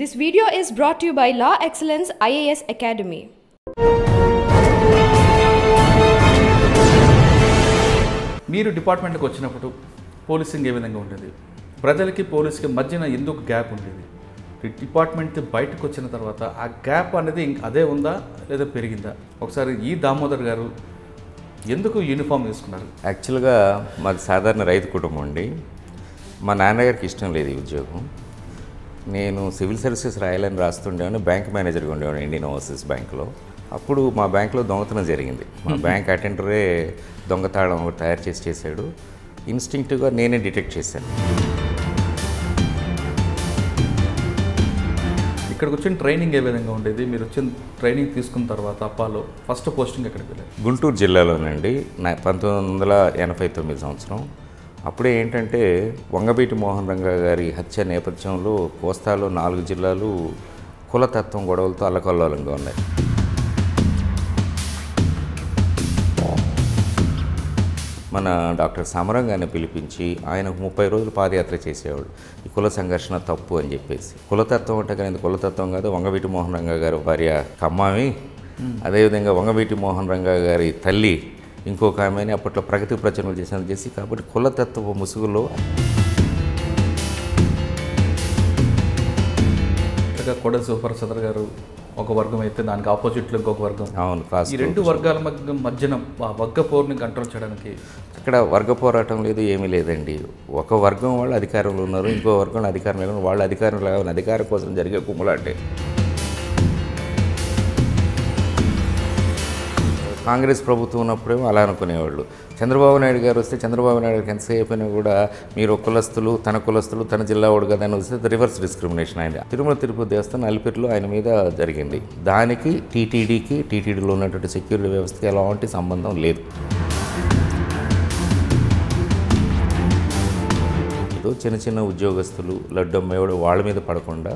This video is brought to you by Law Excellence IAS Academy. మీరు డిపార్ట్మెంట్కి వచ్చినప్పుడు policing ఏ విధంగా ఉండేది ప్రజలకి పోలీస్కి మధ్యన ఎందుకు గ్యాప్ ఉండేది డిపార్ట్మెంట్ బయటకు వచ్చిన తర్వాత ఆ గ్యాప్ అనేది అదే ఉందా లేదా పెరిగిందా ఒకసారి ఈ దామోదర్ గారు ఎందుకు యూనిఫామ్ వేసుకున్నారు యాక్చువల్గా మాది సాధారణ రైతు కుటుంబం అండి మా నాన్నగారికి ఇష్టం లేదు ఈ ఉద్యోగం నేను సివిల్ సర్వీసెస్ రాయాలని రాస్తుండేవాడిని బ్యాంక్ మేనేజర్గా ఉండేవాడు ఇండియన్ ఓవర్సీస్ బ్యాంక్లో అప్పుడు మా బ్యాంక్లో దొంగతనం జరిగింది మా బ్యాంక్ అటెండరే దొంగతాళం తయారు చేసి చేశాడు ఇన్స్టింక్టివ్గా నేనే డిటెక్ట్ చేశాను ఇక్కడికి వచ్చిన ట్రైనింగ్ ఏ విధంగా ఉండేది మీరు వచ్చిన ట్రైనింగ్ తీసుకున్న తర్వాత అప్పాలో ఫస్ట్ పోస్టింగ్ ఎక్కడికి వెళ్ళారు గుంటూరు జిల్లాలోనండి నా పంతొమ్మిది వందల ఎనభై తొమ్మిది సంవత్సరం అప్పుడే ఏంటంటే వంగబీటి మోహన్ రంగ గారి హత్య నేపథ్యంలో కోస్తాలో నాలుగు జిల్లాలు కులతత్వం గొడవలతో అల్లకల్లోలంగా ఉన్నాయి మన డాక్టర్ సమరంగాన్ని పిలిపించి ఆయన ముప్పై రోజులు పాదయాత్ర చేసేవాడు ఈ కుల సంఘర్షణ తప్పు అని చెప్పేసి కులతత్వం అంటే కానీ కులతత్వం కాదు వంగవీటి మోహన్ రంగ గారి భార్య కమ్మామి అదేవిధంగా వంగవీటి మోహన్ రంగా గారి తల్లి ఇంకొక ఆమెని అప్పట్లో ప్రగతి ప్రచురణలు చేసిన చేసి కాబట్టి కులతత్వ ముసుగులో కొడ సూపర్ సదర్ గారు ఒక వర్గం అయితే దానికి ఆపోజిట్లో ఇంకొక వర్గం అవును ఈ రెండు వర్గాల మధ్యన వర్గ పోరుని కంట్రోల్ చేయడానికి అక్కడ వర్గ పోరాటం లేదు ఏమీ లేదండి ఒక వర్గం వాళ్ళు అధికారంలో ఉన్నారు ఇంకో వర్గం అధికారం లేకుండా వాళ్ళు అధికారం లేకుండా అధికారం కోసం జరిగే అంటే కాంగ్రెస్ ప్రభుత్వం ఉన్నప్పుడేమో అలా అనుకునేవాళ్ళు చంద్రబాబు నాయుడు గారు వస్తే చంద్రబాబు నాయుడు గారు ఎంతసేపు అయినా కూడా మీరు కులస్తులు తన కులస్తులు తన జిల్లావాడు కదా అని వస్తే రివర్స్ డిస్క్రిమినేషన్ అయింది తిరుమల తిరుపతి దేవస్థానం అలిపిరిలో ఆయన మీద జరిగింది దానికి టీటీడీకి టీటీడీలో ఉన్నటువంటి సెక్యూరిటీ వ్యవస్థకి ఎలాంటి సంబంధం లేదు చిన్న చిన్న ఉద్యోగస్తులు అమ్మేవాడు వాళ్ళ మీద పడకుండా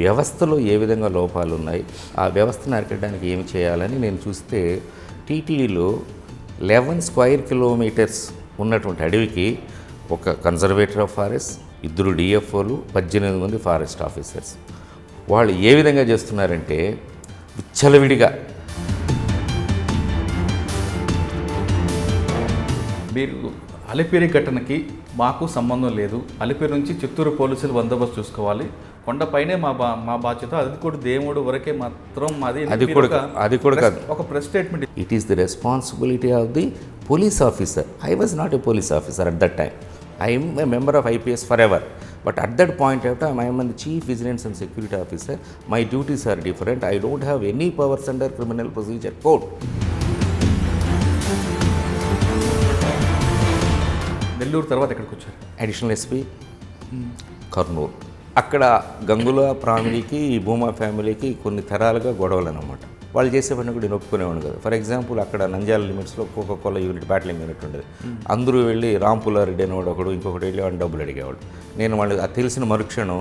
వ్యవస్థలో ఏ విధంగా లోపాలు ఉన్నాయి ఆ వ్యవస్థను అరికట్టడానికి ఏమి చేయాలని నేను చూస్తే టీటీడీలో లెవెన్ స్క్వైర్ కిలోమీటర్స్ ఉన్నటువంటి అడవికి ఒక కన్జర్వేటర్ ఆఫ్ ఫారెస్ట్ ఇద్దరు డిఎఫ్ఓలు పద్దెనిమిది మంది ఫారెస్ట్ ఆఫీసర్స్ వాళ్ళు ఏ విధంగా చేస్తున్నారంటే విచ్చలవిడిగా మీరు అలిపిరి ఘటనకి మాకు సంబంధం లేదు అలిపిరి నుంచి చిత్తూరు పోలీసులు బందోబస్తు చూసుకోవాలి కొండపైనే మా బా మా బాధ్యత అది కూడా దేవుడు వరకే మాత్రం అది అది కూడా అది కూడా కాదు ఒక press statement it is the responsibility of the police officer I was not a police officer at that time I'm a member of IPS for ever but at that point of time I'm the chief vigilance and security officer my duties are different I don't have any powers under criminal procedure court Nellore తర్వాత ఎక్కడికి వచ్చారు additional SP Kurnool అక్కడ గంగుల ప్రాణులకి ఈ భూమా ఫ్యామిలీకి కొన్ని తరాలుగా గొడవలు అనమాట వాళ్ళు చేసే పని కూడా నేను ఒప్పుకునేవాడు కదా ఫర్ ఎగ్జాంపుల్ అక్కడ నంజాల లిమిట్స్లో కోకోకోల యూనిట్ బ్యాట్లింగ్ యూనిట్ ఉండేది hmm. అందరూ వెళ్ళి రెడ్డి అనేవాడు ఒకడు ఇంకొకటి వెళ్ళి వాడిని డబ్బులు అడిగేవాడు నేను వాళ్ళు అది తెలిసిన మరుక్షణం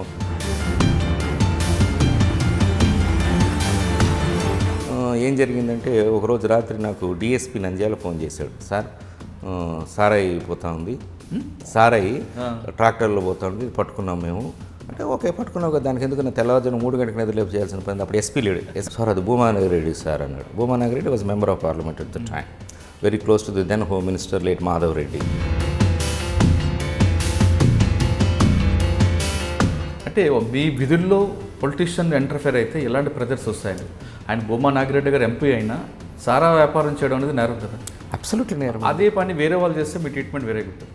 ఏం జరిగిందంటే ఒకరోజు రాత్రి నాకు డిఎస్పి నంజాల ఫోన్ చేశాడు సార్ సారాయి పోతా ఉంది hmm? సారాయి ట్రాక్టర్లో పోతా ఉంది పట్టుకున్నాం మేము అంటే ఓకే పట్టుకున్నావు కదా దానికి ఎందుకన్నా తెల్లవారుజాను మూడు గంటలకు లేపు చేయాల్సిన పని అప్పుడు ఎస్పీ లేడు సార్ అది భూమానగర్ రెడ్డి సార్ అన్నాడు Bhumanagar Reddy was member of parliament at the time very close to the then home minister late Madhav Reddy అంటే మీ విధుల్లో పొలిటీషియన్ ఎంటర్ఫేర్ అయితే ఎలాంటి ప్రెజర్స్ వస్తాయండి ఆయన భూమా నాగిరెడ్డి గారు ఎంపీ అయినా సారా వ్యాపారం చేయడం అనేది నేరం కదా అబ్సల్యూట్లీ నేరం అదే పని వేరే వాళ్ళు చేస్తే మీ ట్రీట్మెంట్ వేరే గుర్తుంది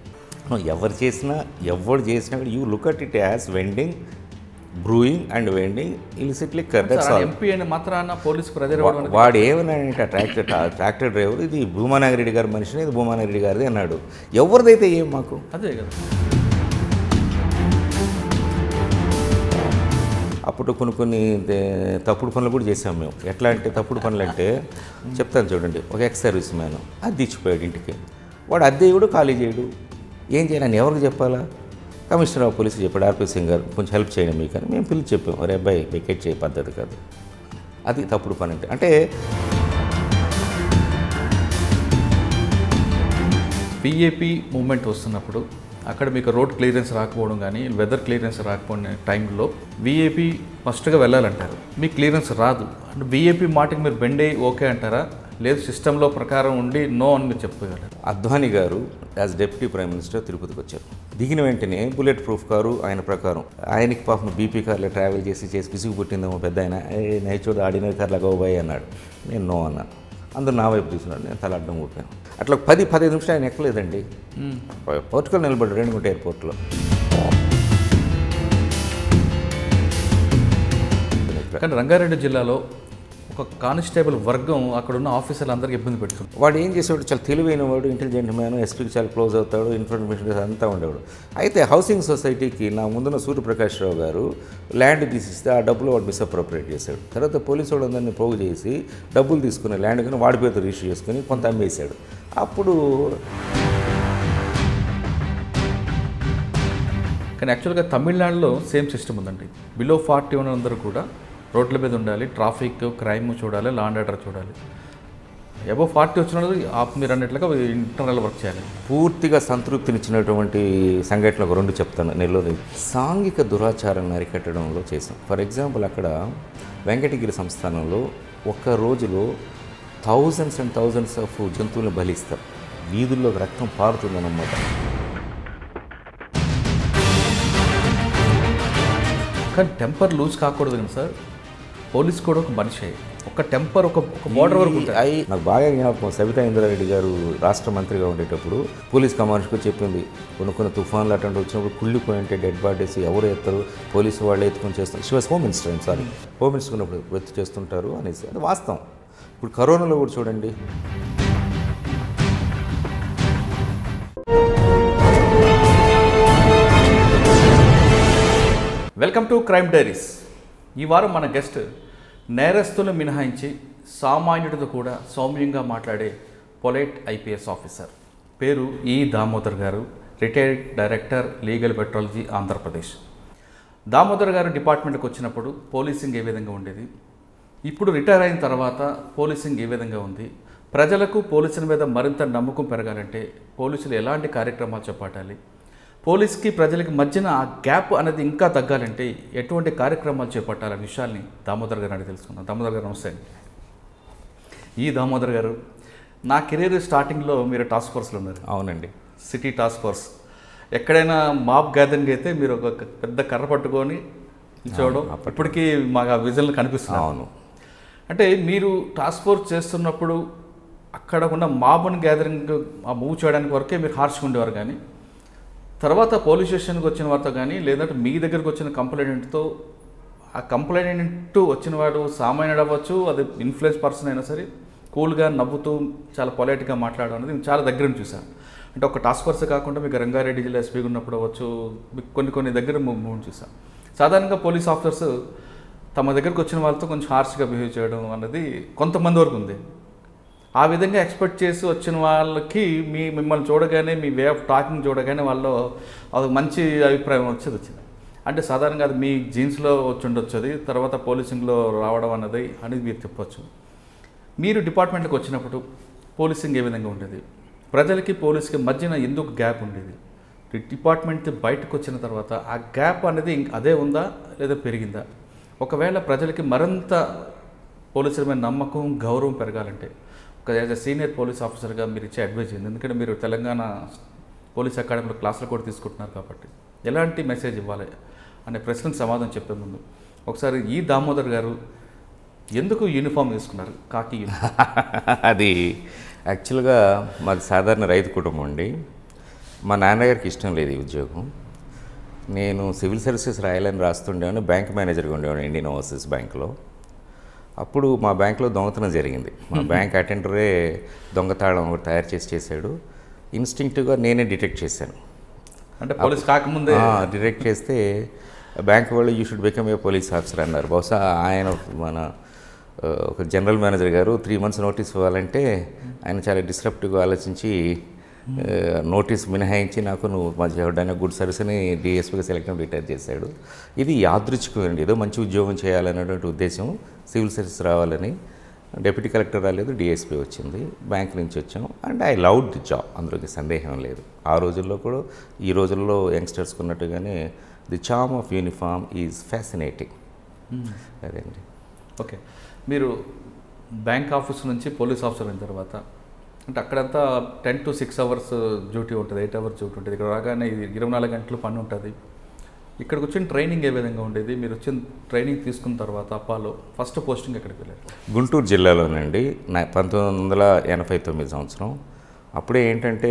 మనం ఎవరు చేసినా ఎవరు చేసినా కూడా you look at it as vending brewing and vending illicit liquor MP అని మాత్రాన పోలీస్ వాడు ఏమన్నాడంటే ట్రాక్టర్ ట్రాక్టర్ డ్రైవర్ ఇది రెడ్డి గారి మనిషిని ఇది భూమానాగిరెడ్డి గారిది అన్నాడు ఎవరిదైతే ఏం మాకు అదే కదా అప్పుడు కొన్ని కొన్ని తప్పుడు పనులు కూడా చేసాం మేము ఎట్లా అంటే తప్పుడు పనులు అంటే చెప్తాను చూడండి ఒక ఎక్స్ సర్వీస్ మ్యాన్ అద్దె ఇచ్చిపోయాడు ఇంటికి వాడు అద్దె ఇవ్వడు ఖాళీ చేయడు ఏం చేయాలని ఎవరికి చెప్పాలా కమిషనర్ ఆఫ్ పోలీస్ చెప్పాడు ఆర్పీ సింగ్ గారు కొంచెం హెల్ప్ చేయండి మీకు అని మేము పిలిచి చెప్పాం అరే అబ్బాయి వికెట్ చేయ పద్ధతి కాదు అది తప్పుడు పని అంటే అంటే పిఏపి మూమెంట్ వస్తున్నప్పుడు అక్కడ మీకు రోడ్ క్లియరెన్స్ రాకపోవడం కానీ వెదర్ క్లియరెన్స్ రాకపోయిన టైంలో విఏపీ ఫస్ట్గా వెళ్ళాలంటారు మీకు క్లియరెన్స్ రాదు అంటే విఏపి మాటకి మీరు బెండ్ ఓకే అంటారా లేదు సిస్టంలో ప్రకారం ఉండి నో అని మీరు చెప్పగలరు అద్వానీ గారు యాజ్ డెప్యూటీ ప్రైమ్ మినిస్టర్ తిరుపతికి వచ్చారు దిగిన వెంటనే బుల్లెట్ ప్రూఫ్ కారు ఆయన ప్రకారం ఆయనకి పాపం బీపీ కార్లో ట్రావెల్ చేసి చేసి విసుగు పుట్టిందేమో పెద్ద ఆయన నైచోడు ఆర్డినరీ కార్లు అగవబోయ్ అన్నాడు నేను నో అన్నాను అందరూ నా వైపు తీసుకున్నాడు నేను తల అడ్డం ఊపాను అట్లా పది పదిహేను నిమిషాలు ఆయన ఎక్కలేదండి పోర్టుకల్ నిలబడ్డాడు గుంట ఎయిర్పోర్ట్లో కానీ రంగారెడ్డి జిల్లాలో ఒక కానిస్టేబుల్ వర్గం అక్కడ ఉన్న ఆఫీసర్లు అందరికీ ఇబ్బంది పెడుతుంది వాడు ఏం చేసేవాడు చాలా తెలివైన వాడు ఇంటెలిజెంట్ మ్యాన్ ఎస్పీకి చాలా క్లోజ్ అవుతాడు ఇన్ఫర్మేషన్ అంతా ఉండేవాడు అయితే హౌసింగ్ సొసైటీకి నా ముందున్న సూర్యప్రకాష్ రావు గారు ల్యాండ్ తీసిస్తే ఆ డబ్బులు వాడు మిస్అప్రోప్రియేట్ చేశాడు తర్వాత పోలీసు వాడు అందరినీ పోగు చేసి డబ్బులు తీసుకుని ల్యాండ్ కానీ వాడి పేరు ఇష్యూ చేసుకుని కొంత అమ్మేశాడు అప్పుడు కానీ యాక్చువల్గా తమిళనాడులో సేమ్ సిస్టమ్ ఉందండి బిలో ఫార్టీ వన్ అందరూ కూడా రోడ్ల మీద ఉండాలి ట్రాఫిక్ క్రైమ్ చూడాలి లాండ్ ఆర్డర్ చూడాలి ఎబో ఫార్టీ వచ్చిన మీరు అన్నట్లుగా ఇంటర్నల్ వర్క్ చేయాలి పూర్తిగా సంతృప్తినిచ్చినటువంటి సంఘటనలు ఒక రెండు చెప్తాను నెల్లూరు సాంఘిక దురాచారాన్ని అరికట్టడంలో చేసాం ఫర్ ఎగ్జాంపుల్ అక్కడ వెంకటగిరి సంస్థానంలో ఒక్క రోజులో థౌజండ్స్ అండ్ థౌజండ్స్ ఆఫ్ జంతువులను బలిస్తారు వీధుల్లో రక్తం పారుతుందన్నమాట కానీ టెంపర్ లూజ్ కాకూడదు కదా సార్ పోలీస్ కూడా ఒక మనిషే ఒక టెంపర్ ఒక బోర్డర్ వరకు అయి నాకు బాగా జ్ఞాపకం సబితా ఇంద్రారెడ్డి గారు రాష్ట్ర మంత్రిగా ఉండేటప్పుడు పోలీస్ కమాండర్స్కి చెప్పింది కొన్ని కొన్ని తుఫాన్లు అటువంటి వచ్చినప్పుడు కుళ్ళిపోయింటే డెడ్ బాడీస్ ఎవరు ఎత్తారు పోలీసు వాళ్ళు ఎత్తుకొని చేస్తారు శివస్ home minister sorry home minister ఉన్నప్పుడు ఎత్తు చేస్తుంటారు అనేసి అది వాస్తవం ఇప్పుడు కరోనాలో కూడా చూడండి వెల్కమ్ టు క్రైమ్ డైరీస్ ఈ వారం మన గెస్ట్ నేరస్తులు మినహాయించి సామాన్యుడితో కూడా సౌమ్యంగా మాట్లాడే పొలైట్ ఐపీఎస్ ఆఫీసర్ పేరు ఈ Damodar garu retired director legal petrology Andhra Pradesh Damodar garu డిపార్ట్మెంట్కి వచ్చినప్పుడు పోలీసింగ్ ఏ విధంగా ఉండేది ఇప్పుడు రిటైర్ అయిన తర్వాత పోలీసింగ్ ఏ విధంగా ఉంది ప్రజలకు పోలీసుల మీద మరింత నమ్మకం పెరగాలంటే పోలీసులు ఎలాంటి కార్యక్రమాలు చేపట్టాలి పోలీస్కి ప్రజలకి మధ్యన ఆ గ్యాప్ అనేది ఇంకా తగ్గాలంటే ఎటువంటి కార్యక్రమాలు చేపట్టాలని విషయాల్ని దామోదర్ గారు అని తెలుసుకున్నాను దామోదర్ గారు నమస్తే ఈ దామోదర్ గారు నా కెరీర్ స్టార్టింగ్లో మీరు టాస్క్ ఫోర్స్లో ఉన్నారు అవునండి సిటీ టాస్క్ ఫోర్స్ ఎక్కడైనా మాప్ గ్యాదరింగ్ అయితే మీరు ఒక పెద్ద కర్ర పట్టుకొని చూడడం అప్పటికీ మాకు ఆ విజన్లు కనిపిస్తుంది అవును అంటే మీరు టాస్క్ ఫోర్స్ చేస్తున్నప్పుడు అక్కడ ఉన్న మాబ్ అండ్ గ్యాదరింగ్ ఆ మూవ్ చేయడానికి వరకే మీరు హార్ష్గా ఉండేవారు కానీ తర్వాత పోలీస్ స్టేషన్కి వచ్చిన వారితో కానీ లేదంటే మీ దగ్గరకు వచ్చిన కంప్లైంట్తో ఆ కంప్లైంట్ వచ్చిన వాడు సామాన్యుడు అవ్వచ్చు అది ఇన్ఫ్లుయెన్స్ పర్సన్ అయినా సరే కూల్గా నవ్వుతూ చాలా పొలైట్గా మాట్లాడడం అనేది నేను చాలా దగ్గర నుంచి చూశాను అంటే ఒక టాస్క్ ఫోర్స్ కాకుండా మీకు రంగారెడ్డి జిల్లా ఎస్పీగా ఉన్నప్పుడు అవ్వచ్చు కొన్ని కొన్ని దగ్గర మూమెంట్ చూసాం సాధారణంగా పోలీస్ ఆఫీసర్స్ తమ దగ్గరకు వచ్చిన వాళ్ళతో కొంచెం హార్ష్గా బిహేవ్ చేయడం అనేది కొంతమంది వరకు ఉంది ఆ విధంగా ఎక్స్పెక్ట్ చేసి వచ్చిన వాళ్ళకి మీ మిమ్మల్ని చూడగానే మీ వే ఆఫ్ టాకింగ్ చూడగానే వాళ్ళు అది మంచి అభిప్రాయం వచ్చేది వచ్చింది అంటే సాధారణంగా అది మీ జీన్స్లో వచ్చి ఉండొచ్చు అది తర్వాత పోలీసింగ్లో రావడం అన్నది అనేది మీరు చెప్పొచ్చు మీరు డిపార్ట్మెంట్కి వచ్చినప్పుడు పోలీసింగ్ ఏ విధంగా ఉండేది ప్రజలకి పోలీస్కి మధ్యన ఎందుకు గ్యాప్ ఉండేది డిపార్ట్మెంట్ బయటకు వచ్చిన తర్వాత ఆ గ్యాప్ అనేది అదే ఉందా లేదా పెరిగిందా ఒకవేళ ప్రజలకి మరింత పోలీసుల మీద నమ్మకం గౌరవం పెరగాలంటే ఒక యాజ్ అ సీనియర్ పోలీస్ ఆఫీసర్గా మీరు ఇచ్చే అడ్వైజ్ ఏంది ఎందుకంటే మీరు తెలంగాణ పోలీస్ అకాడమీలో క్లాసులు కూడా తీసుకుంటున్నారు కాబట్టి ఎలాంటి మెసేజ్ ఇవ్వాలి అనే ప్రశ్నకు సమాధానం చెప్పే ముందు ఒకసారి ఈ దామోదర్ గారు ఎందుకు యూనిఫామ్ తీసుకున్నారు కాకి అది యాక్చువల్గా మాది సాధారణ రైతు కుటుంబం అండి మా నాన్నగారికి ఇష్టం లేదు ఈ ఉద్యోగం నేను సివిల్ సర్వీసెస్ రాయాలని రాస్తుండేవాడిని బ్యాంక్ మేనేజర్గా ఉండేవాడిని ఇండియన్ ఓవర్సీస్ బ్యాంక్లో అప్పుడు మా బ్యాంక్లో దొంగతనం జరిగింది మా బ్యాంక్ అటెండరే దొంగతాళం తయారు చేసి చేశాడు ఇన్స్టింక్టివ్గా నేనే డిటెక్ట్ చేశాను అంటే పోలీస్ కాకముందే డిటెక్ట్ చేస్తే బ్యాంక్ వాళ్ళు you should become a police officer అన్నారు బహుశా ఆయన మన ఒక general manager garu three months notice ఇవ్వాలంటే ఆయన చాలా డిస్ట్రప్టివ్గా ఆలోచించి నోటీస్ మినహాయించి నాకు నువ్వు మంచి ఎవడైనా గుడ్ సర్వీస్ అని డిఎస్పీగా సెలెక్ట్ రిటైర్ చేశాడు ఇది యాదృచ్ఛికం ఏదో మంచి ఉద్యోగం చేయాలనేటువంటి ఉద్దేశం సివిల్ సర్వీస్ రావాలని డెప్యూటీ కలెక్టర్ రాలేదు డిఎస్పీ వచ్చింది బ్యాంక్ నుంచి వచ్చాం and I love the job అందులోకి సందేహం లేదు ఆ రోజుల్లో కూడా ఈ రోజుల్లో యంగ్స్టర్స్కి ఉన్నట్టుగానే the charm of uniform is fascinating hmm. అండి ఓకే మీరు బ్యాంక్ ఆఫీస్ నుంచి పోలీస్ ఆఫీసర్ అయిన తర్వాత అంటే అక్కడంతా ten to six hours duty ఉంటుంది ఎయిట్ అవర్స్ డ్యూటీ ఉంటుంది ఇక్కడ రాగానే ఇది ఇరవై నాలుగు గంటలు పని ఉంటుంది ఇక్కడికి వచ్చిన ట్రైనింగ్ ఏ విధంగా ఉండేది మీరు వచ్చిన ట్రైనింగ్ తీసుకున్న తర్వాత అప్పాలో ఫస్ట్ పోస్టింగ్ ఎక్కడికి వెళ్ళారు గుంటూరు జిల్లాలోనండి నా పంతొమ్మిది వందల ఎనభై తొమ్మిది సంవత్సరం అప్పుడే ఏంటంటే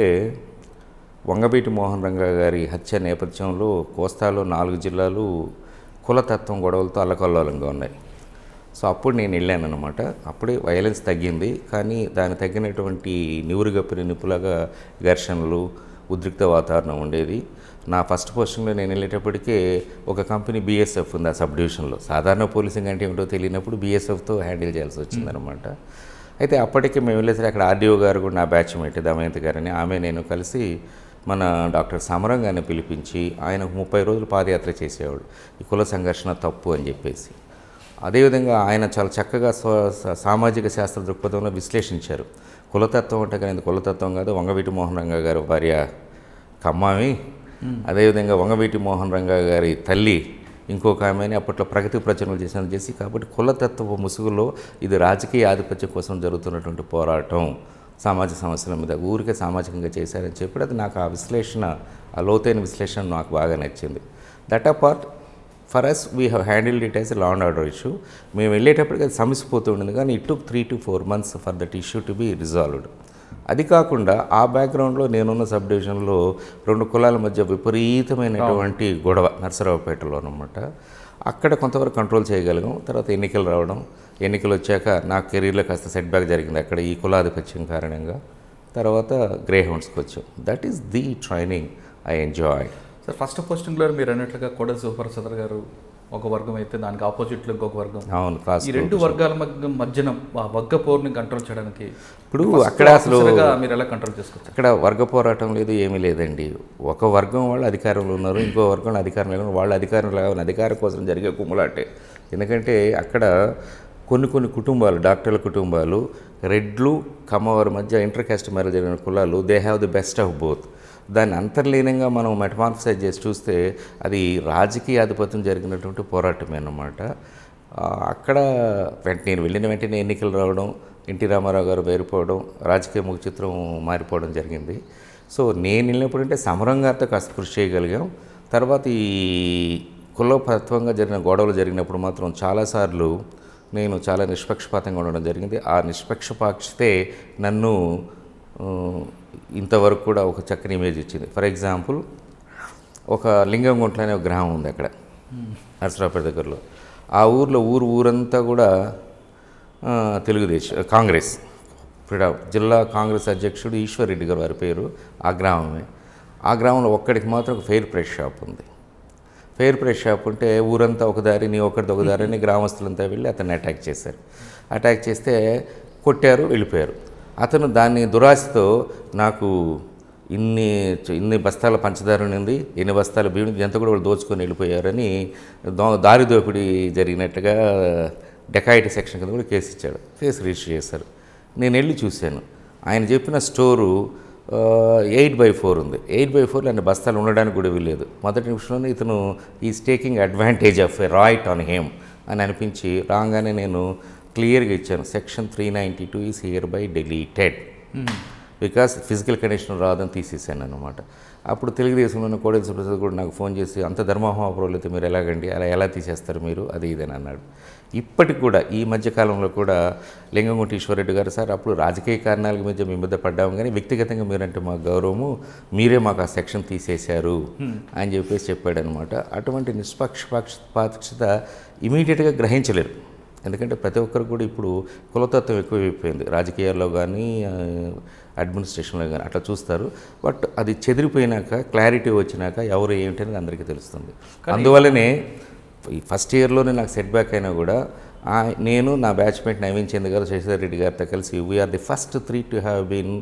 వంగబీటి మోహన్ రంగా గారి హత్య నేపథ్యంలో కోస్తాలో నాలుగు జిల్లాలు కులతత్వం గొడవలతో అల్లకల్లోలంగా ఉన్నాయి సో అప్పుడు నేను వెళ్ళాను అనమాట అప్పుడే వైలెన్స్ తగ్గింది కానీ దాని తగ్గినటువంటి నివురుగప్పిన నిప్పులాగా ఘర్షణలు ఉద్రిక్త వాతావరణం ఉండేది నా ఫస్ట్ పోస్టింగ్లో నేను వెళ్ళేటప్పటికే ఒక కంపెనీ బీఎస్ఎఫ్ ఉంది ఆ సబ్ డివిజన్లో సాధారణ పోలీసింగ్ అంటే ఏమిటో తెలియనప్పుడు బీఎస్ఎఫ్తో హ్యాండిల్ చేయాల్సి వచ్చిందనమాట అయితే అప్పటికే మేము వెళ్ళేసరి అక్కడ ఆర్డీఓ గారు కూడా నా బ్యాచ్ మేట్ దమయంతి గారని ఆమె నేను కలిసి మన డాక్టర్ సమరంగాన్ని పిలిపించి ఆయన ముప్పై రోజులు పాదయాత్ర చేసేవాడు ఈ కుల సంఘర్షణ తప్పు అని చెప్పేసి అదేవిధంగా ఆయన చాలా చక్కగా సామాజిక శాస్త్ర దృక్పథంలో విశ్లేషించారు కులతత్వం అంటే కానీ కులతత్వం కాదు వంగవీటి మోహన్ రంగ గారు భార్య కమ్మామి అదేవిధంగా వంగవీటి మోహన్ రంగా గారి తల్లి ఇంకొక ఆమెని అప్పట్లో ప్రగతి ప్రచురణలు చేసిన చేసి కాబట్టి కులతత్వ ముసుగులో ఇది రాజకీయ ఆధిపత్యం కోసం జరుగుతున్నటువంటి పోరాటం సామాజిక సమస్యల మీద ఊరికే సామాజికంగా చేశారని చెప్పి అది నాకు ఆ విశ్లేషణ ఆ లోతైన విశ్లేషణ నాకు బాగా నచ్చింది that apart for us we have handled it as land order issue మేము వెళ్ళేటప్పటికి అది సమసిపోతుండేది కానీ it took three to four months for that issue to be resolved అది కాకుండా ఆ బ్యాక్గ్రౌండ్లో నేనున్న సబ్ డివిజన్లో రెండు కులాల మధ్య విపరీతమైనటువంటి గొడవ నర్సరావుపేటలో అనమాట అక్కడ కొంతవరకు కంట్రోల్ చేయగలిగాం తర్వాత ఎన్నికలు రావడం ఎన్నికలు వచ్చాక నా కెరీర్లో కాస్త సెట్ బ్యాక్ జరిగింది అక్కడ ఈ కులాధిపత్యం కారణంగా తర్వాత గ్రే హౌండ్స్కి వచ్చాం that is the training I enjoy sir first పోస్టింగ్లో మీరు అన్నట్లుగా కోడ సూపర్ సదర్ గారు ఒక వర్గం అయితే దానికి ఆపోజిట్లో ఇంకొక వర్గం అవును ఈ రెండు వర్గాల మధ్యన వర్గ పోరుని కంట్రోల్ చేయడానికి ఇప్పుడు అక్కడ అసలు మీరు ఎలా కంట్రోల్ చేసుకోవచ్చు అక్కడ వర్గ పోరాటం లేదు ఏమీ లేదండి ఒక వర్గం వాళ్ళు అధికారంలో ఉన్నారు ఇంకో వర్గం అధికారం లేకుండా వాళ్ళు అధికారం లేకుండా అధికారం కోసం జరిగే కుమ్ములాటే ఎందుకంటే అక్కడ కొన్ని కొన్ని కుటుంబాలు డాక్టర్ల కుటుంబాలు రెడ్లు కమ్మవారి మధ్య ఇంటర్ క్యాస్ట్ మ్యారేజ్ అయిన కులాలు they have the best of both దాన్ని అంతర్లీనంగా మనం మెటమార్ఫసైజ్ చేసి చూస్తే అది రాజకీయ ఆధిపత్యం జరిగినటువంటి పోరాటమే అన్నమాట అక్కడ వెంట నేను వెళ్ళిన వెంటనే ఎన్నికలు రావడం ఎన్టీ రామారావు గారు వేరిపోవడం రాజకీయ ముఖ చిత్రం మారిపోవడం జరిగింది సో నేను వెళ్ళినప్పుడు అంటే సమరంగారితో కాస్త కృషి చేయగలిగాం తర్వాత ఈ కులపత్వంగా జరిగిన గొడవలు జరిగినప్పుడు మాత్రం చాలాసార్లు నేను చాలా నిష్పక్షపాతంగా ఉండడం జరిగింది ఆ నిష్పక్షపాక్షితే నన్ను ఇంతవరకు కూడా ఒక చక్కని ఇమేజ్ ఇచ్చింది ఫర్ ఎగ్జాంపుల్ ఒక లింగంగుంట్ల అనే ఒక గ్రామం ఉంది అక్కడ నర్సరాపేట దగ్గరలో ఆ ఊర్లో ఊరు ఊరంతా కూడా తెలుగుదేశం కాంగ్రెస్ జిల్లా కాంగ్రెస్ అధ్యక్షుడు ఈశ్వర్ రెడ్డి గారు వారి పేరు ఆ గ్రామమే ఆ గ్రామంలో ఒక్కడికి మాత్రం ఒక ఫెయిర్ ప్రెస్ షాప్ ఉంది ఫెయిర్ ప్రెస్ షాప్ ఉంటే ఊరంతా ఒక దారి నీ ఒకరిది ఒక దారి అని గ్రామస్తులంతా వెళ్ళి అతన్ని అటాక్ చేశారు అటాక్ చేస్తే కొట్టారు వెళ్ళిపోయారు అతను దాన్ని దురాశతో నాకు ఇన్ని ఇన్ని బస్తాల పంచదార ఉంది ఎన్ని బస్తాల బియ్యం ఎంత కూడా వాళ్ళు దోచుకొని వెళ్ళిపోయారని దారి దోపిడీ జరిగినట్టుగా డెకాయిట్ సెక్షన్ కింద కూడా కేసు ఇచ్చాడు కేసు రిజిస్టర్ చేశారు నేను వెళ్ళి చూశాను ఆయన చెప్పిన స్టోరు ఎయిట్ బై ఫోర్ ఉంది ఎయిట్ బై ఫోర్లో అన్ని బస్తాలు ఉండడానికి కూడా వీల్లేదు మొదటి నిమిషంలోనే ఇతను is taking advantage of a riot on him అని అనిపించి రాగానే నేను క్లియర్గా ఇచ్చాను section three ninety two is hereby deleted because physical condition రాదని తీసేసాను అనమాట అప్పుడు తెలుగుదేశంలోని కోడెల సుప్రసాద్ కూడా నాకు ఫోన్ చేసి అంత అయితే మీరు ఎలాగండి అలా ఎలా తీసేస్తారు మీరు అది ఇదని అన్నాడు ఇప్పటికి కూడా ఈ మధ్యకాలంలో కూడా లింగంగుంటి ఈశ్వరరెడ్డి గారు సార్ అప్పుడు రాజకీయ కారణాల మీద మేము మీద పడ్డాము కానీ వ్యక్తిగతంగా మీరంటే మా గౌరవము మీరే మాకు ఆ సెక్షన్ తీసేశారు అని చెప్పేసి చెప్పాడనమాట అటువంటి నిష్పక్షపాక్షత ఇమీడియట్గా గ్రహించలేరు ఎందుకంటే ప్రతి ఒక్కరు కూడా ఇప్పుడు కులతత్వం ఎక్కువైపోయింది రాజకీయాల్లో కానీ అడ్మినిస్ట్రేషన్లో కానీ అట్లా చూస్తారు బట్ అది చెదిరిపోయినాక క్లారిటీ వచ్చినాక ఎవరు ఏమిటి అనేది అందరికీ తెలుస్తుంది అందువల్లనే ఫస్ట్ ఇయర్లోనే నాకు సెట్ బ్యాక్ అయినా కూడా నేను నా బ్యాచ్మేట్ నవీన్ చంద్ గారు శశిధర్ రెడ్డి గారితో కలిసి we are the first three to have been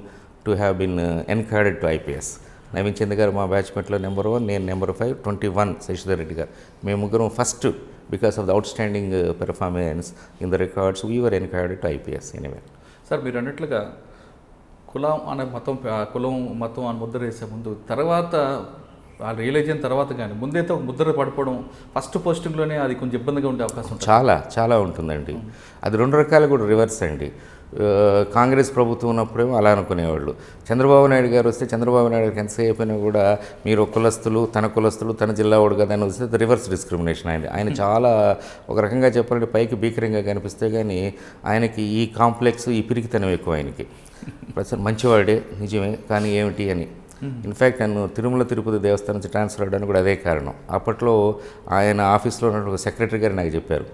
to have been encouraged to IPS Naveen Chand garu మా బ్యాచ్మేట్లో నెంబర్ వన్ నేను number five twenty one Shashidhar Reddy garu మేము ముగ్గురం first because of the outstanding performance in the records we were encouraged to IPS anyway. Sir మీరు అన్నట్లుగా కులం అనే మతం కులం మతం అని ముద్ర వేసే ముందు తర్వాత వాళ్ళు రియలైజ్ అయిన తర్వాత కానీ ముందైతే ఒక ముద్ర పడిపోవడం ఫస్ట్ పోస్టింగ్లోనే అది కొంచెం ఇబ్బందిగా ఉండే అవకాశం చాలా చాలా ఉంటుందండి అది రెండు రకాలు కూడా రివర్స్ అండి కాంగ్రెస్ ప్రభుత్వం ఉన్నప్పుడేమో అలా అనుకునేవాళ్ళు చంద్రబాబు నాయుడు గారు వస్తే చంద్రబాబు నాయుడు గారు ఎంతసేపు అయినా కూడా మీరు కులస్తులు తన కులస్తులు తన జిల్లావాడు కదా అని వస్తే రివర్స్ డిస్క్రిమినేషన్ ఆయన ఆయన చాలా ఒక రకంగా చెప్పాలంటే పైకి భీకరంగా కనిపిస్తే కానీ ఆయనకి ఈ కాంప్లెక్స్ ఈ పిరికితనం ఎక్కువ ఆయనకి ప్రస్తుతం మంచివాడే నిజమే కానీ ఏమిటి అని ఇన్ఫ్యాక్ట్ నన్ను తిరుమల తిరుపతి దేవస్థానం నుంచి ట్రాన్స్ఫర్ అవ్వడానికి కూడా అదే కారణం అప్పట్లో ఆయన ఆఫీస్లో ఉన్న సెక్రటరీ గారు నాకు చెప్పారు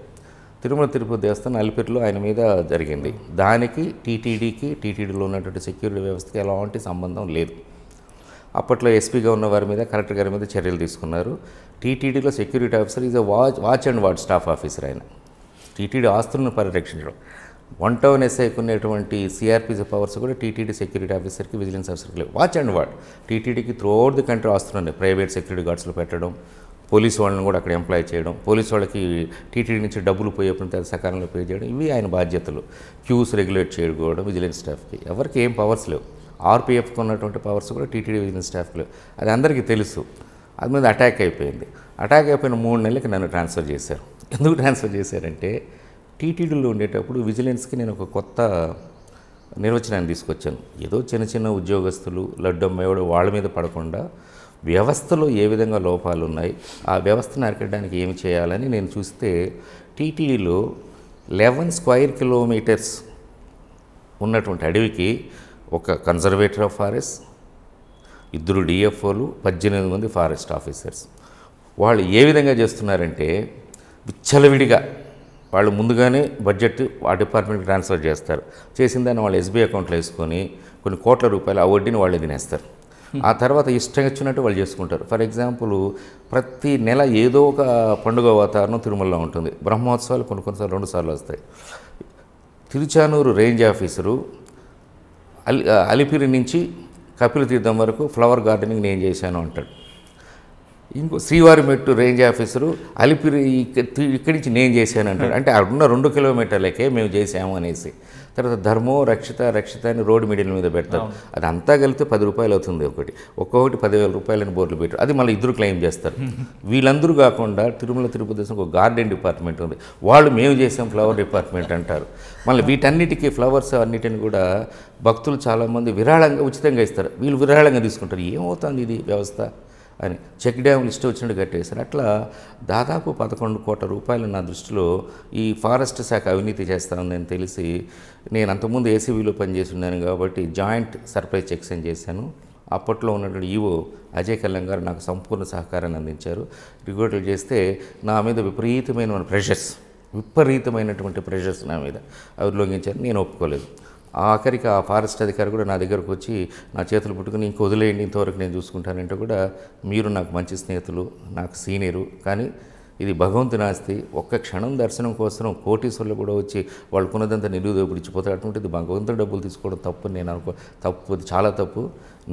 తిరుమల తిరుపతి దేవస్థానం అలిపిరిలో ఆయన మీద జరిగింది దానికి టీటీడీకి టీటీడీలో ఉన్నటువంటి సెక్యూరిటీ వ్యవస్థకి ఎలాంటి సంబంధం లేదు అప్పట్లో ఎస్పీగా ఉన్న వారి మీద కలెక్టర్ గారి మీద చర్యలు తీసుకున్నారు టీటీడీలో security officer is watch watch and ward staff officer ఆయన టీటీడీ ఆస్తులను పరిరక్షించడం వన్ టౌన్ ఎస్ఐకి ఉన్నటువంటి సిఆర్పిసి పవర్స్ కూడా టీటీడీ సెక్యూరిటీ ఆఫీసర్కి విజిలెన్స్ ఆఫీసర్కి లేవు వాచ్ అండ్ వార్డ్ టీటీడీకి అవుట్ ది కంట్రీ ఉన్నాయి ప్రైవేట్ సెక్యూరిటీ గార్డ్స్లో పెట్టడం పోలీసు వాళ్ళని కూడా అక్కడ ఎంప్లాయ్ చేయడం పోలీసు వాళ్ళకి టీటీడీ నుంచి డబ్బులు పోయేప్పుడు పని సకాలంలో పే చేయడం ఇవి ఆయన బాధ్యతలు క్యూస్ రెగ్యులేట్ చేయకపోవడం విజిలెన్స్ స్టాఫ్కి ఎవరికి ఏం పవర్స్ లేవు ఆర్పీఎఫ్కి ఉన్నటువంటి పవర్స్ కూడా టీటీడీ విజిలెన్స్ స్టాఫ్కి లేవు అది అందరికీ తెలుసు అది మీద అటాక్ అయిపోయింది అటాక్ అయిపోయిన మూడు నెలలకి నన్ను ట్రాన్స్ఫర్ చేశారు ఎందుకు ట్రాన్స్ఫర్ చేశారంటే టీటీడీలో ఉండేటప్పుడు విజిలెన్స్కి నేను ఒక కొత్త నిర్వచనాన్ని తీసుకొచ్చాను ఏదో చిన్న చిన్న ఉద్యోగస్తులు అమ్మాయి వాళ్ళ మీద పడకుండా వ్యవస్థలో ఏ విధంగా లోపాలు ఉన్నాయి ఆ వ్యవస్థను అరికట్టడానికి ఏమి చేయాలని నేను చూస్తే టీటీడీలో లెవెన్ స్క్వైర్ కిలోమీటర్స్ ఉన్నటువంటి అడవికి ఒక కన్జర్వేటర్ ఆఫ్ ఫారెస్ట్ ఇద్దరు డిఎఫ్ఓలు పద్దెనిమిది మంది ఫారెస్ట్ ఆఫీసర్స్ వాళ్ళు ఏ విధంగా చేస్తున్నారంటే విచ్చలవిడిగా వాళ్ళు ముందుగానే బడ్జెట్ ఆ డిపార్ట్మెంట్కి ట్రాన్స్ఫర్ చేస్తారు చేసిన దాన్ని వాళ్ళు ఎస్బీ అకౌంట్లో వేసుకొని కొన్ని కోట్ల రూపాయలు ఆ వడ్డీని వాళ్ళు తినేస్తారు ఆ తర్వాత ఇష్టం వచ్చినట్టు వాళ్ళు చేసుకుంటారు ఫర్ ఎగ్జాంపుల్ ప్రతి నెల ఏదో ఒక పండుగ వాతావరణం తిరుమలలో ఉంటుంది బ్రహ్మోత్సవాలు కొన్ని కొన్నిసార్లు రెండుసార్లు వస్తాయి తిరుచానూరు రేంజ్ ఆఫీసరు అలి అలిపిరి నుంచి కపిల తీర్థం వరకు ఫ్లవర్ గార్డెనింగ్ నేను చేశాను అంటాడు ఇంకో శ్రీవారిమెట్టు రేంజ్ ఆఫీసరు అలిపిరి ఇక్కడి నుంచి నేను చేశాను అంటాడు అంటే అక్కడున్న రెండు కిలోమీటర్లకే మేము చేసాము అనేసి తర్వాత ధర్మో రక్షిత రక్షిత అని రోడ్డు మీడియం మీద పెడతారు అది అంతా కలిపితే పది రూపాయలు అవుతుంది ఒకటి ఒక్కొక్కటి పదివేల రూపాయలని బోర్డులు పెట్టారు అది మళ్ళీ ఇద్దరు క్లెయిమ్ చేస్తారు వీళ్ళందరూ కాకుండా తిరుమల తిరుపతి దేశం ఒక గార్డెన్ డిపార్ట్మెంట్ ఉంది వాళ్ళు మేము చేసాం ఫ్లవర్ డిపార్ట్మెంట్ అంటారు మళ్ళీ వీటన్నిటికీ ఫ్లవర్స్ అన్నిటిని కూడా భక్తులు చాలామంది విరాళంగా ఉచితంగా ఇస్తారు వీళ్ళు విరాళంగా తీసుకుంటారు ఏమవుతుంది ఇది వ్యవస్థ అని చెక్ డ్యామ్ లిస్ట్ వచ్చినట్టు కట్టేశారు అట్లా దాదాపు పదకొండు కోట్ల రూపాయలు నా దృష్టిలో ఈ ఫారెస్ట్ శాఖ అవినీతి చేస్తా ఉందని తెలిసి నేను అంతకుముందు ఏసీబీలో పనిచేసి ఉన్నాను కాబట్టి జాయింట్ సర్ప్రైజ్ చెక్స్ చేశాను అప్పట్లో ఉన్నటువంటి ఈవో అజయ్ కళ్యాణ్ గారు నాకు సంపూర్ణ సహకారాన్ని అందించారు రిపోర్ట్లు చేస్తే నా మీద విపరీతమైన ప్రెషర్స్ విపరీతమైనటువంటి ప్రెషర్స్ నా మీద అవి నేను ఒప్పుకోలేదు ఆఖరికి ఆ ఫారెస్ట్ అధికారి కూడా నా దగ్గరకు వచ్చి నా చేతులు పుట్టుకుని ఇంక వదిలేయండి ఇంతవరకు నేను చూసుకుంటానంటే కూడా మీరు నాకు మంచి స్నేహితులు నాకు సీనియరు కానీ ఇది భగవంతు నాస్తి ఒక్క క్షణం దర్శనం కోసం కోటీశ్వర్లు కూడా వచ్చి వాళ్ళు కొన్నదంతా నిలువుదోపుడు ఇచ్చిపోతారు అటువంటి ఇది భగవంతుడు డబ్బులు తీసుకోవడం తప్పు నేను అనుకో తప్పు చాలా తప్పు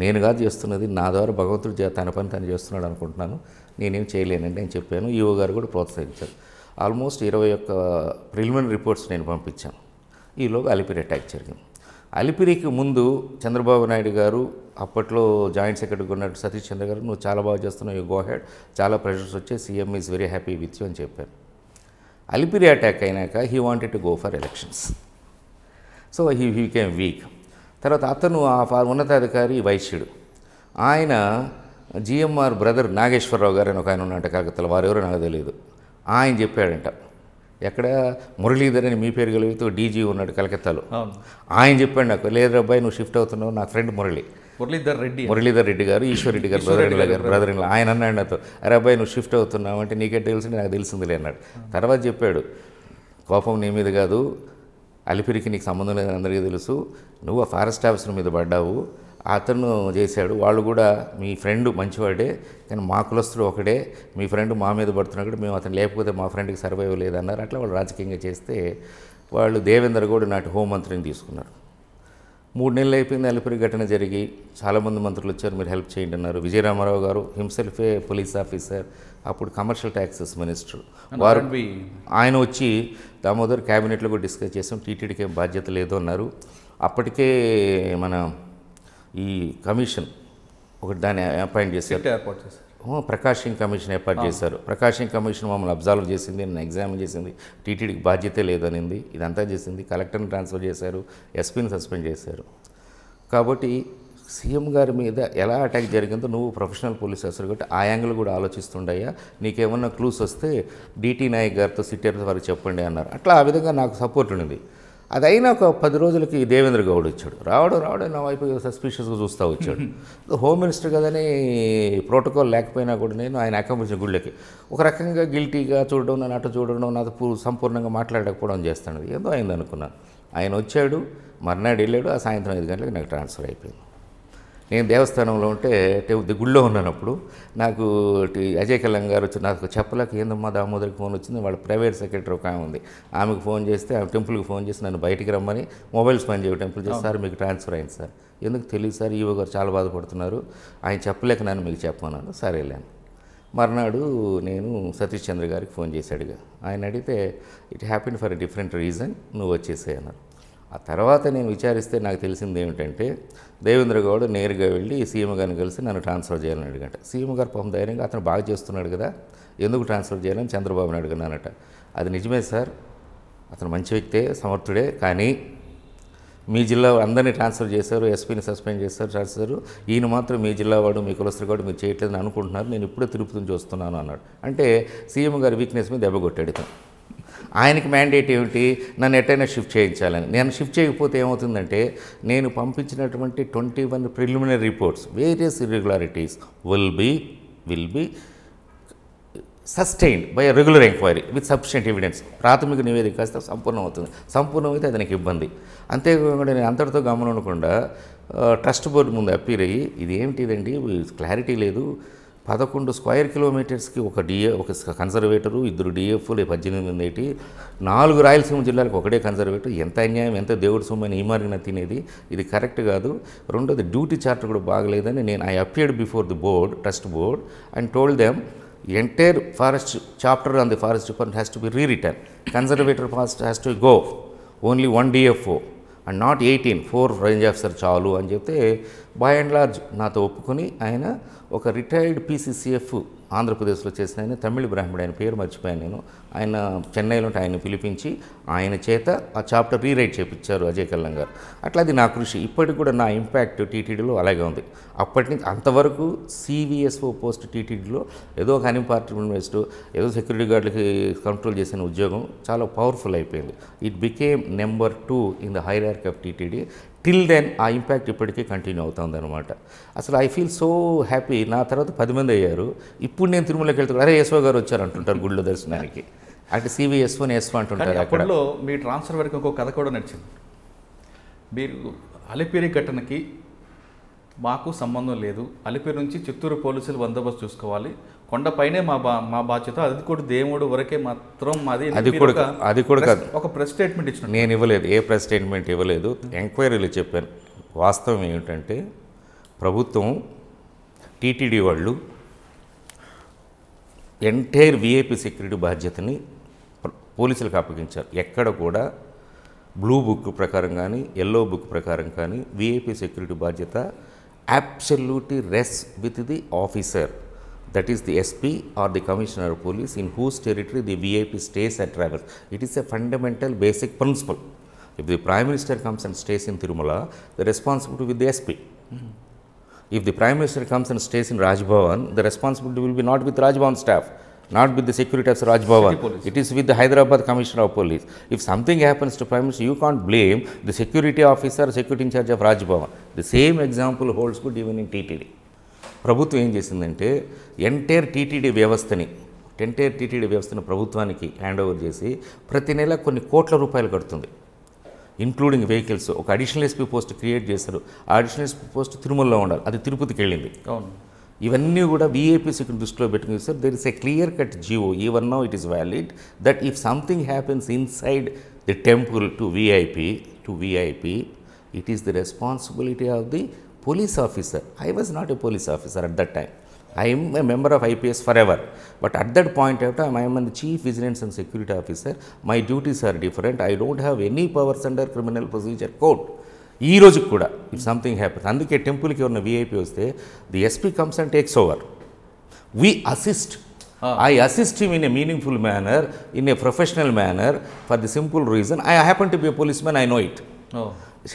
నేను కాదు చేస్తున్నది నా ద్వారా భగవంతుడు తన పని తను చేస్తున్నాడు అనుకుంటున్నాను నేనేం చేయలేనండి అని చెప్పాను ఈఓ గారు కూడా ప్రోత్సహించారు ఆల్మోస్ట్ ఇరవై ఒక్క ప్రిలిమినరీ రిపోర్ట్స్ నేను పంపించాను ఈలోగా అలిపిరి అటాక్ జరిగింది అలిపిరికి ముందు చంద్రబాబు నాయుడు గారు అప్పట్లో జాయింట్ సెక్రటరీ ఉన్నట్టు సతీష్ చంద్ర గారు నువ్వు చాలా బాగా చేస్తున్నావు యూ గోహెడ్ చాలా ప్రెషర్స్ వచ్చే CM is very happy with you అని చెప్పాను అలిపిరి అటాక్ అయినాక he wanted to go for elections so he he came week తర్వాత అతను ఆ ఉన్నతాధికారి వైశ్యుడు ఆయన జిఎంఆర్ బ్రదర్ నాగేశ్వరరావు గారు అని ఒక ఆయన ఉన్నట్టు కలకత్తాలో వారెవరో నాకు తెలియదు ఆయన చెప్పాడంట ఎక్కడ మురళీధర్ అని మీ పేరు కలిగితే డీజీ ఉన్నాడు కలకత్తాలో ఆయన చెప్పాడు నాకు లేదు అబ్బాయి నువ్వు షిఫ్ట్ అవుతున్నావు నా ఫ్రెండ్ మురళి మురళీధర్ రెడ్డి మురళీధర్ రెడ్డి గారు ఈశ్వర్ రెడ్డి గారు బ్రదర్ గారు బ్రదర్ ఇన్లా ఆయన అన్నాడు నాతో అరే అబ్బాయి నువ్వు షిఫ్ట్ అవుతున్నావు అంటే నీకే తెలిసింది నాకు తెలిసిందిలే అన్నాడు తర్వాత చెప్పాడు కోపం నీ మీద కాదు అలిపిరికి నీకు సంబంధం లేదని అందరికీ తెలుసు నువ్వు ఆ ఫారెస్ట్ ఆఫీసర్ మీద పడ్డావు అతను చేశాడు వాళ్ళు కూడా మీ ఫ్రెండ్ మంచివాడే కానీ మా కులస్తుడు ఒకడే మీ ఫ్రెండ్ మా మీద పడుతున్నాడు మేము అతను లేకపోతే మా ఫ్రెండ్కి సర్వైవ్ లేదన్నారు అట్లా వాళ్ళు రాజకీయంగా చేస్తే వాళ్ళు దేవేంద్ర గౌడ్ నాటి హోంమంత్రిని తీసుకున్నారు మూడు నెలలు అయిపోయింది అలిపిరి ఘటన జరిగి చాలామంది మంత్రులు వచ్చారు మీరు హెల్ప్ చేయండి అన్నారు విజయరామారావు గారు హిమ్సెల్ఫే పోలీస్ ఆఫీసర్ అప్పుడు కమర్షియల్ ట్యాక్సెస్ మినిస్టర్ వారు ఆయన వచ్చి దామోదర్ క్యాబినెట్లో కూడా డిస్కస్ చేసాం టీటీడీకి ఏం బాధ్యత లేదు అన్నారు అప్పటికే మన ఈ కమిషన్ ఒకటి దాన్ని అపాయింట్ చేశారు ఏర్పాటు చేశారు ప్రకాశింగ్ కమిషన్ ఏర్పాటు చేశారు ప్రకాశింగ్ కమిషన్ మమ్మల్ని అబ్జర్వ్ చేసింది నన్ను ఎగ్జామిన్ చేసింది టీటీడీకి బాధ్యతే లేదనింది ఇదంతా చేసింది కలెక్టర్ని ట్రాన్స్ఫర్ చేశారు ఎస్పీని సస్పెండ్ చేశారు కాబట్టి సీఎం గారి మీద ఎలా అటాక్ జరిగిందో నువ్వు ప్రొఫెషనల్ పోలీస్ ఆఫీసర్ కాబట్టి ఆ యాంగిల్ కూడా ఆలోచిస్తుండయా నీకేమన్నా క్లూస్ వస్తే డీటీ నాయక్ గారితో సిటీ వారికి చెప్పండి అన్నారు అట్లా ఆ విధంగా నాకు సపోర్ట్ ఉండింది అదైనా ఒక పది రోజులకి దేవేంద్ర గౌడ్ వచ్చాడు రావడం రావడం నా వైపు సస్పీషియస్గా చూస్తూ వచ్చాడు హోమ్ మినిస్టర్ కదని ప్రోటోకాల్ లేకపోయినా కూడా నేను ఆయన అకామిడేషన్ గుళ్ళకి ఒక రకంగా గిల్టీగా చూడడం నన్ను అటు చూడడం నాతో సంపూర్ణంగా మాట్లాడకపోవడం చేస్తాను ఏదో అయింది అనుకున్నాను ఆయన వచ్చాడు మర్నాడు వెళ్ళాడు ఆ సాయంత్రం ఐదు గంటలకు నాకు ట్రాన్స్ఫర్ అయిపోయింది నేను దేవస్థానంలో ఉంటే గుళ్ళో ఉన్నప్పుడు నాకు అజయ్ కళ్యాణ్ గారు వచ్చి నాకు చెప్పలేక ఏందమ్మా దామోదరికి ఫోన్ వచ్చింది వాళ్ళ ప్రైవేట్ సెక్రటరీ ఒక ఆమె ఉంది ఆమెకు ఫోన్ చేస్తే ఆమె టెంపుల్కి ఫోన్ చేసి నన్ను బయటికి రమ్మని మొబైల్స్ పని చేయడం టెంపుల్ చేసి సార్ మీకు ట్రాన్స్ఫర్ అయింది సార్ ఎందుకు తెలియదు సార్ ఈవో గారు చాలా బాధపడుతున్నారు ఆయన చెప్పలేక నన్ను మీకు చెప్పమన్నాను సరే లేను మర్నాడు నేను సతీష్ చంద్ర గారికి ఫోన్ చేశాడుగా ఆయన అడిగితే it happen for a different reason నువ్వు వచ్చేసాయన్నారు ఆ తర్వాత నేను విచారిస్తే నాకు తెలిసింది ఏమిటంటే దేవేంద్ర గౌడ్ నేరుగా వెళ్ళి సీఎం గారిని కలిసి నన్ను ట్రాన్స్ఫర్ చేయాలని అడిగట సీఎం గారు పాపం ధైర్యంగా అతను బాగా చేస్తున్నాడు కదా ఎందుకు ట్రాన్స్ఫర్ చేయాలని చంద్రబాబుని అడిగినానట అది నిజమే సార్ అతను మంచి వ్యక్తే సమర్థుడే కానీ మీ జిల్లా అందరినీ ట్రాన్స్ఫర్ చేశారు ఎస్పీని సస్పెండ్ చేశారు చేస్తారు ఈయన మాత్రం మీ జిల్లా వాడు మీ కులస్తులు కాడు మీరు చేయట్లేదని అనుకుంటున్నారు నేను ఇప్పుడే తిరుపతిని చూస్తున్నాను అన్నాడు అంటే సీఎం గారి వీక్నెస్ మీద దెబ్బ కొట్టాడు ఆయనకి మ్యాండేట్ ఏమిటి నన్ను ఎట్టయినా షిఫ్ట్ చేయించాలని నేను షిఫ్ట్ చేయకపోతే ఏమవుతుందంటే నేను పంపించినటువంటి twenty one preliminary reports various irregularities will be will be sustained by regular enquiry with sufficient evidence ప్రాథమిక నివేదిక కాస్త సంపూర్ణం సంపూర్ణమైతే అతనికి ఇబ్బంది అంతేకాకుండా నేను అంతటితో గమనం ట్రస్ట్ బోర్డు ముందు అప్పీర్ అయ్యి ఇదేమిటిదండి క్లారిటీ లేదు పదకొండు స్క్వేర్ కిలోమీటర్స్కి ఒక డిఏ ఒక కన్సర్వేటరు ఇద్దరు డిఎఫ్లు పద్దెనిమిది ఉండేటి నాలుగు రాయలసీమ జిల్లాలకు ఒకటే కన్సర్వేటర్ ఎంత అన్యాయం ఎంత దేవుడి సొమ్మని ఈ మార్గన తినేది ఇది కరెక్ట్ కాదు రెండోది డ్యూటీ చార్టర్ కూడా బాగలేదని నేను I appeared before the board trust board and told them entire forest chapter on the forest department has to be re return conservator forest has to go only one DFO and not eighteen four range officer చాలు అని చెప్తే by and large నాతో ఒప్పుకొని ఆయన ఒక retired PCCF ఆంధ్రప్రదేశ్లో చేసిన ఆయన తమిళ బ్రాహ్మణుడు ఆయన పేరు మర్చిపోయాను నేను ఆయన చెన్నైలో ఆయన పిలిపించి ఆయన చేత ఆ చాప్టర్ రీరైట్ చేపించారు అజయ్ కల్లం గారు అట్లా అది నా కృషి ఇప్పటికి కూడా నా ఇంపాక్ట్ టీటీడీలో అలాగే ఉంది అప్పటి నుంచి అంతవరకు సివిఎస్ఓ పోస్ట్ టీటీడీలో ఏదో ఒక అన్ఇంపార్టెంట్ వేస్ట్ ఏదో సెక్యూరిటీ గార్డులకి కంట్రోల్ చేసిన ఉద్యోగం చాలా పవర్ఫుల్ అయిపోయింది it became number two in the hierarchy of TTD till then ఆ ఇంపాక్ట్ ఇప్పటికీ కంటిన్యూ అవుతుంది అనమాట అసలు ఐ ఫీల్ సో హ్యాపీ నా తర్వాత పది మంది అయ్యారు ఇప్పుడు నేను తిరుమలకి వెళ్తే అరే యశో గారు వచ్చారు అంటుంటారు గుళ్ళో దర్శనానికి అంటే సివిఎస్ఓ ఎస్ అంటుంటారు అప్పట్లో మీ ట్రాన్స్ఫర్ వరకు ఇంకో కథ కూడా నడిచింది మీరు అలిపిరి ఘటనకి మాకు సంబంధం లేదు అలిపిరి నుంచి చిత్తూరు పోలీసులు బందోబస్తు చూసుకోవాలి కొండపైనే మా బా మా బాధ్యత అది కూడా దేవుడు వరకే మాత్రం అది అది కూడా అది కూడా ఒక ప్రెస్ స్టేట్మెంట్ ఇచ్చిన నేను ఇవ్వలేదు ఏ ప్రెస్ స్టేట్మెంట్ ఇవ్వలేదు hmm. ఎంక్వైరీలు చెప్పాను వాస్తవం ఏమిటంటే ప్రభుత్వం టీటీడీ వాళ్ళు ఎంటైర్ విఐపి సెక్యూరిటీ బాధ్యతని పోలీసులకు అప్పగించారు ఎక్కడ కూడా బ్లూ బుక్ ప్రకారం కానీ ఎల్లో బుక్ ప్రకారం కానీ విఐపి సెక్యూరిటీ బాధ్యత absolutely rest with the officer that is the SP or the commissioner police in whose territory the VIP stays and travels it is a fundamental basic principle if the prime minister comes and stays in Tirumala the responsibility with the SP if the prime minister comes and stays in Raj Bhavan the responsibility will be not with Raj Bhavan staff not with the security of Raj Bhavan it is with Hyderabad commissioner of police if something happens to prime minister you can't blame the security officer security incharge of Raj Bhavan the same example holds good even in TTD ప్రభుత్వం ఏం చేసిందంటే entire TTD వ్యవస్థని entire TTD వ్యవస్థను ప్రభుత్వానికి hand over చేసి ప్రతి నెల కొన్ని కోట్ల రూపాయలు కడుతుంది ఇంక్లూడింగ్ వెహికల్స్ ఒక అడిషనల్ ఎస్పీ పోస్ట్ క్రియేట్ చేశారు ఆ అడిషనల్ ఎస్పీ పోస్ట్ తిరుమలలో ఉండాలి అది తిరుపతికి వెళ్ళింది అవును ఇవన్నీ కూడా వీఏపీ సెక్యూర్ దృష్టిలో పెట్టుకుని sir there is a clear cut GO even now it is valid that if something happens inside the temple to VIP to VIP it is the responsibility of the police officer. I was not a police officer at that time. I am a member of IPS forever. But at that point of time, I am the chief vigilance and security officer. My duties are different. I don't have any power under criminal procedure code. ఈ రోజు కూడా something happy అందుకే టెంపుల్కి ఎవరిన VIP వస్తే the SP comes and takes over we assist I assist him in a meaningful manner in a professional manner for the simple reason I happen to be a policeman I know it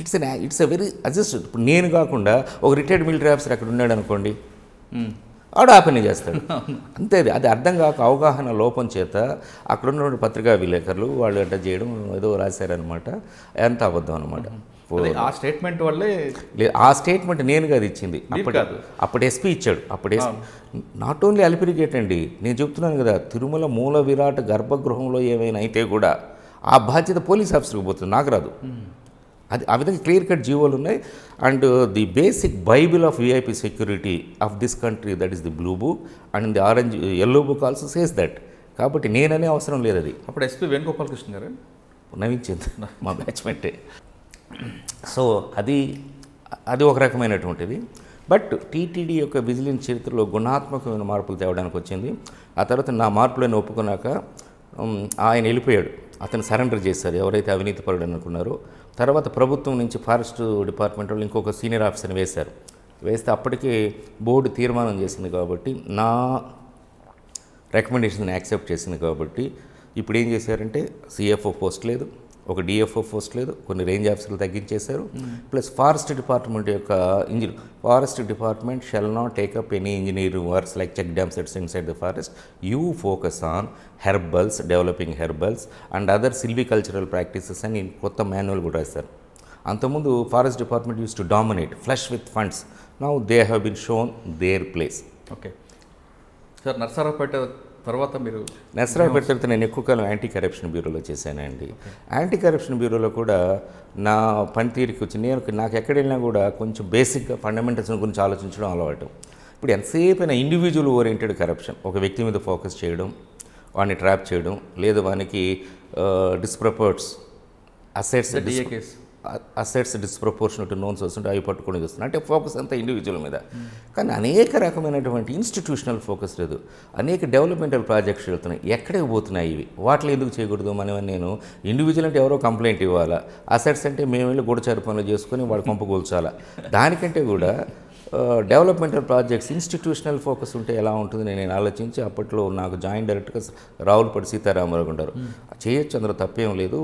it's an it's a very assist ఇప్పుడు నేను కాకుండా ఒక retired military officer అక్కడ ఉన్నాడు అనుకోండి ఆడు ఆ పని చేస్తాడు అంతే అది అర్థం కాక అవగాహన లోపం చేత అక్కడ ఉన్నటువంటి పత్రికా విలేకరులు వాళ్ళు అట్లా చేయడం ఏదో రాశారనమాట ఎంత అబద్ధం అనమాట ఆ స్టేట్మెంట్ వల్లే ఆ స్టేట్మెంట్ నేను కాదు ఇచ్చింది అప్పుడు అప్పుడు ఎస్పీ ఇచ్చాడు అప్పుడు నాట్ ఓన్లీ అలిపిరిగేట్ అండి నేను చెప్తున్నాను కదా తిరుమల మూల విరాట్ గర్భగృహంలో ఏమైనా అయితే కూడా ఆ బాధ్యత పోలీస్ ఆఫీసర్కి పోతుంది నాకు రాదు అది ఆ విధంగా క్లియర్ కట్ జీవోలు ఉన్నాయి and the basic bible of VIP security of this country that is the blue book and the orange yellow book also says that కాబట్టి నేననే అవసరం లేదు అది అప్పుడు ఎస్పీ వేణుగోపాలకృష్ణ గారు నవ్వించింది మా బ్యాచ్మెంటే సో అది అది ఒక రకమైనటువంటిది బట్ టీటీడీ యొక్క విజిలెన్స్ చరిత్రలో గుణాత్మకమైన మార్పులు తేవడానికి వచ్చింది ఆ తర్వాత నా మార్పులను ఒప్పుకున్నాక ఆయన వెళ్ళిపోయాడు అతను సరెండర్ చేశారు ఎవరైతే అవినీతి పరుడు అనుకున్నారో తర్వాత ప్రభుత్వం నుంచి ఫారెస్ట్ డిపార్ట్మెంట్ వాళ్ళు ఇంకొక సీనియర్ ఆఫీసర్ని వేశారు వేస్తే అప్పటికే బోర్డు తీర్మానం చేసింది కాబట్టి నా రికమెండేషన్ యాక్సెప్ట్ చేసింది కాబట్టి ఇప్పుడు ఏం చేశారంటే సిఎఫ్ఓ పోస్ట్ లేదు ఒక డిఎఫ్ఓ పోస్ట్ లేదు కొన్ని రేంజ్ ఆఫీసర్లు తగ్గించేశారు ప్లస్ ఫారెస్ట్ డిపార్ట్మెంట్ యొక్క engine forest department shall not take up any engineer works like check dam sets inside the forest you focus on herbals developing herbals and other silvicultural practices అని కొత్త manual కూడా రాశారు అంతకుముందు forest department used to dominate flush with funds now they have been shown their place okay sir Narasaraopet తర్వాత మీరు నెసరా తర్వాత నేను ఎక్కువ కాలం యాంటీ కరప్షన్ బ్యూరోలో చేశానండి యాంటీ కరప్షన్ బ్యూరోలో కూడా నా పనితీరుకి వచ్చి నేను నాకు ఎక్కడ కూడా కొంచెం బేసిక్గా ఫండమెంటల్స్ గురించి ఆలోచించడం అలవాటు ఇప్పుడు ఎంతసేపు అయినా ఇండివిజువల్ ఓరియంటెడ్ కరప్షన్ ఒక వ్యక్తి మీద ఫోకస్ చేయడం వాడిని ట్రాప్ చేయడం లేదు వానికి disproportionate assets assets disproportionate to knowns వస్తుంటే అవి పట్టుకొని చూస్తున్నాయి అంటే ఫోకస్ అంతా ఇండివిజువల్ మీద కానీ అనేక రకమైనటువంటి ఇన్స్టిట్యూషనల్ ఫోకస్ లేదు అనేక డెవలప్మెంటల్ ప్రాజెక్ట్స్ వెళ్తున్నాయి ఎక్కడికి పోతున్నాయి ఇవి వాటిలో ఎందుకు చేయకూడదు మనం నేను ఇండివిజువల్ అంటే ఎవరో కంప్లైంట్ ఇవ్వాలా అసెట్స్ అంటే మేము వెళ్ళి గూడచారు పనులు చేసుకొని వాళ్ళు పంపగూల్చాలా దానికంటే కూడా డెవలప్మెంటల్ ప్రాజెక్ట్స్ ఇన్స్టిట్యూషనల్ ఫోకస్ ఉంటే ఎలా ఉంటుందని నేను ఆలోచించి అప్పట్లో నాకు జాయింట్ డైరెక్టర్గా పడి సీతారామరావు గారు చేయొచ్చు అందులో తప్పేం లేదు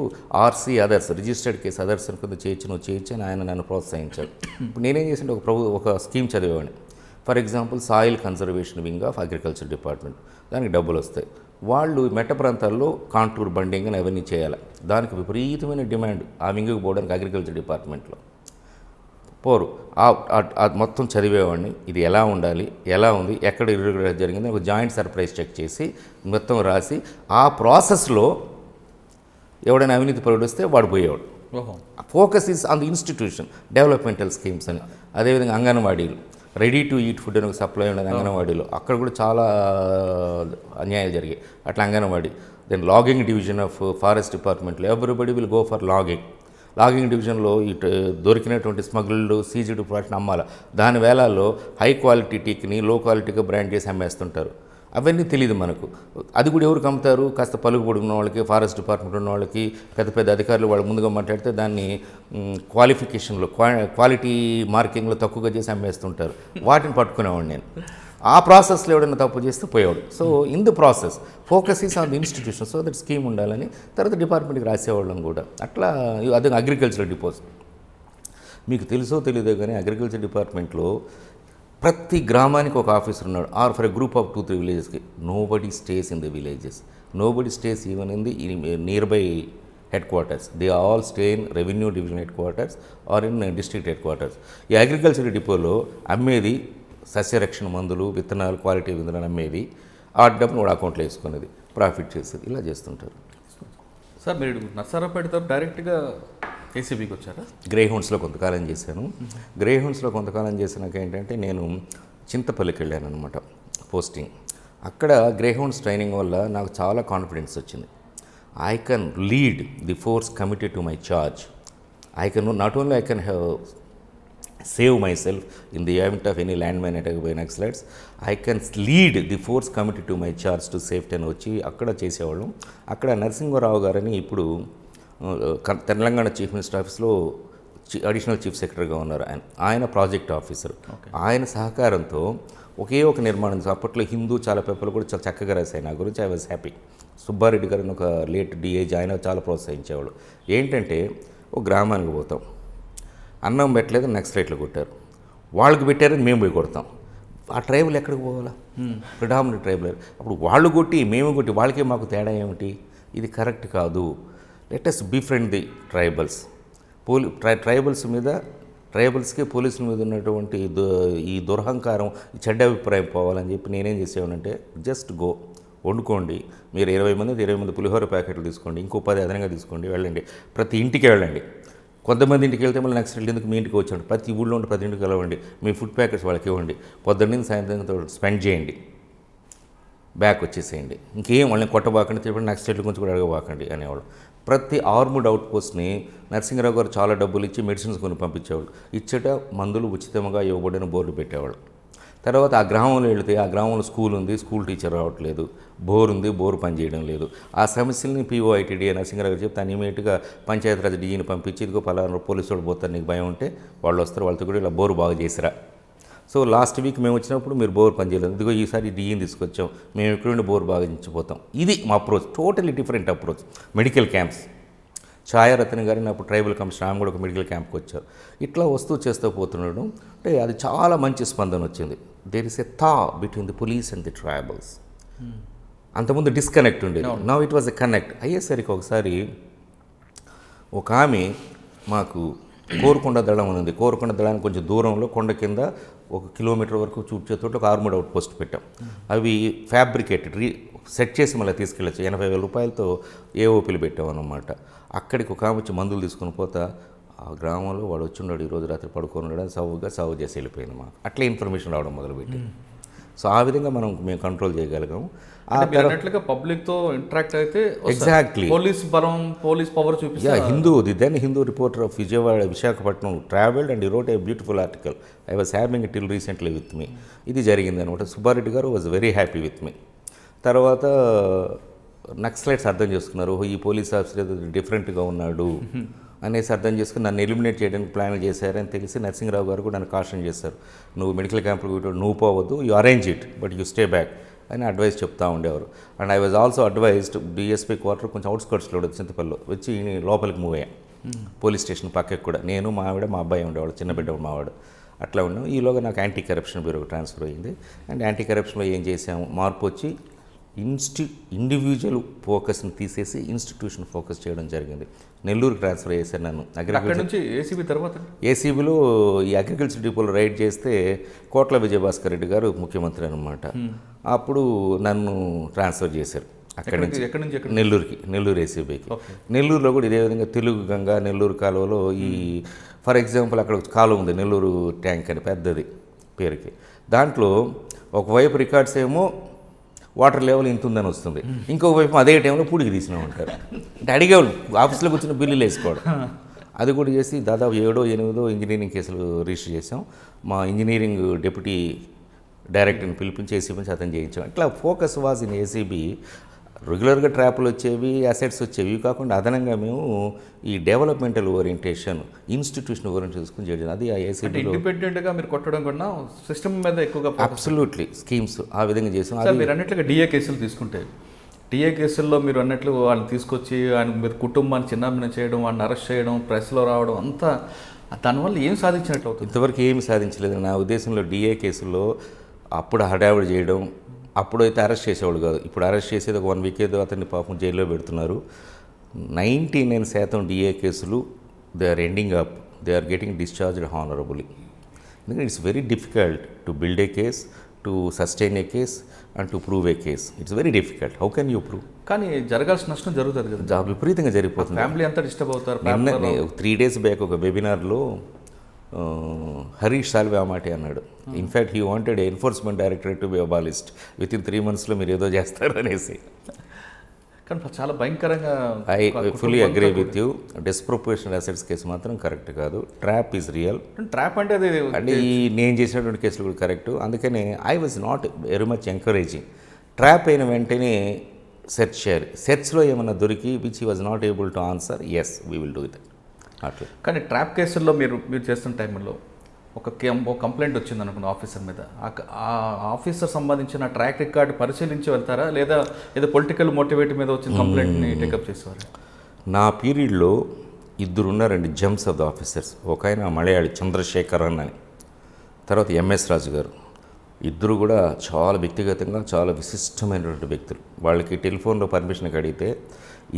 RC others registered case others కింద చేయొచ్చు నువ్వు చేయొచ్చు అని ఆయన నన్ను ప్రోత్సహించాడు ఇప్పుడు నేనేం చేసింటే ఒక ప్రభు ఒక స్కీమ్ చదివేవాడిని for example soil conservation wing of agriculture department దానికి డబ్బులు వస్తాయి వాళ్ళు మెట్ట ప్రాంతాల్లో కాంటూర్ బండింగ్ అని అవన్నీ చేయాలి దానికి విపరీతమైన డిమాండ్ ఆ వింగ్కి పోవడానికి అగ్రికల్చర్ డిపార్ట్మెంట్లో పోరు మొత్తం చదివేవాడిని ఇది ఎలా ఉండాలి ఎలా ఉంది ఎక్కడ ఇరుగుడ జరిగింది ఒక జాయింట్ సర్ప్రైజ్ చెక్ చేసి మొత్తం రాసి ఆ ప్రాసెస్లో ఎవడైనా అవినీతి పరుడు వస్తే వాడు పోయేవాడు focus is on the institution developmental schemes అని అదేవిధంగా అంగన్వాడీలు రెడీ టు ఈట్ ఫుడ్ అని ఒక సప్లై ఉండేది అంగన్వాడీలో అక్కడ కూడా చాలా అన్యాయాలు జరిగాయి అట్లా anganwadi then logging division of forest డిపార్ట్మెంట్లో everybody will go for logging logging డివిజన్లో ఇటు దొరికినటువంటి స్మగ్లర్లు సీజుడ్ ప్లాట్ని అమ్మాలి దాని వేళల్లో హై క్వాలిటీ టీక్ని లో క్వాలిటీగా బ్రాండ్ చేసి అమ్మేస్తుంటారు అవన్నీ తెలియదు మనకు అది కూడా ఎవరికి అమ్ముతారు కాస్త పలుకుబడి ఉన్న వాళ్ళకి ఫారెస్ట్ డిపార్ట్మెంట్ ఉన్న వాళ్ళకి పెద్ద పెద్ద అధికారులు వాళ్ళు ముందుగా మాట్లాడితే దాన్ని క్వాలిఫికేషన్లో క్వాలిటీ మార్కింగ్లో తక్కువగా చేసి అమ్మేస్తుంటారు వాటిని పట్టుకునేవాడిని నేను ఆ ప్రాసెస్లో ఎవడైనా తప్పు చేస్తే పోయేవాడు so in the process focus is on the institution so that scheme ఉండాలని తర్వాత డిపార్ట్మెంట్కి రాసేవాళ్ళం కూడా అట్లా అదే అగ్రికల్చర్ డిపాజిట్ మీకు తెలుసో తెలియదో కానీ అగ్రికల్చర్ డిపార్ట్మెంట్లో ప్రతి గ్రామానికి ఒక ఆఫీసర్ ఉన్నాడు or for a group of two three విలేజెస్కి nobody stays in the villages nobody stays even in the nearby headquarters they all stay in revenue division headquarters or in district headquarters ఈ agriculture డిపోలో అమ్మేది సస్యరక్షణ మందులు విత్తనాలు quality విందులు అమ్మేవి ఆ డబ్బును కూడా అకౌంట్లో వేసుకునేది ప్రాఫిట్ చేసేది ఇలా చేస్తుంటారు సార్ మీరు నర్సారాపేటతో డైరెక్ట్గా ఏసీబీకి వచ్చారా గ్రే హౌన్స్లో కొంతకాలం చేశాను గ్రే హౌన్స్లో కొంతకాలం చేసినాక ఏంటంటే నేను చింతపల్లికి వెళ్ళాను అనమాట పోస్టింగ్ అక్కడ గ్రే హౌన్స్ ట్రైనింగ్ వల్ల నాకు చాలా కాన్ఫిడెన్స్ వచ్చింది I can lead the force committed to my charge I can not only I can have save myself in the event of any land mine by an axolites I can lead the force committee to my charge to safety అని వచ్చి అక్కడ చేసేవాళ్ళం అక్కడ నరసింహరావు గారని ఇప్పుడు Telangana chief minister ఆఫీస్లో additional chief సెక్రటరీగా ఉన్నారు ఆయన ఆయన ప్రాజెక్ట్ ఆఫీసర్ ఆయన సహకారంతో ఒకే ఒక నిర్మాణం అప్పట్లో హిందూ చాలా పేపర్లు కూడా చాలా చక్కగా రాశాయి నా గురించి ఐ వాజ్ హ్యాపీ సుబ్బారెడ్డి గారు ఒక లేట్ డిఏజ్ ఆయన చాలా ప్రోత్సహించేవాడు ఏంటంటే ఒక గ్రామానికి పోతాం అన్నం పెట్టలేదు నెక్స్ట్ రేట్లు కొట్టారు వాళ్ళకి పెట్టారని మేము పోయి కొడతాం ఆ ట్రైబులు ఎక్కడికి పోవాలా ప్రిడామినెంట్ ట్రైబుల్ అప్పుడు వాళ్ళు కొట్టి మేము కొట్టి వాళ్ళకే మాకు తేడా ఏమిటి ఇది కరెక్ట్ కాదు లెటెస్ట్ బిఫ్రెండ్ ది ట్రైబల్స్ పోలీ ట్రై ట్రైబల్స్ మీద ట్రైబల్స్కి పోలీసుల మీద ఉన్నటువంటి ఈ దురహంకారం చెడ్డ అభిప్రాయం పోవాలని చెప్పి నేనేం చేసేవానంటే జస్ట్ గో వండుకోండి మీరు ఇరవై మంది ఇరవై మంది పులిహోర ప్యాకెట్లు తీసుకోండి ఇంకో పది అదనంగా తీసుకోండి వెళ్ళండి ప్రతి ఇంటికి వెళ్ళండి కొంతమంది ఇంటికి వెళ్తే మళ్ళీ నెక్స్ట్ ఎందుకు మీ ఇంటికి వచ్చాడు ప్రతి ఊళ్ళో ఉండి ప్రతి ఇంటికి కలవండి మీ ఫుడ్ ప్యాకెట్స్ వాళ్ళకి ఇవ్వండి పొద్దున్న సాయంత్రం స్పెండ్ చేయండి బ్యాక్ వచ్చేసేయండి ఇంకేం వాళ్ళని కొట్టబాకండి చెప్పండి నెక్స్ట్ స్టేట్ గురించి కూడా అడగబాకండి అనేవాళ్ళు ప్రతి ఆర్ముడ్ అవుట్ పోస్ట్ని నరసింహరావు గారు చాలా డబ్బులు ఇచ్చి మెడిసిన్స్ కొని పంపించేవాళ్ళు ఇచ్చట మందులు ఉచితంగా ఇవ్వబడిన బోర్డు పెట్టేవాళ్ళు తర్వాత ఆ గ్రామంలో వెళితే ఆ గ్రామంలో స్కూల్ ఉంది స్కూల్ టీచర్ రావట్లేదు బోర్ ఉంది బోర్ పనిచేయడం లేదు ఆ సమస్యల్ని పీఓఐటీడీ నరసింహరావు గారు చెప్తే ఇమీడియట్గా పంచాయతీరాజ్ డీజీని పంపించి ఇదిగో పలానా పోలీసు వాళ్ళు పోతారు నీకు భయం ఉంటే వాళ్ళు వస్తారు వాళ్ళతో కూడా ఇలా బోరు బాగా చేసిరా సో లాస్ట్ వీక్ మేము వచ్చినప్పుడు మీరు బోర్ పనిచేయలేదు ఇదిగో ఈసారి డీజీని తీసుకొచ్చాం మేము ఇక్కడ నుండి బోర్ బాగా ఇచ్చిపోతాం ఇది మా approach totally different approach medical camps Chayaratna గారిని అప్పుడు ట్రైబల్ కమిషనర్ ఆమె కూడా ఒక మెడికల్ క్యాంప్కి వచ్చారు ఇట్లా వస్తూ చేస్తూ పోతుండడం అంటే అది చాలా మంచి స్పందన వచ్చింది దేర్ ఇస్ ఎ థా between the police and the tribals అంతకుముందు డిస్కనెక్ట్ ఉండేది now it was a connect అయ్యేసరికి ఒకసారి ఒక ఆమె మాకు కోరుకొండ దళం ఉంది కోరుకొండ దళానికి కొంచెం దూరంలో కొండ కింద ఒక కిలోమీటర్ వరకు చూపించేతోటి ఒక ఆర్మూడ్ అవుట్ పోస్ట్ పెట్టాం అవి ఫ్యాబ్రికేటెడ్ రీ సెట్ చేసి మళ్ళీ తీసుకెళ్ళచ్చు ఎనభై వేల రూపాయలతో ఏఓపీలు పెట్టాం అనమాట అక్కడికి ఒక ఆమె వచ్చి మందులు తీసుకుని పోతా ఆ గ్రామంలో వాడు వచ్చిండాడు ఈరోజు రాత్రి పడుకొని ఉండడం సవ్వుగా సాగు చేసి వెళ్ళిపోయినమా మాకు అట్లే ఇన్ఫర్మేషన్ రావడం మొదలుపెట్టి సో ఆ విధంగా మనం మేము కంట్రోల్ చేయగలిగాము అన్నట్లుగా పబ్లిక్ తో ఇంటరాక్ట్ అయితే ఎగ్జాక్ట్లీ పోలీస్ బలం పోలీస్ పవర్ చూపిస్తా Hindu the then Hindu reporter of Vijayawada Visakhapatnam travelled and wrote a beautiful article I was having till recently with me ఇది జరిగింది అనమాట Subbareddy garu was very happy with me తర్వాత నక్సలైట్స్ అర్థం చేసుకున్నారు ఈ పోలీస్ ఆఫీసర్ డిఫరెంట్గా ఉన్నాడు అనేసి అర్థం చేసుకుని నన్ను ఎలిమినేట్ చేయడానికి ప్లాన్ చేశారని తెలిసి నరసింహరావు గారు కూడా నన్ను కాషన్ చేశారు నువ్వు మెడికల్ క్యాంపులు నువ్వు పోవద్దు you arrange it but you stay back అని అడ్వైస్ చెప్తూ ఉండేవారు and I was also advised DSP quarter కొంచెం అవుట్స్కర్ట్స్లో ఉండదు చింతపల్లిలో వచ్చి లోపలికి మూవ్ అయ్యాం పోలీస్ స్టేషన్ పక్కకి కూడా నేను మా ఆవిడ మా అబ్బాయి ఉండేవాడు చిన్న బిడ్డ మావాడు అట్లా ఉన్నాం ఈలోగా నాకు యాంటీ కరప్షన్ బ్యూరోకి ట్రాన్స్ఫర్ అయ్యింది అండ్ యాంటీ కరప్షన్లో ఏం చేసాము మార్పు వచ్చి ఇన్స్టి ఇండివిజువల్ ఫోకస్ని తీసేసి ఇన్స్టిట్యూషన్ ఫోకస్ చేయడం జరిగింది నెల్లూరు ట్రాన్స్ఫర్ చేశాను నన్ను అక్కడ నుంచి ఏసీబీ తర్వాత ఏసీబీలో ఈ అగ్రికల్చర్ డిపోలో రైడ్ చేస్తే కోట్ల విజయభాస్కర్ రెడ్డి గారు ముఖ్యమంత్రి అనమాట అప్పుడు నన్ను ట్రాన్స్ఫర్ చేశారు అక్కడి నుంచి ఎక్కడి నుంచి నెల్లూరుకి నెల్లూరు ఏసీబీకి నెల్లూరులో కూడా ఇదే విధంగా తెలుగు గంగ నెల్లూరు కాలువలో ఈ ఫర్ ఎగ్జాంపుల్ అక్కడ కాలువ ఉంది నెల్లూరు ట్యాంక్ అని పెద్దది పేరుకి దాంట్లో ఒకవైపు రికార్డ్స్ ఏమో వాటర్ లెవెల్ ఇంత ఉందని వస్తుంది ఇంకొక వైపు అదే టైంలో పూడికి తీసినా ఉంటారు అంటే అడిగేవాళ్ళు ఆఫీస్లో కూర్చుని బిల్లులు వేసుకోవడం అది కూడా చేసి దాదాపు ఏడో ఎనిమిదో ఇంజనీరింగ్ కేసులు రిజిస్టర్ చేసాం మా ఇంజనీరింగ్ డిప్యూటీ డైరెక్టర్ని పిలిపించి ఏసీబీ అతను చేయించాం ఇట్లా ఫోకస్ వాజ్ ఇన్ ఏసీబీ రెగ్యులర్గా ట్రాపులు వచ్చేవి అసెట్స్ వచ్చేవి కాకుండా అదనంగా మేము ఈ డెవలప్మెంటల్ ఓరియంటేషన్ ఇన్స్టిట్యూషన్ ఓరియంట్ చూసుకుని చేయడం అది ఆ ఏసీబీ ఇండిపెండెంట్గా మీరు కొట్టడం కూడా సిస్టమ్ మీద ఎక్కువగా అబ్సల్యూట్లీ స్కీమ్స్ ఆ విధంగా చేసాం మీరు అన్నట్లుగా డిఏ కేసులు తీసుకుంటే డిఏ కేసుల్లో మీరు అన్నట్లు వాళ్ళని తీసుకొచ్చి ఆయన మీరు కుటుంబాన్ని చిన్నాభిన్నం చేయడం వాడిని అరెస్ట్ చేయడం ప్రెస్లో రావడం అంతా దానివల్ల ఏం సాధించినట్లు అవుతుంది ఇంతవరకు ఏమి సాధించలేదు నా ఉద్దేశంలో డిఏ కేసుల్లో అప్పుడు హడావిడి చేయడం అప్పుడైతే అరెస్ట్ చేసేవాడు కాదు ఇప్పుడు అరెస్ట్ చేసేది ఒక వన్ వీక్ ఏదో అతన్ని పాపం జైల్లో పెడుతున్నారు నైంటీ నైన్ శాతం డిఏ కేసులు they are ending up they are getting discharged honourably ఎందుకంటే it's very difficult to build a case to sustain a case and to prove a case it's very difficult how can you prove కానీ జరగాల్సిన నష్టం జరుగుతుంది కదా విపరీతంగా జరిగిపోతుంది family అంతా disturb అవుతారు త్రీ డేస్ బ్యాక్ ఒక వెబినార్లో హరీష్ సాల్వే ఆ మాట అన్నాడు in fact he wanted enforcement directorate to be abolished within three మంత్స్లో మీరు ఏదో చేస్తారు అనేసి కానీ చాలా భయంకరంగా I fully agree with you disproportion assets case మాత్రం కరెక్ట్ కాదు ట్రాప్ ఈజ్ రియల్ ట్రాప్ అంటే అదే అంటే ఈ నేను చేసినటువంటి కేసులు కూడా కరెక్ట్ అందుకనే I was not very much encouraging trap అయిన వెంటనే సెర్చ్ చేయాలి సెర్చ్లో ఏమైనా దొరికి which he was not able to answer yes we will do it కానీ ట్రాప్ కేసుల్లో మీరు మీరు చేస్తున్న టైంలో ఒక కంప్లైంట్ వచ్చింది అనుకున్న ఆఫీసర్ మీద ఆ ఆఫీసర్ సంబంధించిన ట్రాక్ రికార్డ్ పరిశీలించి వెళ్తారా లేదా ఏదో పొలిటికల్ మోటివేట్ మీద వచ్చిన కంప్లైంట్ని టేకప్ చేసేవారు నా పీరియడ్లో ఇద్దరు ఉన్నారండి జమ్స్ ఆఫ్ ద ఆఫీసర్స్ ఒక ఆయన మలయాళి చంద్రశేఖర్ అని తర్వాత ఎంఎస్ రాజు గారు ఇద్దరు కూడా చాలా వ్యక్తిగతంగా చాలా విశిష్టమైనటువంటి వ్యక్తులు వాళ్ళకి టెలిఫోన్లో పర్మిషన్కి అడిగితే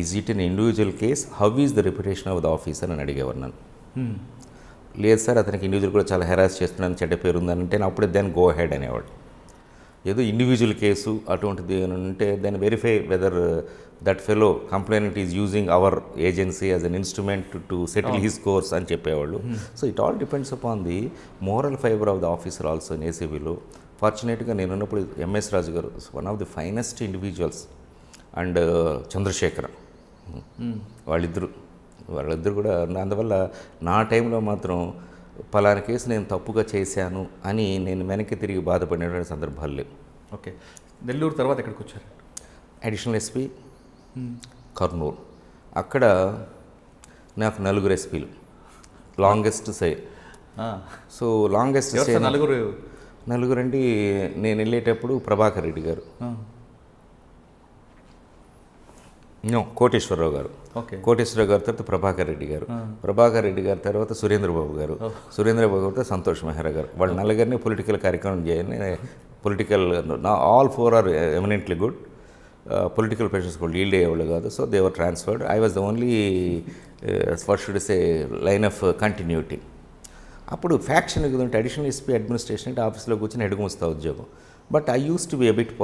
is it in individual case how is the reputation of the officer అని అడిగేవారు నన్ను hmm. లేదు సార్ అతనికి ఇండివిజువల్ కూడా చాలా హెరాస్ చేస్తున్నాను చెడ్డ పేరు ఉందని అంటే నేను అప్పుడే దెన్ గో హెడ్ అనేవాడు ఏదో ఇండివిజువల్ కేసు అటువంటిది అంటే then verify whether that fellow complaint is using our agency as an instrument to settle his scores అని చెప్పేవాళ్ళు so it all depends upon the moral fibre of the officer also in ఏసీబీలో ఫార్చునేట్గా నేనున్నప్పుడు MS Raju garu one of the finest individuals and Chandrasekhar వాళ్ళిద్దరు వాళ్ళిద్దరు కూడా అందువల్ల నా టైంలో మాత్రం పలానా కేసు నేను తప్పుగా చేశాను అని నేను వెనక్కి తిరిగి బాధపడినటువంటి సందర్భాలు లేవు ఓకే నెల్లూరు తర్వాత ఎక్కడికి వచ్చారు అడిషనల్ ఎస్పీ కర్నూలు అక్కడ నాకు నలుగురు ఎస్పీలు లాంగెస్ట్ సై సో లాంగెస్ట్ సై నలుగురు నలుగురండి నేను వెళ్ళేటప్పుడు ప్రభాకర్ రెడ్డి గారు నో కోటేశ్వరరావు గారు కోటేశ్వరరావు గారి తర్వాత ప్రభాకర్ రెడ్డి గారు ప్రభాకర్ రెడ్డి గారి తర్వాత సురేంద్రబాబు గారు సురేంద్రబాబు తర్వాత సంతోష్ మెహ్రా గారు వాళ్ళ నలుగురిని పొలిటికల్ కార్యక్రమం చేయని పొలిటికల్ నా all four are eminently good political pressures కూడా లీడ్ అయ్యేవాళ్ళు కాదు so they were transferred I was the only first say line of continuity అప్పుడు ఫ్యాక్షన్ అంటే అడిషనల్ ఎస్పీ అడ్మినిస్ట్రేషన్ అంటే ఆఫీస్లో కూర్చొని వస్తా ఉద్యోగం but I use to be a bit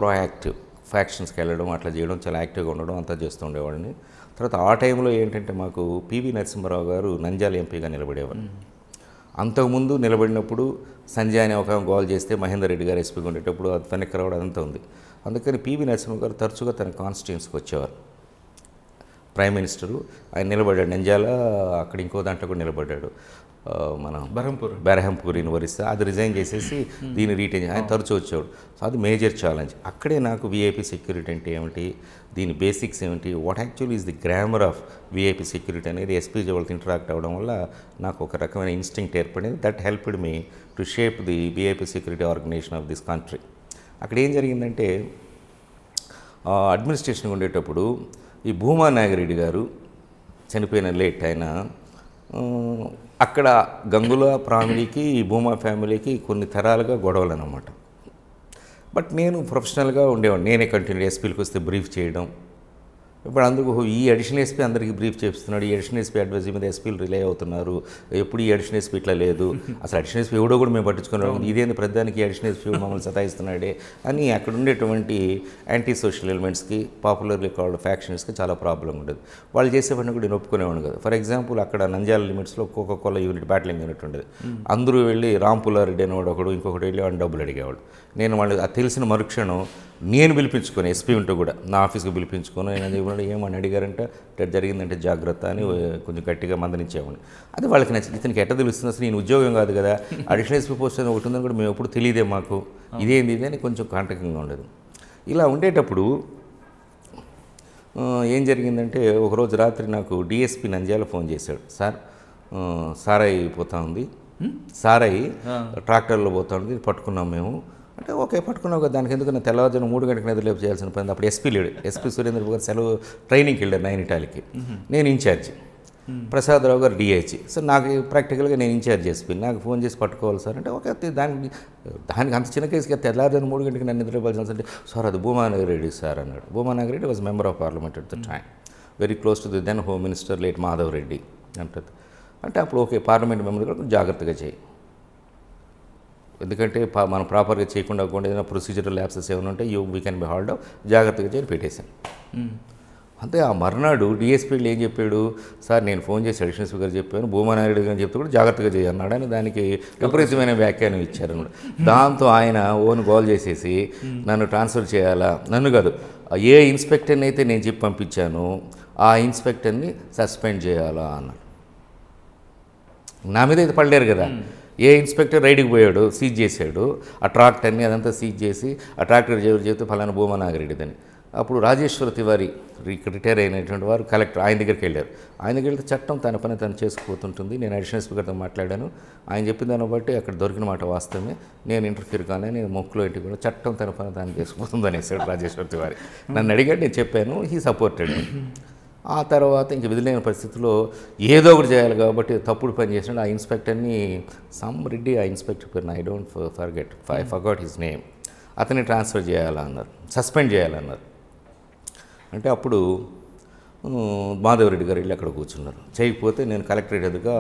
ఫ్యాక్షన్స్కి వెళ్ళడం అట్లా చేయడం చాలా యాక్టివ్గా ఉండడం అంతా చేస్తూ ఉండేవాడిని తర్వాత ఆ టైంలో ఏంటంటే మాకు పివి నరసింహారావు గారు నంజాల ఎంపీగా నిలబడేవారు అంతకుముందు నిలబడినప్పుడు సంజయ్ అనే ఒక గోల్ చేస్తే మహేందర్ రెడ్డి గారు ఎస్పీగా ఉండేటప్పుడు అది తనకి రావడం అంత ఉంది అందుకని పివి నరసింహ గారు తరచుగా తన కాన్స్టిట్యున్స్కి వచ్చేవారు ప్రైమ్ మినిస్టరు ఆయన నిలబడ్డాడు నంజాల అక్కడ ఇంకో దాంట్లో కూడా నిలబడ్డాడు మన బెరహంపూర్ బెరహంపూర్ యూనివర్సిటీ అది రిజైన్ చేసేసి దీన్ని రీటైన్ ఆయన తరచూ వచ్చేవాడు సో అది మేజర్ ఛాలెంజ్ అక్కడే నాకు విఐపి సెక్యూరిటీ అంటే ఏమిటి దీని బేసిక్స్ ఏమిటి what actually is the grammar of VIP security అనేది ఎస్పీ జవల్తో ఇంటరాక్ట్ అవ్వడం వల్ల నాకు ఒక రకమైన ఇన్స్టింక్ట్ ఏర్పడింది that helped me to shape the VIP security organisation of this country అక్కడ ఏం జరిగిందంటే అడ్మినిస్ట్రేషన్ ఉండేటప్పుడు ఈ భూమా నాగిరెడ్డి గారు చనిపోయిన లేట్ ఆయన అక్కడ గంగుల ఫ్యామిలీకి ఈ భూమా ఫ్యామిలీకి కొన్ని తరాలుగా గొడవలు అనమాట బట్ నేను ప్రొఫెషనల్గా ఉండేవాడిని నేనే కంటిన్యూ ఎస్పీలకు వస్తే బ్రీఫ్ చేయడం ఇప్పుడు అందుకు ఈ అడిషనల్ ఎస్పీ అందరికీ బ్రీఫ్ చేస్తున్నాడు ఈ అడిషనల్ ఎస్పీ అడ్వైజీ మీద ఎస్పీలు రిలే అవుతున్నారు ఎప్పుడు ఈ అడిషనల్ ఎస్పీ ఇట్లా లేదు అసలు అడిషనల్ ఎస్పీ ఎవడో కూడా మేము పట్టించుకున్నాం ఇదేంది ప్రధానికి అడిషనల్ ఎస్పీ మమ్మల్ని సతాయిస్తున్నాడే అని అక్కడ ఉండేటువంటి యాంటీ సోషల్ ఎలిమెంట్స్కి పాపులర్లీ కాల్డ్ ఫ్యాక్షన్స్కి చాలా ప్రాబ్లం ఉండదు వాళ్ళు చేసేవన్నీ కూడా నేను ఒప్పుకునేవాడు కదా ఫర్ ఎగ్జాంపుల్ అక్కడ నంజాల లిమిట్స్లో ఒక్కొక్క కొల యూనిట్ బ్యాటలింగ్ యూనిట్ ఉండేది అందరూ వెళ్ళి రామ్ పుల్లారెడ్డి అనేవాడు ఒకడు ఇంకొకటి వెళ్ళి వాడిని డబ్బులు అడిగేవాడు నేను వాళ్ళు తెలిసిన మరుక్షణం నేను పిలిపించుకొని ఎస్పీ ఉంటూ కూడా నా ఆఫీస్కి పిలిపించుకొని నేను సందర్భంలో ఏమని అడిగారంటే ఇట్లా జరిగిందంటే జాగ్రత్త అని కొంచెం గట్టిగా మందనిచ్చేవాడిని అది వాళ్ళకి నచ్చింది ఇతనికి ఎట్ట తెలుస్తుంది అసలు నేను ఉద్యోగం కాదు కదా అడిషనల్ ఎస్పీ పోస్ట్ అని ఒకటి ఉందని కూడా మేము ఎప్పుడు తెలియదే మాకు ఇదేంది ఇదే అని కొంచెం కాంటకంగా ఉండదు ఇలా ఉండేటప్పుడు ఏం జరిగిందంటే ఒకరోజు రాత్రి నాకు డిఎస్పి నంజాల ఫోన్ చేశాడు సార్ సారాయి పోతా ఉంది సారాయి ట్రాక్టర్లో పోతా ఉంది పట్టుకున్నాం మేము అంటే ఓకే పట్టుకున్నావు కదా దానికి ఎందుకంటే తెల్లవారుజాను మూడు గంటలకు నిద్రలేపు చేయాల్సిన పని అప్పుడు ఎస్పీ లేడు ఎస్పీ సురేంద్ర గారు సెలవు ట్రైనింగ్కి వెళ్ళారు ఇటాలికి నేను ఇన్ఛార్జ్ ప్రసాదరావు గారు డిహెచ్ సో నాకు ప్రాక్టికల్గా నేను ఇన్ఛార్జ్ ఎస్పీ నాకు ఫోన్ చేసి పట్టుకోవాలి సార్ అంటే ఓకే దానికి దానికి అంత చిన్న కేసుకి కదా మూడు గంటకి నన్ను నిద్రపోవాల్సిన అంటే సార్ అది భూమానగర్ రెడ్డి సార్ అన్నాడు Bhumanagar Reddy was member of parliament at the time very close to the then home minister late Madhav Reddy అంటారు అంటే అప్పుడు ఓకే పార్లమెంట్ మెంబర్ కూడా జాగ్రత్తగా చేయి ఎందుకంటే మనం ప్రాపర్గా చేయకుండా కూడా ఏదైనా ప్రొసీజర్ ల్యాబ్సెస్ ఏమైనా ఉంటే you we can be hauled జాగ్రత్తగా చేసి పెట్టేశాను అంతే ఆ మర్నాడు డిఎస్పీలు ఏం చెప్పాడు సార్ నేను ఫోన్ చేసి అడిషనల్ స్పీకర్ చెప్పాను భూమానాయుడు గారు చెప్తే కూడా జాగ్రత్తగా చేయన్నాడు అని దానికి విపరీతమైన వ్యాఖ్యానం ఇచ్చారు దాంతో ఆయన ఓన్ కాల్ చేసేసి నన్ను ట్రాన్స్ఫర్ చేయాలా నన్ను కాదు ఏ ఇన్స్పెక్టర్ని అయితే నేను చెప్పి పంపించాను ఆ ఇన్స్పెక్టర్ని సస్పెండ్ చేయాలా అన్నాడు నా మీద అయితే పడలేరు కదా ఏ ఇన్స్పెక్టర్ రైడ్కి పోయాడు సీజ్ చేశాడు ఆ ట్రాక్టర్ని అదంతా సీజ్ చేసి ఆ ట్రాక్టర్ చెబితే ఫలానా భూమా నాగిరెడ్డిదని అప్పుడు రాజేశ్వర తివారి రిటైర్ అయినటువంటి వారు కలెక్టర్ ఆయన దగ్గరికి వెళ్ళారు ఆయన దగ్గరికి వెళ్తే చట్టం తన పని తను చేసుకుపోతుంటుంది నేను అడిషనల్ స్పీకర్తో మాట్లాడాను ఆయన చెప్పిన దాన్ని బట్టి అక్కడ దొరికిన మాట వాస్తవమే నేను ఇంటర్ఫీర్ కానీ నేను మొక్కులో ఇంటికి కూడా చట్టం తన పని తాను చేసుకుపోతుంది అనేసాడు రాజేశ్వర తివారి నన్ను అడిగాడు నేను చెప్పాను హీ సపోర్టెడ్ ఆ తర్వాత ఇంక విధులైన పరిస్థితుల్లో ఏదో ఒకటి చేయాలి కాబట్టి తప్పుడు పని చేసినాడు ఆ ఇన్స్పెక్టర్ని సమ్ రెడ్డి ఆ ఇన్స్పెక్టర్ పేరు I don't forget I forgot his name అతన్ని ట్రాన్స్ఫర్ చేయాలన్నారు సస్పెండ్ చేయాలన్నారు అంటే అప్పుడు మాధవరెడ్డి గారు వెళ్ళి అక్కడ కూర్చున్నారు చేయకపోతే నేను కలెక్టరేట్ ఎదుగా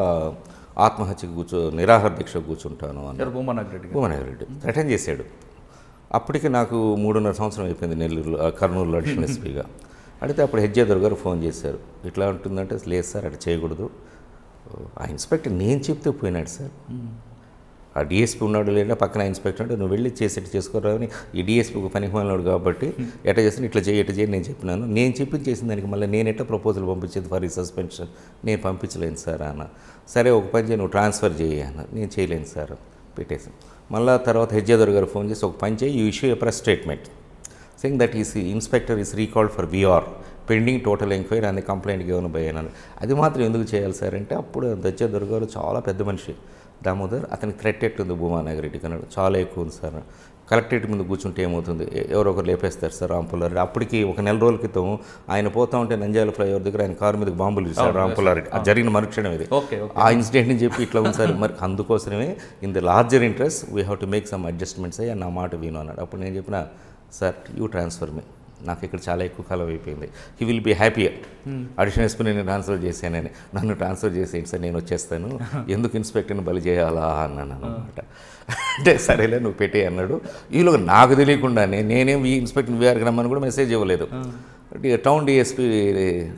ఆత్మహత్య కూర్చో నిరాహార దీక్ష కూర్చుంటాను అన్నారు భూమనాగరెడ్డి భూమనాగరెడ్డి రిటర్న్ చేశాడు అప్పటికి నాకు మూడున్నర సంవత్సరం అయిపోయింది నెల్లూరులో కర్నూలులో ఎస్పీగా అడిగితే అప్పుడు హెచ్జేదర్ గారు ఫోన్ చేశారు ఇట్లా ఉంటుందంటే లేదు సార్ అట్లా చేయకూడదు ఆ ఇన్స్పెక్టర్ నేను చెప్తే పోయినాడు సార్ ఆ డిఎస్పీ ఉన్నాడు లేదా పక్కన ఇన్స్పెక్టర్ అంటే నువ్వు వెళ్ళి చేసుకోరా అని ఈ డిఎస్పీకి పనికిమాలినాడు కాబట్టి ఎట్లా చేసిన ఇట్లా చేయి ఎట్ట చేయి నేను చెప్పినాను నేను చెప్పి చేసిన దానికి మళ్ళీ నేను ఎట్లా ప్రపోజల్ పంపించేది ఫర్ ఈ సస్పెన్షన్ నేను పంపించలేను సార్ అన్న సరే ఒక పని చేయి నువ్వు ట్రాన్స్ఫర్ చేయి అన్న నేను చేయలేను సార్ పెట్టేసాను మళ్ళీ తర్వాత హెజ్జాదర్ గారు ఫోన్ చేసి ఒక పని చేయి you issue a press statement saying that his inspector is recalled for VR pending total enquiry అనే కంప్లైంట్ గివన్ బై అది మాత్రం ఎందుకు చేయాలి సార్ అంటే అప్పుడు దచ్చే దుర్గారు చాలా పెద్ద మనిషి దామోదర్ అతనికి థ్రెట్ ఎట్టుంది నగరెడ్డికి అన్నాడు చాలా ఎక్కువ ఉంది సార్ కలెక్టరేట్ ముందు కూర్చుంటే ఏమవుతుంది ఎవరో ఒకరు లేపేస్తారు సార్ రాంపుల్లారి అప్పటికి ఒక నెల రోజుల క్రితం ఆయన పోతా ఉంటే నంజాల ఫ్లైఓవర్ దగ్గర ఆయన కారు మీద బాంబులు ఇచ్చారు రాంపుల్లారి అది జరిగిన మరుక్షణం ఇది ఆ ఇన్సిడెంట్ని చెప్పి ఇట్లా ఉంది సార్ మరి అందుకోసమే in the larger interest we have to make some adjustments అయ్యి నా మాట విను అన్నాడు అప్పుడు నేను చెప్పిన సార్ యూ ట్రాన్స్ఫర్ మీ నాకు ఇక్కడ చాలా ఎక్కువ కాలం అయిపోయింది he will be happier addition వేసుకుని నేను ట్రాన్స్ఫర్ చేశానని నన్ను ట్రాన్స్ఫర్ చేసేయండి సార్ నేను వచ్చేస్తాను ఎందుకు ఇన్స్పెక్టర్ని బలి చేయాలా అన్నాను అనమాట అంటే సరేలే నువ్వు పెట్టే అన్నాడు ఈలో నాకు తెలియకుండానే నేనేం ఈ ఇన్స్పెక్టర్ వీఆర్కి రమ్మని కూడా మెసేజ్ ఇవ్వలేదు టౌన్ డిఎస్పీ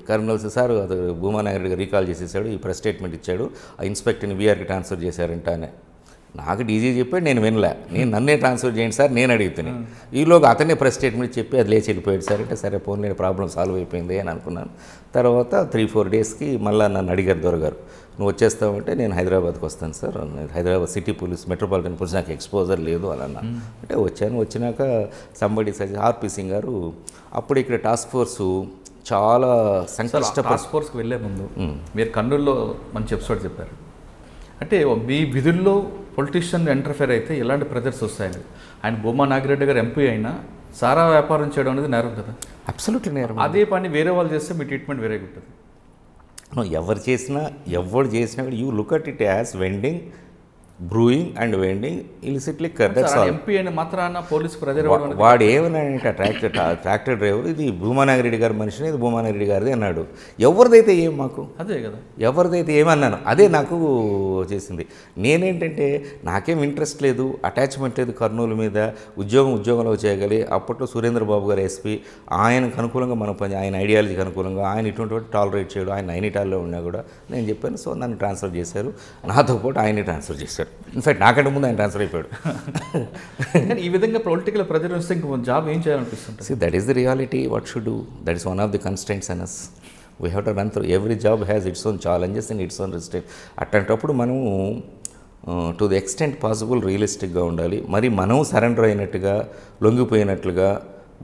కర్నల్ సార్ అది భూమానాయుడు గారు రీకాల్ చేసేసాడు ఈ ప్రెస్ స్టేట్మెంట్ ఇచ్చాడు ఆ ఇన్స్పెక్టర్ని వీఆర్కి ట్రాన్స్ఫర్ చేశారంట నాకు డీజీ చెప్పాడు నేను వినలే నేను నన్నే ట్రాన్స్ఫర్ చేయండి సార్ నేను అడుగుతాను ఈలోగా అతనే ప్రెస్ స్టేట్మెంట్ చెప్పి అది లేచి వెళ్ళిపోయాడు సార్ అంటే సరే పోనీ ప్రాబ్లం సాల్వ్ అయిపోయింది అని అనుకున్నాను తర్వాత త్రీ ఫోర్ డేస్కి మళ్ళీ నన్ను అడిగారు దొరగారు నువ్వు వచ్చేస్తావంటే నేను హైదరాబాద్కి వస్తాను sir Hyderabad city police metropolitan police నాకు ఎక్స్పోజర్ లేదు అలా అన్నా అంటే వచ్చాను వచ్చినాక సంబడి సజెస్ ఆర్పి సింగ్ గారు అప్పుడు ఇక్కడ టాస్క్ ఫోర్సు చాలా సంక్లిష్ట టాస్క్ ఫోర్స్కి వెళ్ళే ముందు మీరు కన్నుల్లో మంచి ఎపిసోడ్ చెప్పారు అంటే మీ విధుల్లో పొలిటీషియన్ ఎంటర్ఫేర్ అయితే ఎలాంటి ప్రెజర్స్ వస్తాయి ఆయన భూమా నాగిరెడ్డి గారు ఎంపీ అయినా సారా వ్యాపారం చేయడం అనేది నేరం కదా అబ్సల్యూట్లీ నేరం అదే పని వేరే వాళ్ళు చేస్తే మీ ట్రీట్మెంట్ వేరే ఉంటుంది ఎవరు చేసినా ఎవరు చేసినా you look at it as vending brewing and vending illicit liquor that's all MP అని మాత్రాన పోలీస్ వాడు ఏమన్నాడంటే ట్రాక్టర్ ట్రాక్టర్ డ్రైవర్ ఇది భూమానాగిరెడ్డి గారి మనిషిని ఇది భూమానాగిరెడ్డి గారిది అన్నాడు ఎవరిదైతే ఏం మాకు అదే కదా ఎవరిదైతే ఏమన్నాను అదే నాకు చేసింది నేనేంటంటే నాకేం ఇంట్రెస్ట్ లేదు అటాచ్మెంట్ లేదు కర్నూలు మీద ఉద్యోగం ఉద్యోగంలో చేయగలి అప్పట్లో సురేంద్రబాబు గారు ఎస్పీ ఆయనకు అనుకూలంగా మన పని ఆయన ఐడియాలజీకి అనుకూలంగా ఆయన ఇటువంటి టాలరేట్ చేయడం ఆయన నైనిటాల్లో ఉన్నా కూడా నేను చెప్పాను సో నన్ను ట్రాన్స్ఫర్ చేశారు నాతో పాటు ఆయనే ట్రాన్స్ఫర్ చేశారు ఇన్ఫాక్ట్ నాకంటే ముందు ఆయన ట్రాన్స్ఫర్ అయిపోయాడు కానీ ఈ విధంగా పొలిటికల్ ప్రెజర్ వస్తే ఇంకా జాబ్ ఏం చేయాలనిపిస్తుంది see that is the reality what should do that is one of the constants on us we have to run through every job has its own challenges and its own రిస్టెక్ అట్లాంటప్పుడు మనము to the extent possible రియలిస్టిక్గా ఉండాలి మరి మనం surrender అయినట్టుగా లొంగిపోయినట్లుగా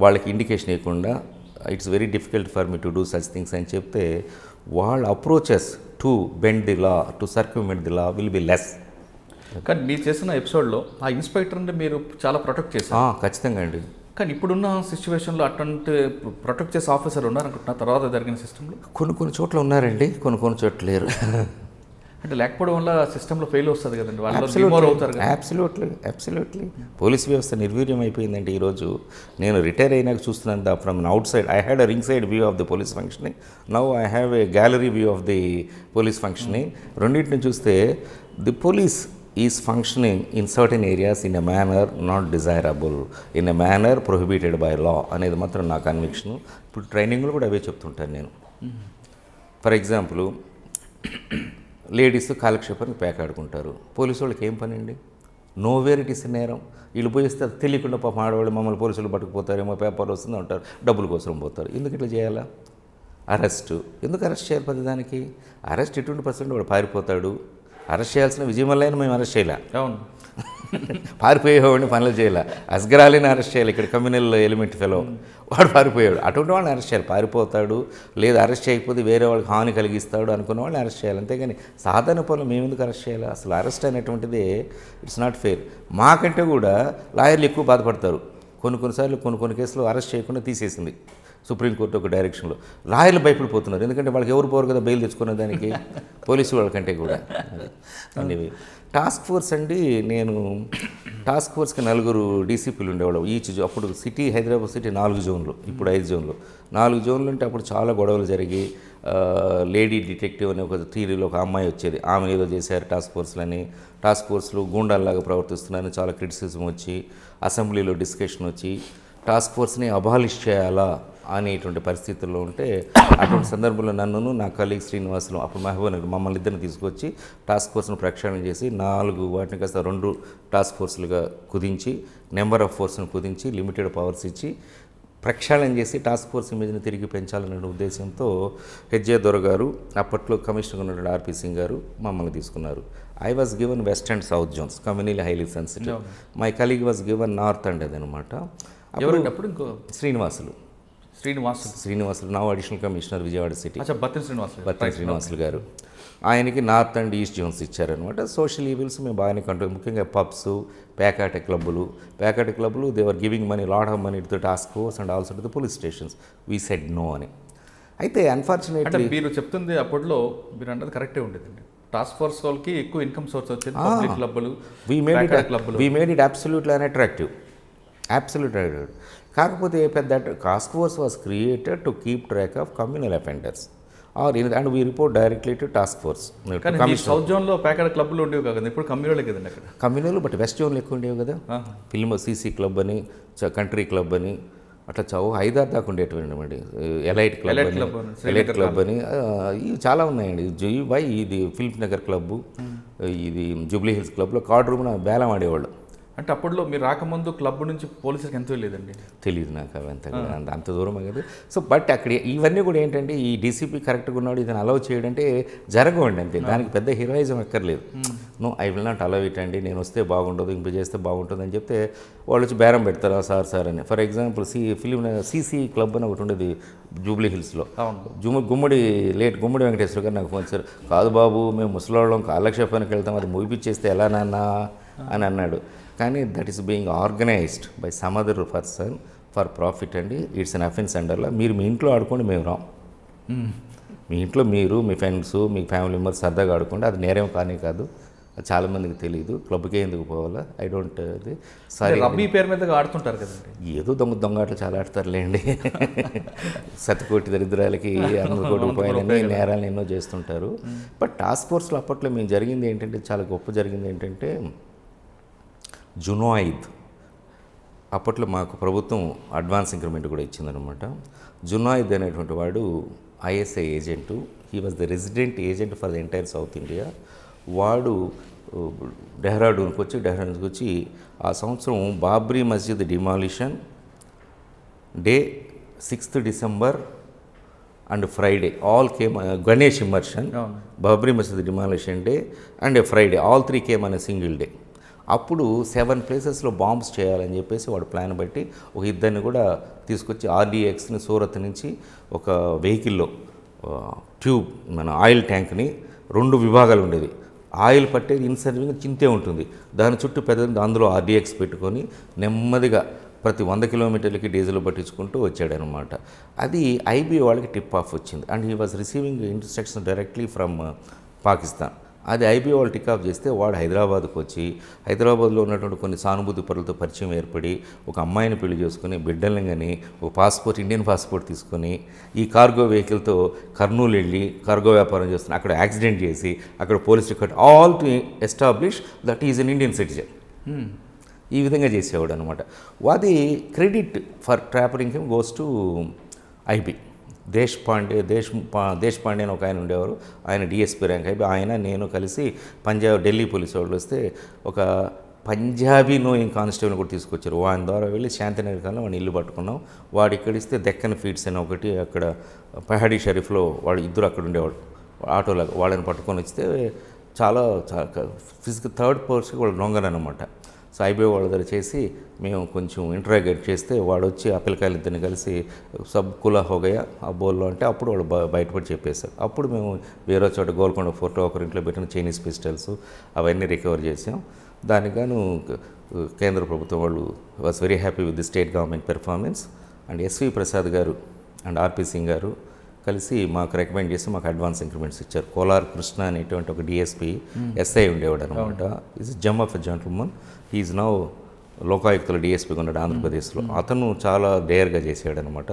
వాళ్ళకి indication ఇవ్వకుండా it's very difficult for me to do such things అని చెప్తే వాళ్ళ approaches to bend the law to circumvent the law will be less కానీ మీరు చేసిన ఎపిసోడ్లో ఆ ఇన్స్పెక్టర్ని మీరు చాలా ప్రొటెక్ట్ చేశారు ఖచ్చితంగా అండి కానీ ఇప్పుడున్న సిచ్యువేషన్లో అటువంటి ప్రొటెక్ట్ చేసే ఆఫీసర్ ఉన్నారనుకుంటున్నా తర్వాత జరిగిన సిస్టంలో కొన్ని కొన్ని చోట్ల ఉన్నారండి కొన్ని కొన్ని చోట్ల లేరు అంటే లేకపోవడం వల్ల సిస్టంలో ఫెయిల్ వస్తుంది కదండి వాళ్ళు అవుతారు అబ్సల్యూట్లీ అబ్సల్యూట్లీ పోలీస్ వ్యవస్థ నిర్వీర్యం అయిపోయిందండి ఈరోజు నేను రిటైర్ అయినాక చూస్తున్నాను from outside I had a ringside view of the police functioning now I have a gallery view of the police functioning రెండింటిని చూస్తే the police is functioning in certain areas in a manner not desirable, in a manner prohibited by law అనేది మాత్రం నా conviction ఇప్పుడు ట్రైనింగ్లో కూడా అవే చెప్తుంటాను నేను ఫర్ ఎగ్జాంపుల్ లేడీస్ కాలక్షేపానికి పేకాడుకుంటారు పోలీసు వాళ్ళకి ఏం పని అండి నో వెరైటీస్ నేరం వీళ్ళు పోయిస్తే తెలియకుండా పాప ఆడవాళ్ళు మమ్మల్ని పోలీసులు పట్టుకుపోతారేమో పేపర్లు వస్తుంది అంటారు డబ్బుల కోసం పోతారు ఎందుకు ఇట్లా చేయాలా అరెస్టు ఎందుకు అరెస్ట్ చేయాలి దానికి అరెస్ట్ ఇటువంటి పర్సెంట్ వాడు పారిపోతాడు అరెస్ట్ చేయాల్సిన విజయమల్లయ్యని మేము అరెస్ట్ చేయలే అవును పారిపోయేవాడిని పనులు చేయలే అస్గరాలిని అరెస్ట్ చేయాలి ఇక్కడ కమ్యూనల్ ఎలిమెంట్ ఫెలో hmm. వాడు పారిపోయాడు అటువంటి వాడిని అరెస్ట్ చేయాలి పారిపోతాడు లేదా అరెస్ట్ చేయకపోతే వేరే వాళ్ళకి హాని కలిగిస్తాడు అనుకున్న వాళ్ళని అరెస్ట్ చేయాలి అంతేగాని సాధారణ పనులు మేము ఎందుకు అరెస్ట్ చేయాలి అసలు అరెస్ట్ అనేటువంటిది ఇట్స్ నాట్ ఫెయిర్ మాకంటే కూడా లాయర్లు ఎక్కువ బాధపడతారు కొన్ని కొన్నిసార్లు కొన్ని కొన్ని కేసులు అరెస్ట్ చేయకుండా తీసేసింది సుప్రీంకోర్టు ఒక డైరెక్షన్లో రాయలు భయపడిపోతున్నారు ఎందుకంటే వాళ్ళకి ఎవరు పోరు కదా బెయిల్ తెచ్చుకునే దానికి పోలీసు వాళ్ళకంటే కూడా అనేవి టాస్క్ ఫోర్స్ అండి నేను టాస్క్ ఫోర్స్కి నలుగురు డీసీపీలు ఉండేవాళ్ళు ఈచ్ అప్పుడు సిటీ హైదరాబాద్ సిటీ నాలుగు జోన్లు ఇప్పుడు ఐదు జోన్లు నాలుగు జోన్లు అంటే అప్పుడు చాలా గొడవలు జరిగి లేడీ డిటెక్టివ్ అనే ఒక థీరీలో ఒక అమ్మాయి వచ్చేది ఆమె ఏదో చేశారు టాస్క్ ఫోర్స్లని టాస్క్ ఫోర్స్లు గూండాల్లాగా ప్రవర్తిస్తున్నారని చాలా క్రిటిసిజం వచ్చి అసెంబ్లీలో డిస్కషన్ వచ్చి టాస్క్ ఫోర్స్ని అబాలిష్ చేయాలా అనేటువంటి పరిస్థితుల్లో ఉంటే అటువంటి సందర్భంలో నన్ను నా కలీగ్ శ్రీనివాసులు అప్పుడు మహబూబ్ నగర్ మమ్మల్ని ఇద్దరిని తీసుకొచ్చి టాస్క్ ఫోర్స్ను ప్రక్షాళన చేసి నాలుగు వాటిని కాస్త రెండు టాస్క్ ఫోర్సులుగా కుదించి నెంబర్ ఆఫ్ ఫోర్స్ను కుదించి లిమిటెడ్ పవర్స్ ఇచ్చి ప్రక్షాళన చేసి టాస్క్ ఫోర్స్ ఇమేజ్ని తిరిగి పెంచాలనే ఉద్దేశంతో హెచ్జే దొర గారు అప్పట్లో కమిషనర్ ఉన్నటువంటి ఆర్పి సింగ్ గారు మమ్మల్ని తీసుకున్నారు I was given west and south zones communally highly sensitive my colleague was given north and అదనమాట శ్రీనివాసులు శ్రీనివాసులు శ్రీనివాసులు నా additional commissioner Vijayawada city Battina Srinivasulu Battina Srinivasulu garu ఆయనకి నార్త్ అండ్ ఈస్ట్ జోన్స్ ఇచ్చారనమాట సోషల్ ఈవిల్స్ మేము బాగానే కంట్రోల్ ముఖ్యంగా పబ్స్ ప్యాకాట క్లబ్బులు ప్యాకాట క్లబ్బులు are giving money lot of money to task force and also to the police stations we said no అని అయితే అన్ఫార్చునేట్లీ మీరు చెప్తుంది అప్పట్లో మీరు అన్నది కరెక్టే ఉండేదండి టాస్క్ ఫోర్స్ వాళ్ళకి ఎక్కువ ఇన్కమ్ సోర్స్ వచ్చింది క్లబ్బులు వీ మేడ్ ఇట్ క్లబ్బులు we made it absolutely unattractive absolute attractive కాకపోతే పెద్ద that force was created to keep track of communal offenders or in and we report directly to task force south జోన్లో ప్యాకెట్ క్లబ్లు ఉండేవి కదా ఇప్పుడు communal కదండి అక్కడ కమ్యూనల్ బట్ వెస్ట్ జోన్లో ఎక్కువ ఉండేవి కదా ఫిల్మ్ సీసీ క్లబ్ అని కంట్రీ క్లబ్ అని అట్లా చౌ హైదార్ దాకా ఉండేటువంటి ఎలైట్ క్లబ్ ఎలైట్ క్లబ్ అని ఇవి చాలా ఉన్నాయండి జై బై ఇది ఫిల్మ్ నగర్ క్లబ్ ఇది జూబ్లీ హిల్స్ క్లబ్లో కార్డ్ రూమ్ బేలం ఆడేవాళ్ళు అంటే అప్పట్లో మీరు రాకముందు క్లబ్ నుంచి పోలీసులకు ఎంతో లేదండి తెలియదు నాకు అవంతగా అంత దూరమే కదా సో బట్ అక్కడ ఇవన్నీ కూడా ఏంటంటే ఈ డీసీపీ కరెక్ట్గా ఉన్నాడు ఇదని అలౌ చేయడంటే జరగవండి అంతే దానికి పెద్ద హీరోయిజం ఎక్కర్లేదు no I will not allow it అండి నేను వస్తే బాగుండదు ఇంక చేస్తే బాగుంటుంది అని చెప్తే వాళ్ళు వచ్చి బేరం పెడతారు సార్ సార్ అని for example see film CC club అని ఒకటి ఉండేది జూబ్లీ హిల్స్లో జుమ్మ గుమ్మడి లేట్ గుమ్మడి వెంకటేశ్వర గారు నాకు ఫోన్ సార్ కాదు బాబు మేము వాళ్ళం కాలక్షేపానికి వెళ్తాం అది ముగిపించేస్తే ఎలా నాన్న అని అన్నాడు కానీ that is being organised by some other person for profit అండి ఇట్స్ అన్ అఫెన్స్ అండర్లో మీరు మీ ఇంట్లో ఆడుకోండి మేము రాం మీ ఇంట్లో మీరు మీ ఫ్రెండ్స్ మీ ఫ్యామిలీ మెంబర్స్ సరదాగా ఆడుకోండి అది నేరేం కానీ కాదు చాలామందికి తెలియదు క్లబ్కే ఎందుకు పోవాలా ఐ డోంట్ ఇది సరే మీ పేరు మీద ఆడుతుంటారు కదండి ఏదో దొంగ దొంగ ఆటలు చాలా ఆడతారులేండి సతకోటి దరిద్రాలకి అన్నకోటి పోయినని నేరాలు ఎన్నో చేస్తుంటారు బట్ టాస్క్ ఫోర్స్లో అప్పట్లో మేము జరిగింది ఏంటంటే చాలా గొప్ప జరిగింది ఏంటంటే జునాయిద్ అప్పట్లో మాకు ప్రభుత్వం అడ్వాన్స్ ఇంక్రిమెంట్ కూడా ఇచ్చిందనమాట జునాయిద్ అనేటువంటి వాడు ISI agent he was the resident agent for the entire south India వాడు డెహ్రాడూన్కి వచ్చి డెహ్రాడూన్కి వచ్చి ఆ సంవత్సరం Babri Masjid demolition day sixth December and Friday all came Ganesh immersion Babri Masjid demolition day and Friday all three came అనే సింగిల్ డే అప్పుడు సెవెన్ ప్లేసెస్లో బాంబ్స్ చేయాలని చెప్పేసి వాడు ప్లాన్ బట్టి ఒక ఇద్దరిని కూడా తీసుకొచ్చి ఆర్డీఎక్స్ని సూరత్ నుంచి ఒక వెహికల్లో ట్యూబ్ మన ఆయిల్ ట్యాంక్ని రెండు విభాగాలు ఉండేవి ఆయిల్ పట్టేది ఇన్సర్వింగ్ చింతే ఉంటుంది దాని చుట్టూ పెద్ద అందులో ఆర్డీఎక్స్ పెట్టుకొని నెమ్మదిగా ప్రతి వంద కిలోమీటర్లకి డీజిల్ పట్టించుకుంటూ వచ్చాడనమాట అది ఐబీ వాళ్ళకి టిప్ ఆఫ్ వచ్చింది and he was receiving instruction directly from Pakistan అది ఐబీ వాళ్ళు టికాఫ్ చేస్తే వాడు హైదరాబాద్కు వచ్చి హైదరాబాద్లో ఉన్నటువంటి కొన్ని సానుభూతి పరులతో పరిచయం ఏర్పడి ఒక అమ్మాయిని పెళ్లి చేసుకుని బిడ్డల్ని కానీ ఒక పాస్పోర్ట్ ఇండియన్ పాస్పోర్ట్ తీసుకొని ఈ కార్గో వెహికల్తో కర్నూలు వెళ్ళి కార్గో వ్యాపారం చేస్తున్న అక్కడ యాక్సిడెంట్ చేసి అక్కడ police record all to establish that is an Indian citizen ఈ విధంగా చేసేవాడు అనమాట అది credit for trapping him goes to IB Deshpande Desh Deshpande అని ఒక ఆయన ఉండేవారు ఆయన డిఎస్పీ ర్యాంక్ అయిపోయి ఆయన నేను కలిసి పంజాబ్ ఢిల్లీ పోలీసు వాళ్ళు వస్తే ఒక పంజాబీ నోయింగ్ కానిస్టేబుల్ కూడా తీసుకొచ్చారు వాని ద్వారా వెళ్ళి నగర్ కాలంలో వాడిని ఇల్లు పట్టుకున్నాం వాడు ఇక్కడిస్తే దక్కన్ ఫీడ్స్ అని ఒకటి అక్కడ పహాడీ షరీఫ్లో వాళ్ళు ఇద్దరు అక్కడ ఉండేవాడు ఆటోలో వాళ్ళని పట్టుకొని వస్తే చాలా ఫిజికల్ థర్డ్ పర్సన్ వాళ్ళు దొంగనమాట సాయిబాబా వాళ్ళ దగ్గర చేసి మేము కొంచెం ఇంటరాగేట్ చేస్తే వాడు వచ్చి ఆ పిల్లకాయలు ఇద్దరిని కలిసి సబ్ కులా హోగయా ఆ బోల్లో అంటే అప్పుడు వాళ్ళు బయటపడి చెప్పేశారు అప్పుడు మేము వేరే చోట గోల్కొండ ఫోటో ఒకరి ఇంట్లో పెట్టిన చైనీస్ పిస్టల్స్ అవన్నీ రికవర్ చేసాం దానికి గాను కేంద్ర ప్రభుత్వం వాళ్ళు was very happy with the state government performance and SV Prasad garu and ఆర్పి సింగ్ గారు కలిసి మాకు రికమెండ్ చేసి మాకు అడ్వాన్స్ ఇంక్రిమెంట్స్ ఇచ్చారు కోలార్ కృష్ణ అనేటువంటి ఒక డిఎస్పీ ఎస్ఐ ఉండేవాడు అనమాట is gem of a gentleman is now లోకాయుక్తుల డిఎస్పీగా ఉన్నాడు ఆంధ్రప్రదేశ్లో అతను చాలా డేర్గా చేశాడు అనమాట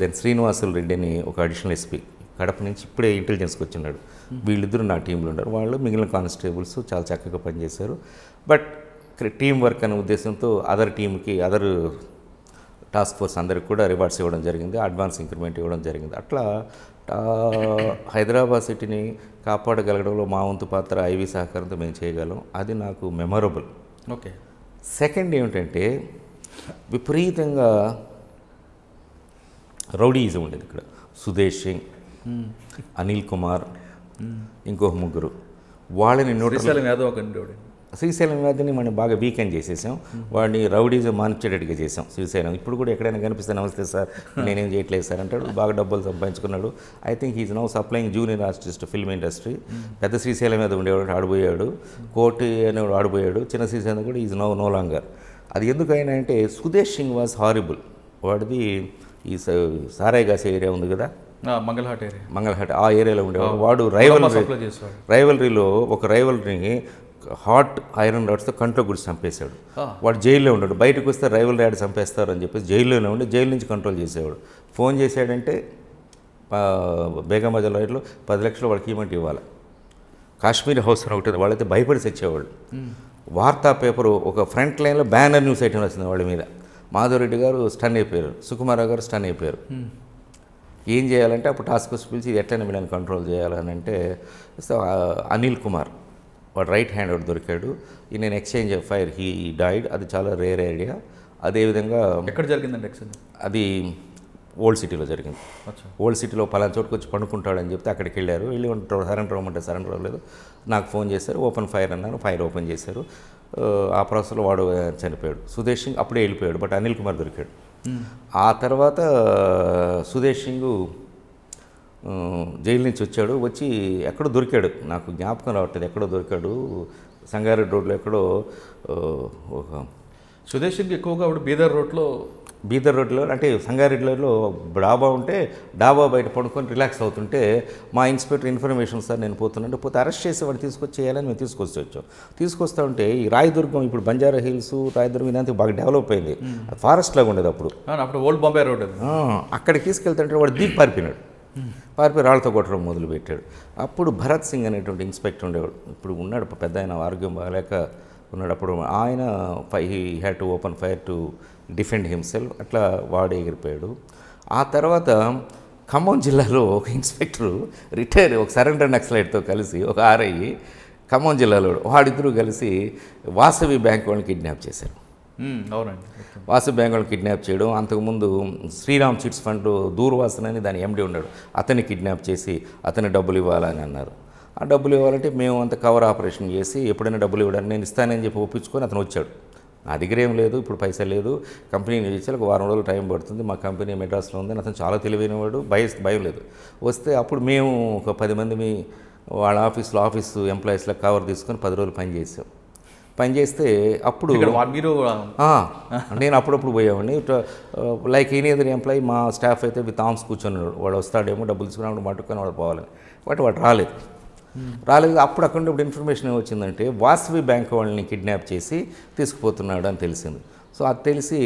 దెన్ శ్రీనివాసులు రెడ్డి అని ఒక అడిషనల్ ఎస్పీ కడప నుంచి ఇప్పుడే ఇంటెలిజెన్స్కి వచ్చిన్నాడు వీళ్ళిద్దరు నా టీంలో ఉన్నారు వాళ్ళు మిగిలిన కానిస్టేబుల్స్ చాలా చక్కగా పనిచేశారు బట్ టీం వర్క్ అనే ఉద్దేశంతో అదర్ టీంకి అదర్ టాస్క్ ఫోర్స్ అందరికి కూడా రివార్డ్స్ ఇవ్వడం జరిగింది అడ్వాన్స్ ఇంక్రిమెంట్ ఇవ్వడం జరిగింది అట్లా హైదరాబాద్ సిటీని కాపాడగలగడంలో మా వంతు పాత్ర ఐవి సహకారంతో మేము చేయగలం అది నాకు మెమొరబుల్ ఓకే సెకండ్ ఏమిటంటే విపరీతంగా రౌడీజం ఉండేది ఇక్కడ సుదేష్ సింగ్ అనిల్ కుమార్ ఇంకో ముగ్గురు వాళ్ళని నోటీస్ శ్రీశైలం వ్యాధిని మనం బాగా వీకెండ్ చేసేసాం వాడిని రౌడీజ్ మార్చేటట్టుగా చేసాం శ్రీశైలం ఇప్పుడు కూడా ఎక్కడైనా కనిపిస్తే నమస్తే సార్ నేనేం చేయట్లేదు సార్ అంటాడు బాగా డబ్బులు సంపాదించుకున్నాడు I think is now supplying junior artist film industry పెద్ద శ్రీశైలం మీద ఉండేవాడు ఆడిపోయాడు కోటి అనేవాడు ఆడిపోయాడు చిన్న శ్రీశైలం కూడా ఈజ్ నౌ నో లాంగర్ అది ఎందుకైనా అంటే సుదేశ్ సింగ్ వాజ్ హారిబుల్ వాడిది ఈ సారాయిగా ఏరియా ఉంది కదా మంగళహాట్ ఏరియా మంగళహాట్ ఆ ఏరియాలో ఉండేవాడు వాడు రైవల్ రైవలరీలో ఒక రైవలరీని హాట్ ఐరన్ రాడ్స్తో కంట్రోల్ గుడి చంపేశాడు వాడు జైల్లో ఉన్నాడు బయటకు వస్తే రైవల్ ర్యాడ్ చంపేస్తారు అని చెప్పేసి జైల్లోనే ఉండి జైలు నుంచి కంట్రోల్ చేసేవాడు ఫోన్ చేశాడంటే బేగం రైట్లో పది లక్షలు వాడికి ఈమెంట్ ఇవ్వాలి కాశ్మీర్ హౌస్ అని ఒకటి వాళ్ళైతే భయపడి తెచ్చేవాళ్ళు వార్తా పేపరు ఒక ఫ్రంట్ లైన్లో బ్యానర్ న్యూస్ ఐటమ్ వచ్చింది వాళ్ళ మీద మాధవరెడ్డి గారు స్టన్ అయిపోయారు సుకుమారావు గారు స్టన్ అయిపోయారు ఏం చేయాలంటే అప్పుడు టాస్క్ ఫోర్స్ పిలిచి ఎట్లయినా మీద కంట్రోల్ చేయాలని అంటే అనిల్ కుమార్ వాడు రైట్ హ్యాండ్ వాడు దొరికాడు ఈ నేను ఎక్స్చేంజ్ ఫైర్ హీ డైడ్ అది చాలా రేర్ ఐడియా అదేవిధంగా ఎక్కడ జరిగిందండి ఎక్స్చేంజ్ అది ఓల్డ్ సిటీలో జరిగింది ఓల్డ్ సిటీలో పలానా చోటుకు వచ్చి పండుకుంటాడని చెప్తే అక్కడికి వెళ్ళారు వెళ్ళి సరెండర్ అవ్వమంటే సరెండర్ అవ్వలేదు నాకు ఫోన్ చేశారు ఓపెన్ ఫైర్ అన్నారు ఫైర్ ఓపెన్ చేశారు ఆ ప్రాసెస్లో వాడు చనిపోయాడు సుదేశ్ సింగ్ అప్పుడే వెళ్ళిపోయాడు బట్ అనిల్ కుమార్ దొరికాడు ఆ తర్వాత సుదేశ్ సింగ్ జైలు నుంచి వచ్చాడు వచ్చి ఎక్కడో దొరికాడు నాకు జ్ఞాపకం రావట్లేదు ఎక్కడో దొరికాడు సంగారెడ్డి రోడ్లో ఎక్కడో ఒక సుదేశ్కి ఎక్కువగా ఆవిడ బీదర్ రోడ్లో బీదర్ రోడ్లో అంటే సంగారెడ్డిలో డాబా ఉంటే డాబా బయట పడుకొని రిలాక్స్ అవుతుంటే మా ఇన్స్పెక్టర్ ఇన్ఫర్మేషన్ సార్ నేను పోతున్నాను పోతే అరెస్ట్ చేసి వాడిని తీసుకొచ్చేయాలని మేము తీసుకొచ్చి వచ్చాం తీసుకొస్తా ఉంటే ఈ రాయదుర్గం ఇప్పుడు బంజారా హిల్స్ రాయదుర్గం ఇదంతా బాగా డెవలప్ అయింది ఫారెస్ట్ లాగా ఉండేది అప్పుడు అప్పుడు ఓల్డ్ బొంబాయి రోడ్ అక్కడికి తీసుకెళ్తుంటే వాడు దీప్ పారిపోయినాడు పారిపోయి రాళ్లతో కొట్టడం మొదలుపెట్టాడు అప్పుడు భరత్ సింగ్ అనేటువంటి ఇన్స్పెక్టర్ ఉండేవాడు ఇప్పుడు ఉన్నాడు పెద్ద ఆయన ఆరోగ్యం బాగాలేక ఉన్నాడు అప్పుడు ఆయన ఫై he had to open fire to defend himself అట్లా వాడు ఎగిరిపోయాడు ఆ తర్వాత ఖమ్మం జిల్లాలో ఒక ఇన్స్పెక్టరు రిటైర్ ఒక సరెండర్ నక్సలైట్తో కలిసి ఒక ఆర్ఐ ఖమ్మం జిల్లాలో వాడిద్దరూ కలిసి వాసవి బ్యాంక్ వాళ్ళని కిడ్నాప్ చేశారు అవునండి వాసు బెంగాల్ కిడ్నాప్ చేయడం అంతకుముందు శ్రీరామ్ చిట్స్ ఫండ్ దూరవాసన అని దాని ఎండి ఉన్నాడు అతన్ని కిడ్నాప్ చేసి అతని డబ్బులు ఇవ్వాలని అన్నారు ఆ డబ్బులు ఇవ్వాలంటే మేము అంత కవర్ ఆపరేషన్ చేసి ఎప్పుడైనా డబ్బులు ఇవ్వడానికి నేను ఇస్తానని చెప్పి ఒప్పించుకొని అతను వచ్చాడు నా దగ్గర ఏం లేదు ఇప్పుడు పైసా లేదు కంపెనీ నేను ఒక వారం రోజులు టైం పడుతుంది మా కంపెనీ మెడ్రాస్లో ఉంది అతను చాలా తెలివైనవాడు భయ భయం లేదు వస్తే అప్పుడు మేము ఒక పది మంది మీ వాళ్ళ ఆఫీస్లో ఆఫీసు ఎంప్లాయీస్లో కవర్ తీసుకొని పది రోజులు పని చేసాం పనిచేస్తే అప్పుడు మీరు నేను అప్పుడప్పుడు పోయేవాడిని లైక్ ఎనీ అదర్ ఎంప్లాయీ మా స్టాఫ్ అయితే విత్ ఆమ్స్ కూర్చొని వాడు వస్తాడేమో డబ్బులు తీసుకున్నాడు మట్టుకొని వాడు పోవాలని బట్ వాడు రాలేదు రాలేదు అప్పుడు అక్కడ ఇన్ఫర్మేషన్ ఏమొచ్చిందంటే వాసవి బ్యాంక్ వాళ్ళని కిడ్నాప్ చేసి తీసుకుపోతున్నాడు అని తెలిసింది సో అది తెలిసి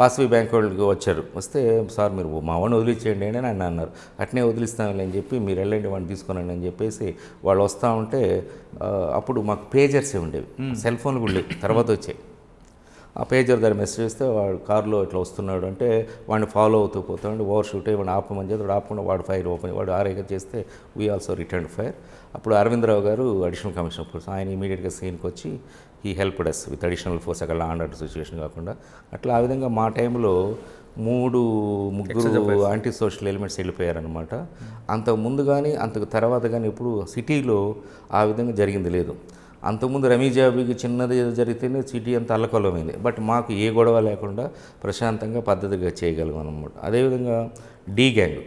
వాసవి బ్యాంక్ వాళ్ళకి వచ్చారు వస్తే సార్ మీరు మా వాడిని వదిలించేయండి అని ఆయన అన్నారు అట్నే వదిలిస్తామని చెప్పి మీరు వెళ్ళండి వాడిని తీసుకురండి అని చెప్పేసి వాళ్ళు వస్తూ ఉంటే అప్పుడు మాకు పేజర్సే ఉండేవి సెల్ ఫోన్లు కూడా లేవు తర్వాత వచ్చాయి ఆ పేజర్ గారు మెసేజ్ చేస్తే వాడు కారులో ఇట్లా వస్తున్నాడు అంటే వాడిని ఫాలో అవుతూ పోతాడు ఓవర్ షూట్ వాడిని ఆపమని చెప్పి ఆపకుండా వాడు ఫైర్ ఓపెన్ వాడు ఆరేగా చేస్తే వీ ఆల్సో రిటర్న్ ఫైర్ అప్పుడు అరవిందరావు గారు అడిషనల్ కమిషనర్ ఫోర్స్ ఆయన ఇమీడియట్గా సీన్కి వచ్చి ఈ helped us with additional force అక్కడ లాండ్ సిచ్యువేషన్ కాకుండా అట్లా ఆ విధంగా మా టైంలో మూడు ముగ్గురు యాంటీ సోషల్ ఎలిమెంట్స్ వెళ్ళిపోయారనమాట అంతకు ముందు కానీ అంతకు తర్వాత కానీ ఎప్పుడు సిటీలో ఆ విధంగా జరిగింది లేదు అంతకుముందు రమీజాబీకి చిన్నది జరిగితేనే సిటీ అంత అల్లకొలమైంది బట్ మాకు ఏ గొడవ లేకుండా ప్రశాంతంగా పద్ధతిగా చేయగలం అనమాట అదేవిధంగా డీ గ్యాంగ్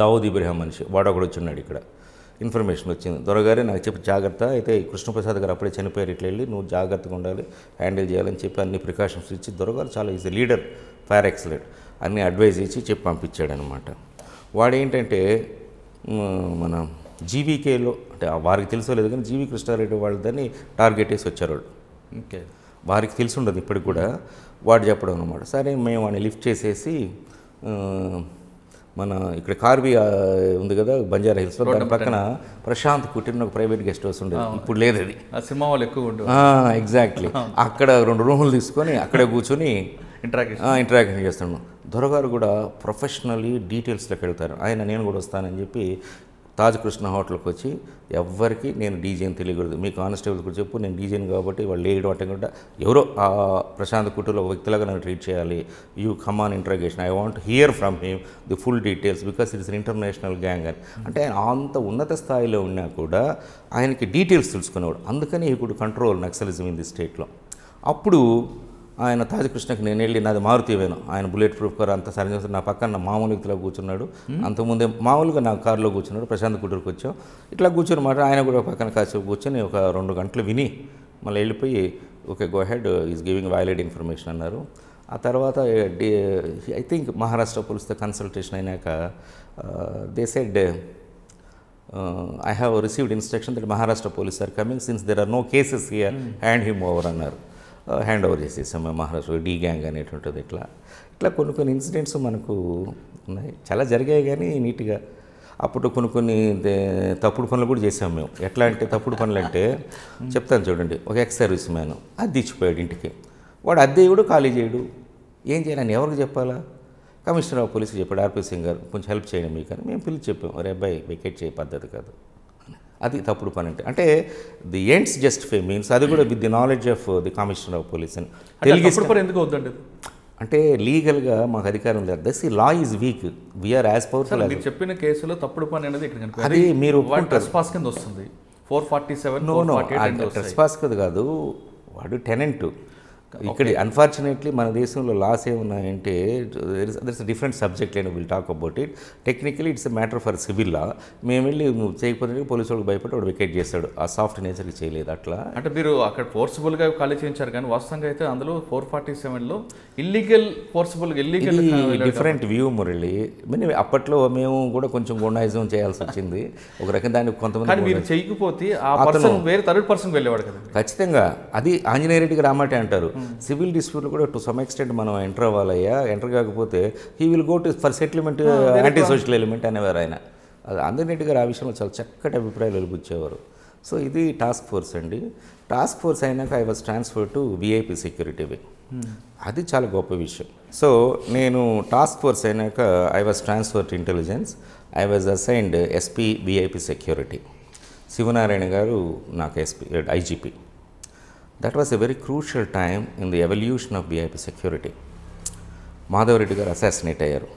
దావూద్ ఇబ్రహీం మనిషి వాడు ఒకడు వచ్చిన్నాడు ఇక్కడ ఇన్ఫర్మేషన్ వచ్చింది దొరగారే నాకు చెప్పి జాగ్రత్త అయితే కృష్ణప్రసాద్ గారు అప్పుడే చనిపోయారు ఇట్లా వెళ్ళి నువ్వు జాగ్రత్తగా ఉండాలి హ్యాండిల్ చేయాలని చెప్పి అన్ని ప్రికాషన్స్ ఇచ్చి దొరగారు చాలా ఈజ్ లీడర్ ఫైర్ ఎక్సలెంట్ అన్ని అడ్వైజ్ ఇచ్చి చెప్పి పంపించాడు అనమాట వాడేంటంటే మన జీవీకేలో అంటే వారికి తెలుసో లేదు కానీ జీవి కృష్ణారెడ్డి వాళ్ళ దాన్ని టార్గెట్ వేసి వచ్చారు వాళ్ళు ఓకే వారికి తెలిసి ఉండదు ఇప్పటికి కూడా వాడు చెప్పడం అనమాట సరే మేము వాడిని లిఫ్ట్ చేసేసి మన ఇక్కడ కార్వి ఉంది కదా బంజారా హిల్స్లో దాని పక్కన ప్రశాంత్ కుటుంబం ఒక ప్రైవేట్ గెస్ట్ హౌస్ ఉండేది ఇప్పుడు లేదు అది సినిమా వాళ్ళు ఎక్కువ ఎగ్జాక్ట్లీ అక్కడ రెండు రూములు తీసుకొని అక్కడే కూర్చొని ఇంటరాక్షన్ ఇంటరాక్షన్ చేస్తున్నాం దొరగారు కూడా ప్రొఫెషనల్లీ డీటెయిల్స్లోకి వెళ్తారు ఆయన నేను కూడా వస్తానని చెప్పి తాజ్ కృష్ణ హోటల్కి వచ్చి ఎవరికి నేను డీజేని తెలియకూడదు మీ కానిస్టేబుల్ కూడా చెప్పు నేను డీజేని కాబట్టి వాళ్ళు లేడు అంటే కూడా ఎవరో ఆ ప్రశాంత్ కుటుంబ వ్యక్తిలాగా నన్ను ట్రీట్ చేయాలి you come on interrogation I want hear from him the full details because it's international gang అని అంటే ఆయన అంత ఉన్నత స్థాయిలో ఉన్నా కూడా ఆయనకి డీటెయిల్స్ తెలుసుకునేవాడు అందుకని ఈ కంట్రోల్ నక్సలిజం ఇన్ ది స్టేట్లో అప్పుడు ఆయన తాజకృష్ణకి నేను వెళ్ళి నాది మారుతి వేను ఆయన బుల్లెట్ ప్రూఫ్ కార్ అంతా సరి నా పక్కన మామూలు వ్యక్తిలో కూర్చున్నాడు అంతకుముందే మామూలుగా నా కారులో కూర్చున్నాడు ప్రశాంత్ గుడ్డూరుకు వచ్చాం ఇట్లా కూర్చుని మాట ఆయన కూడా పక్కన కాసేపు కూర్చొని ఒక రెండు గంటలు విని మళ్ళీ వెళ్ళిపోయి okay go head is giving valid information అన్నారు ఆ తర్వాత ఐ థింక్ మహారాష్ట్ర పోలీస్తో కన్సల్టేషన్ అయినాక they said I have received instruction that Maharashtra police are coming since there are no cases here hand him over అన్నారు హ్యాండ్ ఓవర్ చేసేసాం మేము D gang అనేటువంటిది ఇట్లా ఇట్లా కొన్ని కొన్ని ఇన్సిడెంట్స్ మనకు ఉన్నాయి చాలా జరిగాయి కానీ నీట్గా అప్పుడు కొన్ని కొన్ని తప్పుడు పనులు కూడా చేసాం మేము ఎట్లా అంటే తప్పుడు పనులు అంటే చెప్తాను చూడండి ఒక ఎక్స్ సర్వీస్ మ్యాన్ అద్దె ఇచ్చిపోయాడు ఇంటికి వాడు ఇవ్వడు ఖాళీ చేయడు ఏం చేయాలని ఎవరికి చెప్పాలా కమిషనర్ ఆఫ్ పోలీస్కి చెప్పాడు ఆర్పీ సింగ్ గారు కొంచెం హెల్ప్ చేయండి మీకు అని మేము పిలిచి చెప్పాం అరే అబ్బాయి వికెట్ చేయ పద్ధతి కాదు అది తప్పుడు పని అంటే అంటే the ends justify means అది కూడా with the knowledge of the commissioner of police అని తెలుగు ఎందుకు అవుతుంది అంటే లీగల్గా మాకు అధికారం లేదు దస్ ఈ law is weak we are as powerful అది చెప్పిన కేసులో తప్పుడు పని అనేది ఇక్కడ అది మీరు పాస్ కింద వస్తుంది ఫోర్ ఫార్టీ సెవెన్ ట్రెస్పాస్ కాదు వాడు టెనెంట్ ఇక్కడ అన్ఫార్చునేట్లీ మన దేశంలో లాస్ ఏమున్నాయంటే there's different subject and will talk about it technically it's matter for civil law మేము వెళ్ళి చేయకపోతే పోలీసు వాళ్ళకి భయపడి వాడు వికెట్ చేస్తాడు ఆ సాఫ్ట్ నేచర్కి చేయలేదు అట్లా అంటే మీరు అక్కడ ఫోర్సబుల్గా ఖాళీ చేయించారు కానీ వాస్తవంగా అయితే అందులో ఫోర్ ఫార్టీ సెవెన్లో illegal forcible illegal different view Murali మీ అప్పట్లో మేము కూడా కొంచెం గుండాయిజం చేయాల్సి వచ్చింది ఒక రకం దానికి కొంతమంది మీరు చేయకపోతే ఆ పర్సన్ వేరే థర్డ్ పర్సన్ వెళ్ళేవాడు కదా ఖచ్చితంగా అది ఆంజనేయ రెడ్డికి రామాటే అంటారు సివిల్ డిస్ప్యూట్లు కూడా టు సమ్ ఎక్స్టెంట్ మనం ఎంటర్ అవ్వాలయ్యా ఎంటర్ కాకపోతే he will go to for settlement anti social element అనేవారు ఆయన అందరినీటి గారు ఆ విషయంలో చాలా చక్కటి అభిప్రాయాలు వెలిపించేవారు సో ఇది టాస్క్ ఫోర్స్ అండి టాస్క్ ఫోర్స్ అయినాక I was transfer to VIP security wing అది చాలా గొప్ప విషయం సో నేను టాస్క్ ఫోర్స్ అయినాక I was transfer to intelligence I was assigned SP VIP security Shivanarayana గారు నాకు SP IGP that was a very crucial time in the evolution of VIP security Madhava Reddy గారు assassinate అయ్యారు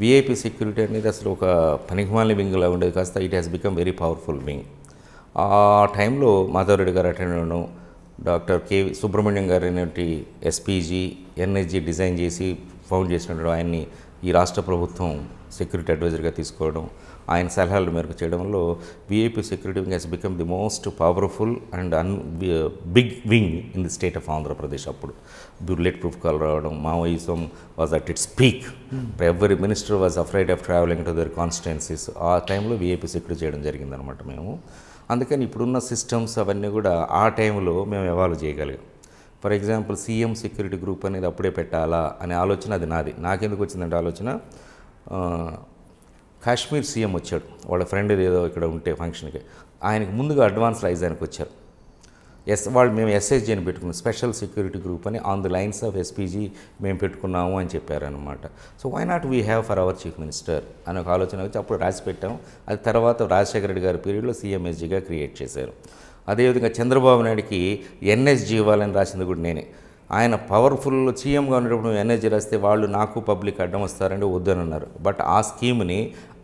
విఐపి సెక్యూరిటీ అనేది అసలు ఒక పనికిమాలి వింగ్లా ఉండేది కాస్త it has become very powerful wing ఆ టైంలో మాధవరెడ్డి గారు అటెండ్ అవ్వడం డాక్టర్ కె సుబ్రహ్మణ్యం గారు అనేటి ఎస్పీజీ ఎన్ఎస్జీ డిజైన్ చేసి ఫౌండ్ చేసినట్టు ఆయన్ని ఈ రాష్ట్ర ప్రభుత్వం సెక్యూరిటీ అడ్వైజర్గా తీసుకోవడం ఆయన సలహాల మేరకు చేయడంలో VIP security wing has become the most powerful and an big wing in the state of Andhra Pradesh అప్పుడు బుల్లెట్ ప్రూఫ్ కాల్ రావడం Maoism was at its peak every minister was afraid of travelling to their constituencies ఆ టైంలో BAP security చేయడం జరిగిందనమాట మేము అందుకని ఇప్పుడున్న systems అవన్నీ కూడా ఆ టైంలో మేము ఎవాల్వ్ చేయగలిగాం for example CM security group అనేది అప్పుడే పెట్టాలా అనే ఆలోచన అది నాది నాకెందుకు వచ్చిందంటే ఆలోచన కాశ్మీర్ సీఎం వచ్చాడు వాళ్ళ ఫ్రెండ్ ఏదో ఇక్కడ ఉంటే ఫంక్షన్కి ఆయనకు ముందుగా అడ్వాన్స్ లైజ్ ఆయనకు వచ్చారు ఎస్ వాళ్ళు మేము ఎస్ఎస్జీ అని పెట్టుకున్నాం స్పెషల్ సెక్యూరిటీ గ్రూప్ అని on the lines of SPG మేము పెట్టుకున్నాము అని చెప్పారనమాట so why not we have for our chief minister అనే ఒక ఆలోచన వచ్చి అప్పుడు రాసి పెట్టాము అది తర్వాత రాజశేఖర రెడ్డి గారి పీరియడ్లో సీఎంఎస్జీగా క్రియేట్ చేశారు అదేవిధంగా చంద్రబాబు నాయుడికి ఎన్ఎస్జీ ఇవ్వాలని రాసింది కూడా నేనే ఆయన పవర్ఫుల్ సీఎంగా ఉన్నప్పుడు మేము రాస్తే వాళ్ళు నాకు పబ్లిక్ అడ్డం వస్తారండి వద్దని అన్నారు బట్ ఆ స్కీమ్ని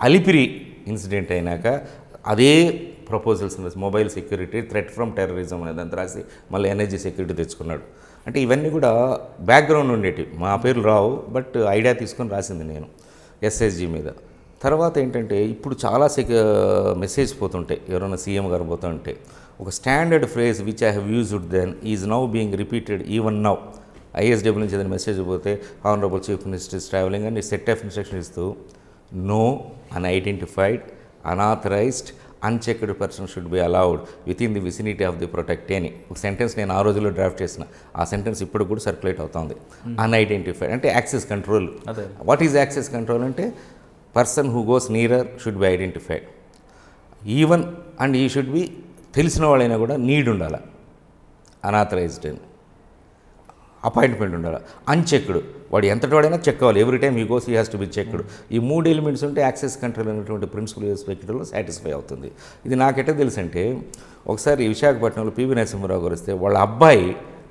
అలిపిరి ఇన్సిడెంట్ అయినాక అదే proposals mobile security threat from terrorism అనేది అంత రాసి మళ్ళీ ఎనర్జీ సెక్యూరిటీ తెచ్చుకున్నాడు అంటే ఇవన్నీ కూడా బ్యాక్గ్రౌండ్ ఉండేవి మా పేర్లు రావు బట్ ఐడియా తీసుకొని రాసింది నేను ఎస్ఎస్జీ మీద తర్వాత ఏంటంటే ఇప్పుడు చాలా సెక్యూ మెసేజ్ పోతుంటాయి ఎవరైనా సీఎం గారు పోతుంటే ఒక standard phrase which I have used then is now being repeated even now ISW నుంచి ఏదైనా మెసేజ్ పోతే honourable chief minister is travelling అని సెట్ ఆఫ్ ఇన్స్ట్రక్షన్ ఇస్తూ no unidentified unauthorised unchecked person should be allowed within the vicinity of the protect అని ఒక sentence నేను ఆ రోజుల్లో డ్రాఫ్ట్ చేసిన ఆ సెంటెన్స్ ఇప్పుడు కూడా సర్క్యులేట్ అవుతుంది అన్ఐడెంటిఫైడ్ అంటే access control what is access control అంటే person who goes nearer should be identified even and ఈ షుడ్ బి తెలిసిన వాళ్ళైనా కూడా నీడ్ ఉండాలి అనాథరైజ్డ్ అపాయింట్మెంట్ ఉండాలి అన్చెక్డ్ వాడు ఎంతటి వాడైనా చెక్ అవ్వాలి every time you goes you has to be checked ఈ మూడు ఎలిమెంట్స్ ఉంటే యాక్సెస్ కంట్రోల్ అనేటువంటి ప్రిన్సిపల్ పెస్పెక్టివ్లో సాటిస్ఫై అవుతుంది ఇది నాకెట్ట అంటే ఒకసారి విశాఖపట్నంలో పివి నరసింహరావు గారు వస్తే వాళ్ళ అబ్బాయి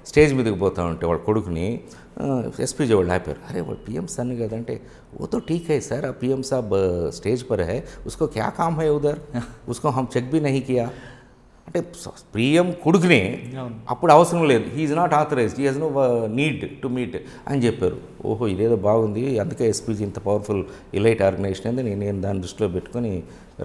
స్టేజ్ మీదకి పోతా ఉంటే వాళ్ళ కొడుకుని ఎస్పీజీ వాళ్ళు ఆపారు అరే వాళ్ళు పిఎం సన్ కదంటే ఓతో టీక్ అయ్యి సార్ ఆ పిఎం సాబ్ స్టేజ్ పర్ హై ఉస్కో క్యా కామ్ హై ఉదర్ ఉస్కో హమ్ చెక్ బి నహీ కియా అంటే ప్రియం కొడుకునే అప్పుడు అవసరం లేదు is not authorised he has no need to meet అని చెప్పారు ఓహో ఇదేదో బాగుంది అందుకే ఎస్పీజీ ఇంత పవర్ఫుల్ ఇలైట్ ఆర్గనైజేషన్ అని నేను దాని దృష్టిలో పెట్టుకొని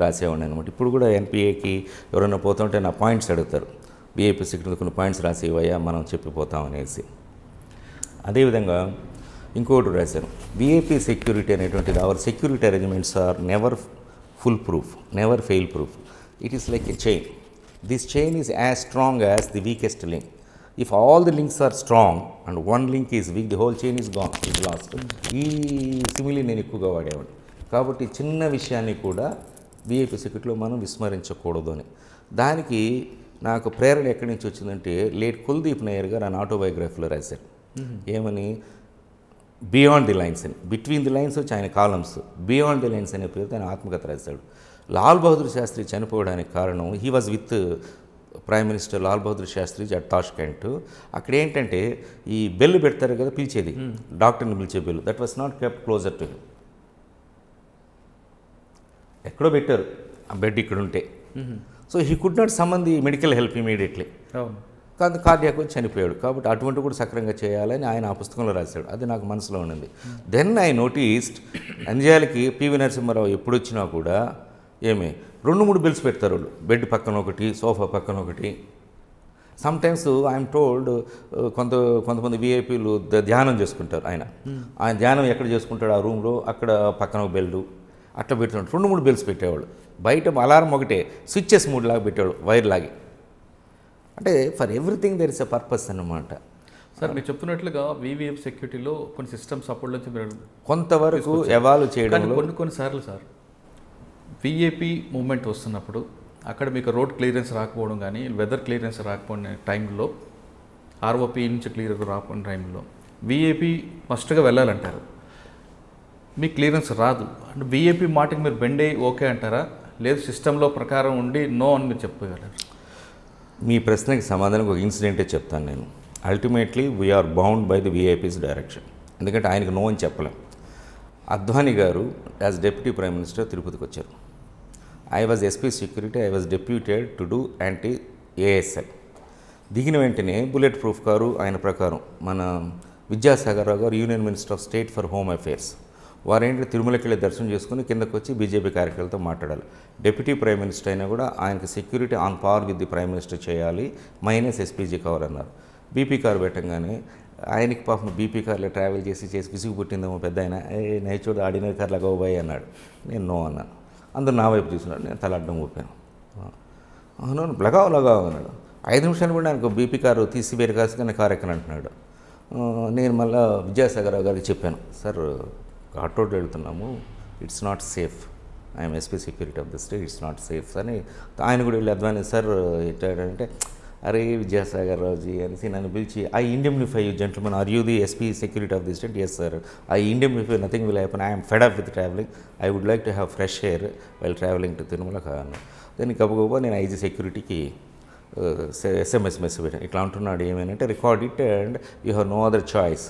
రాసేవాడిని అనమాట ఇప్పుడు కూడా ఎన్పిఏకి ఎవరైనా పోతుంటే నా పాయింట్స్ అడుగుతారు బీఏపీ సెక్రటరీ కొన్ని పాయింట్స్ రాసేవయ్యా మనం చెప్పిపోతాం అనేసి అదేవిధంగా ఇంకోటి రాశాను బీఏపీ సెక్యూరిటీ అనేటువంటిది our security arrangements are never full proof never fail proof it is like a chain this chain is as strong as the weakest link if all the links are strong and one link is weak the whole chain is gone, is lost ఈ simile నేను ఎక్కువగా వాడేవాడు కాబట్టి చిన్న విషయాన్ని కూడా BAP సెక్యూరిటీలో మనం విస్మరించకూడదు అని దానికి నాకు ప్రేరణ ఎక్కడి నుంచి వచ్చిందంటే లేట్ కుల్దీప్ నాయర్ గారు ఆయన ఆటోబయోగ్రఫీలో రాశారు ఏమని బియాండ్ ది లైన్స్ అని బిట్వీన్ ది లైన్స్ వచ్చి ఆయన కాలమ్స్ బియాండ్ ది లైన్స్ అనే పేరుతో ఆయన ఆత్మకథ రాశాడు లాల్ బహదూర్ శాస్త్రి చనిపోవడానికి కారణం he was with prime minister Lal Bahadur Shastri at Tashkent అక్కడ ఏంటంటే ఈ బెల్ పెడతారు కదా పిలిచేది hmm. డాక్టర్ని పిలిచే bell that was not kept closer to ఎక్కడో పెట్టారు ఆ బెడ్ ఇక్కడ ఉంటే సో హీ కుడ్ నాట్ సంబంధి మెడికల్ హెల్ప్ ఇమీడియట్లీ కాదు కార్డియాక్ చనిపోయాడు కాబట్టి అటువంటి కూడా సక్రంగా చేయాలని ఆయన ఆ పుస్తకంలో రాశాడు అది నాకు మనసులో ఉండింది దెన్ ఐ నోటీస్డ్ అంజయాలకి పివి నరసింహారావు ఎప్పుడు వచ్చినా కూడా ఏమి రెండు మూడు బిల్స్ పెడతారు వాళ్ళు బెడ్ పక్కన ఒకటి సోఫా పక్కన ఒకటి సమ్టైమ్స్ ఐఎమ్ టోల్డ్ కొంత కొంతమంది విఐపీలు ధ్యానం చేసుకుంటారు ఆయన ఆయన ధ్యానం ఎక్కడ చేసుకుంటాడు ఆ రూమ్లో అక్కడ పక్కన ఒక బెల్లు అట్లా పెడుతున్నాడు రెండు మూడు బెల్స్ పెట్టేవాళ్ళు బయట అలారం ఒకటే స్విచ్చెస్ మూడు లాగా పెట్టేవాడు వైర్ లాగి అంటే for everything there is a purpose అనమాట సార్ మీరు చెప్తున్నట్లుగా వివిఎఫ్ సెక్యూరిటీలో కొన్ని సిస్టమ్ సపోర్ట్ నుంచి కొంతవరకు ఎవాల్వ్ చేయడం కొన్ని కొన్నిసార్లు సార్ పిఏపి మూమెంట్ వస్తున్నప్పుడు అక్కడ మీకు రోడ్ క్లియరెన్స్ రాకపోవడం కానీ వెదర్ క్లియరెన్స్ రాకపోయిన టైంలో ఆర్ఓపి నుంచి క్లియర్ రాకపోయిన టైంలో విఏపి ఫస్ట్గా వెళ్ళాలంటారు మీ క్లియరెన్స్ రాదు అంటే విఏపి మాటకి మీరు బెండ్ అయ్యి ఓకే అంటారా లేదు సిస్టంలో ప్రకారం ఉండి నో అని మీరు చెప్పగలరు మీ ప్రశ్నకి సమాధానం ఒక ఇన్సిడెంటే చెప్తాను నేను ultimately we are bound by the VIPs direction ఎందుకంటే ఆయనకు నో అని చెప్పలేం అద్వానీ గారు యాజ్ డెప్యూటీ ప్రైమ్ మినిస్టర్ తిరుపతికి వచ్చారు I was SP security I was deputed to do anti ASL దిగిన వెంటనే బుల్లెట్ ప్రూఫ్ కారు ఆయన ప్రకారం మన విద్యాసాగర్ రావు గారు union minister of state for home affairs వారేంటి తిరుమలకి వెళ్ళి దర్శనం చేసుకుని కిందకు వచ్చి బీజేపీ కార్యకర్తలతో మాట్లాడాలి డిప్యూటీ ప్రైమ్ మినిస్టర్ అయినా కూడా ఆయనకి security on power with the prime minister చేయాలి మైనస్ ఎస్పీజీ కావాలన్నారు బీపీ కారు పెట్టంగానే ఆయనకి పాపం బీపీ కార్లో ట్రావెల్ చేసి చేసి విసుగు పుట్టిందేమో పెద్ద ఆయన ఏ ఆర్డినరీ కార్లు అగోబాయి అన్నాడు నేను నో అన్నాను అందరు నా వైపు చూసినాడు నేను తల అడ్డం ఊపాను అవును లగావు లగా అన్నాడు ఐదు నిమిషాలు కూడా ఆయనకు బీపీ కారు తీసి వేరు కానీ కారు ఎక్కను అంటున్నాడు నేను మళ్ళీ విద్యాసాగర్ గారికి చెప్పాను సార్ ఆటో వెళ్తున్నాము it's not safe I'm SP security of the state it's not safe అని ఆయన కూడా వెళ్ళి అద్వానీ సార్ ఏంటంటే అరే విద్యాసాగర్ రావుజీ అనేసి నన్ను పిలిచి I indemnify you gentlemen are you the SP security of the state yes sir I indemnify nothing will happen I'm fed up with travelling I would like to have fresh air while travelling to Tirumala కాను దాన్ని గబగబా నేను IG సెక్యూరిటీకి SMS message పెట్టాను ఇట్లా అంటున్నాడు ఏమైనా record it and you have no other choice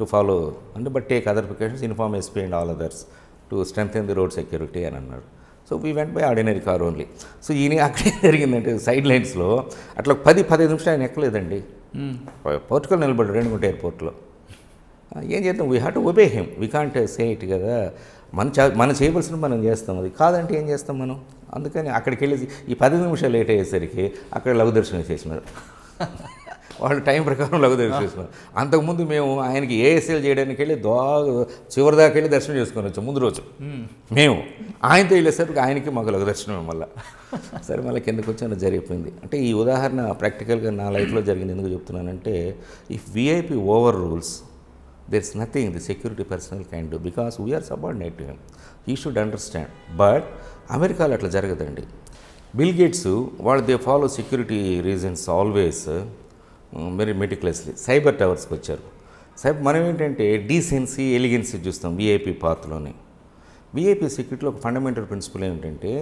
to follow అంటే but take other precautions inform SP and all others to strengthen road security అని అన్నాడు so we went by ordinary car only so ఈయన అక్కడే జరిగిందంటే side లైన్స్లో అట్లా పది పదిహేను నిమిషాలు ఆయన ఎక్కలేదండి hmm. పోర్చుగల్ రెండు గుంట ఎయిర్పోర్ట్లో ఏం చేద్దాం we have to obey him we can't say it కదా మనం మనం చేయవలసిన మనం చేస్తాం అది కాదంటే ఏం చేస్తాం మనం అందుకని అక్కడికి వెళ్ళేసి ఈ పది నిమిషాలు లేట్ అయ్యేసరికి అక్కడ లఘు దర్శనం చేసినారు వాళ్ళు టైం ప్రకారం లఘు దర్శనం చేసుకున్నారు అంతకుముందు మేము ఆయనకి ఏఎస్ఎల్ చేయడానికి వెళ్ళి దో చివరి దాకా వెళ్ళి దర్శనం చేసుకుని వచ్చాం ముందు రోజు మేము ఆయనతో వెళ్ళేసరికి ఆయనకి మాకు లఘు దర్శనం మళ్ళీ సరే మళ్ళీ కిందకు వచ్చి జరిగిపోయింది అంటే ఈ ఉదాహరణ ప్రాక్టికల్గా నా లైఫ్లో జరిగింది ఎందుకు చెప్తున్నానంటే if VIP overrules there is nothing the security personnel can do because we are subordinate to him he should understand but అమెరికాలో అట్లా జరగదండి బిల్ గేట్స్ వాళ్ళు they follow security reasons always very meticulously cyber టవర్స్కి వచ్చారు cyber మనం ఏంటంటే decency ఎలిగెన్సీ చూస్తాం VIP పాత్లోనే VIP సెక్యూరిటీలో ఒక ఫండమెంటల్ ప్రిన్సిపల్ ఏంటంటే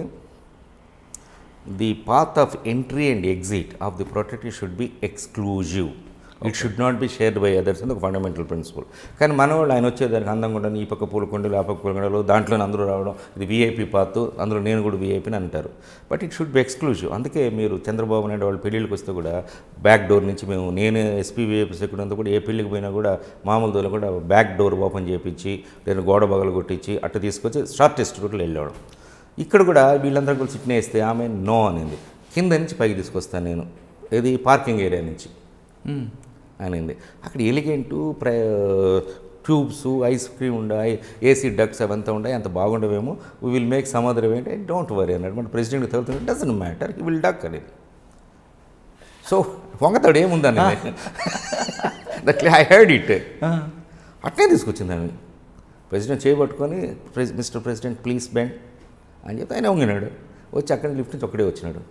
the path of entry and exit of the protective should be exclusive it should not be shared by others అని ఒక ఫండమెంటల్ ప్రిన్సిపల్ కానీ మన వాళ్ళు ఆయన వచ్చేదానికి అందంగా ఉండాలి ఈ పక్క పూల కొండలు ఆ పక్క పూల కొండలు దాంట్లో అందరూ రావడం ఇది వీఐపీ పాత్ అందులో నేను కూడా వీఐపీని అంటారు but it should be exclusive అందుకే మీరు చంద్రబాబు నాయుడు వాళ్ళు పెళ్ళిళ్ళకి వస్తే కూడా బ్యాక్ డోర్ నుంచి మేము నేను ఎస్పీ వీఐపీ అంతా కూడా ఏ పెళ్ళికి పోయినా కూడా మామూలు దూరం కూడా బ్యాక్ డోర్ ఓపెన్ చేయించి నేను గోడ బగలు కొట్టించి అట్ట తీసుకొచ్చి షార్టెస్ట్ రూట్లో వెళ్ళాడు ఇక్కడ కూడా వీళ్ళందరూ కూడా సిట్నే వేస్తే ఆమె నో అనేది కింద నుంచి పైకి తీసుకొస్తాను నేను ఇది పార్కింగ్ ఏరియా నుంచి hmm. అనింది అక్కడ ఎలిగెంటు ప్ర ట్యూబ్స్ ఐస్ క్రీమ్ ఉండే ఏసీ డక్స్ అవంతా ఉన్నాయి అంత బాగుండవేమో వీ విల్ మేక్ సమ్ ఏంటి ఏంటంటే డోంట్ వరీ అన్నాడు మన ప్రెసిడెంట్ తగులుతుంటే డజన్ మ్యాటర్ ఈ విల్ డక్ అనేది సో వంగతాడు ఏముందని దట్లీ ఐ హెర్డ్ ఇట్ అట్లే తీసుకొచ్చింది అని ప్రెసిడెంట్ చేయబట్టుకొని మిస్టర్ ప్రెసిడెంట్ ప్లీజ్ బెండ్ అని చెప్పి ఆయన వంగినాడు వచ్చి అక్కడ లిఫ్ట్ నుంచి ఒక్కడే వచ్చినాడు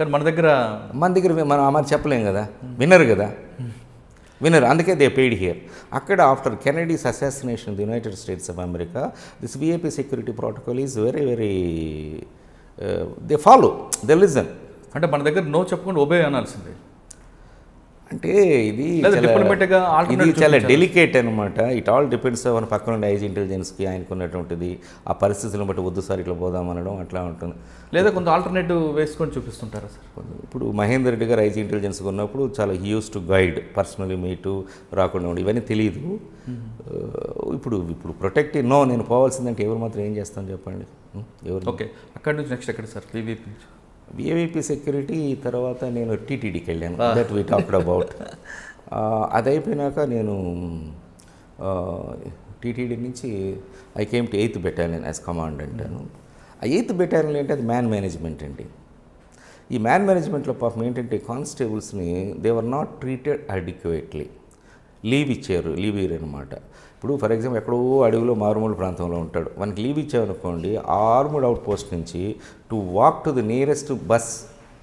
కానీ మన దగ్గర మన దగ్గర మనం ఆ మాట చెప్పలేం కదా విన్నర్ కదా విన్నర్ అందుకే దే పెయిడ్ హియర్ అక్కడ after Kennedy's assassination the United States of America this VIP security protocol is very very uh, they follow they listen అంటే మన దగ్గర నో చెప్పకుండా ఒబే అనాల్సిందే అంటే ఇది ఇది చాలా డెలికేట్ అనమాట ఇట్ ఆల్ డిపెండ్స్ మన పక్కన ఉండే ఐజీ ఇంటెలిజెన్స్కి ఆయనకు ఉన్నటువంటిది ఆ పరిస్థితులను బట్టి వద్దు సార్ ఇట్లా పోదాం అనడం అట్లా ఉంటుంది లేదా కొంత ఆల్టర్నేటివ్ వేసుకొని చూపిస్తుంటారా సార్ ఇప్పుడు మహేందర్ రెడ్డి గారు ఐజీ ఇంటెలిజెన్స్కి ఉన్నప్పుడు చాలా use to guide personally meet రాకుండా ఉండి ఇవన్నీ తెలియదు ఇప్పుడు ఇప్పుడు ప్రొటెక్ట్ నో నేను పోవాల్సిందంటే ఎవరు మాత్రం ఏం చేస్తాను చెప్పండి ఎవరు ఓకే అక్కడి నుంచి నెక్స్ట్ ఎక్కడ సార్ పీవీపీ విఐపి సెక్యూరిటీ తర్వాత నేను టీటీడీకి వెళ్ళాను దట్ వీ టాక్డ్ అబౌట్ అది అయిపోయినాక నేను టీటీడీ నుంచి I came to eighth battalion as commandant అను ఆ ఎయిత్ బెటాలియన్ ఏంటి అది మ్యాన్ మేనేజ్మెంట్ అండి ఈ మ్యాన్ మేనేజ్మెంట్లో పాపం ఏంటంటే కానిస్టేబుల్స్ని they were not treated adequately leave ఇచ్చారు లీవ్ ఇయర్ అనమాట ఇప్పుడు ఫర్ ఎగ్జాంపుల్ ఎక్కడో అడవిలో మారుమూల ప్రాంతంలో ఉంటాడు మనకి లీవ్ ఇచ్చామనుకోండి ఆర్మూడ్ అవుట్ పోస్ట్ నుంచి to walk to the nearest bus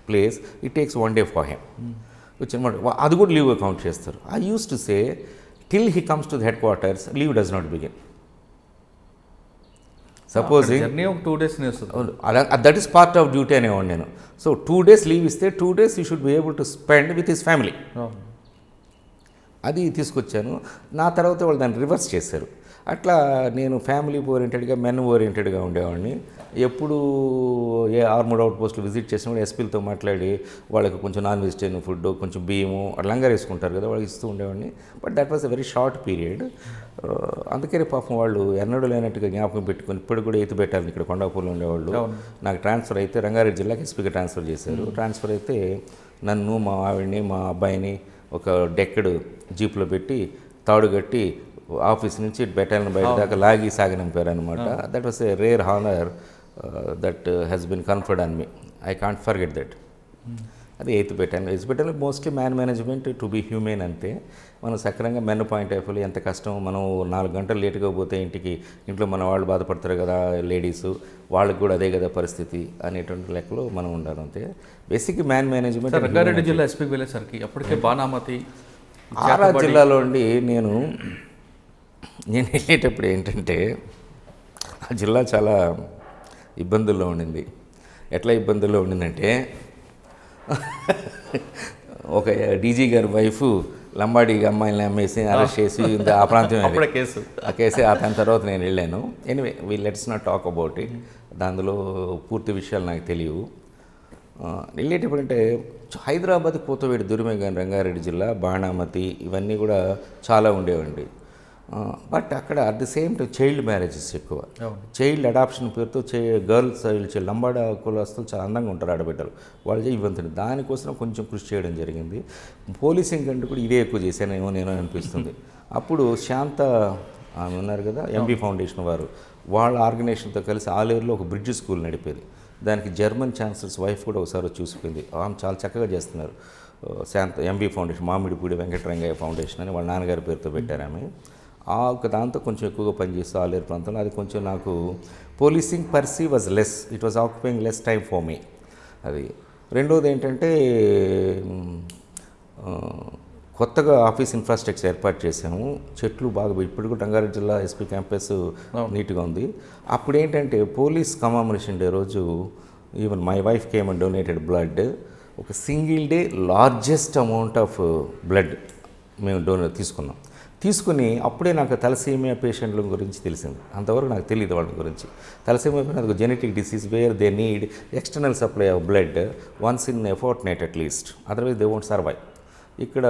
place it takes one day for him వచ్చిన అది కూడా లీవ్ కౌంట్ చేస్తారు I use to say till he comes to the headquarters leave does not begin suppose ఒక two days that is part of duty అనేవాడు నేను so two days leave ఇస్తే two days you should be able to spend with his family అది తీసుకొచ్చాను నా తర్వాత వాళ్ళు దాన్ని రివర్స్ చేశారు అట్లా నేను ఫ్యామిలీ ఓరియంటెడ్గా మెన్ ఓరియంటెడ్గా ఉండేవాడిని ఎప్పుడు ఏ ఆర్మూడ్ అవుట్ పోస్టులు విజిట్ కూడా ఎస్పీలతో మాట్లాడి వాళ్ళకి కొంచెం నాన్ వెజిటేరియన్ ఫుడ్ కొంచెం బియ్యము లంగర్ వేసుకుంటారు కదా వాళ్ళకి ఇస్తూ ఉండేవాడిని but that was a very short period అందుకే పాపం వాళ్ళు ఎన్నడూ లేనట్టుగా జ్ఞాపకం పెట్టుకొని ఇప్పుడు కూడా ఎత్తు పెట్టాలి ఇక్కడ కొండాపూర్లో ఉండేవాళ్ళు నాకు ట్రాన్స్ఫర్ అయితే రంగారెడ్డి జిల్లాకి ఎస్పీకి ట్రాన్స్ఫర్ చేశారు ట్రాన్స్ఫర్ అయితే నన్ను మా ఆవిడ్ని మా అబ్బాయిని ఒక డెక్కడు జీప్లో పెట్టి తాడు కట్టి ఆఫీస్ నుంచి బెటాలియన్ బయట దాకా లాగి అనమాట that was a rare honour that has been conferred on me I can't forget that అది eighth battalion eighth battalion mostly man management to be human అంతే మనం సక్రంగా మెన్ పాయింట్ అయిపోయి ఎంత కష్టం మనం నాలుగు గంటలు లేటుగా పోతే ఇంటికి ఇంట్లో మన వాళ్ళు బాధపడతారు కదా లేడీస్ వాళ్ళకి కూడా అదే కదా పరిస్థితి అనేటువంటి లెక్కలో మనం ఉండాలి అంతే బేసిక్ మ్యాన్ మేనేజ్మెంట్ రంగారెడ్డి జిల్లా ఎస్పీకి వెళ్ళేసరికి అప్పటికే బాణామతి ఆరా జిల్లాలో ఉండి నేను నేను వెళ్ళేటప్పుడు ఏంటంటే ఆ జిల్లా చాలా ఇబ్బందుల్లో ఉండింది ఎట్లా ఇబ్బందుల్లో ఉండిందంటే ఒక డీజీ గారి వైఫ్ లంబాడి అమ్మాయిని అమ్మేసి అరెస్ట్ చేసి ఆ ప్రాంతం కేసు ఆ కేసు ఆ దాని తర్వాత నేను వెళ్ళాను anyway we let's not talk about it దానిలో పూర్తి విషయాలు నాకు తెలియవు వెళ్ళేటప్పుడు అంటే హైదరాబాద్ కూతవేడి దుర్మే కానీ రంగారెడ్డి జిల్లా బాణామతి ఇవన్నీ కూడా చాలా ఉండేవండి బట్ అక్కడ at the same time child marriages ఎక్కువ చైల్డ్ అడాప్షన్ పేరుతో చే గర్ల్స్ లంబాడ కులస్తులు చాలా అందంగా ఉంటారు ఆడబిడ్డలు వాళ్ళు ఇవ్వంతుంది దానికోసం కొంచెం కృషి చేయడం జరిగింది పోలీసింగ్ కంటే కూడా ఇదే ఎక్కువ చేశానేమో నేను అనిపిస్తుంది అప్పుడు శాంత ఆమె ఉన్నారు కదా ఎంబీ ఫౌండేషన్ వారు వాళ్ళ ఆర్గనైజేషన్తో కలిసి ఆలేరులో ఒక బ్రిడ్జ్ స్కూల్ నడిపేది దానికి జర్మన్ ఛాన్సలర్స్ వైఫ్ కూడా ఒకసారి చూసిపోయింది ఆమె చాలా చక్కగా చేస్తున్నారు Shanta MB foundation Mamidipudi Venkatarangaiah foundation అని వాళ్ళ నాన్నగారి పేరుతో పెట్టారు ఆమె ఆ ఒక దాంతో కొంచెం ఎక్కువగా పనిచేస్తూ ఆలేరు ప్రాంతంలో అది కొంచెం నాకు policing per se was less it was occupying less time for me అది రెండోది ఏంటంటే కొత్తగా ఆఫీస్ ఇన్ఫ్రాస్ట్రక్చర్ ఏర్పాటు చేసాము చెట్లు బాగా ఇప్పుడు కూడా రంగారెడ్డి జిల్లా ఎస్పీ క్యాంపస్ నీట్గా ఉంది అప్పుడు ఏంటంటే పోలీస్ కమామినేషన్ డే రోజు even my wife came and donated blood ఒక single day largest amount of blood మేము డొనేట్ తీసుకున్నాం తీసుకుని అప్పుడే నాకు తలసీమియా పేషెంట్ల గురించి తెలిసింది అంతవరకు నాకు తెలియదు వాళ్ళ గురించి తలసీమియా ఒక genetic disease where they need external supply of blood once in fortnight at least otherwise they won't survive ఇక్కడ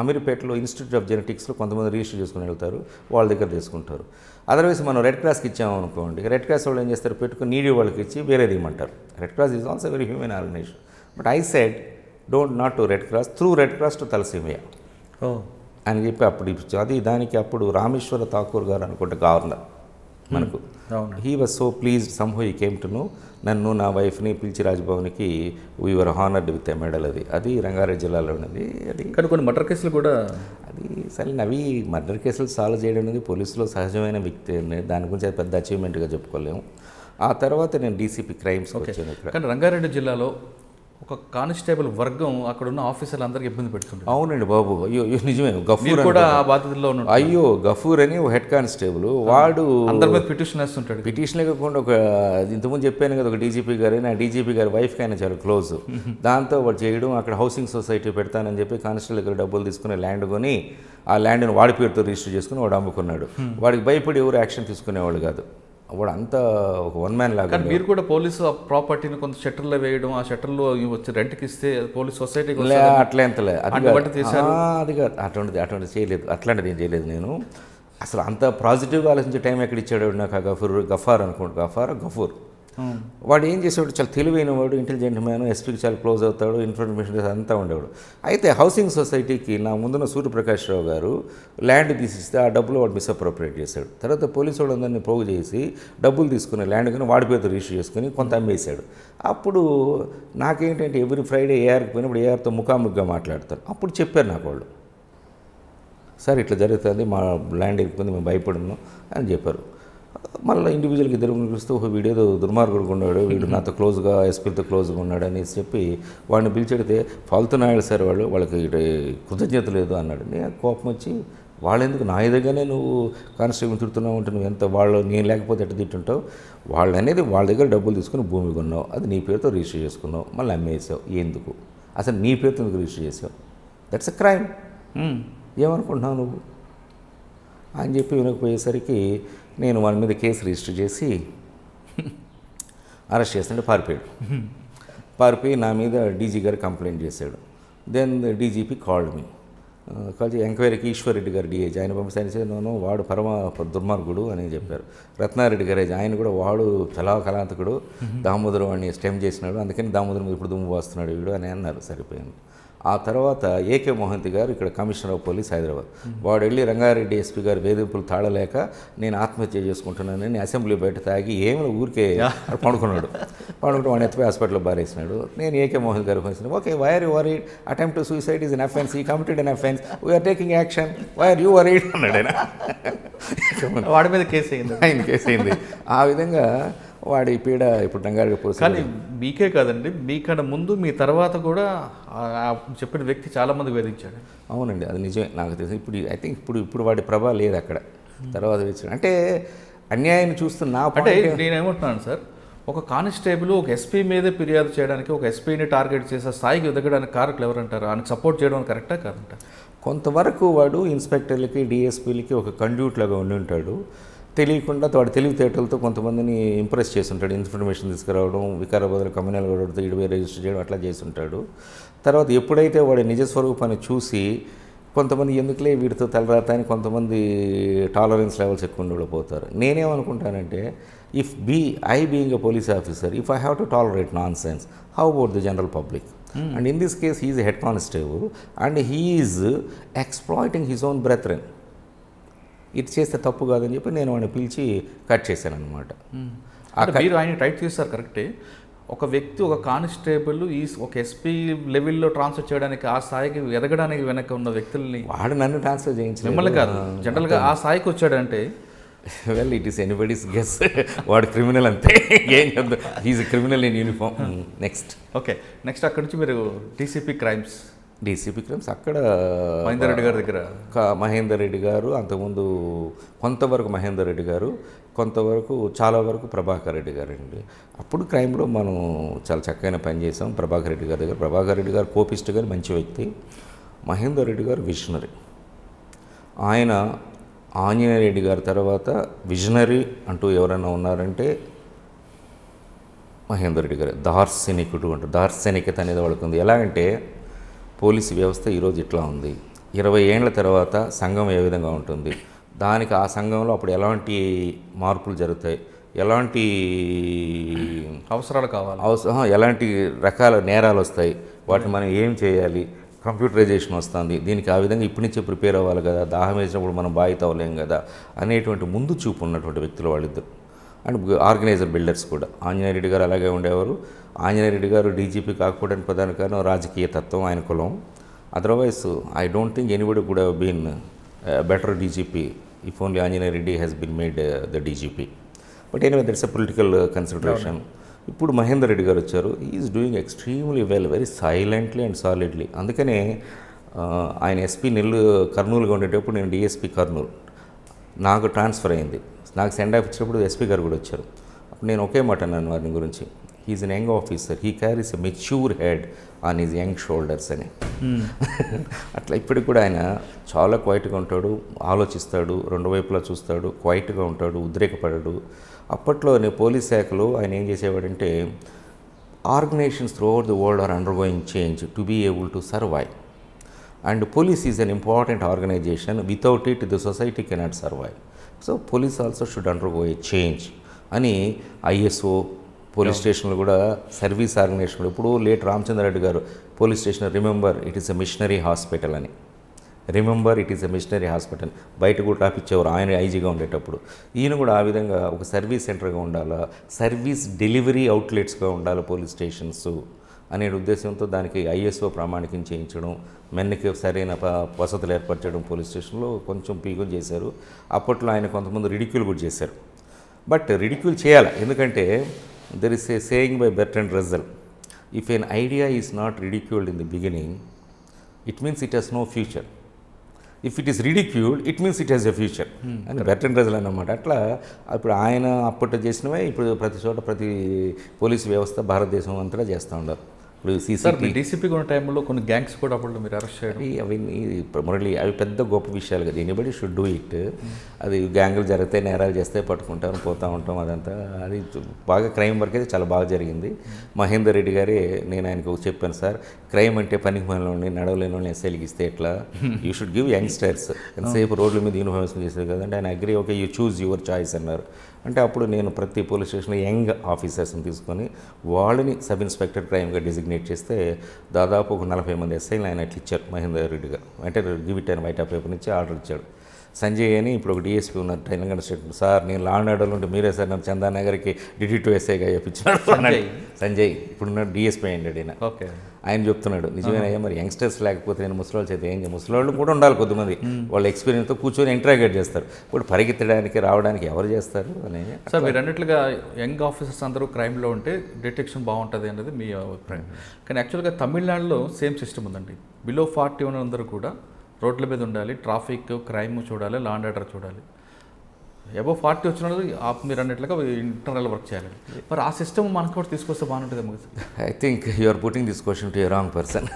అమీర్పేటలో ఇన్స్టిట్యూట్ ఆఫ్ జెనెటిక్స్లో కొంతమంది రిజిస్టర్ చేసుకుని వెళ్తారు వాళ్ళ దగ్గర తీసుకుంటారు అదర్వైజ్ మనం రెడ్ క్రాస్కి ఇచ్చాము అనుకోండి రెడ్ క్రాస్ వాళ్ళు ఏం చేస్తారు పెట్టుకుని నీడి వాళ్ళకి ఇచ్చి వేరేది ఇమ్మంటారు red cross is also very human organisation but I said don't not to red cross through red cross to thalassemia అని చెప్పి అప్పుడు ఇప్పించు అది దానికి అప్పుడు రామేశ్వర ఠాకూర్ గారు అనుకుంటే గవర్నర్ మనకు he was so please somehow he came to know నన్ను నా వైఫ్ని పిలిచి రాజ్భవన్కి we are honoured with a medal అది అది రంగారెడ్డి జిల్లాలో ఉన్నది అది కానీ కొన్ని మర్డర్ కేసులు కూడా అది సరే అవి మర్డర్ కేసులు సాల్వ్ చేయడం అనేది పోలీసులో సహజమైన వ్యక్తి దాని గురించి అది పెద్ద అచీవ్మెంట్గా చెప్పుకోలేము ఆ తర్వాత నేను డీసీపీ క్రైమ్స్ వచ్చాను ఇక్కడ కానీ రంగారెడ్డి జిల్లాలో ఒక కానిస్టేబుల్ వర్గం అక్కడ ఉన్న ఆఫీసర్లు అందరికి ఇబ్బంది పెడుతుంది అవునండి బాబు అయ్యో నిజమే గఫూర్ కూడా బాధితుల్లో ఉన్నాడు అయ్యో గఫూర్ అని ఒక హెడ్ కానిస్టేబుల్ వాడు అందరి మీద పిటిషన్ వేస్తుంటాడు పిటిషన్ లేకుండా ఒక ఇంతకుముందు చెప్పాను కదా ఒక డీజీపీ గారు ఆ డీజీపీ గారి వైఫ్ కైనా చాలా క్లోజ్ దాంతో వాడు చేయడం అక్కడ హౌసింగ్ సొసైటీ పెడతానని చెప్పి కానిస్టేబుల్ దగ్గర డబ్బులు తీసుకుని ల్యాండ్ కొని ఆ ల్యాండ్ని వాడి పేరుతో రిజిస్టర్ చేసుకుని వాడు అమ్ముకున్నాడు వాడికి భయపడి ఎవరు యాక్షన్ తీసుకునేవాళ్ళు కాదు వాడు అంత ఒక వన్ మ్యాన్ లాగా మీరు కూడా పోలీసు ఆ ప్రాపర్టీని కొంత షట్టర్లో వేయడం ఆ షట్టర్లో వచ్చి రెంట్కి ఇస్తే పోలీస్ సొసైటీ అట్లా ఎంతలే అది కాదు అటువంటిది అటువంటి చేయలేదు అట్లాంటిది ఏం చేయలేదు నేను అసలు అంత పాజిటివ్గా ఆలోచించే టైం ఎక్కడ ఇచ్చాడు నాకు గఫూర్ గఫార్ అనుకోండి గఫార్ గఫూర్ వాడు ఏం చేసేవాడు చాలా తెలివైన వాడు ఇంటెలిజెంట్ మ్యాన్ ఎస్పీకి చాలా క్లోజ్ అవుతాడు ఇన్ఫర్మేషన్ అంతా ఉండేవాడు అయితే హౌసింగ్ సొసైటీకి నా ముందున్న సూర్యప్రకాష్ రావు గారు ల్యాండ్ తీసిస్తే ఆ డబ్బులు వాడు మిస్అప్రోప్రియేట్ చేశాడు తర్వాత పోలీసు వాళ్ళందరినీ పోగు చేసి డబ్బులు తీసుకుని ల్యాండ్ కానీ వాడి పేరుతో ఇష్యూ చేసుకుని కొంత అమ్మేశాడు అప్పుడు నాకేంటంటే ఎవ్రీ ఫ్రైడే ఏఆర్కి పోయినప్పుడు ఏఆర్తో ముఖాముఖిగా మాట్లాడతారు అప్పుడు చెప్పారు నాకు వాళ్ళు సార్ ఇట్లా జరుగుతుంది మా ల్యాండ్ ఎక్కువ మేము భయపడున్నాం అని చెప్పారు మళ్ళీ ఇండివిజువల్కి ఇద్దరు ఒక వీడేదో దుర్మార్గుడు ఉన్నాడు వీడు నాతో క్లోజ్గా ఎస్పీలతో క్లోజ్గా ఉన్నాడు అనేసి చెప్పి వాడిని పిలిచెడితే నాయుడు సార్ వాళ్ళు వాళ్ళకి కృతజ్ఞత లేదు అన్నాడు నేను కోపం వచ్చి వాళ్ళెందుకు నా దగ్గరనే నువ్వు కానిస్టేబుల్ తిడుతున్నావు అంటే నువ్వు ఎంత వాళ్ళు నేను లేకపోతే ఎట్ట తిట్టుంటావు వాళ్ళు అనేది వాళ్ళ దగ్గర డబ్బులు తీసుకుని భూమి కొన్నావు అది నీ పేరుతో రిజిస్టర్ చేసుకున్నావు మళ్ళీ అమ్మేసావు ఎందుకు అసలు నీ పేరుతో ఎందుకు రిజిస్టర్ చేసావు దట్స్ అ క్రైమ్ ఏమనుకుంటున్నావు నువ్వు అని చెప్పి వినకపోయేసరికి నేను వాని మీద కేసు రిజిస్టర్ చేసి అరెస్ట్ చేస్తుంటే పారిపోయాడు పారిపోయి నా మీద డీజీ గారు కంప్లైంట్ చేశాడు then DGP called me call ఎంక్వైరీకి ఈశ్వర్ రెడ్డి గారు డిఏజ్ ఆయన పంపిస్తే నేను వాడు పరమ దుర్మార్గుడు అని చెప్పారు రత్నారెడ్డి గారు ఆయన కూడా వాడు చలా కళాంతకుడు దామోదరం వాడిని స్టెమ్ చేసినాడు అందుకని దామోదరం ఇప్పుడు దుమ్ము వస్తున్నాడు వీడు అని అన్నారు సరిపోయింది ఆ తర్వాత ఏకే మోహంతి గారు ఇక్కడ కమిషనర్ ఆఫ్ పోలీస్ హైదరాబాద్ వాడు వెళ్ళి రంగారెడ్డి ఎస్పీ గారు వేధింపులు తాళలేక నేను ఆత్మహత్య చేసుకుంటున్నానని అసెంబ్లీ బయట తాగి ఏమి ఊరికే పండుకున్నాడు పండుకుంటే వాడిని ఎత్తిపోయి హాస్పిటల్లో బారేసినాడు నేను ఏకే మోహన్ గారు వచ్చిన okay why are you worried attempt to suicide is an offence he committed an offence we are taking action why are you worried అన్నాడు ఆయన వాడి మీద కేసు అయింది ఆయన కేసు అయింది ఆ విధంగా వాడి పీడ ఇప్పుడు డంగారెడ్డి కానీ మీకే కాదండి మీకన్నా ముందు మీ తర్వాత కూడా చెప్పిన వ్యక్తి చాలామంది వేధించాడు అవునండి అది నిజమే నాకు తెలిసి ఇప్పుడు ఐ థింక్ ఇప్పుడు ఇప్పుడు వాడి ప్రభా లేదు అక్కడ తర్వాత వేధించాడు అంటే అన్యాయాన్ని చూస్తున్నా అంటే నేనేమంటున్నాను సార్ ఒక కానిస్టేబుల్ ఒక ఎస్పీ మీదే ఫిర్యాదు చేయడానికి ఒక ఎస్పీని టార్గెట్ చేసే స్థాయికి ఎదగడానికి కారకులు ఎవరంటారు ఆయనకు సపోర్ట్ చేయడం కరెక్టా కాదంట కొంతవరకు వాడు ఇన్స్పెక్టర్లకి డిఎస్పీలకి ఒక కండ్యూట్లాగా ఉండి ఉంటాడు తెలియకుండా వాడు తెలివితేటలతో కొంతమందిని ఇంప్రెస్ చేస్తుంటాడు ఇన్ఫర్మేషన్ తీసుకురావడం వికారాబాద్లో కమ్యూనల్ గడవడంతో ఇడివే రిజిస్టర్ చేయడం అట్లా చేస్తుంటాడు తర్వాత ఎప్పుడైతే వాడి నిజస్వరూపాన్ని చూసి కొంతమంది ఎందుకులే వీడితో తలరాత అని కొంతమంది టాలరెన్స్ లెవెల్స్ ఎక్కువ ఉండబడిపోతారు నేనేమనుకుంటానంటే if be I being a police officer if I have to tolerate nonsense how about the general public and in this case he's head constable and he's exploiting his own brethren ఇది చేస్తే తప్పు కాదని చెప్పి నేను వాడిని పిలిచి cut చేశాను అనమాట మీరు ఆయన టైట్ చేస్తారు కరెక్టే ఒక వ్యక్తి ఒక కానిస్టేబుల్ ఈ ఒక ఎస్పీ లెవెల్లో ట్రాన్స్ఫర్ చేయడానికి ఆ స్థాయికి ఎదగడానికి వెనక ఉన్న వ్యక్తుల్ని వాడు నన్ను ట్రాన్స్ఫర్ చేయించి మిమ్మల్ని కాదు జనరల్గా ఆ స్థాయికి వచ్చాడంటే well it is anybody's guess వాడు క్రిమినల్ అంతే ఏం కాదు is criminal in uniform next okay next అక్కడి నుంచి మీరు టీసీపీ క్రైమ్స్ డీసీపీ విక్రమ్స్ అక్కడ మహేందర్ రెడ్డి గారి దగ్గర మహేందర్ రెడ్డి గారు అంతకుముందు కొంతవరకు మహేందర్ రెడ్డి గారు కొంతవరకు చాలా వరకు ప్రభాకర్ రెడ్డి గారు అండి అప్పుడు క్రైమ్లో మనం చాలా చక్కగా పనిచేసాం ప్రభాకర్ రెడ్డి గారి దగ్గర ప్రభాకర్ రెడ్డి గారు కోపిస్ట్ గారు మంచి వ్యక్తి మహేందర్ రెడ్డి గారు విషనరీ ఆయన ఆంజనేయ రెడ్డి గారి తర్వాత విజనరీ అంటూ ఎవరైనా ఉన్నారంటే మహేందర్ రెడ్డి గారు దార్శనికుడు అంటారు దార్శనికత అనేది వాళ్ళకుంది అంటే పోలీసు వ్యవస్థ ఈరోజు ఇట్లా ఉంది ఇరవై ఏండ్ల తర్వాత సంఘం ఏ విధంగా ఉంటుంది దానికి ఆ సంఘంలో అప్పుడు ఎలాంటి మార్పులు జరుగుతాయి ఎలాంటి అవసరాలు కావాలి అవసరం ఎలాంటి రకాల నేరాలు వస్తాయి వాటిని మనం ఏం చేయాలి కంప్యూటరైజేషన్ వస్తుంది దీనికి ఆ విధంగా ఇప్పటి నుంచే ప్రిపేర్ అవ్వాలి కదా దాహం వేసినప్పుడు మనం బాయిత అవ్వలేం కదా అనేటువంటి ముందు చూపు ఉన్నటువంటి వ్యక్తులు వాళ్ళిద్దరు అండ్ ఆర్గనైజర్ బిల్డర్స్ కూడా ఆంజనేయరెడ్డి గారు అలాగే ఉండేవారు ఆంజనేయరెడ్డి గారు డీజీపీ కాకపోవడానికి ప్రధాన కారణం రాజకీయ తత్వం ఆయన కులం otherwise I don't think anybody కూడా been better DGP if only Anjaneyareddy has been made the DGP but anyway that's a political consideration ఇప్పుడు మహేందర్ రెడ్డి గారు వచ్చారు is doing extremely well very silently and solidly అందుకనే uh, ఆయన ఎస్పీ నెల్లు కర్నూలుగా ఉండేటప్పుడు నేను డిఎస్పీ కర్నూలు నాకు ట్రాన్స్ఫర్ అయింది నాకు సెండ్ ఆఫ్ ఇచ్చినప్పుడు ఎస్పీ గారు కూడా వచ్చారు అప్పుడు నేను ఒకే మాట అన్నాను వారిని గురించి he is an young officer he carries a mature head on his young shoulders అని hmm. అట్లా ఇప్పటికి కూడా ఆయన చాలా క్వైట్గా ఉంటాడు ఆలోచిస్తాడు రెండు వైపులా చూస్తాడు క్వైట్గా ఉంటాడు ఉద్రేకపడడు అప్పట్లోనే పోలీస్ శాఖలో ఆయన ఏం చేసేవాడంటే organisations throughout the world are undergoing change to be able to survive and police is an important organisation without it the society cannot survive so police also should undergo a change అని ISO police స్టేషన్లు కూడా service organisation ఇప్పుడు late Reddy గారు police station remember it is a missionary hospital అని remember it is a missionary hospital బయట కూడా రాపిచ్చేవారు ఆయన ఐజీగా ఉండేటప్పుడు ఈయన కూడా ఆ విధంగా ఒక సర్వీస్ సెంటర్గా ఉండాలా సర్వీస్ డెలివరీ అవుట్లెట్స్గా ఉండాలి పోలీస్ స్టేషన్స్ అనే ఉద్దేశంతో దానికి ఐఎస్ఓ ప్రామాణికం చేయించడం మెన్నకి సరైన వసతులు ఏర్పరచడం పోలీస్ స్టేషన్లో కొంచెం పీకులు చేశారు అప్పట్లో ఆయన కొంతమంది రిడిక్యూల్ కూడా చేశారు బట్ రిడిక్యూల్ చేయాలి ఎందుకంటే there is a saying by Bertrand Russell if an idea is not ridiculed in the beginning it means it has no future if it is ridiculed it means it has a future అని and Russell అన్నమాట అట్లా ఇప్పుడు ఆయన అప్పట్లో చేసినవే ఇప్పుడు ప్రతి చోట ప్రతి పోలీసు వ్యవస్థ భారతదేశం అంతటా చేస్తూ ఉండరు ఇప్పుడు సీసీ డీసీపీ ఉన్న టైంలో కొన్ని గ్యాంగ్స్ కూడా అప్పుడు మీరు అరెస్ట్ చేయాలి అవి మురళి అవి పెద్ద గొప్ప విషయాలు కదా ఎనీబడి షుడ్ డూ ఇట్ అది గ్యాంగ్లు జరిగితే నేరాలు చేస్తే పట్టుకుంటాం పోతూ ఉంటాం అదంతా అది బాగా క్రైమ్ వర్క్ అయితే చాలా బాగా జరిగింది మహేందర్ రెడ్డి గారే నేను ఆయనకు చెప్పాను సార్ క్రైమ్ అంటే పనికి మనలోని నడవలేని వాళ్ళని ఎస్ఐలకి ఇస్తే ఎట్లా యూ షుడ్ గివ్ యంగ్స్టర్స్ ఎంతసేపు రోడ్ల మీద యూనిఫామ్స్ చేసేది కదంటే ఆయన agree okay you choose your choice అన్నారు అంటే అప్పుడు నేను ప్రతి పోలీస్ స్టేషన్లో యంగ్ ఆఫీసర్స్ని తీసుకొని వాళ్ళని సబ్ ఇన్స్పెక్టర్ క్రైమ్గా డిజిగ్నేట్ చేస్తే దాదాపు ఒక నలభై మంది ఎస్ఐలు ఆయన ఇచ్చారు మహేందర్ రెడ్డిగా అంటే గివిట్ అయిన వైట్ పేపర్ నుంచి ఆర్డర్ ఇచ్చాడు సంజయ్ అని ఇప్పుడు ఒక డిఎస్పీ ఉన్నారు తెలంగాణ స్టేట్ సార్ నేను లాండ్ ఆర్డర్లో ఉంటే మీరే సార్ నన్ను చందానగర్కి డిడి టు ఎస్ఐగా చెప్పించాడు సంజయ్ ఇప్పుడున్న డిఎస్పీ అయ్యాడు ఈయన ఓకే ఆయన చెప్తున్నాడు అయ్యా మరి యంగ్స్టర్స్ లేకపోతే నేను వాళ్ళు చేతి ఏం ముసలివాళ్ళు కూడా ఉండాలి కొద్దిమంది వాళ్ళ ఎక్స్పీరియన్స్తో కూర్చొని ఇంట్రాగేట్ చేస్తారు ఇప్పుడు పరిగెత్తడానికి రావడానికి ఎవరు చేస్తారు అని సార్ మీరు అన్నట్లుగా యంగ్ ఆఫీసర్స్ అందరూ క్రైమ్లో ఉంటే డిటెక్షన్ బాగుంటుంది అనేది మీ అభిప్రాయం కానీ యాక్చువల్గా తమిళనాడులో సేమ్ సిస్టమ్ ఉందండి బిలో ఫార్టీ వన్ అందరూ కూడా రోడ్ల మీద ఉండాలి ట్రాఫిక్ క్రైమ్ చూడాలి లా అండ్ ఆర్డర్ చూడాలి ఎబో ఫార్టీ వచ్చిన వాళ్ళు మీరు అన్నట్లుగా ఇంటర్నల్ వర్క్ చేయాలి మరి ఆ సిస్టమ్ మనకు కూడా తీసుకొస్తే బాగుంటుంది I think are putting this question to wrong person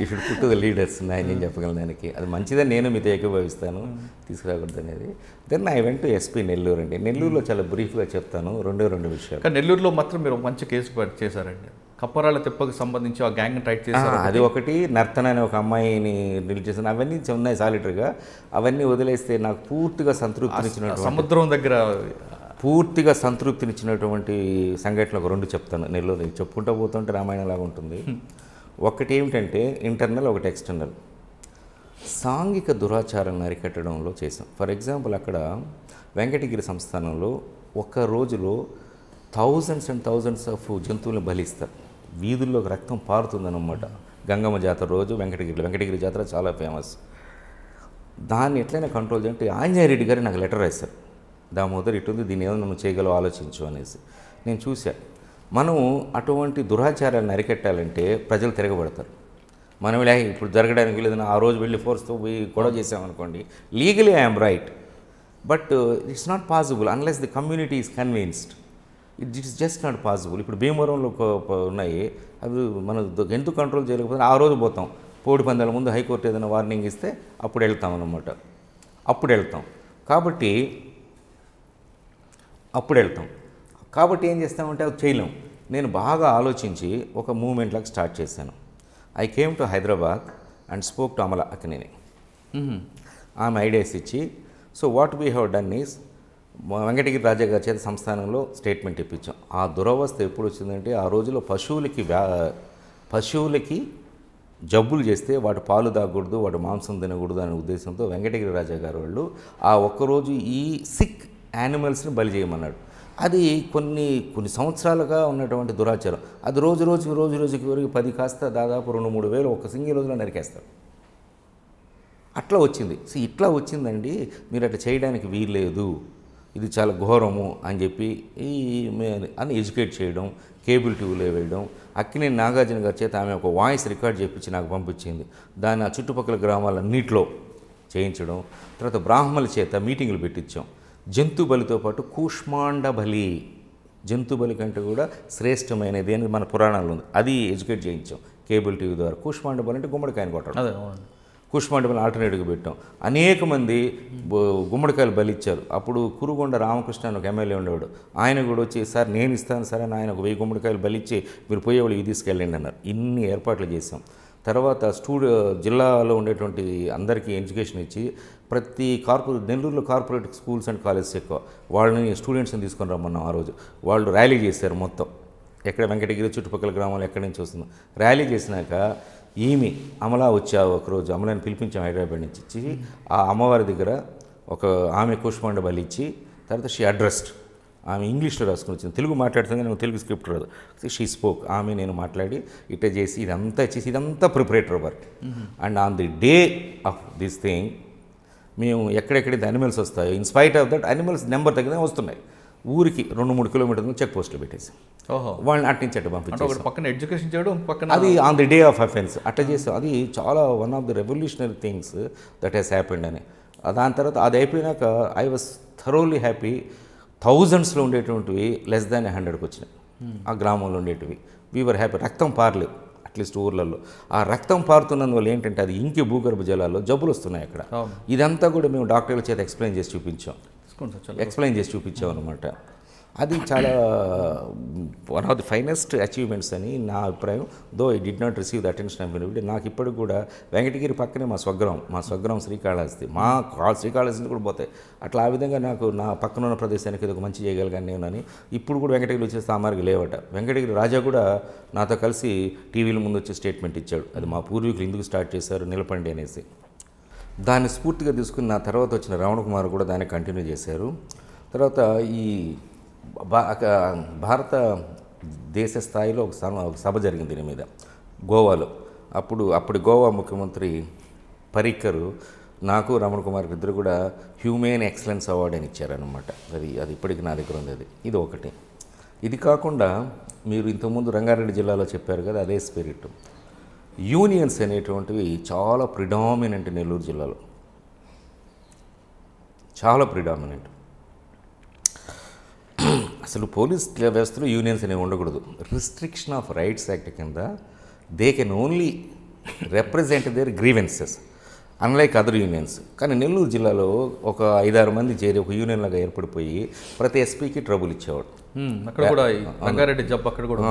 you should put the leaders నేను చెప్పగలను దానికి అది మంచిదని నేను మీతో ఏకీభవిస్తాను hmm. తీసుకురాకూడదు అనేది then I went to SP Nellore అండి నెల్లూరులో hmm. చాలా బ్రీఫ్గా చెప్తాను రెండే రెండు విషయాలు నెల్లూరులో మాత్రం మీరు మంచి కేసు చేశారండి కప్పరాల తెప్పకు సంబంధించి ఆ గ్యాంగ్ ట్రైట్ చేశారు అది ఒకటి నర్తన అనే ఒక అమ్మాయిని నిలిచేసిన అవన్నీ ఉన్నాయి సాలిటరీగా అవన్నీ వదిలేస్తే నాకు పూర్తిగా సంతృప్తినిచ్చిన సముద్రం దగ్గర పూర్తిగా సంతృప్తినిచ్చినటువంటి సంఘటనలు ఒక రెండు చెప్తాను నెల్లూరు చెప్పుకుంటూ పోతుంటే రామాయణం లాగా ఉంటుంది ఒకటి ఏమిటంటే ఇంటర్నల్ ఒకటి ఎక్స్టర్నల్ సాంఘిక దురాచారాన్ని అరికట్టడంలో చేసాం ఫర్ ఎగ్జాంపుల్ అక్కడ వెంకటగిరి సంస్థానంలో ఒక్క రోజులో థౌజండ్స్ అండ్ థౌజండ్స్ ఆఫ్ జంతువులను బలిస్తారు వీధుల్లో రక్తం పారుతుందన్నమాట గంగమ్మ జాతర రోజు వెంకటగిరిలో వెంకటగిరి జాతర చాలా ఫేమస్ దాన్ని ఎట్లయినా కంట్రోల్ చేయంటే ఆంజనేయ రెడ్డి గారు నాకు లెటర్ రాశారు దామోదర్ ఇటుంది దీని ఏదో నువ్వు చేయగలవు ఆలోచించు అనేసి నేను చూశాను మనం అటువంటి దురాచారాన్ని అరికట్టాలంటే ప్రజలు తిరగబడతారు మనం వెళ్ళి ఇప్పుడు జరగడానికి లేదని ఆ రోజు వెళ్ళి ఫోర్స్తో పోయి గొడవ చేసామనుకోండి legally I'm right but it's not possible unless the community is convinced it it's just not possible ఇప్పుడు భీమవరంలో ఉన్నాయి అవి మనం ఎందుకు కంట్రోల్ చేయలేకపోతే ఆ రోజు పోతాం పోటీ పందాల ముందు హైకోర్టు ఏదైనా వార్నింగ్ ఇస్తే అప్పుడు వెళ్తాం అనమాట అప్పుడు వెళ్తాం కాబట్టి అప్పుడు వెళ్తాం కాబట్టి ఏం చేస్తామంటే అది చేయలేం నేను బాగా ఆలోచించి ఒక మూమెంట్ లాగా స్టార్ట్ చేశాను I came to Hyderabad and spoke to Amala Akkineni ఆమె ఐడియాస్ ఇచ్చి so what we have done is Venkatagiri రాజాగారి చేత సంస్థానంలో స్టేట్మెంట్ ఇప్పించాం ఆ దురవస్థ ఎప్పుడు వచ్చిందంటే ఆ రోజులో పశువులకి వ్యా పశువులకి జబ్బులు చేస్తే వాటి పాలు తాగకూడదు వాటి మాంసం తినకూడదు అనే ఉద్దేశంతో వెంకటగిరి రాజా గారు వాళ్ళు ఆ ఒక్కరోజు ఈ సిక్ యానిమల్స్ని బలి చేయమన్నాడు అది కొన్ని కొన్ని సంవత్సరాలుగా ఉన్నటువంటి దురాచారం అది రోజు రోజు రోజు రోజుకి వరకు పది కాస్త దాదాపు రెండు మూడు వేలు ఒక సింగిల్ రోజులో నరికేస్తారు అట్లా వచ్చింది సో ఇట్లా వచ్చిందండి మీరు అట్లా చేయడానికి వీల్లేదు ఇది చాలా ఘోరము అని చెప్పి ఈ అని ఎడ్యుకేట్ చేయడం కేబుల్ టీవీలో వేయడం అక్కినే నాగార్జున గారి చేత ఆమె ఒక వాయిస్ రికార్డ్ చేపించి నాకు పంపించింది దాన్ని ఆ చుట్టుపక్కల గ్రామాలన్నింటిలో చేయించడం తర్వాత బ్రాహ్మణుల చేత మీటింగులు పెట్టించాం జంతు బలితో పాటు కూష్మాండ బలి జంతు బలి కంటే కూడా శ్రేష్టమైనది అని మన పురాణాలు ఉంది అది ఎడ్యుకేట్ చేయించాం కేబుల్ టీవీ ద్వారా కూష్మాండ బలి అంటే గుమ్మడికాయని కొట్టడం కుష్మండపం ఆల్టర్నేటివ్గా పెట్టాం అనేక మంది గుమ్మడికాయలు బలిచ్చారు అప్పుడు కురుగొండ రామకృష్ణ అని ఒక ఎమ్మెల్యే ఉండేవాడు ఆయన కూడా వచ్చి సార్ నేను ఇస్తాను సరే ఆయన ఒక వెయ్యి గుమ్మడికాయలు బలిచ్చి మీరు పోయేవాళ్ళు ఇవి తీసుకెళ్ళండి అన్నారు ఇన్ని ఏర్పాట్లు చేశాం తర్వాత స్టూడియో జిల్లాలో ఉండేటువంటి అందరికీ ఎడ్యుకేషన్ ఇచ్చి ప్రతి కార్పొరేట్ నెల్లూరులో కార్పొరేట్ స్కూల్స్ అండ్ కాలేజెస్ ఎక్కువ వాళ్ళని స్టూడెంట్స్ని తీసుకొని రమ్మన్నాం ఆ రోజు వాళ్ళు ర్యాలీ చేశారు మొత్తం ఎక్కడ వెంకటగిరి చుట్టుపక్కల గ్రామాలు ఎక్కడి నుంచి వస్తుందో ర్యాలీ చేసినాక ఈమె అమలా వచ్చావు ఒకరోజు అమలాని పిలిపించాం హైదరాబాద్ నుంచి ఇచ్చి ఆ అమ్మవారి దగ్గర ఒక ఆమె కూష్మాండ బలి ఇచ్చి తర్వాత షీ అడ్రస్డ్ ఆమె ఇంగ్లీష్లో రాసుకుని వచ్చింది తెలుగు మాట్లాడుతుంది నేను తెలుగు స్క్రిప్ట్ రాదు షీ స్పోక్ ఆమె నేను మాట్లాడి ఇట్ట చేసి ఇదంతా చేసి ఇదంతా preparatory work and on the day of this thing మేము ఎక్కడెక్కడైతే అనిమల్స్ వస్తాయో in spite of that animals number తగ్గిన వస్తున్నాయి ఊరికి రెండు మూడు కిలోమీటర్లు చెక్ పోస్టులు పెట్టేసి ఓహో వాళ్ళని అటు నుంచి అటు పంపించారు పక్కన ఎడ్యుకేషన్ చేయడం పక్కన అది on the day of offence అట్లా చేస్తాం అది చాలా one of the revolutionary things that has happened అని దాని తర్వాత అది అయిపోయినాక ఐ వాస్ థరోలీ హ్యాపీ థౌజండ్స్లో ఉండేటువంటివి లెస్ దాన్ హండ్రెడ్కి వచ్చినాయి ఆ గ్రామంలో ఉండేటివి వీవర్ హ్యాపీ రక్తం పారలేదు అట్లీస్ట్ ఊర్లలో ఆ రక్తం పారుతున్నందువల్ల ఏంటంటే అది ఇంకే భూగర్భ జలాల్లో జబ్బులు వస్తున్నాయి అక్కడ ఇదంతా కూడా మేము డాక్టర్ల చేత ఎక్స్ప్లెయిన్ చేసి చూపించాం ఎక్స్ప్లెయిన్ చేసి చూపించాం అనమాట అది చాలా one of the finest achievements అని నా అభిప్రాయం though I did not receive the attention of విలువిడ్ నాకు ఇప్పటికి కూడా వెంకటగిరి పక్కనే మా స్వగ్రహం మా స్వగ్రహం శ్రీకాళహస్తి మా శ్రీకాళహస్తిని కూడా పోతాయి అట్లా ఆ విధంగా నాకు నా పక్కన ఉన్న ప్రదేశానికి ఇది ఒక మంచి చేయగలిగాను అని ఇప్పుడు కూడా వెంకటగిరి వచ్చేస్తే ఆ మార్గం లేవట వెంకటగిరి రాజా కూడా నాతో కలిసి టీవీల ముందు వచ్చి స్టేట్మెంట్ ఇచ్చాడు అది మా పూర్వీకులు ఎందుకు స్టార్ట్ చేశారు నిలపండి అనేసి దాన్ని స్ఫూర్తిగా తీసుకుని నా తర్వాత వచ్చిన రావణ కుమార్ కూడా దాన్ని కంటిన్యూ చేశారు తర్వాత ఈ భారత దేశ స్థాయిలో ఒక సభ జరిగింది దీని మీద గోవాలో అప్పుడు అప్పుడు గోవా ముఖ్యమంత్రి పరిక్కరు నాకు రమణ కుమార్ ఇద్దరు కూడా హ్యూమెన్ ఎక్సలెన్స్ అవార్డు అని ఇచ్చారనమాట అది అది ఇప్పటికి నా దగ్గర ఉంది అది ఇది ఒకటి ఇది కాకుండా మీరు ఇంతకుముందు రంగారెడ్డి జిల్లాలో చెప్పారు కదా అదే స్పిరిట్ యూనియన్స్ అనేటువంటివి చాలా ప్రిడామినెంట్ నెల్లూరు జిల్లాలో చాలా ప్రిడామినెంట్ అసలు పోలీస్ వ్యవస్థలో యూనియన్స్ అనేవి ఉండకూడదు రిస్ట్రిక్షన్ ఆఫ్ రైట్స్ యాక్ట్ కింద they can only represent their grievances unlike other unions కానీ నెల్లూరు జిల్లాలో ఒక ఐదారు మంది చేరి ఒక యూనియన్ లాగా ఏర్పడిపోయి ప్రతి ఎస్పీకి ట్రబుల్ ఇచ్చేవాడు అక్కడ కూడా రంగారెడ్డి జబ్ అక్కడ కూడా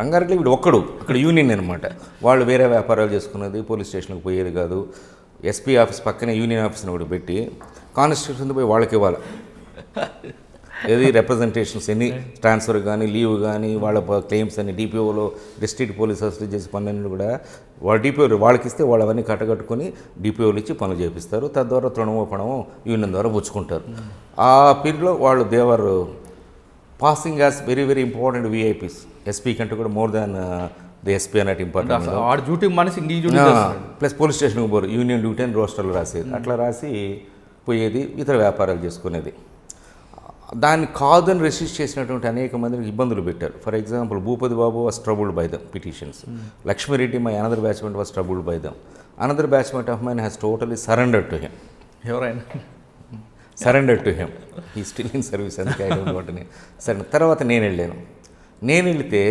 రంగారెడ్డి వీడు ఒక్కడు అక్కడ యూనియన్ అనమాట వాళ్ళు వేరే వ్యాపారాలు చేసుకున్నది పోలీస్ స్టేషన్కి పోయేది కాదు ఎస్పీ ఆఫీస్ పక్కనే యూనియన్ ఆఫీస్ని కూడా పెట్టి కాన్స్టిట్యూషన్ పోయి వాళ్ళకి ఇవ్వాలి ఏది రిప్రజెంటేషన్స్ ఎన్ని ట్రాన్స్ఫర్ కానీ లీవ్ కానీ వాళ్ళ క్లెయిమ్స్ అన్ని డిపిఓలో డిస్ట్రిక్ట్ పోలీస్ అసోసియేట్ చేసే పనులన్నీ కూడా వాళ్ళ డిపిఓలు వాళ్ళకి ఇస్తే వాళ్ళు అవన్నీ కట్టగట్టుకుని డిపిఓలు ఇచ్చి పనులు చేపిస్తారు తద్వారా తృణమో పణము యూనియన్ ద్వారా పుచ్చుకుంటారు hmm. ఆ పీరియడ్లో వాళ్ళు they were passing as very very important VIPs SP కంటే కూడా మోర్ దాన్ ది ఎస్పీ అన్నట్టు ఇంపార్టెంట్ డ్యూటీ మనిషి ప్లస్ పోలీస్ స్టేషన్కి పోరు యూనియన్ డ్యూటీ అని రోస్టర్లు రాసేది అట్లా రాసి పోయేది ఇతర వ్యాపారాలు చేసుకునేది దాన్ని కాదని రెసిస్ట్ చేసినటువంటి అనేక మందికి ఇబ్బందులు పెట్టారు for example Bhupathi Babu was troubled by them petitions Lakshmireddy my another batchmate was troubled by them another batchmate of mine has totally surrender to him ఎవరైనా surrender to him he still in service అందుకే సరే తర్వాత నేను వెళ్ళాను నేను వెళితే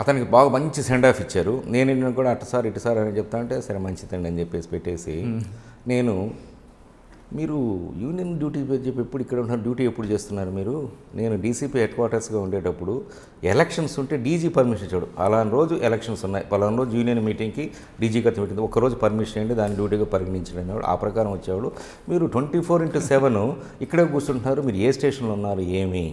అతనికి బాగా మంచి సెండ్ ఆఫ్ ఇచ్చారు నేను వెళ్ళిన కూడా అటు సార్ ఇటు సార్ అని చెప్తా అంటే సరే మంచిదండి అని చెప్పేసి పెట్టేసి hmm. నేను మీరు యూనియన్ డ్యూటీ పేరు చెప్పి ఎప్పుడు ఇక్కడ ఉన్న డ్యూటీ ఎప్పుడు చేస్తున్నారు మీరు నేను డీసీపీ హెడ్ క్వార్టర్స్గా ఉండేటప్పుడు ఎలక్షన్స్ ఉంటే డీజీ పర్మిషన్ ఇచ్చాడు అలాంటి రోజు ఎలక్షన్స్ ఉన్నాయి పలాన రోజు యూనియన్ మీటింగ్కి డీజీ ఖర్చు పెట్టింది ఒకరోజు పర్మిషన్ ఏంటి దాన్ని డ్యూటీగా పరిగణించడం ఆ ప్రకారం వచ్చేవాడు మీరు ట్వంటీ ఫోర్ ఇంటూ సెవెన్ ఇక్కడే కూర్చుంటున్నారు మీరు ఏ స్టేషన్లో ఉన్నారు ఏమి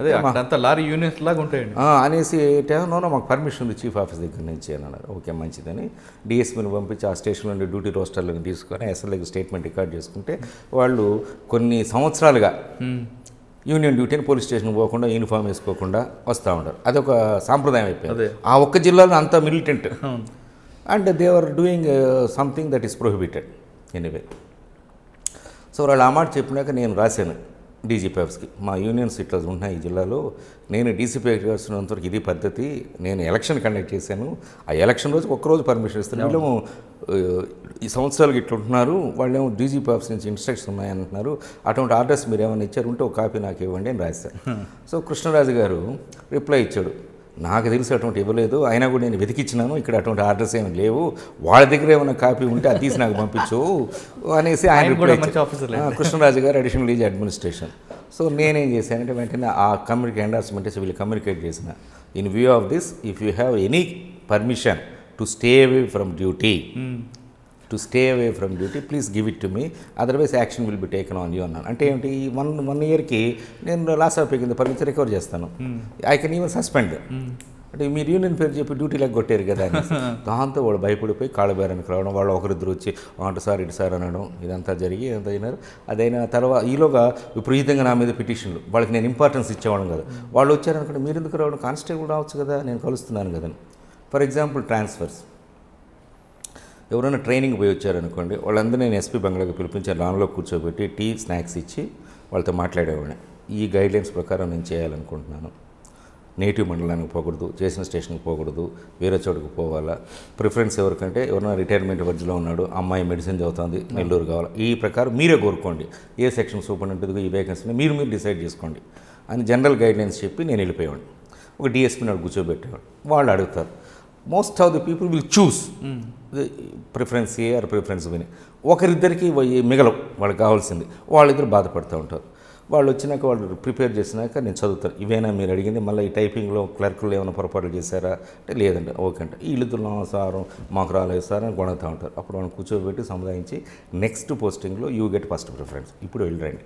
అదే అంతా లారీ యూనిట్ లాగా ఉంటాయండి అనేసి టైంలో మాకు పర్మిషన్ ఉంది చీఫ్ ఆఫీస్ దగ్గర నుంచి అని అన్నారు ఓకే మంచిదని డిఎస్పీని పంపించి ఆ స్టేషన్ నుండి డ్యూటీ రోస్టర్లను తీసుకొని ఎస్ఎల్ఏకి స్టేట్మెంట్ రికార్డ్ చేసుకుంటే వాళ్ళు కొన్ని సంవత్సరాలుగా యూనియన్ డ్యూటీని పోలీస్ స్టేషన్ పోకుండా యూనిఫామ్ వేసుకోకుండా వస్తూ ఉంటారు అదొక సాంప్రదాయం అయిపోయింది ఆ ఒక్క జిల్లాలో అంతా militant and they are doing something that is prohibited anyway so వాళ్ళు ఆ మాట చెప్పినాక నేను రాశాను ఆఫీస్కి మా యూనియన్స్ ఇట్లా ఉన్నాయి ఈ జిల్లాలో నేను డీసీపీ వరకు ఇది పద్ధతి నేను ఎలక్షన్ కండక్ట్ చేశాను ఆ ఎలక్షన్ రోజు ఒక్కరోజు పర్మిషన్ ఇస్తాను వీళ్ళేమో ఈ సంవత్సరాలు ఇట్లా ఉంటున్నారు వాళ్ళేమో ఆఫీస్ నుంచి ఇన్స్ట్రక్షన్స్ ఉన్నాయంటున్నారు అటువంటి ఆర్డర్స్ మీరు ఏమైనా ఇచ్చారు ఉంటే ఒక కాపీ నాకు ఇవ్వండి అని రాశారు సో కృష్ణరాజు గారు రిప్లై ఇచ్చాడు నాకు తెలిసి అటువంటి ఇవ్వలేదు అయినా కూడా నేను వెతికిచ్చినాను ఇక్కడ అటువంటి ఆర్డర్స్ ఏమి లేవు వాళ్ళ దగ్గర ఏమైనా కాపీ ఉంటే అది తీసి నాకు పంపించు అనేసి ఆయన కృష్ణరాజు గారు అడిషనల్ ఈజ్ అడ్మినిస్ట్రేషన్ సో నేనేం చేశానంటే వెంటనే ఆ కమ్యూనికేట్ ఎండార్స్మెంట్ వీళ్ళు కమ్యూనికేట్ చేసిన in view of this if you have any permission to stay away from duty to stay away from duty please give it to me otherwise action will be taken on you అన్నాను అంటే ఏంటి ఈ one one ఇయర్కి నేను loss అయిపోయి కింద permission recover చేస్తాను I can even suspend అంటే మీరు యూనియన్ పేరు చెప్పి డ్యూటీలకు కొట్టారు కదా అని దాంతో వాడు భయపడిపోయి కాళ్ళబేరానికి రావడం వాళ్ళు ఒకరిద్దరు వచ్చి అటు సార్ ఇటు సార్ అనడం ఇదంతా జరిగి ఇదంతా అయినారు అదైన తర్వాత ఈలోగా విపరీతంగా నా మీద పిటిషన్లు వాళ్ళకి నేను ఇంపార్టెన్స్ ఇచ్చేవాళ్ళం కదా hmm. వాళ్ళు వచ్చారనుకుంటే మీరు ఎందుకు రావడం కానిస్టేబుల్ రావచ్చు కదా నేను కలుస్తున్నాను కదా ఫర్ ఎగ్జాంపుల్ ట్రాన్స్ఫర్స్ ఎవరైనా ట్రైనింగ్ పోయి వచ్చారనుకోండి వాళ్ళందరూ నేను ఎస్పీ బంగ్లాకి పిలిపించి లాన్లో కూర్చోబెట్టి టీ స్నాక్స్ ఇచ్చి వాళ్ళతో మాట్లాడేవాడిని ఈ గైడ్లైన్స్ ప్రకారం నేను చేయాలనుకుంటున్నాను నేటివ్ మండలానికి పోకూడదు చేసిన స్టేషన్కి పోకూడదు వేరే చోటుకు పోవాలా ప్రిఫరెన్స్ ఎవరికంటే ఎవరైనా రిటైర్మెంట్ వర్జ్లో ఉన్నాడు అమ్మాయి మెడిసిన్ చదువుతుంది నెల్లూరు కావాలి ఈ ప్రకారం మీరే కోరుకోండి ఏ సెక్షన్ సూపరింటెండెంట్గా ఈ వేకెన్సీని మీరు మీరు డిసైడ్ చేసుకోండి అని జనరల్ గైడ్లైన్స్ చెప్పి నేను వెళ్ళిపోయాడు ఒక డిఎస్పీని కూర్చోబెట్టేవాడు వాళ్ళు అడుగుతారు most of the people will choose preference A or preference బిని ఒకరిద్దరికి మిగలవు వాళ్ళకి కావాల్సింది వాళ్ళిద్దరు బాధపడుతూ ఉంటారు వాళ్ళు వచ్చినాక వాళ్ళు ప్రిపేర్ చేసినాక నేను చదువుతాను ఇవేనా మీరు అడిగింది మళ్ళీ ఈ టైపింగ్లో క్లర్కులు ఏమైనా పొరపాట్లు చేశారా అంటే లేదండి ఓకే అంటే వీళ్ళిద్దరు సారం మాకు రాలేదు సార్ అని గొడతా ఉంటారు అప్పుడు వాళ్ళని కూర్చోబెట్టి సముదాయించి నెక్స్ట్ పోస్టింగ్లో యూ గెట్ ఫస్ట్ ప్రిఫరెన్స్ ఇప్పుడు వెళ్ళిరండి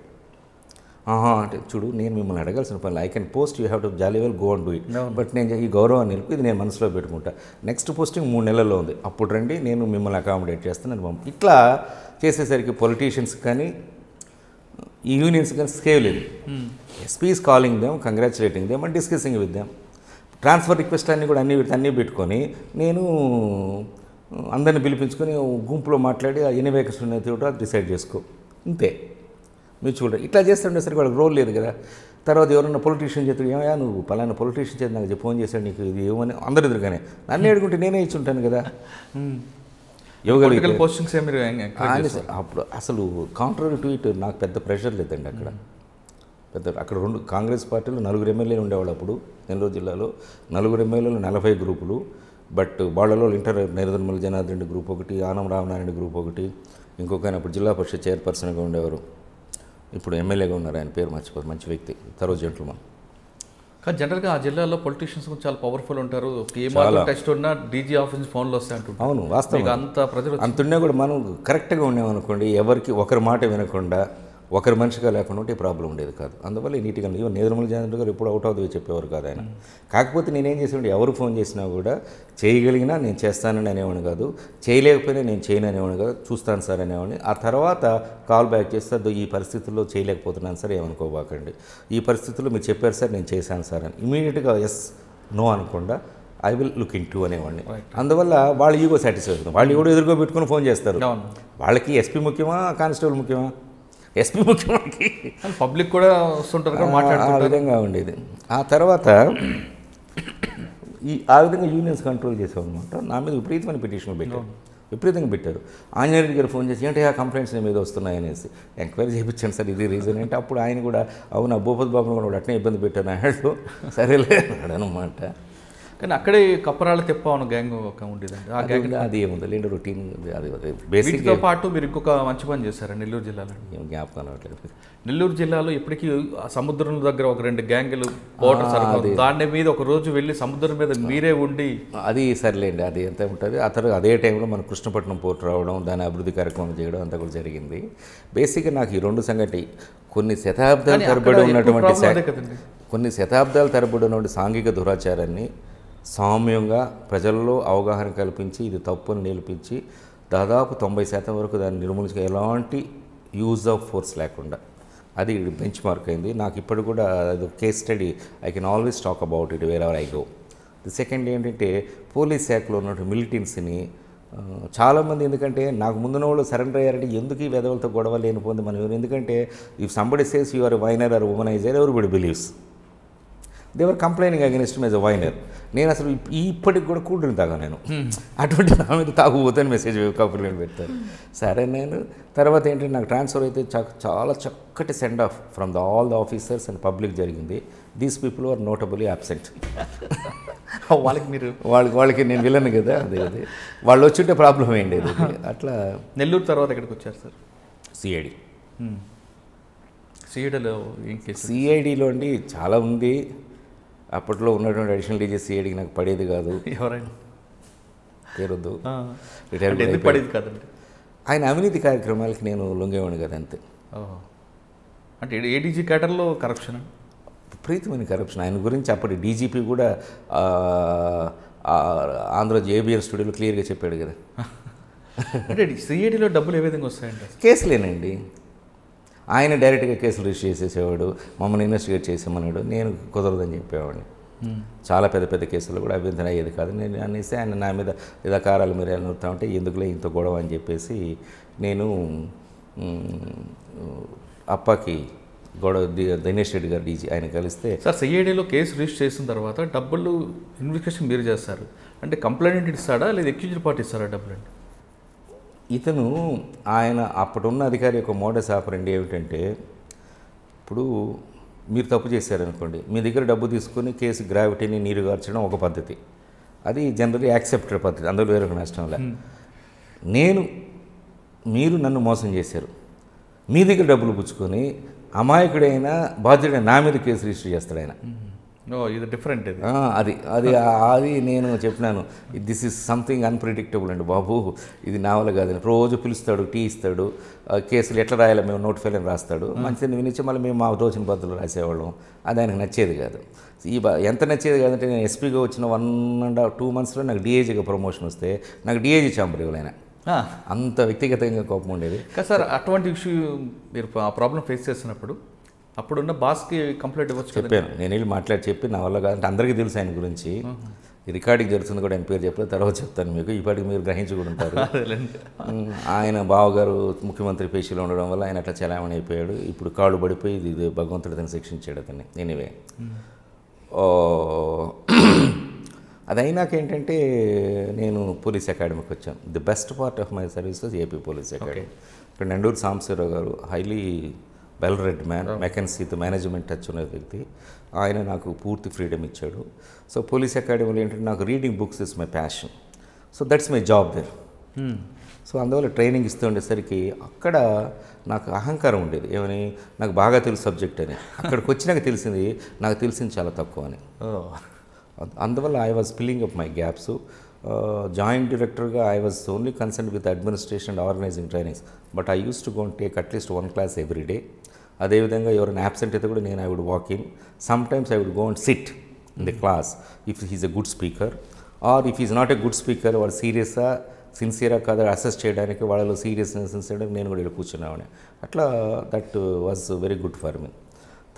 అంటే చూడు నేను మిమ్మల్ని అడగాల్సిన పని I can post you have to jolly well go and do it but నేను ఈ గౌరవాన్ని నిలిపి ఇది నేను మనసులో పెట్టుకుంటా నెక్స్ట్ పోస్టింగ్ మూడు నెలల్లో ఉంది అప్పుడు రండి నేను మిమ్మల్ని అకామిడేట్ చేస్తాను ఇట్లా చేసేసరికి పొలిటీషియన్స్ కానీ ఈ యూనియన్స్ కానీ స్కేవ్ లేదు SPs calling them congratulating them and discussing with them transfer request అన్నీ కూడా అన్నీ అన్నీ పెట్టుకొని నేను అందరిని పిలిపించుకొని గుంపులో మాట్లాడి ఎన్ని వేకెన్స్ ఉన్నాయి డిసైడ్ చేసుకో ఇంతే మ్యూచువల్ రైట్ ఇట్లా సరికి వాళ్ళకి రోల్ లేదు కదా తర్వాత ఎవరైనా పొలిటీషియన్ చేతుడు ఏమయ్యా నువ్వు పలానా పొలిటీషియన్ చేతి నాకు ఫోన్ చేశాడు నీకు ఇది ఏమని అందరి ఎదురుగానే నన్ను ఏడుకుంటే నేనే ఇచ్చి ఉంటాను కదా పోస్టింగ్స్ అప్పుడు అసలు కాంట్రరీ టు ఇట్ నాకు పెద్ద ప్రెషర్ లేదండి అక్కడ పెద్ద అక్కడ రెండు కాంగ్రెస్ పార్టీలో నలుగురు ఎమ్మెల్యేలు ఉండేవాళ్ళు అప్పుడు నెల్లూరు జిల్లాలో నలుగురు ఎమ్మెల్యేలు నలభై గ్రూపులు బట్ వాళ్ళలో ఇంటర్ నరేంద్రమల్ జనార్దన్ రెడ్డి గ్రూప్ ఒకటి ఆనం రామనారాయణ గ్రూప్ ఒకటి ఇంకొక అప్పుడు జిల్లా పరిషత్ చైర్పర్సన్గా ఉండేవారు ఇప్పుడు ఎమ్మెల్యేగా ఉన్నారు ఆయన పేరు మర్చిపోదు మంచి వ్యక్తి తరో జెంట్లమన్ కానీ జనరల్గా ఆ జిల్లాలో పొలిటీషియన్స్ చాలా పవర్ఫుల్ ఉంటారు టెస్ట్ ఉన్నా డీజీ ఆఫీస్ ఫోన్లో వస్తాయి అంటు అవును వాస్తవం అంత ప్రజలు అంత ఉన్నా కూడా మనం కరెక్ట్గా ఉన్నామనుకోండి ఎవరికి ఒకరి మాట వినకుండా ఒకరి మనిషిగా లేకుండా ఉంటే ప్రాబ్లం ఉండేది కాదు అందువల్ల నీట్గా ఇవ్వ నిర్మల జయేంద్ర గారు ఎప్పుడు అవుట్ అవుతుంది చెప్పేవారు కాదు ఆయన కాకపోతే నేనేం చేసాను ఎవరు ఫోన్ చేసినా కూడా చేయగలిగినా నేను చేస్తానని అనేవాడిని కాదు చేయలేకపోయినా నేను చేయను అనేవాడిని కాదు చూస్తాను సార్ అనేవాడిని ఆ తర్వాత కాల్ బ్యాక్ చేస్తే ఈ పరిస్థితుల్లో చేయలేకపోతున్నాను సార్ ఏమనుకోబాకండి ఈ పరిస్థితుల్లో మీరు చెప్పారు సార్ నేను చేశాను సార్ అని ఇమీడియట్గా ఎస్ నో అనకుండా I will look into అనేవాడిని అందువల్ల వాళ్ళు ఈగో సాటిస్ఫై వాళ్ళు కూడా ఎదురుగా పెట్టుకుని ఫోన్ చేస్తారు వాళ్ళకి ఎస్పీ ముఖ్యమా కానిస్టేబుల్ ముఖ్యమా ఎస్పీ ముఖ్యమంత్రి పబ్లిక్ కూడా వస్తుంటారు ఆ విధంగా ఉండేది ఆ తర్వాత ఈ ఆ విధంగా యూనియన్స్ కంట్రోల్ చేసామన్నమాట నా మీద విపరీతమైన పిటిషన్లు పెట్టారు విపరీతంగా పెట్టారు ఆంజనేయుడి గారు ఫోన్ చేసి ఏంటంటే ఆ కంప్లైంట్స్ మీద వస్తున్నాయి అనేసి ఎంక్వైరీ చేయించాను సార్ ఇది రీజన్ ఏంటి అప్పుడు ఆయన కూడా అవునా భూపతి బాబును కూడా అట్నే ఇబ్బంది పెట్టాను అన్నాడు సరేలే అన్నమాట కానీ అక్కడే కప్పరాళ్ళ తెప్ప అన్న గ్యాంగ్ ఒక ఉండేదండి ఆ గ్యాంగ్ అది ఏముంది లేండి రొటీన్ అది బేసిక్గా పాటు మీరు ఇంకొక మంచి పని చేశారు నెల్లూరు జిల్లాలో జ్ఞాపకం రావట్లేదు నెల్లూరు జిల్లాలో ఇప్పటికీ సముద్రం దగ్గర ఒక రెండు గ్యాంగులు బోర్డర్ సరుకులు దాని మీద ఒక రోజు వెళ్ళి సముద్రం మీద మీరే ఉండి అది సర్లేండి అది ఎంత ఉంటుంది అతను అదే టైంలో మన కృష్ణపట్నం పోర్టు రావడం దాని అభివృద్ధి కార్యక్రమం చేయడం అంతా కూడా జరిగింది బేసిక్గా నాకు ఈ రెండు సంగటి కొన్ని శతాబ్దాల తరబడి ఉన్నటువంటి కొన్ని శతాబ్దాల తరబడి ఉన్నటువంటి సాంఘిక దురాచారాన్ని సామ్యంగా ప్రజల్లో అవగాహన కల్పించి ఇది తప్పుని నిలిపించి దాదాపు తొంభై శాతం వరకు దాన్ని నిర్మూలించే ఎలాంటి యూజ్ ఆఫ్ ఫోర్స్ లేకుండా అది బెంచ్ మార్క్ అయింది నాకు ఇప్పుడు కూడా అది case study I can always talk about it wherever I go the second ఏంటంటే పోలీస్ శాఖలో ఉన్నటువంటి మిలిటెన్స్ని చాలామంది ఎందుకంటే నాకు ముందున్న వాళ్ళు సరెండర్ అయ్యారంటే ఎందుకు ఈ వెధవలతో గొడవ లేనిపోయింది మనం ఎందుకంటే if somebody says you are whiner or womaniser ఎవరు believes they were complaining against as a whiner నేను అసలు ఇప్పటికి కూడా కూల్ డ్రింక్ తాగా నేను అటువంటి నా మీద తాగుపోతాను మెసేజ్ కంప్లైంట్ పెడతారు సరే నేను తర్వాత ఏంటంటే నాకు ట్రాన్స్ఫర్ అయితే చాలా చక్కటి send off from the all the officers and public జరిగింది these people are notably absent వాళ్ళకి మీరు వాళ్ళకి వాళ్ళకి నేను వెళ్ళను కదా అదే అదే వాళ్ళు వచ్చింటే ప్రాబ్లం ఏంటి అట్లా నెల్లూరు తర్వాత ఎక్కడికి వచ్చారు సార్ సిఐడి సిఐడిలో సిఐడిలో అండి చాలా ఉంది అప్పట్లో ఉన్నటువంటి అడిషనల్ డీజీ సిఐడికి నాకు పడేది కాదు ఎవరైనా రిటైర్మెంట్ పడేది కాదండి ఆయన అవినీతి కార్యక్రమాలకి నేను లొంగేవాడు కదా అంతే అంటే ఏడీజీ కేటర్లో కరప్షన్ విపరీతమైన కరప్షన్ ఆయన గురించి అప్పటి డీజీపీ కూడా ఆంధ్ర జేబీఎల్ స్టూడియోలో క్లియర్గా చెప్పాడు కదా అంటే సిఐడిలో డబ్బులు ఏ విధంగా వస్తాయంటే కేసులేనండి ఆయన డైరెక్ట్గా కేసులు రిజిస్టర్ చేసేసేవాడు మమ్మల్ని ఇన్వెస్టిగేట్ చేసేమన్నాడు నేను కుదరదని చెప్పేవాడిని చాలా పెద్ద పెద్ద కేసులు కూడా అభ్యంతరం అయ్యేది కాదు నేను అనేసి ఆయన నా మీద ఇలా కారాలు మీరు అనుకుంటా ఉంటే ఎందుకులే ఇంత గొడవ అని చెప్పేసి నేను అప్పకి గొడవ దినేష్ రెడ్డి గారు డీజీ ఆయన కలిస్తే సార్ సిఐడిలో కేసు రిజిస్టర్ చేసిన తర్వాత డబ్బులు ఇన్వెస్టిగేషన్ మీరు చేస్తారు అంటే కంప్లైంట్ ఇస్తాడా లేదా ఎక్యూజ్డ్ పార్టీ ఇస్తారా డబ్బులు అంటే ఇతను ఆయన ఉన్న అధికారి యొక్క మోడస్ ఆపరండి ఏమిటంటే ఇప్పుడు మీరు తప్పు చేశారనుకోండి మీ దగ్గర డబ్బు తీసుకుని కేసు గ్రావిటీని నీరుగార్చడం ఒక పద్ధతి అది జనరల్లీ యాక్సెప్టెడ్ పద్ధతి అందులో వేరొక నష్టంలా నేను మీరు నన్ను మోసం చేశారు మీ దగ్గర డబ్బులు పుచ్చుకొని అమాయకుడైన బాధ్యుడైన నా మీద కేసు రిజిస్టర్ చేస్తాడు ఆయన ఇది డిఫరెంట్ అది అది అది నేను చెప్పినాను దిస్ ఈజ్ సంథింగ్ అన్ప్రిడిక్టబుల్ అండి బాబు ఇది నావల్ కాదు రోజు పిలుస్తాడు టీ ఇస్తాడు కేసులు ఎట్లా రాయాలో మేము నోటిఫైల్ అని రాస్తాడు మంచిది వినిచ్చి మళ్ళీ మేము మా రోజున బద్దలు రాసేవాళ్ళం అది ఆయనకు నచ్చేది కాదు ఈ ఎంత నచ్చేది కాదంటే నేను ఎస్పీగా వచ్చిన వన్ అండ్ టూ మంత్స్లో నాకు డిఏజీగా ప్రమోషన్ వస్తే నాకు డిఏజీ చాంబర్ ఇవ్వలేన అంత వ్యక్తిగతంగా కోపం ఉండేది సార్ అటువంటి ఇష్యూ మీరు ఆ ప్రాబ్లం ఫేస్ చేసినప్పుడు అప్పుడున్న బాస్కి కంప్లైంట్ ఇవ్వచ్చు చెప్పాను నేను వెళ్ళి మాట్లాడి చెప్పి నా వల్ల కాదంటే అందరికీ తెలుసు ఆయన గురించి రికార్డింగ్ జరుగుతుంది కూడా ఆయన పేరు చెప్పలేదు తర్వాత చెప్తాను మీకు ఇప్పటికి మీరు గ్రహించుకుంటారు ఆయన బావగారు ముఖ్యమంత్రి పేషీలో ఉండడం వల్ల ఆయన అట్లా చలామణి అయిపోయాడు ఇప్పుడు కాళ్ళు పడిపోయి ఇది భగవంతుడు అతను శిక్షించాడు అతన్ని ఎనీవే అది ఏంటంటే నేను పోలీస్ అకాడమీకి వచ్చాను the best part of my service AP police academy ఇక్కడ నెండూరు సాంబశివరావు గారు హైలీ బెల్ రెడ్ మ్యాన్ మెకెన్సీతో మేనేజ్మెంట్ టచ్ ఉన్న వ్యక్తి ఆయన నాకు పూర్తి ఫ్రీడమ్ ఇచ్చాడు సో పోలీస్ అకాడమీలో ఏంటంటే నాకు reading books is my passion so that's my job there so అందువల్ల ట్రైనింగ్ ఇస్తూ ఉండేసరికి అక్కడ నాకు అహంకారం ఉండేది ఏమని నాకు బాగా తెలుసు సబ్జెక్ట్ అని అక్కడికి వచ్చినాక తెలిసింది నాకు తెలిసింది చాలా తక్కువ అని అందువల్ల I was filling up my gaps joint డైరెక్టర్గా I was only concerned with administration and organizing trainings but I use to gone take at least one class every day అదేవిధంగా ఎవరైనా యాబ్సెంట్ అయితే కూడా నేను I would walk in sometimes I would go and sit in the class if he's a good speaker or if is not a good speaker వాడు సీరియస్గా సిన్సియరా కాదా assess చేయడానికి వాళ్ళలో సీరియస్నెస్ చేయడానికి నేను కూడా ఇలా కూర్చున్నామని అట్లా that was very good for me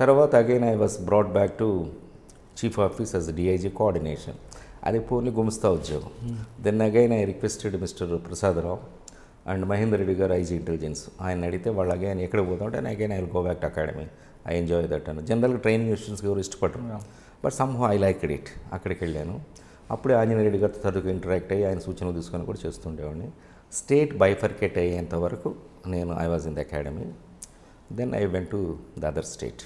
తర్వాత again I was brought back to chief office as DIG coordination అది పూర్ణి గుమస్తా ఉద్యోగం then again I requested Mr Prasada Rao and Mahender Reddy గారు ఐజీ ఇంటెలిజెన్స్ ఆయన అడిగితే వాళ్ళు అగైన్ ఎక్కడ పోతాం అంటే again I will go back to academy I enjoy that అని జనరల్గా ట్రైనింగ్ ఇన్స్టిట్యూట్స్ ఎవరు ఇష్టపడరు బట్ హో ఐ లైక్ ఇట్ అక్కడికి వెళ్ళాను అప్పుడే ఆంజనేయ రెడ్డి గారితో తరచుగా ఇంటరాక్ట్ అయ్యి ఆయన సూచనలు తీసుకొని కూడా చేస్తుండేవాడిని స్టేట్ బైఫర్కెట్ అయ్యేంత వరకు నేను I was in the academy then I went to the other state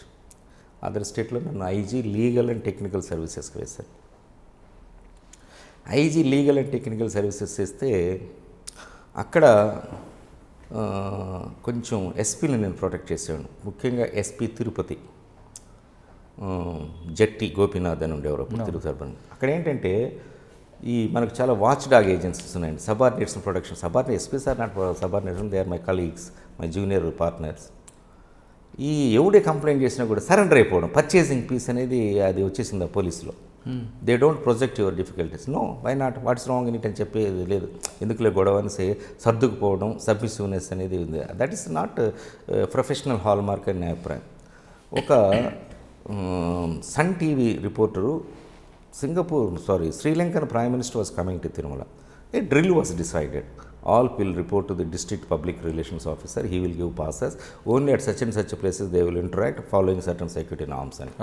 other స్టేట్లో నన్ను ఐజీ లీగల్ అండ్ టెక్నికల్ సర్వీసెస్కి వేశాను IG legal and technical services చేస్తే అక్కడ కొంచెం ఎస్పీని నేను ప్రొటెక్ట్ చేశాను ముఖ్యంగా ఎస్పీ తిరుపతి జట్టి గోపీనాథ్ అని ఉండేవారు అప్పుడు అక్కడ ఏంటంటే ఈ మనకు చాలా వాచ్ డాగ్ ఏజెన్సీస్ ఉన్నాయండి subordinates protection subordinate SP sir not subordinates they are my colleagues my junior partners ఈ ఎవడే కంప్లైంట్ చేసినా కూడా సరెండర్ అయిపోవడం పర్చేసింగ్ పీస్ అనేది అది వచ్చేసింది ఆ పోలీసులో they don't project your difficulties no why not what's wrong in it అని చెప్పేది లేదు ఎందుకులే గొడవ అనేసి సర్దుకుపోవడం సబ్మిసివ్నెస్ అనేది ఉంది that is not professional hallmark అని నా అభిప్రాయం ఒక Sun TV reporter Singapore sorry Sri Lankan prime minister was coming to Tirumala a drill was decided all will report to the district public relations officer he will give passes only at such and such places they will interact following certain security norms అని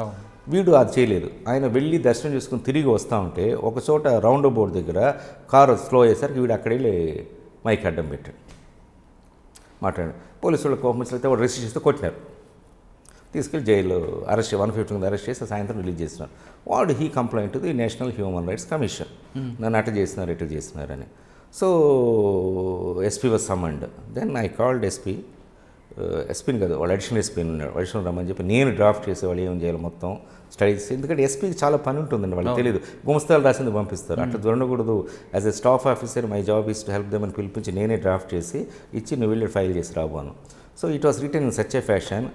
వీడు అది చేయలేదు ఆయన వెళ్ళి దర్శనం చేసుకుని తిరిగి వస్తూ ఉంటే ఒక చోట రౌండ్ బోర్డు దగ్గర కారు స్లో అయ్యేసరికి వీడు అక్కడ వెళ్ళి మైక్ అడ్డం పెట్టాడు మాట్లాడాడు పోలీసు వాళ్ళు కోపం వచ్చినైతే వాడు రెసిస్ట్ చేస్తే కొట్టినారు తీసుకెళ్ళి జైలు అరెస్ట్ వన్ ఫిఫ్టీ మీద అరెస్ట్ చేసి సాయంత్రం రిలీజ్ చేస్తున్నారు వాడు he complaint the national human rights commission నన్ను అటు చేస్తున్నారు ఇటు చేస్తున్నారని so SP was summoned. Then I called SP ఎస్పీని కాదు వాళ్ళు అడిషనల్ ఎస్పీ ఉన్నాడు అడిషనల్ రమ్మని చెప్పి నేను డ్రాఫ్ట్ చేసి వాళ్ళు ఏం చేయాలి మొత్తం స్టడీస్ ఎందుకంటే ఎస్పీకి చాలా పని ఉంటుందండి వాళ్ళకి తెలియదు గుమస్తాలు రాసింది పంపిస్తారు అట్లా దొరకకూడదు as a staff officer my job is to help them అని పిలిపించి నేనే డ్రాఫ్ట్ చేసి ఇచ్చి నువ్వు వెళ్ళి ఫైల్ చేసి రాబోను so it was return in such a fashion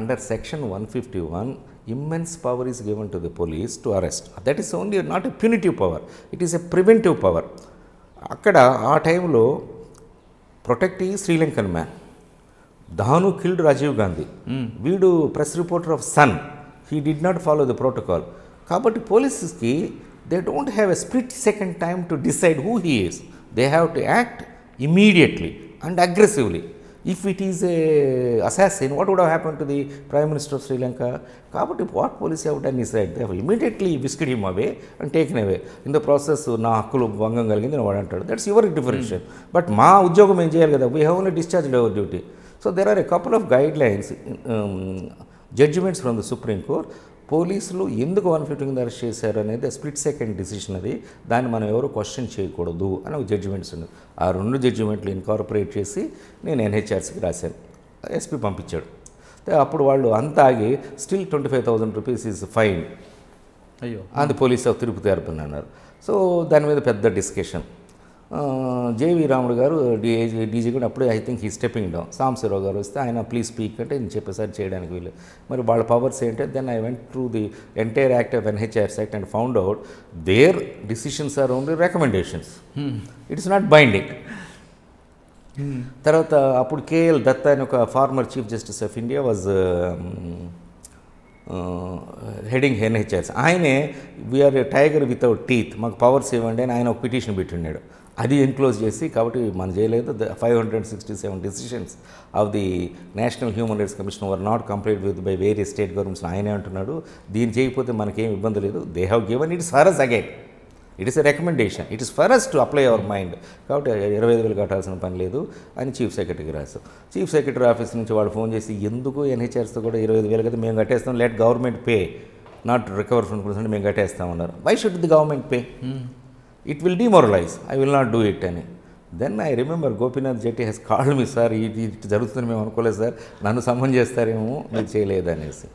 under section one fifty one immense power is given to the police to arrest that is only not a punitive power it is a preventive power అక్కడ ఆ టైంలో protecting Sri Lankan man Dhanu killed Rajiv Gandhi వీడు press reporter of sun he did not follow the protocol కాబట్టి పోలీసెస్కి they don't have a split second time to decide who he is they have to act immediately and aggressively if it is a assassin, what would have happened to the Prime Minister of Sri Lanka? Kabati, what policy have done is right? They have immediately whisked him away and taken away. In the process, that's your differential. Hmm. But ma ujjogam in we have only discharged our duty. So there are a couple of guidelines, um, judgments from the Supreme Court. పోలీసులు ఎందుకు one fifty కింద arrest చేశారు అనేది split second decision అది దాన్ని మనం ఎవరు question చేయకూడదు అని ఒక జడ్జిమెంట్స్ ఉంది ఆ రెండు జడ్జిమెంట్లు ఇన్కార్పొరేట్ చేసి నేను ఎన్హెచ్ఆర్సీకి రాశాను ఎస్పీ పంపించాడు అప్పుడు వాళ్ళు అంతా ఆగి still twenty five thousand rupees is fine అయ్యో అది పోలీస్ తిరుపతి అర్పణ అన్నారు సో దాని మీద పెద్ద డిస్కషన్ జేవి రాముడు గారు డీజీ కూడా అప్పుడే I think he stepping down Sambasiva Rao గారు వస్తే ఆయన ప్లీజ్ స్పీక్ అంటే నేను చెప్పేసారి చేయడానికి వీలు మరి వాళ్ళ పవర్స్ ఏంటంటే then I went through the entire act of NHFS act and found out their decisions are only recommendations it's not binding తర్వాత అప్పుడు కేఎల్ దత్త అని ఒక former chief justice of India was heading NHS ఆయనే we are tiger without teeth మాకు powers ఇవ్వండి అని ఆయన ఒక పిటిషన్ పెట్టున్నాడు అది ఎన్క్లోజ్ చేసి కాబట్టి మనం చేయలేదు five hundred sixty seven decisions of the national human rights commission were not complete with by వేరే స్టేట్ గవర్నమెంట్స్ ఆయనే అంటున్నాడు దీన్ని చేయకపోతే మనకేం ఇబ్బంది లేదు they have given it's harass again it is a recommendation it is for us to apply our mind కాబట్టి ఇరవై ఐదు వేలు కట్టాల్సిన పని లేదు అని చీఫ్ సెక్రటరీ రాసు చీఫ్ సెక్రటరీ ఆఫీస్ నుంచి వాళ్ళు ఫోన్ చేసి ఎందుకు ఎన్హెచ్ఆర్స్తో కూడా ఇరవై ఐదు వేలు కదా మేము కట్టేస్తాం let government pay not recover fund మేము కట్టేస్తామన్నారు why should the government pay it will demoralise I will not do it అని then I remember Gopinath Jetti he's called me sir ఇది ఇట్ జరుగుతుంది మేము అనుకోలేదు సార్ నన్ను సమ్మన్ చేస్తారేమో మీరు అనేసి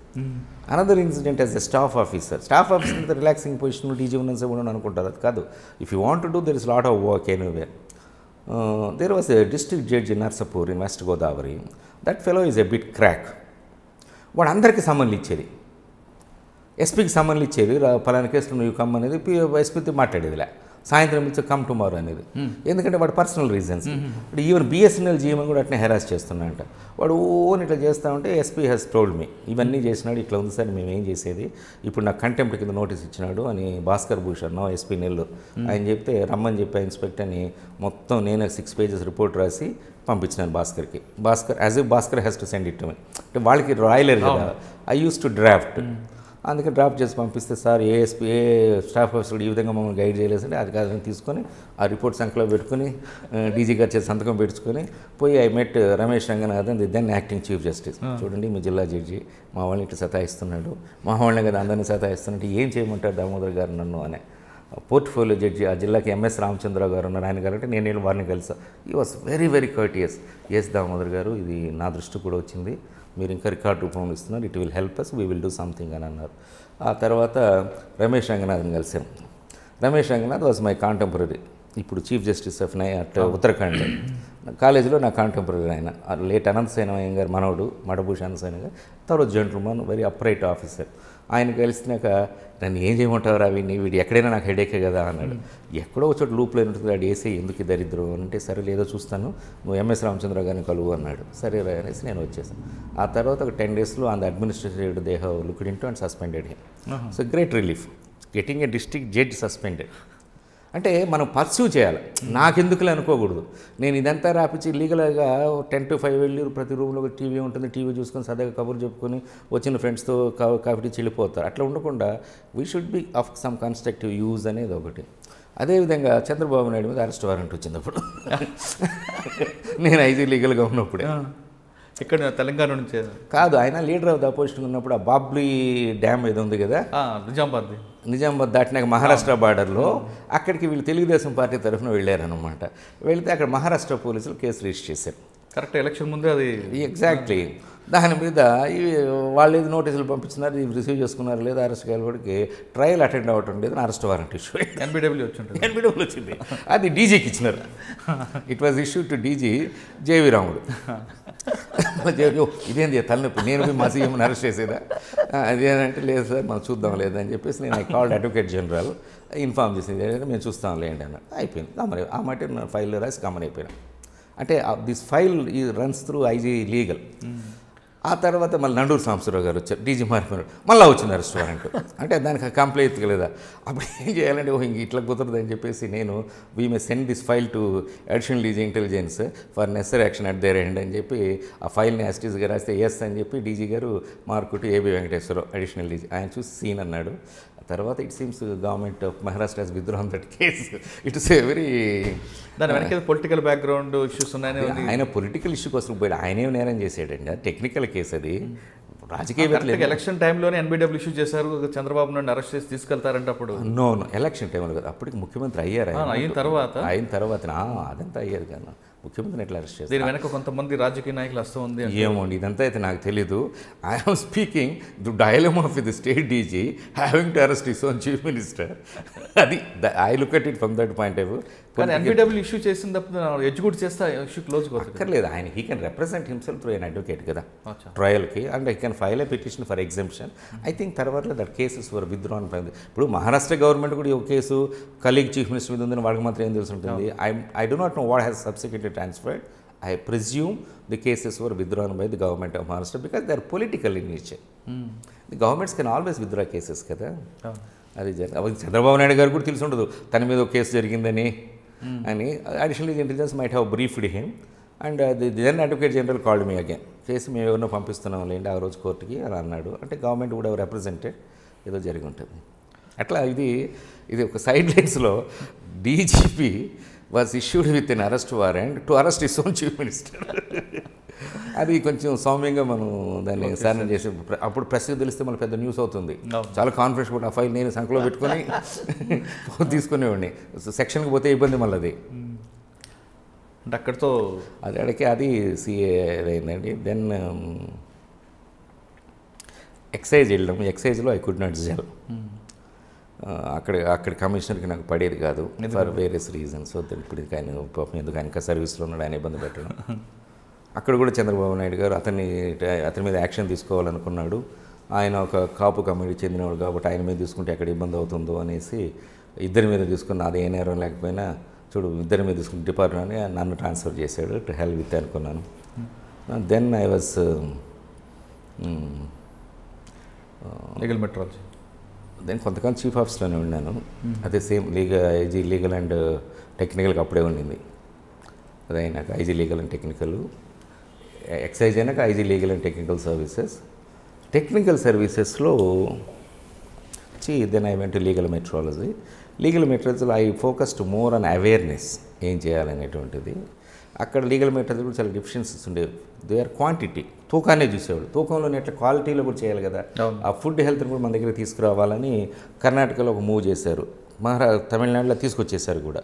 another incident as a staff officer staff officer relaxing position DG ఉన్నంత ఉండను అనుకుంటారు అది కాదు if you want do there is lot of work anyway there was a district judge Narsapur in West Godavari that fellow is a bit crack వాడు అందరికీ సమ్మన్లు ఇచ్చేది ఎస్పీకి సమ్మన్లు ఇచ్చేది పలానా కేసులు నువ్వు కమ్మనేది ఎస్పీతో మాట్లాడేదిలే సాయంత్రం నుంచి కమ్ టుమారో అనేది hmm. ఎందుకంటే వాడు పర్సనల్ రీజన్స్ hmm. ఇప్పుడు ఈవెన్ బిఎస్ఎన్ఎల్ జీఎం కూడా అట్నే హెరాస్ చేస్తున్నాడంట వాడు ఓన్ ఇట్లా చేస్తా ఉంటే ఎస్పీ హెస్ టోల్డ్ మీ ఇవన్నీ చేసినాడు ఇట్లా ఉంది సార్ మేము ఏం చేసేది ఇప్పుడు నా కంటెంప్ట్ కింద నోటీస్ ఇచ్చినాడు అని భాస్కర్ భూషణ్ ఎస్పీ నెల్లు hmm. ఆయన చెప్తే రమ్మని చెప్పి ఇన్స్పెక్టర్ అని మొత్తం నేను సిక్స్ పేజెస్ రిపోర్ట్ రాసి పంపించినాను భాస్కర్కి Bhaskar as a Bhaskar he's to send it అంటే వాళ్ళకి రాయలేరు కదా ఐ యూస్ టు డ్రాఫ్ట్ అందుకే డ్రాప్ చేసి పంపిస్తే sir a SP a staff officer ఈ విధంగా మమ్మల్ని గైడ్ చేయలేదంటే అధికారులను తీసుకొని ఆ రిపోర్ట్ సంఖ్యలో పెట్టుకుని డీజీ గారు చేసి సంతకం పెట్టుకొని పోయి I met Ramesh Ranganathan then acting chief justice చూడండి మీ జిల్లా జడ్జి మా వాళ్ళని ఇటు సతాయిస్తున్నాడు మా వాళ్ళని కదా అందరినీ సతాయిస్తున్నట్టు ఏం చేయమంటారు దామోదర్ గారు నన్ను అనే పోర్ట్ఫోలియో జడ్జి ఆ జిల్లాకి ఎంఎస్ రామచంద్రరావు గారు ఉన్నారు ఆయన గారు అంటే నేను వారిని కలిసా he was very very courteous S Damodar garu ఇది నా దృష్టి కూడా వచ్చింది మీరు ఇంకా రికార్డ్ రూపంలో ఇస్తున్నారు it will help us we will do something అని అన్నారు ఆ తర్వాత రమేష్ రంగనాథ్ని కలిసాం Ramesh Ranganath was my contemporary ఇప్పుడు చీఫ్ జస్టిస్ ఆఫ్ నై అట్ ఉత్తరాఖండ్ కాలేజీలో నా కాంటెంపరీ ఆయన లేట్ అనంత సేనయ్య గారు మనవుడు మడభూషణ సేన గారు తర్వాత జంట్రుమన్ వెరీ అప్రైట్ ఆఫీసర్ ఆయన కలిసినాక నన్ను ఏం చేయమంటావు రా వీడిని వీడు ఎక్కడైనా నాకు హెడేకే కదా అన్నాడు ఎక్కడో ఒక చోట లూప్లో ఉంటుంది వాడు వేసే ఎందుకు దరిద్రం అంటే సరే లేదో చూస్తాను నువ్వు ఎంఎస్ రామచంద్ర గారిని కలువు అన్నాడు సరే రా అనేసి నేను వచ్చేసాను ఆ తర్వాత ఒక టెన్ డేస్లో అంత administrative they looked into and suspended him so great relief getting a district judge suspended అంటే మనం పర్స్యూ చేయాలి నాకెందుకులే అనుకోకూడదు నేను ఇదంతా రాపించి లీగల్గా టెన్ టు ఫైవ్ వెళ్ళి ప్రతి రూమ్లో టీవీ ఉంటుంది టీవీ చూసుకొని సరదాగా కబుర్ చెప్పుకొని వచ్చిన ఫ్రెండ్స్తో కాఫీ చెల్లిపోతారు అట్లా ఉండకుండా we should be of some constructive use అనేది ఒకటి అదేవిధంగా చంద్రబాబు నాయుడు మీద అరెస్ట్ వారెంట్ వచ్చినప్పుడు నేను ఐదు లీగల్గా ఉన్నప్పుడే ఇక్కడ తెలంగాణ నుంచి కాదు ఆయన లీడర్ ఆఫ్ ద అపోజిషన్ ఉన్నప్పుడు ఆ బాబ్లీ డ్యామ్ ఏదో ఉంది కదా నిజామాబాద్ నిజామాబాద్ దాటినాక మహారాష్ట్ర బార్డర్లో అక్కడికి వీళ్ళు తెలుగుదేశం పార్టీ తరఫున వెళ్ళారనమాట వెళితే అక్కడ మహారాష్ట్ర పోలీసులు కేసు రిజిస్టర్ చేశారు కరెక్ట్ ఎలక్షన్ ముందే అది ఎగ్జాక్ట్లీ దాని మీద ఇవి వాళ్ళు ఏది నోటీసులు పంపించినారు ఇవి రిసీవ్ చేసుకున్నారు లేదా అరెస్ట్ కాలిపడికి ట్రయల్ అటెండ్ అవ్వటం లేదు అరెస్ట్ వారెంట్ ఇష్యూ ఎన్బిడబ్ల్యూ వచ్చింది ఎన్బిడబ్ల్యూ వచ్చింది అది డీజీకి ఇచ్చినారు it was issue to DG JV Ramudu ఇదేంది తలనొప్పి నేను పోయి మా అరెస్ట్ చేసేదా అదేనంటే లేదు సార్ మనం చూద్దాం లేదని అని చెప్పేసి నేను I called advocate general inform చేసింది ఏంటంటే మేము చూస్తాం లేండి అన్నాడు అయిపోయింది కమన్ ఆ మాట ఫైల్ రాసి కామన్ అయిపోయినా అంటే దిస్ ఫైల్ ఈ రన్స్ త్రూ ఐజీ లీగల్ ఆ తర్వాత మళ్ళీ నండూరు సాంబశివరావు గారు వచ్చారు డీజీ మారిపోయారు మళ్ళీ వచ్చిన రెస్టారెంట్ అంటే దానికి కంప్లైంట్ లేదా అప్పుడు ఏం చేయాలంటే ఓ ఇంక ఇట్లా కుదరదని చెప్పేసి నేను we may send this file to additional DG intelligence for necessary action at their end అని చెప్పి ఆ ఫైల్ని యాస్టీస్గా రాస్తే ఎస్ అని చెప్పి డీజీ గారు మార్కుటి ఏబి వెంకటేశ్వరరావు అడిషనల్ డీజీ ఆయన చూసి సీన్ అన్నాడు తర్వాత it seems government of Maharashtra has withdrawn that case it is a very దాని వెనక పొలిటికల్ బ్యాక్గ్రౌండ్ ఇష్యూస్ ఉన్నాయని ఆయన పొలిటికల్ ఇష్యూ కోసం పోయాడు ఆయనే నేరం చేసాడండి టెక్నికల్ కేసు అది hmm. రాజకీయ ఎలక్షన్ టైంలోనే ఎన్బిడబ్ల్యూ ఇష్యూ చేశారు చంద్రబాబు నాయుడు అరెస్ట్ చేసి తీసుకెళ్తారంటే అప్పుడు నో నో ఎలక్షన్ టైంలో కదా అప్పటికి ముఖ్యమంత్రి అయ్యారు అయిన తర్వాత అయిన తర్వాత అదంతా అయ్యారు కానీ ముఖ్యమంత్రిని ఎట్లా అరెస్ట్ చేస్తారు దీని వెనక కొంతమంది రాజకీయ నాయకులు వస్తూ ఉంది ఏమోండి ఇదంతా అయితే నాకు తెలీదు I'm speaking the dilemma of the state DG having to arrest his own chief minister అది I look at it from that point of కానీ ఎన్బిడబ్ల్యూ ఇష్యూ చేసిన తప్ప ఎడ్జ్యూట్ చేస్తా ఇష్యూ క్లోజ్ అక్కర్లేదు ఆయన he can represent himself through an advocate కదా ట్రయల్కి and he can file a petition for exhibition I think తర్వాత that cases were withdrawn from ఇప్పుడు మహారాష్ట్ర గవర్నమెంట్ కూడా ఒక కేసు కలీగ్ చీఫ్ మినిస్టర్ మీద ఉందని వాళ్ళకి మాత్రం ఏం తెలిసి ఉంటుంది I I do not know what has subsequently transferred I presume the cases were withdrawn by the government of Maharashtra because they are political in nature the governments can always withdraw cases కదా అది చంద్రబాబు నాయుడు గారు కూడా తెలిసి ఉండదు తన మీద ఒక case జరిగిందని Hmm. అని additional intelligence might have briefed him and the then advocate general called me again చేసి మేము ఎవరినో పంపిస్తున్నాం లేండి ఆ రోజు కోర్టుకి అని అన్నాడు అంటే గవర్నమెంట్ కూడా రిప్రజెంటెడ్ ఏదో జరిగి ఉంటుంది అట్లా ఇది ఇది ఒక సైడ్ లైన్స్లో DGP was issued with an arrest warrant to arrest his own chief minister అది కొంచెం సౌమ్యంగా మనం దాన్ని సాధన చేసి అప్పుడు ప్రెస్కి తెలిస్తే మళ్ళీ పెద్ద న్యూస్ అవుతుంది చాలా కాన్ఫిడెన్స్ కూడా ఆ ఫైల్ నేను సంఖలో పెట్టుకొని తీసుకునేవాడిని సెక్షన్కి పోతే ఇబ్బంది మళ్ళీ అది అంటే అక్కడితో అది అడిగి అది సిఏ అయిందండి దెన్ ఎక్సైజ్ um, వెళ్ళడం ఎక్సైజ్లో ఐ కుడ్ నాట్ జల్ అక్కడ అక్కడ కమిషనర్కి నాకు పడేది కాదు ఫర్ వేరియస్ రీజన్స్ ఇప్పుడు ఆయన ఎందుకు ఆయన సర్వీస్లో ఉన్నాడు ఆయన ఇబ్బంది పెట్టడం అక్కడ కూడా చంద్రబాబు నాయుడు గారు అతన్ని అతని మీద యాక్షన్ తీసుకోవాలనుకున్నాడు ఆయన ఒక కాపు కమిటీ చెందినవాడు కాబట్టి ఆయన మీద తీసుకుంటే ఎక్కడ ఇబ్బంది అవుతుందో అనేసి ఇద్దరి మీద తీసుకున్న అదే నేరం లేకపోయినా చూడు ఇద్దరి మీద తీసుకుని డిపార్ట్మెంట్ నన్ను ట్రాన్స్ఫర్ చేశాడు టు హెల్ప్ విత్ అనుకున్నాను then I was legal metrology then కొంతకాలం చీఫ్ ఆఫీస్లోనే ఉన్నాను hmm. అదే same legal IG legal and టెక్నికల్గా అప్పుడే ఉండింది అదే నాకు IG legal and technical excise అయినాక IG legal and technical services technical సర్వీసెస్లో వచ్చి then I went legal metrology legal మెట్రాలజీలో I focused more on awareness ఏం చేయాలనేటువంటిది అక్కడ లీగల్ మెట్రాలజీ కూడా చాలా డిఫిషియన్సీస్ ఉండేవి దే ఆర్ క్వాంటిటీ తూకాన్నే చూసేవాడు తూకంలో ఎట్లా క్వాలిటీలో కూడా చేయాలి కదా ఆ ఫుడ్ హెల్త్ని కూడా మన దగ్గర తీసుకురావాలని కర్ణాటకలో ఒక మూవ్ చేశారు మహారా తమిళనాడులో తీసుకొచ్చేసారు కూడా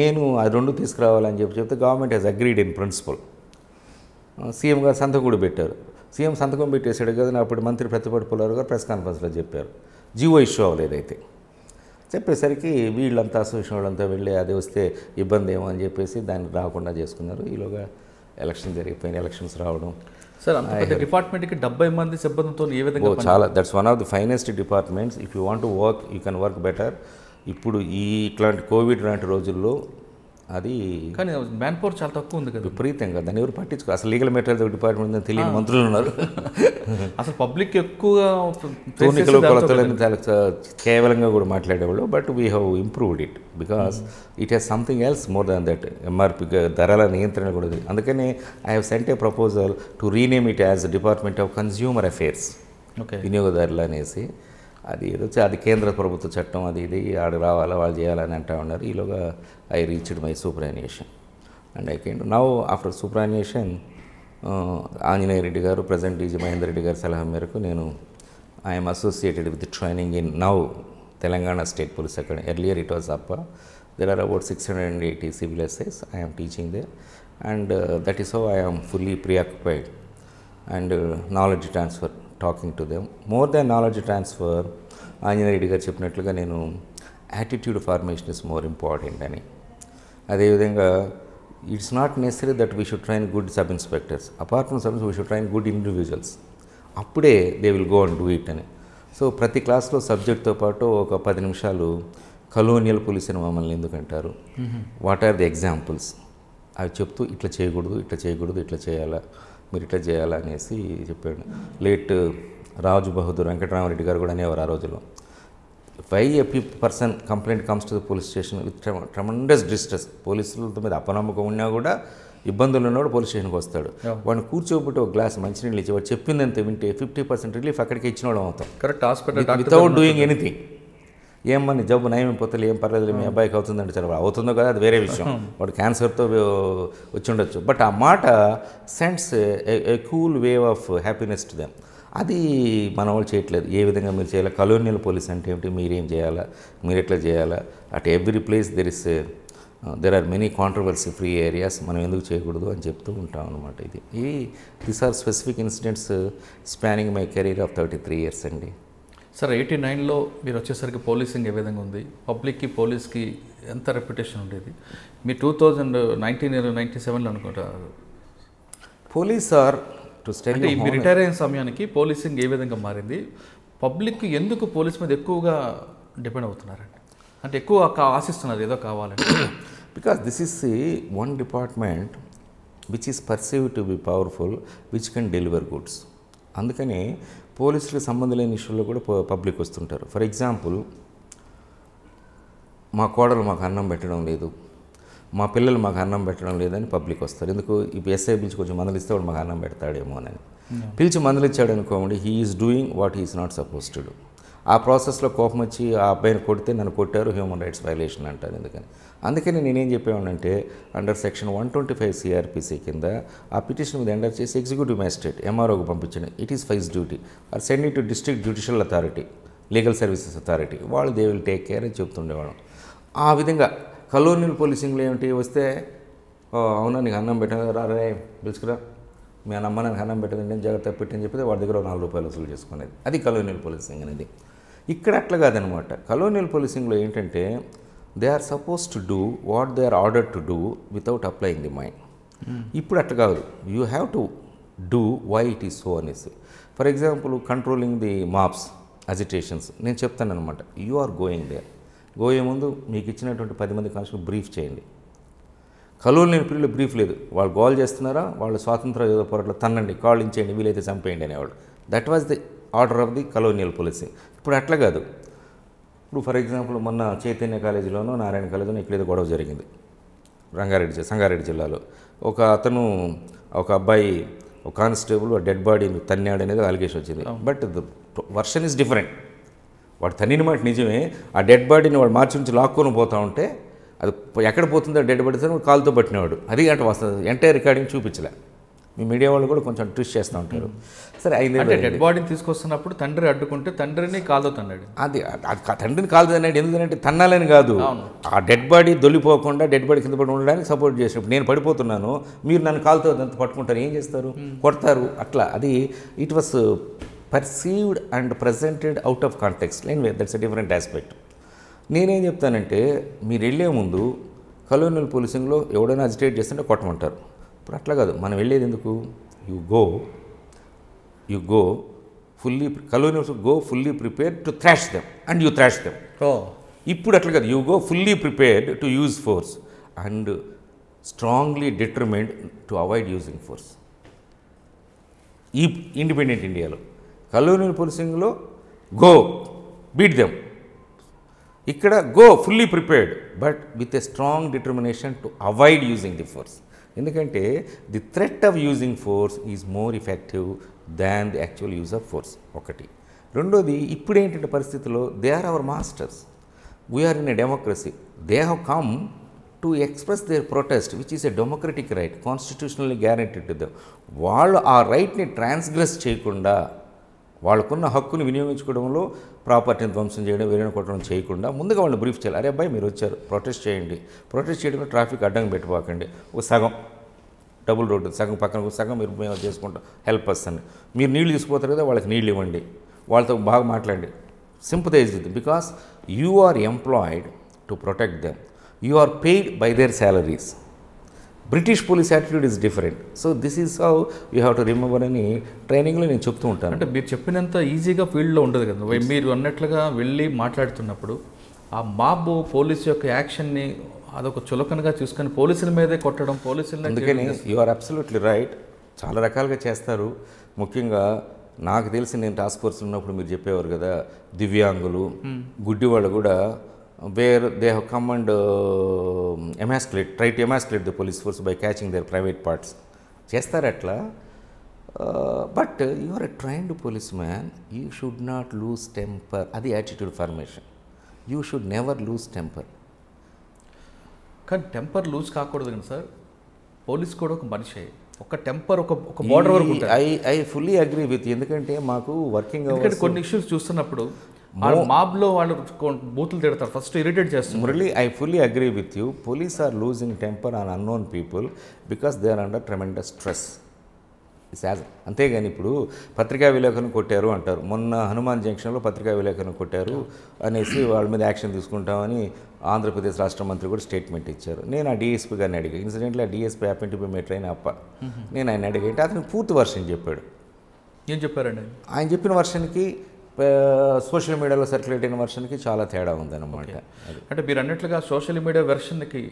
నేను అది రెండు తీసుకురావాలని చెప్పి చెప్తే government has agreed in principle CM గారు సంతకం కూడా పెట్టారు సీఎం సంతకం పెట్టేశాడు కదా అప్పుడు మంత్రి ప్రతిపాటి పుల్లారు గారు ప్రెస్ కాన్ఫరెన్స్లో చెప్పారు జీవో ఇష్యూ అవ్వలేదు అయితే చెప్పేసరికి వీళ్ళంతా అసోసియేషన్ వాళ్ళంతా వెళ్ళి అది వస్తే ఇబ్బంది ఏమో అని చెప్పేసి దాన్ని రాకుండా చేసుకున్నారు ఈలోగా ఎలక్షన్ జరిగిపోయిన ఎలక్షన్స్ రావడం సార్ డిపార్ట్మెంట్కి డెబ్బై మంది సిబ్బందితో ఏ విధంగా చాలా that's one of the finest departments if you want to work you can work better ఇప్పుడు ఈ ఇట్లాంటి కోవిడ్ లాంటి రోజుల్లో అది కానీ మ్యాన్ పవర్ చాలా తక్కువ ఉంది కదా కదా దాన్ని ఎవరు పట్టించుకో అసలు లీగల్ మెటీరియల్ డిపార్ట్మెంట్ తెలియని మంత్రులు ఉన్నారు అసలు పబ్లిక్ ఎక్కువగా తూనికలు కొలతలని కేవలంగా కూడా మాట్లాడేవాళ్ళు but we have improved it because it has something else more than that MRP ధరల నియంత్రణ కూడా అందుకని I have sent a proposal to rename it as department of consumer affairs వినియోగదారులు అనేసి అది ఏదో అది కేంద్ర ప్రభుత్వ చట్టం అది ఇది ఆడ రావాలా వాళ్ళు చేయాలని అంటూ ఉన్నారు ఈలోగా I reached my superannuation and I can now after superannuation Anjaneya Reddy గారు ప్రజెంట్ డీజీ మహేందర్ రెడ్డి గారి సలహా మేరకు నేను I'm associated with training in now Telangana state police academy earlier it was అప్ప there are about six hundred and eighty civil SIs I'm teaching they and that is how I'm fully preoccupied and knowledge transfer talking to them more than knowledge transfer Reddy గారు చెప్పినట్లుగా నేను attitude formation is more important అని అదేవిధంగా it's not necessary that we should train good sub inspectors apart from sub we should train good individuals అప్పుడే they will go and do it అని so ప్రతి క్లాస్లో సబ్జెక్ట్తో పాటు ఒక పది నిమిషాలు కలోనియల్ పోలీస్ అని మమ్మల్ని ఎందుకంటారు వాట్ ఆర్ ది ఎగ్జాంపుల్స్ అవి చెప్తూ ఇట్లా చేయకూడదు ఇట్లా చేయకూడదు ఇట్లా చేయాలా మీరు ఇట్లా చేయాలనేసి చెప్పాడు లేట్ రాజు బహదూర్ వెంకటరామరెడ్డి గారు కూడా అనేవారు ఆ రోజుల్లో why every person complaint comes to the police station with tremendous distress పోలీసులతో మీద అపనమ్మకం ఉన్నా కూడా ఇబ్బందులు ఉన్నవాడు పోలీస్ స్టేషన్కి వస్తాడు వాడిని కూర్చోబెట్టి ఒక గ్లాస్ మంచినీళ్ళు ఇచ్చి వాడు చెప్పిందంత వింటే ఫిఫ్టీ పర్సెంట్ రిలీఫ్ అక్కడికి ఇచ్చిన వాళ్ళం అవుతాం correct hospital without doing anything ఏమో నీ జబ్బు పోతే ఏం పర్లేదు మీ అబ్బాయికి అవుతుందంటే చాలా అవుతుందో కదా అది వేరే విషయం వాడు క్యాన్సర్తో వచ్చి ఉండొచ్చు బట్ ఆ మాట sense a cool wave of happiness to them అది మన వాళ్ళు చేయట్లేదు ఏ విధంగా మీరు చేయాలి కలోనియల్ పోలీస్ అంటే ఏమిటి మీరేం చేయాలా మీరు ఎట్లా చేయాలా at every place there is there are many controversy free areas మనం ఎందుకు చేయకూడదు అని చెప్తూ ఉంటాం అనమాట ఇది ఈ these are specific incidents spanning my career of thirty three years అండి సార్ ఎయిటీ నైన్లో మీరు వచ్చేసరికి పోలీసింగ్ ఏ విధంగా ఉంది పబ్లిక్కి పోలీస్కి ఎంత రెప్యుటేషన్ ఉండేది మీ టూ థౌజండ్ నైన్టీన్ నైన్టీ సెవెన్లో అనుకుంటారు పోలీస్ ఆర్ టు స్టడీ మీ రిటైర్ అయిన సమయానికి పోలీసింగ్ ఏ విధంగా మారింది పబ్లిక్ ఎందుకు పోలీస్ మీద ఎక్కువగా డిపెండ్ అవుతున్నారండి అంటే ఎక్కువ ఆశిస్తున్నారు ఏదో కావాలంటే because this is the one department which is perceive to be powerful which can deliver goods అందుకని పోలీసులకు సంబంధం లేని ఇష్యూలో కూడా పబ్లిక్ వస్తుంటారు ఫర్ ఎగ్జాంపుల్ మా కోడలు మాకు అన్నం పెట్టడం లేదు మా పిల్లలు మాకు అన్నం పెట్టడం లేదని పబ్లిక్ వస్తారు ఎందుకు ఇప్పుడు ఎస్ఐ పిలిచి కొంచెం మందులు ఇస్తే వాడు మాకు అన్నం పెడతాడేమో అని పిలిచి మందులు ఇచ్చాడు అనుకోండి he is doing what he is not suppose to do ఆ ప్రాసెస్లో కోపం వచ్చి ఆ అబ్బాయిని కొడితే నన్ను కొట్టారు హ్యూమన్ రైట్స్ వైలేషన్ అంటారు ఎందుకని అందుకని నేనేం చెప్పేవానంటే under section one twenty five CrPC కింద ఆ పిటిషన్ మీద ఎండర్ చేసి ఎగ్జిక్యూటివ్ మ్యాజిస్ట్రేట్ ఎంఆర్ఓకి పంపించండి ఇట్ ఈస్ ఫైజ్ duty or send it to district judicial authority legal services authority వాళ్ళు దే విల్ టేక్ కేర్ అని చెప్తుండేవాళ్ళం ఆ విధంగా కలోనియల్ పోలీసింగ్లు ఏమిటి వస్తే అవునా నీకు అన్నం పెట్టారా రే పిలుచుకురా మీ అమ్మ నాకు అన్నం పెట్టదండి జాగ్రత్త పెట్టని చెప్పి వాడి దగ్గర నాలుగు రూపాయలు వసూలు చేసుకునేది అది కలోనియల్ పోలీసింగ్ అనేది ఇక్కడ అట్లా కాదనమాట కలోనియల్ పోలీసింగ్లో ఏంటంటే they are suppose to do what they are order to do without applying the mind ఇప్పుడు అట్లా కాదు you have to do why it is so అనేసి for example controlling the mobs agitations నేను చెప్తాను అనమాట యు ఆర్ గోయింగ్ దేర్ గోయే ముందు మీకు ఇచ్చినటువంటి పది మంది కాన్స్టేబుల్ బ్రీఫ్ చేయండి కలూరు లేని పిల్లలు బ్రీఫ్ లేదు వాళ్ళు గోల్ చేస్తున్నారా వాళ్ళు స్వాతంత్ర యోధ పోరాటంలో తన్నండి కాళ్ళు ఇచ్చేయండి వీలైతే చంపేయండి అనేవాళ్ళు that was the order of the colonial policing ఇప్పుడు అట్లా కాదు ఇప్పుడు ఫర్ ఎగ్జాంపుల్ మొన్న చైతన్య కాలేజీలోనో నారాయణ కాలేజీలోనో ఇక్కడ గొడవ జరిగింది రంగారెడ్డి సంగారెడ్డి జిల్లాలో ఒక అతను ఒక అబ్బాయి ఒక కానిస్టేబుల్ డెడ్ బాడీని తన్నాడు అనేది అలిగేషన్ వచ్చింది బట్ వర్షన్ ఈజ్ డిఫరెంట్ వాడు తన్నిన మాట నిజమే ఆ డెడ్ బాడీని వాడు మార్చి నుంచి లాక్కొని పోతూ ఉంటే అది ఎక్కడ పోతుందో డెడ్ పడితే కాలుతో పట్టినవాడు అది అంటే వస్తుంది ఎంటైర్ రికార్డింగ్ చూపించలే మీ మీడియా వాళ్ళు కూడా కొంచెం ట్విస్ట్ చేస్తూ ఉంటారు సరే అయింది అంటే డెడ్ బాడీని తీసుకొస్తున్నప్పుడు తండ్రి అడ్డుకుంటే తండ్రిని కాలుతో తన్నాడు అది తండ్రిని కాలు తన్నాడు ఎందుకంటే తన్నాలని కాదు ఆ డెడ్ బాడీ దొల్లిపోకుండా డెడ్ బాడీ కింద పడి ఉండడానికి సపోర్ట్ చేసినప్పుడు నేను పడిపోతున్నాను మీరు నన్ను కాలుతో పట్టుకుంటారు ఏం చేస్తారు కొడతారు అట్లా అది it was perceived and presented out of context లేని దట్స్ అ డిఫరెంట్ ఆస్పెక్ట్ నేనేం చెప్తానంటే మీరు వెళ్ళే ముందు కలోనల్ పోలీసింగ్లో ఎవడైనా అజిటేట్ చేస్తుంటే కొట్టమంటారు ఇప్పుడు అట్లా కాదు మనం వెళ్ళేది ఎందుకు you go you go fully colonials go fully prepare to thrash them and you thrash them ఇప్పుడు అట్లా కాదు you go fully prepared to use force and strongly determent to avoid using force ఈ ఇండిపెండెంట్ ఇండియాలో colonial పోలీసింగ్లో go beat them ఇక్కడ go fully prepared but with a strong determination to avoid using the force ఎందుకంటే the threat of using force is more effective than the actual use of force ఒకటి రెండోది ఇప్పుడు ఏంటంటే పరిస్థితిలో they are our masters we're in a democracy they have come to express their protest which is a democratic right constitutionally guarantee to them వాళ్ళు ఆ రైట్ని ట్రాన్స్గ్రెస్ చేయకుండా వాళ్ళకున్న హక్కుని వినియోగించుకోవడంలో ప్రాపర్టీని ధ్వంసం చేయడం వేరే కొట్టడం చేయకుండా ముందుగా వాళ్ళని బ్రీఫ్ చేయాలి అరే అబ్బాయి మీరు వచ్చారు ప్రొటెస్ట్ చేయండి ప్రొటెస్ట్ చేయడమే ట్రాఫిక్ అడ్డంగా పెట్టుకోకండి ఒక సగం డబుల్ రోడ్డు సగం పక్కన సగం మీరు మేము చేసుకుంటాం హెల్ప్ వస్తుంది మీరు నీళ్ళు తీసుకుపోతారు కదా వాళ్ళకి నీళ్ళు ఇవ్వండి వాళ్ళతో బాగా మాట్లాడండి sympathize with because you are employed to protect them you are paid by their salaries British police attitude is different so this is how you have to remember అని ట్రైనింగ్లో నేను చెప్తూ ఉంటాను అంటే మీరు చెప్పినంత ఈజీగా ఫీల్డ్లో ఉండదు కదా మీరు అన్నట్లుగా వెళ్ళి మాట్లాడుతున్నప్పుడు ఆ మాబు పోలీస్ యొక్క యాక్షన్ని అదొక చులకనగా చూసుకొని పోలీసుల మీదే కొట్టడం పోలీసుల అందుకని యు ఆర్ అబ్సల్యూట్లీ రైట్ చాలా రకాలుగా చేస్తారు ముఖ్యంగా నాకు తెలిసి నేను టాస్క్ ఫోర్స్ ఉన్నప్పుడు మీరు చెప్పేవారు కదా దివ్యాంగులు hmm. గుడ్డి వాళ్ళు కూడా where they have come and uh, emasculate, try to emasculate the police force by catching their private చేస్తారట్లా but you are a trained police man you should not lose temper అది attitude formation you should never lose temper కానీ temper lose కాకూడదు కదా sir police కూడా ఒక మనిషే ఒక temper ఒక ఒక బోర్డర్ వరకు I I fully agree with ఎందుకంటే మాకు వర్కింగ్ కొన్ని ఇష్యూస్ చూస్తున్నప్పుడు వాళ్ళు మాబ్లో వాళ్ళు బూతులు తిడతారు ఫస్ట్ ఇరిటేట్ చేస్తారు Murali I fully agree with you police are losing temper on unknown people because they are under tremendous stress శాస అంతేగాని ఇప్పుడు పత్రికా విలేఖను కొట్టారు అంటారు మొన్న హనుమాన్ జంక్షన్లో పత్రికా విలేఖను కొట్టారు అనేసి వాళ్ళ మీద యాక్షన్ తీసుకుంటామని ఆంధ్రప్రదేశ్ రాష్ట్ర మంత్రి కూడా స్టేట్మెంట్ ఇచ్చారు నేను ఆ డిఎస్పీ గారిని అడిగాను ఇన్సిడెంట్లో ఆ డిఎస్పీ హ్యాపీ టు బి మీ అయిన అప్ప నేను ఆయన అంటే అతను పూర్తి వర్షన్ చెప్పాడు ఏం చెప్పారండి ఆయన చెప్పిన వర్షన్కి సోషల్ మీడియాలో సర్క్యులేట్ అయిన వెర్షన్కి చాలా తేడా ఉందన్నమాట అంటే మీరు అన్నట్లుగా సోషల్ మీడియా వెర్షన్కి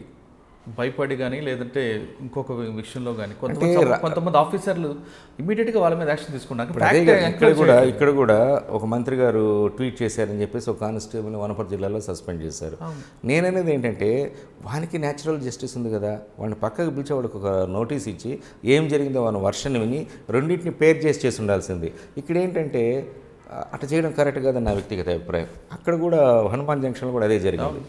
భయపడి కానీ లేదంటే ఇంకొక విషయంలో కానీ కొంతమంది కొంతమంది ఆఫీసర్లు ఇమీడియట్గా వాళ్ళ మీద యాక్షన్ తీసుకున్నాక ఇక్కడ కూడా ఇక్కడ కూడా ఒక మంత్రి గారు ట్వీట్ చేశారని చెప్పేసి ఒక కానిస్టేబుల్ వనపర్తి జిల్లాలో సస్పెండ్ చేశారు నేననేది ఏంటంటే వానికి న్యాచురల్ జస్టిస్ ఉంది కదా వాడిని పక్కకు పిలిచి వాడికి ఒక నోటీస్ ఇచ్చి ఏం జరిగిందో వాళ్ళ వర్షన్ విని రెండింటిని పేర్ చేసి చేసి ఉండాల్సింది ఇక్కడ ఏంటంటే అటు చేయడం కరెక్ట్ కాదని నా వ్యక్తిగత అభిప్రాయం అక్కడ కూడా హనుమాన్ జంక్షన్లో కూడా అదే జరిగింది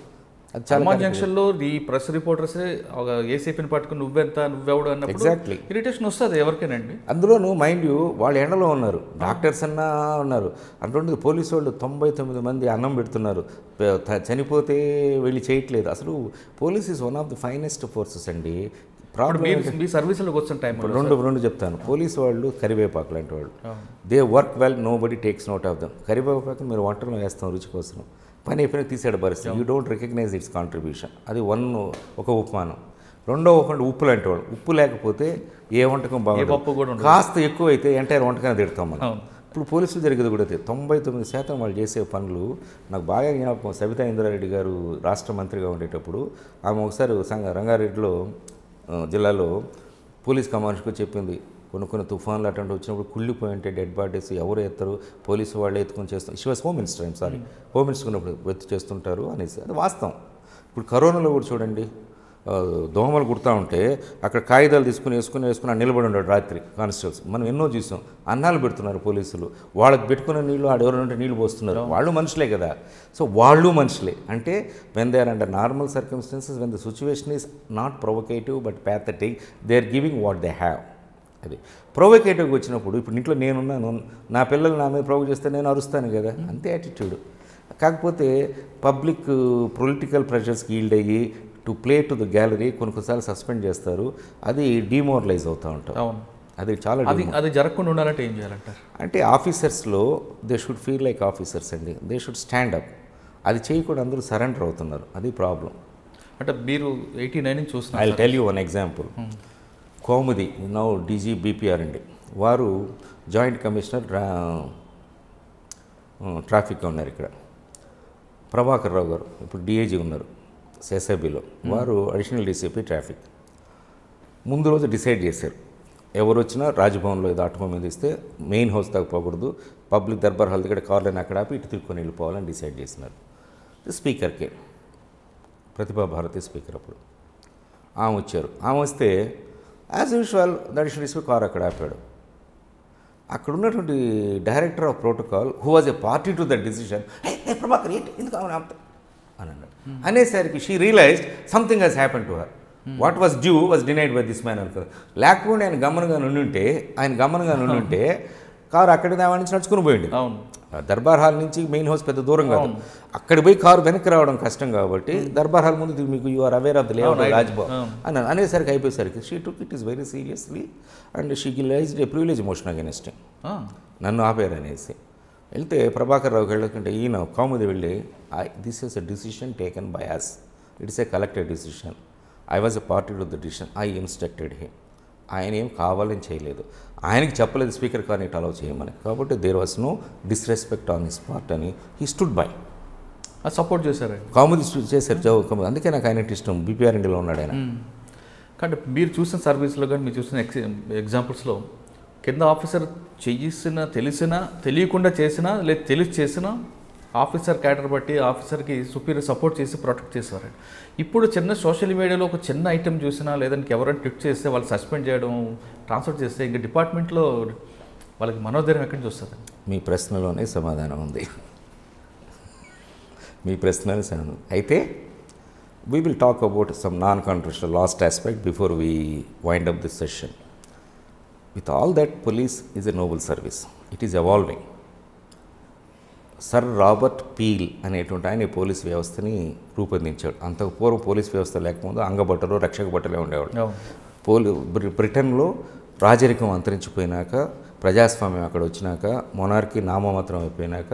హనుమాన్ జంక్షన్లో ఈ ప్రెస్ రిపోర్టర్సే ఒక ఏసీపీని పట్టుకుని నువ్వెంత నువ్వెవడు అన్న ఎగ్జాక్ట్లీ ఇరిటేషన్ వస్తుంది ఎవరికేనండి అందులోనూ మైండ్ యూ వాళ్ళు ఎండలో ఉన్నారు డాక్టర్స్ అన్నా ఉన్నారు అటువంటిది పోలీసు వాళ్ళు తొంభై తొమ్మిది మంది అన్నం పెడుతున్నారు చనిపోతే వెళ్ళి చేయట్లేదు అసలు police is one of the finest forces అండి రెండు రెండు చెప్తాను పోలీస్ వాళ్ళు కరివేపాకు లాంటి వాళ్ళు they work well nobody takes note of them కరివేపాకు మీరు వంటలో వేస్తాం రుచి కోసం పని అయిపోయిన తీసేయడం పరిస్థితి you don't recognize its contribution అది వన్ ఒక ఉపమానం రెండో ఒకటి ఉప్పు లాంటి వాళ్ళు ఉప్పు లేకపోతే ఏ వంటకం బాగుంటుంది కాస్త ఎక్కువ అయితే ఎంటైర్ వంటకాన్ని తిడతాం మనం ఇప్పుడు పోలీసులు జరిగేది కూడా అయితే తొంభై తొమ్మిది శాతం వాళ్ళు చేసే పనులు నాకు బాగా జ్ఞాపకం సబితా ఇంద్రారెడ్డి గారు రాష్ట్ర మంత్రిగా ఉండేటప్పుడు ఆమె ఒకసారి సంగ రంగారెడ్డిలో జిల్లాలో పోలీస్ కమాండర్కు చెప్పింది కొన్ని కొన్ని తుఫాన్లు అటువంటి వచ్చినప్పుడు కుళ్ళిపోయి ఉంటే డెడ్ బాడీస్ ఎవరు ఎత్తారు పోలీసు వాళ్ళు ఎత్తుకొని చేస్తారు ఇష్ was home minister sorry home minister ఉన్నప్పుడు ఎత్తు చేస్తుంటారు అనేసి అది వాస్తవం ఇప్పుడు కరోనాలో కూడా చూడండి దోమలు కుడతా ఉంటే అక్కడ కాగితాలు తీసుకుని వేసుకుని వేసుకుని నిలబడి ఉన్నాడు రాత్రి కానిస్టేబుల్స్ మనం ఎన్నో చూసాం అన్నాలు పెడుతున్నారు పోలీసులు వాళ్ళకి పెట్టుకున్న నీళ్ళు ఆడెవరంటే నీళ్ళు పోస్తున్నారు వాళ్ళు మనుషులే కదా సో వాళ్ళు మనుషులే అంటే when they are under normal circumstances when the situation is not provocative but pathetic they are giving what they have అది ప్రొవకేటివ్గా వచ్చినప్పుడు ఇప్పుడు ఇంట్లో నేనున్నాను నా పిల్లలు నా మీద ప్రొవక్ చేస్తే నేను అరుస్తాను కదా అంతే యాటిట్యూడ్ కాకపోతే పబ్లిక్ పొలిటికల్ ప్రెషర్స్కి ఈల్డ్ అయ్యి to play to the gallery కొన్ని కొన్నిసార్లు సస్పెండ్ చేస్తారు అది డిమోరలైజ్ అవుతూ ఉంటారు అవును అది చాలా అది అది జరగకుండా ఉండాలంటే ఏం చేయాలంటారు అంటే ఆఫీసర్స్లో they should feel like officers అండి దే షుడ్ స్టాండ్ అప్ అది చేయకుండా అందరూ సరెండర్ అవుతున్నారు అది ప్రాబ్లం అంటే మీరు ఎయిటీ నైన్ చూసిన I tell you one example Kaumudi now DG BPR అండి వారు జాయింట్ కమిషనర్ ట్రాఫిక్ ఉన్నారు ఇక్కడ ప్రభాకర్ రావు గారు ఇప్పుడు డిఏజీ ఉన్నారు సేసేబిలో వారు అడిషనల్ డీసీపీ ట్రాఫిక్ ముందు రోజు డిసైడ్ చేశారు ఎవరు వచ్చినా రాజ్భవన్లో ఏదో మీద ఇస్తే మెయిన్ హౌస్ దాకా పోకూడదు పబ్లిక్ దర్బార్ హాల్ దగ్గర కార్లను అక్కడ ఆపి ఇటు తిరుక్కొని వెళ్ళిపోవాలని డిసైడ్ చేసినారు స్పీకర్కే ప్రతిభా భారతి స్పీకర్ అప్పుడు ఆమె వచ్చారు ఆమె వస్తే యాజ్ యూజువల్ దర్శన డిస్పీ కార్ అక్కడ ఆపాడు అక్కడ ఉన్నటువంటి director of protocol who was a party to that decision Prabhakar ఏంటి ఎందుకు ఆమె ఆపుతా అనేసరికి she realized something has happen to her what was due was denied by this man అనుకో లేకపోతే ఆయన గమనంగా ఉంటే ఆయన గమనంగా ఉంటే కారు అక్కడ దాని నుంచి నడుచుకుని పోయింది దర్బార్ హాల్ నుంచి మెయిన్ హౌస్ పెద్ద దూరం కాదు అక్కడ పోయి కారు వెనక్కి రావడం కష్టం కాబట్టి దర్బార్ హాల్ ముందు మీకు you're aware of the layout Rajbabu అని అనేసరికి అయిపోయేసరికి she took it is very seriously and she గిలైజ్డ్ ఏ ప్రివిలేజ్ మోషన్ అగెనిస్ట్ నన్ను ఆపేరు అనేసి వెళ్తే ప్రభాకర్ రావుకి వెళ్ళకుంటే ఈయన కౌముది వెళ్ళి this is a decision taken by us it's a collected decision I was a party to the decision I instructed him ఆయన ఏం కావాలని చేయలేదు ఆయనకి చెప్పలేదు స్పీకర్ కానీ అలౌ చేయమని కాబట్టి there was no disrespect on his part అని హీ స్టుడ్ బై సపోర్ట్ చేశారు కామెడీ చేశారు జావు కామెడీ అందుకే నాకు ఆయన ఇష్టం బీపీఆర్ ఇండియాలో ఉన్నాడు ఆయన కాబట్టి మీరు చూసిన సర్వీస్లో కానీ మీరు చూసిన ఎగ్జాంపుల్స్లో కింద ఆఫీసర్ చేసిన తెలిసినా తెలియకుండా చేసినా లేదు తెలిసి చేసినా ఆఫీసర్ క్యాడర్ బట్టి ఆఫీసర్కి సుపీరియర్ సపోర్ట్ చేసి ప్రొటెక్ట్ చేసేవారు ఇప్పుడు చిన్న సోషల్ మీడియాలో ఒక చిన్న ఐటెం చూసినా లేదంటే ఎవరైనా ట్విట్ చేస్తే వాళ్ళు సస్పెండ్ చేయడం ట్రాన్స్ఫర్ చేస్తే ఇంకా డిపార్ట్మెంట్లో వాళ్ళకి మనోధైర్యం ఎక్కడి నుంచి వస్తుంది మీ ప్రశ్నలోనే సమాధానం ఉంది మీ ప్రశ్నలోనే సమాధానం అయితే we will talk about some non controversial last aspect before we wind up this session with all that police is a noble service it is evolving sir Robert Peel అనేటువంటి ఆయన ఈ పోలీస్ వ్యవస్థని రూపొందించాడు అంతకు పూర్వం పోలీస్ వ్యవస్థ లేకముందు అంగబట్టలు రక్షక బట్టలే ఉండేవాడు పోలీ బ్రిటన్లో రాజరికం అంతరించిపోయినాక ప్రజాస్వామ్యం అక్కడ వచ్చినాక మొనార్కి నామమాత్రం అయిపోయినాక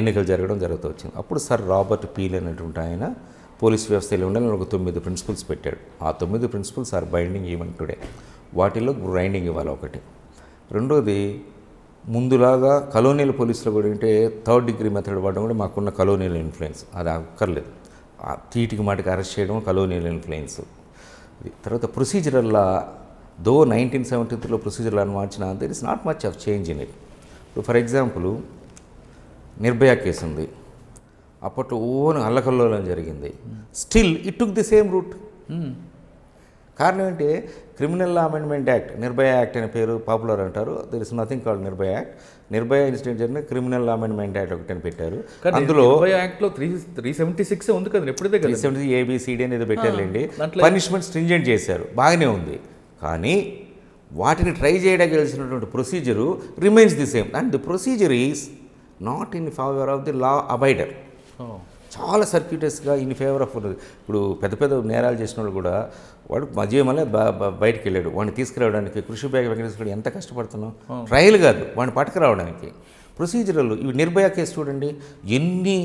ఎన్నికలు జరగడం జరుగుతూ వచ్చింది అప్పుడు సర్ రాబర్ట్ పీల్ అనేటువంటి ఆయన పోలీస్ వ్యవస్థలో ఉండాలని ఒక తొమ్మిది ప్రిన్సిపల్స్ పెట్టాడు ఆ తొమ్మిది principles are binding even today వాటిల్లో గ్రైండింగ్ ఇవ్వాలి ఒకటి రెండోది ముందులాగా కలోనియల్ పోలీసులు కూడా అంటే థర్డ్ డిగ్రీ మెథడ్ వాడడం కూడా మాకున్న కలోనియల్ ఇన్ఫ్లుయెన్స్ అది అక్కర్లేదు తీటికి మాటికి అరెస్ట్ చేయడం కలోనియల్ ఇన్ఫ్లుయెన్స్ తర్వాత ప్రొసీజరల్లా దో నైన్టీన్ సెవెంటీ త్రీలో ప్రొసీజర్లు అని మార్చిన there is not much of change in it ఇప్పుడు ఫర్ ఎగ్జాంపుల్ నిర్భయ కేసు ఉంది అప్పట్లో ఓన్ అల్లకల్లోలం జరిగింది still it took the same route కారణం ఏంటి criminal amendment act Nirbhaya act అనే పేరు పాపులర్ అంటారు there is nothing called Nirbhaya act Nirbhaya incident జరిగిన క్రిమినల్ అమెండ్మెంట్ యాక్ట్ ఒకటి అని పెట్టారు అందులో యాక్ట్లో త్రీ త్రీ సెవెంటీ సిక్స్ ఉంది కదా ఎప్పుడైతే త్రీ సెవెంటీ ఏబిసిడి అనేది పెట్టారులేండి పనిష్మెంట్ స్ట్రింజెంట్ చేశారు బాగానే ఉంది కానీ వాటిని ట్రై చేయడానికి procedure remains the same and the procedure is not in favour of the law abider చాలా సర్క్యూటెస్గా ఇన్ ఫేవర్ ఆఫ్ ఇప్పుడు పెద్ద పెద్ద నేరాలు చేసిన వాళ్ళు కూడా వాడు మధ్యమలే బయటకు వెళ్ళాడు వాడిని తీసుకురావడానికి కృషి బ్యాగ్ వెంకటేశ్వరుడు ఎంత కష్టపడుతున్నాం ట్రయల్ కాదు వాడిని పట్టుకురావడానికి ప్రొసీజరల్ ఇవి నిర్భయ కేసు చూడండి ఎన్ని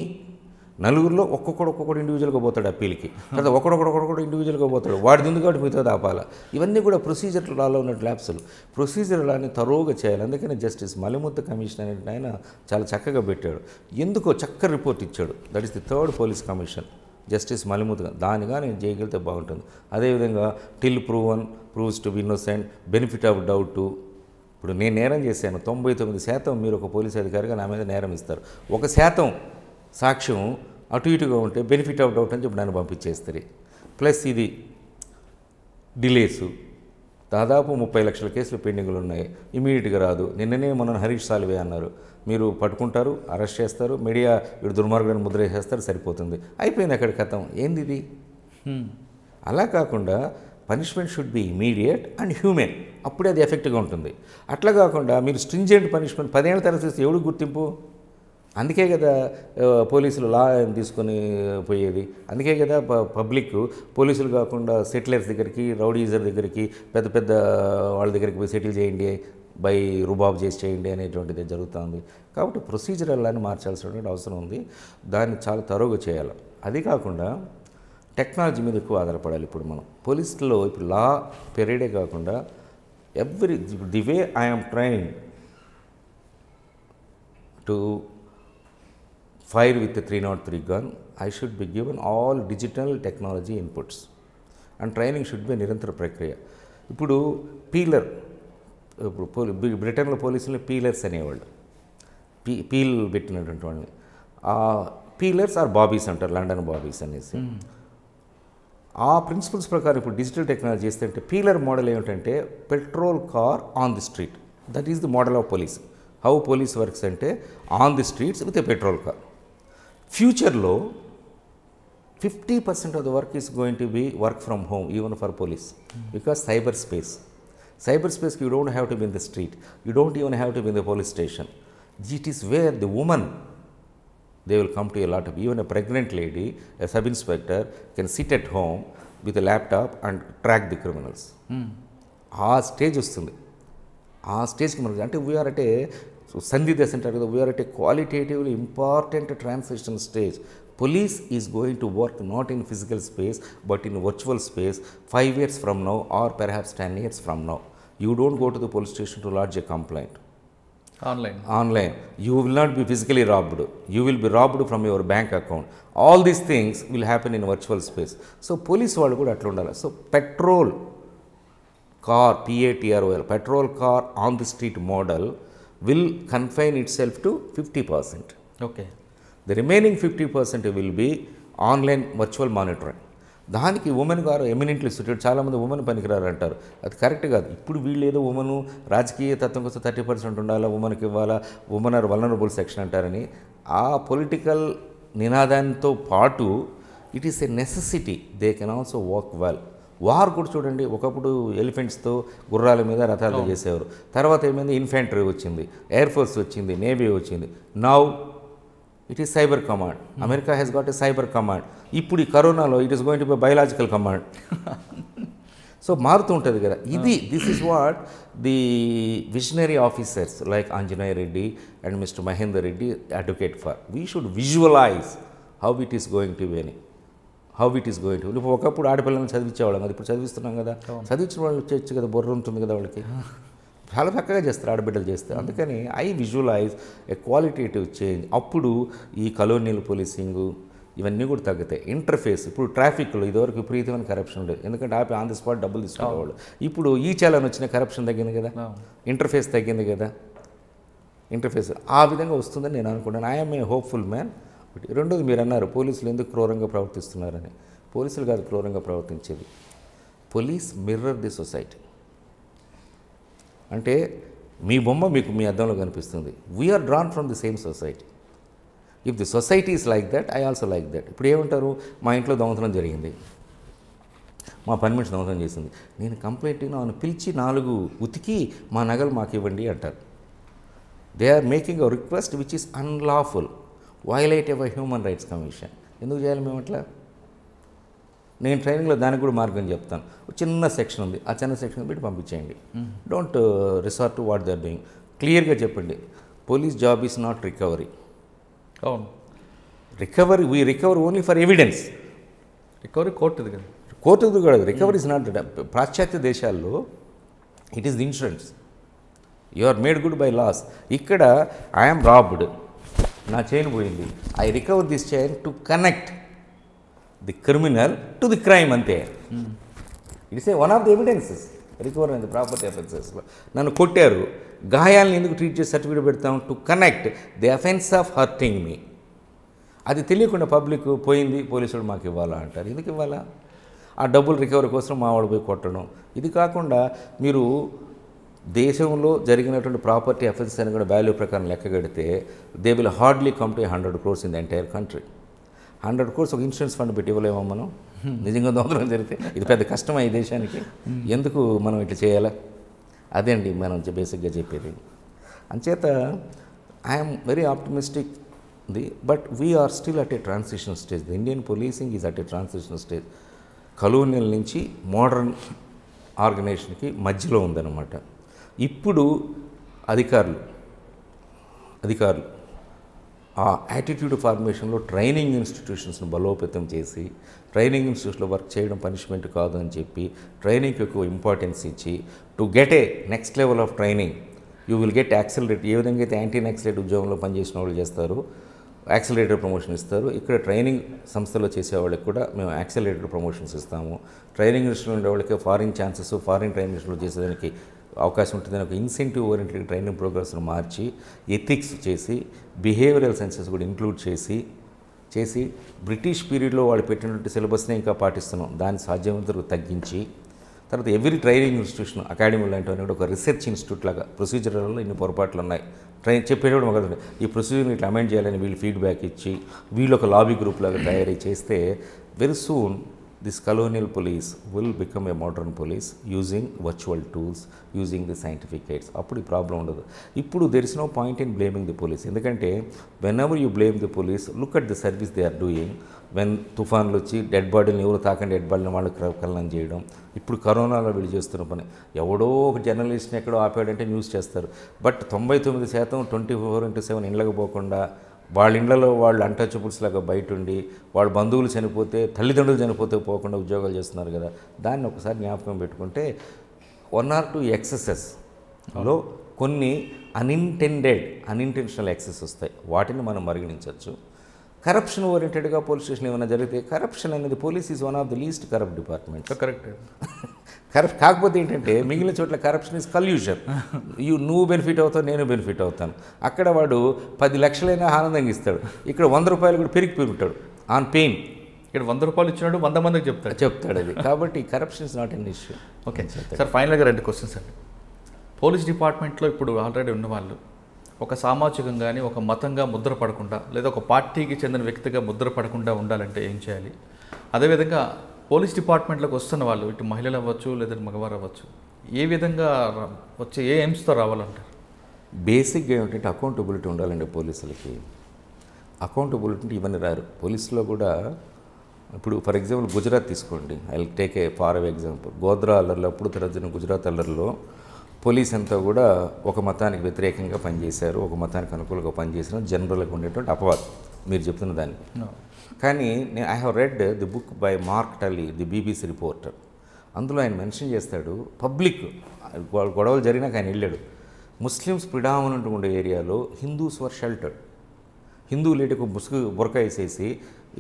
నలుగురిలో ఒక్కొక్కడు ఒక్కొక్కడు ఇండివిజువల్గా పోతాడు అప్పీల్కి లేదా ఒకడొకడొకడొకడు ఇండివిజువల్గా పోతాడు వాడి దిందు కాబట్టి మీతో దాపాల ఇవన్నీ కూడా ప్రొసీజర్ లాలో ఉన్న ల్యాబ్స్లు ప్రొసీజర్ లాని తరోగా చేయాలి అందుకని జస్టిస్ మలిముత్త కమిషన్ అనేది ఆయన చాలా చక్కగా పెట్టాడు ఎందుకో చక్క రిపోర్ట్ ఇచ్చాడు that is the third police commission justice మలిముద్గా దానిగా నేను చేయగలిగితే బాగుంటుంది అదేవిధంగా till proven proves to innocent benefit of doubt ఇప్పుడు నేను నేరం చేశాను తొంభై తొమ్మిది శాతం మీరు ఒక పోలీస్ అధికారిగా నా మీద నేరం ఇస్తారు ఒక శాతం సాక్ష్యం అటు ఇటుగా ఉంటే బెనిఫిట్ ఆఫ్ డౌట్ అని చెప్పి నన్ను పంపించేస్తారు ప్లస్ ఇది డిలేసు దాదాపు ముప్పై లక్షల కేసులు పెండింగ్లు ఉన్నాయి ఇమీడియట్గా రాదు నిన్ననే మనం హరీష్ సాల్వే అన్నారు మీరు పట్టుకుంటారు అరెస్ట్ చేస్తారు మీడియా వీడు దుర్మార్గులను ముద్ర చేస్తారు సరిపోతుంది అయిపోయింది అక్కడ కథం ఏంది ఇది అలా కాకుండా punishment should be immediate and humane అప్పుడే అది ఎఫెక్ట్గా ఉంటుంది అట్లా కాకుండా మీరు స్ట్రింజెంట్ పనిష్మెంట్ పదిహేను తరగతి చేస్తే ఎవడు గుర్తింపు అందుకే కదా పోలీసులు లా తీసుకొని పోయేది అందుకే కదా పబ్లిక్ పోలీసులు కాకుండా సెటిలర్స్ దగ్గరికి రౌడీజర్ దగ్గరికి పెద్ద పెద్ద వాళ్ళ దగ్గరికి పోయి సెటిల్ చేయండి బై రుబాబ్ చేసి చేయండి అనేటువంటిది జరుగుతుంది కాబట్టి ప్రొసీజరల్ అని మార్చాల్సినటువంటి అవసరం ఉంది దాన్ని చాలా తరువుగా చేయాలి అది కాకుండా టెక్నాలజీ మీద ఎక్కువ ఆధారపడాలి ఇప్పుడు మనం పోలీసులో ఇప్పుడు లా పీరియడే కాకుండా every the way I'm train to fire with three not three gun I should be given all digital technology inputs and training should be నిరంతర ప్రక్రియ ఇప్పుడు పీలర్ ఇప్పుడు పోలీ బ్రిటన్లో పోలీసులు పీలర్స్ అనేవాళ్ళు పీ పీల్ పెట్టినటువంటి వాళ్ళని పీలర్స్ ఆర్ బాబీస్ అంటారు లండన్ బాబీస్ అనేసి ఆ ప్రిన్సిపల్స్ ప్రకారం ఇప్పుడు డిజిటల్ టెక్నాలజీ చేస్తే పీలర్ మోడల్ ఏమిటంటే patrol car on the street that is the model of police how police works అంటే on the streets with a patrol car ఫ్యూచర్లో fifty percent of the work is going to be work from home even for police because cyber space Cyberspace, you do not have to be in the street, you do not even have to be in the police station. It is where the woman, they will come to a lot of, even a pregnant lady, a sub inspector can sit at home with a laptop and track the criminals. ఆ stage వస్తుంది ఆ స్టేజ్కి మనకి అంటే we are at A so సంధి దశ అంటారు కదా we're at a qualitatively important transition stage police is going to work not in physical space but in virtual space 5 years from now or perhaps 10 years from now. You do not go to the police station to lodge a complaint. Online. Online. You will not be physically robbed. You will be robbed from your bank account. All these things will happen in virtual space. So, police world కూడా అట్లా ఉండాలి. So, petrol car, PATROL, petrol car on the street model will confine itself to 50 percent. Okay. The remaining fifty percent will be online virtual monitoring దానికి women గారు eminently suited చాలామంది women పనికిరారు అంటారు అది correct కాదు ఇప్పుడు వీళ్ళు ఏదో ఉమెను రాజకీయ తత్వం కోసం థర్టీ పర్సెంట్ ఉండాలా ఉమెన్కి ఇవ్వాలా ఉమెన్ ఆర్ వలనరబుల్ సెక్షన్ అంటారని ఆ పొలిటికల్ నినాదంతో పాటు it is a necessity they can also work well war కూడా చూడండి ఒకప్పుడు ఎలిఫెంట్స్తో గుర్రాల మీద రథాలు చేసేవారు తర్వాత ఏమైంది ఇన్ఫాంట్రీ వచ్చింది ఎయిర్ ఫోర్స్ వచ్చింది నేవీ వచ్చింది now it is cyber command. Hmm. America has got a cyber command. Ipudi corona law, it is going to be a biological command. so, hmm. this is what the visionary officers like Anjanay Reddy and Mr. Mahendra Reddy advocate for. We should visualize how it is going to be. How it is going to be. If you have a lot of people, you can't do it. You can't do it. You can't do it. You can't చాలా చక్కగా చేస్తారు ఆడబిడ్డలు చేస్తారు అందుకని I visualize a qualitative change అప్పుడు ఈ colonial policing ఇవన్నీ కూడా తగ్గుతాయి ఇంటర్ఫేస్ ఇప్పుడు ట్రాఫిక్లో ఇదివరకు విపరీతమైన కరప్షన్ ఉండేది ఎందుకంటే ఆపి ఆన్ ది స్పాట్ డబ్బులు తీసుకునేవాళ్ళు ఇప్పుడు ఈ చాలని వచ్చిన కరప్షన్ తగ్గింది కదా ఇంటర్ఫేస్ తగ్గింది కదా ఇంటర్ఫేస్ ఆ విధంగా వస్తుందని నేను అనుకున్నాను ఐఎమ్ ఏ హోప్ఫుల్ మ్యాన్ రెండోది మీరు అన్నారు పోలీసులు ఎందుకు క్రూరంగా ప్రవర్తిస్తున్నారని పోలీసులు కాదు క్రూరంగా ప్రవర్తించేది పోలీస్ మిర్రర్ ది సొసైటీ అంటే మీ బొమ్మ మీకు మీ అద్దంలో కనిపిస్తుంది we're drawn from the same society if the society is like that I also like that ఇప్పుడు ఏమంటారు మా ఇంట్లో దొంగతనం జరిగింది మా పర్మిషన్ దొంగతనం చేసింది నేను కంప్లైంట్ ఆమెను పిలిచి నాలుగు ఉతికి మా నగలు మాకు ఇవ్వండి అంటారు they are making a request which is unlawful violate of human rights commission ఎందుకు చేయాలి మేము అట్లా నేను ట్రైనింగ్లో దానికి కూడా మార్గం చెప్తాను చిన్న సెక్షన్ ఉంది ఆ చిన్న సెక్షన్ పెట్టి పంపించేయండి don't resort to what they're doing క్లియర్గా చెప్పండి police job is not recovery అవును recovery we recover only for evidence recovery కోర్టుది కదా కోర్టు కూడా రికవరీ ఇస్ నాట్ పాశ్చాత్య దేశాల్లో it is the insurance you are made good by loss ఇక్కడ I'm robbed నా చైన్ పోయింది I recover this chain to connect the criminal to the crime అంతే it's a one of the evidences recover అయింది property అఫెన్సెస్లో నన్ను కొట్టారు గాయాలను ఎందుకు ట్రీట్ చేసి సర్టిఫికేట్ పెడతాం to connect the offence of hurting me అది తెలియకుండా పబ్లిక్ పోయింది పోలీసుడు మాకు ఇవ్వాలా అంటారు ఎందుకు ఇవ్వాలా ఆ డబ్బులు రికవరీ కోసం మా వాడు పోయి కొట్టడం ఇది కాకుండా మీరు దేశంలో జరిగినటువంటి ప్రాపర్టీ అఫెన్సెస్ అని కూడా వాల్యూ ప్రకారం కడితే they will hardly come to hundred crores in the entire country hundred crores ఒక ఇన్సూరెన్స్ ఫండ్ పెట్టి ఇవ్వలేమో మనం నిజంగా దొంగతనం జరిగితే ఇది పెద్ద కష్టం ఈ దేశానికి ఎందుకు మనం ఇట్లా చేయాలా అదే అండి మనం బేసిక్గా చెప్పేది అంచేత I'm very optimistic the but we're still at a transition stage the Indian policing is at a transition stage colonial నుంచి మోడర్న్ ఆర్గనైజేషన్కి మధ్యలో ఉందన్నమాట ఇప్పుడు అధికారులు అధికారులు ఆ యాటిట్యూడ్ ఫార్మేషన్లో ట్రైనింగ్ ఇన్స్టిట్యూషన్స్ను బలోపేతం చేసి ట్రైనింగ్ ఇన్స్టిట్యూట్లో వర్క్ చేయడం పనిష్మెంట్ కాదు అని చెప్పి ట్రైనింగ్కి ఎక్కువ ఇంపార్టెన్స్ ఇచ్చి to get a next level of training you will get accelerate ఏ విధంగా అయితే యాంటీ యాక్సిలరేట్ ఉద్యోగంలో పనిచేసిన వాళ్ళు చేస్తారు యాక్సిలరేటర్ ప్రమోషన్ ఇస్తారు ఇక్కడ ట్రైనింగ్ సంస్థలో చేసే వాళ్ళకి కూడా మేము యాక్సిలరేటర్ ప్రమోషన్స్ ఇస్తాము ట్రైనింగ్ ఇన్స్టిట్యూట్ ఉండే వాళ్ళకి foreign chances foreign training institute చేసేదానికి అవకాశం ఉంటుందని ఒక ఇన్సెంటివ్ ఓరియంటెడ్ ట్రైనింగ్ ప్రోగ్రామ్స్ను మార్చి ఎథిక్స్ చేసి బిహేవియరల్ సైన్సెస్ కూడా ఇంక్లూడ్ చేసి చేసి బ్రిటిష్ పీరియడ్లో వాళ్ళు పెట్టినటువంటి సిలబస్ని ఇంకా పాటిస్తున్నాం దాని సాధ్యమైనంత తగ్గించి తర్వాత ఎవ్రీ ట్రైనింగ్ ఇన్స్టిట్యూషన్ అకాడమీ లాంటివన్నీ కూడా ఒక రీసెర్చ్ ఇన్స్టిట్యూట్ లాగా ప్రొసీజర్లలో ఇన్ని పొరపాట్లు ఉన్నాయి ట్రైన్ చెప్పేటప్పుడు మొదలు ఈ ప్రొసీజర్ని ఇట్లా అమెండ్ చేయాలని వీళ్ళు ఫీడ్బ్యాక్ ఇచ్చి వీళ్ళు ఒక లాబీ గ్రూప్ లాగా తయారీ చేస్తే very soon this colonial police will become a modern police using virtual tools using the scientific aids అప్పుడు ప్రాబ్లం ఉండదు ఇప్పుడు there is no point in blaming the police ఎందుకంటే when ever you blame the police look at the service they are doing when తుఫాన్లు వచ్చి dead బాడీని ఎవరు తాకండి dead బాడీని వాళ్ళు కలనం చేయడం ఇప్పుడు కరోనాలో వీళ్ళు చేస్తున్న పని ఎవడో ఒక జర్నలిస్ట్ని ఎక్కడో ఆపాడంటే న్యూస్ చేస్తారు బట్ తొంభై తొమ్మిది శాతం ట్వంటీ ఫోర్ ఇంటూ సెవెన్ ఇండ్లకు వాళ్ళ ఇండ్లలో వాళ్ళు అన్టచబుల్స్ లాగా బయట ఉండి వాళ్ళ బంధువులు చనిపోతే తల్లిదండ్రులు చనిపోతే పోకుండా ఉద్యోగాలు చేస్తున్నారు కదా దాన్ని ఒకసారి జ్ఞాపకం పెట్టుకుంటే వన్ ఆర్ టూ ఎక్సెసెస్లో కొన్ని అన్ఇంటెండెడ్ అన్ఇంటెన్షనల్ ఎక్సెస్ వస్తాయి వాటిని మనం మరిగణించవచ్చు కరప్షన్ ఓరియంటెడ్గా పోలీస్ స్టేషన్ ఏమైనా జరిగితే కరప్షన్ అనేది police is one of the least corrupt department correct corrupt కాకపోతే ఏంటంటే మిగిలిన చోట్ల కరప్షన్ ఇస్ కల్యూషన్ యూ నువ్వు బెనిఫిట్ అవుతావు నేను బెనిఫిట్ అవుతాను అక్కడ వాడు పది లక్షలైనా ఆనందంగా ఇస్తాడు ఇక్కడ వంద రూపాయలు కూడా పెరిగి పెరుగుతాడు ఆన్ పెయిన్ ఇక్కడ వంద రూపాయలు ఇచ్చినాడు వంద మందికి చెప్తాడు చెప్తాడు అది కాబట్టి corruption is not an issue okay sir ఫైనల్గా రెండు క్వశ్చన్స్ అండి పోలీస్ డిపార్ట్మెంట్లో ఇప్పుడు ఆల్రెడీ ఉన్న వాళ్ళు ఒక సామాజికంగాని ఒక మతంగా ముద్ర పడకుండా లేదా ఒక పార్టీకి చెందిన వ్యక్తిగా ముద్ర పడకుండా ఉండాలంటే ఏం చేయాలి అదేవిధంగా పోలీస్ డిపార్ట్మెంట్లోకి వస్తున్న వాళ్ళు ఇటు మహిళలు అవ్వచ్చు లేదంటే మగవారు అవ్వచ్చు ఏ విధంగా వచ్చే ఏ ఎయిమ్స్తో రావాలంటారు బేసిక్గా ఏమిటంటే అకౌంటబిలిటీ ఉండాలండి పోలీసులకి అకౌంటబిలిటీ ఇవన్నీ రారు పోలీసులో కూడా ఇప్పుడు ఫర్ ఎగ్జాంపుల్ గుజరాత్ తీసుకోండి I take a for example Godhra అల్లర్లో అప్పుడు తరచిన గుజరాత్ అల్లర్లో పోలీస్ అంతా కూడా ఒక మతానికి వ్యతిరేకంగా పనిచేశారు ఒక మతానికి అనుకూలంగా పనిచేసిన జనరల్గా ఉండేటువంటి అపవాదం మీరు చెప్తున్న దాన్ని కానీ నేను I have read the book by Mark Tully the BBC reporter అందులో ఆయన మెన్షన్ చేస్తాడు పబ్లిక్ గొడవలు జరిగినాక ఆయన వెళ్ళాడు ముస్లిమ్స్ ప్రిడామినెంట్ ఉండే ఏరియాలో హిందూస్ వర్ షెల్టర్డ్ హిందూ లేటకు ముసుగు బురక వేసేసి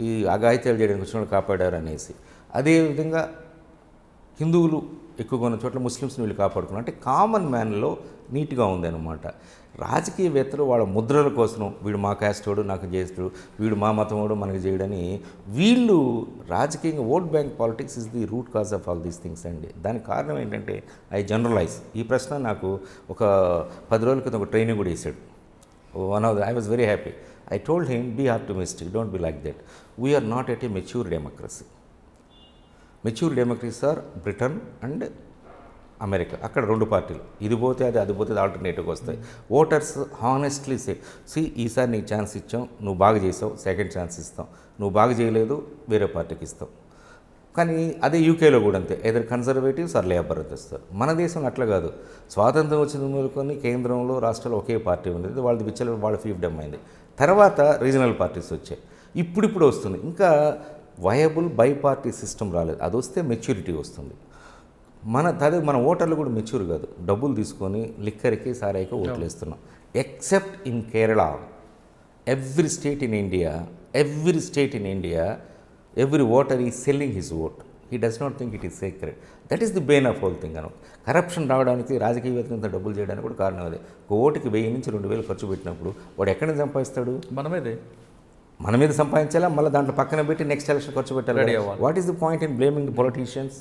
ఈ అఘాయిత్యాలు చేయడానికి వచ్చిన వాళ్ళు కాపాడారు అనేసి అదేవిధంగా హిందువులు ఎక్కువగా ఉన్న చోట్ల ముస్లిమ్స్ని వీళ్ళు కాపాడుకున్నారు అంటే కామన్ మ్యాన్లో నీట్గా ఉందన్నమాట రాజకీయవేత్తలు వాళ్ళ ముద్రల కోసం వీడు మా క్యాస్టోడు నాకు చేస్తాడు వీడు మా మతమోడు మనకు చేయడని వీళ్ళు రాజకీయంగా vote bank politics is the root cause of all these things అండి దానికి కారణం ఏంటంటే ఐ జనరలైజ్ ఈ ప్రశ్న నాకు ఒక పది రోజుల క్రితం ఒక ట్రైనింగ్ కూడా వేసాడు one of the I was very happy I told him be optimistic don't be like that we're not at a mature democracy mature democracies are Britain and America అక్కడ రెండు పార్టీలు ఇది పోతే అది అది పోతే ఆల్టర్నేటివ్గా వస్తాయి ఓటర్స్ హానెస్ట్లీ సే సి ఈసారి నీకు ఛాన్స్ ఇచ్చాం నువ్వు బాగా చేసావు సెకండ్ ఛాన్స్ ఇస్తాం నువ్వు బాగా చేయలేదు వేరే పార్టీకి ఇస్తాం కానీ అదే యూకేలో కూడా అంతే ఎదర్ కన్జర్వేటివ్స్ ఆర్ లేబర్ తెస్తారు మన దేశం అట్లా కాదు స్వాతంత్రం వచ్చిన మేలుకొని కేంద్రంలో రాష్ట్రంలో ఒకే పార్టీ ఉంది వాళ్ళది విచ్చల వాళ్ళ ఫీఫ్డమ్ అయింది తర్వాత రీజనల్ పార్టీస్ వచ్చాయి ఇప్పుడిప్పుడు వస్తుంది ఇంకా వయబుల్ బై పార్టీ సిస్టమ్ రాలేదు అది వస్తే మెచ్యూరిటీ వస్తుంది మన తదే మన ఓటర్లు కూడా మెచ్యూర్ కాదు డబ్బులు తీసుకొని లిక్కర్కి సారాయికి ఓట్లు వేస్తున్నాం except in Kerala every state in India every state in India every voter is selling his vote he does not think it is secret that is the bane of whole thing అను corruption రావడానికి రాజకీయవేత్తలంత డబ్బులు చేయడానికి కూడా కారణం అదే ఒక ఓటుకి వెయ్యి నుంచి రెండు వేలు ఖర్చు పెట్టినప్పుడు వాడు ఎక్కడ సంపాదిస్తాడు మనమేదే మన మీద సంపాదించాలా మళ్ళీ దాంట్లో పక్కన పెట్టి నెక్స్ట్ ఎలక్షన్ ఖర్చు పెట్టాలి what is the point in blaming the politicians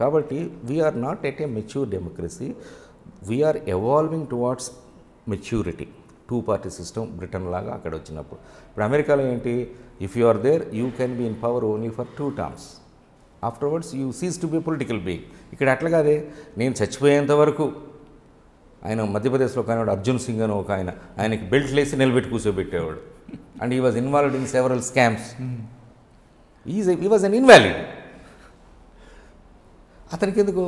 కాబట్టి we're not at a mature democracy we're evolving towards maturity two party system Britain లాగా అక్కడ వచ్చినప్పుడు ఇప్పుడు అమెరికాలో ఏంటి if you are there you can be in power only for two terms afterwards you cease to be political being ఇక్కడ అట్లా కాదే నేను చచ్చిపోయేంత వరకు ఆయన మధ్యప్రదేశ్లో ఒక ఆయన అర్జున్ సింగ్ అని ఒక ఆయన ఆయనకి బెల్ట్ లేసి నిలబెట్టి కూర్చోబెట్టేవాడు and he was involved in several scams is he was an invalid అతనికి ఎందుకు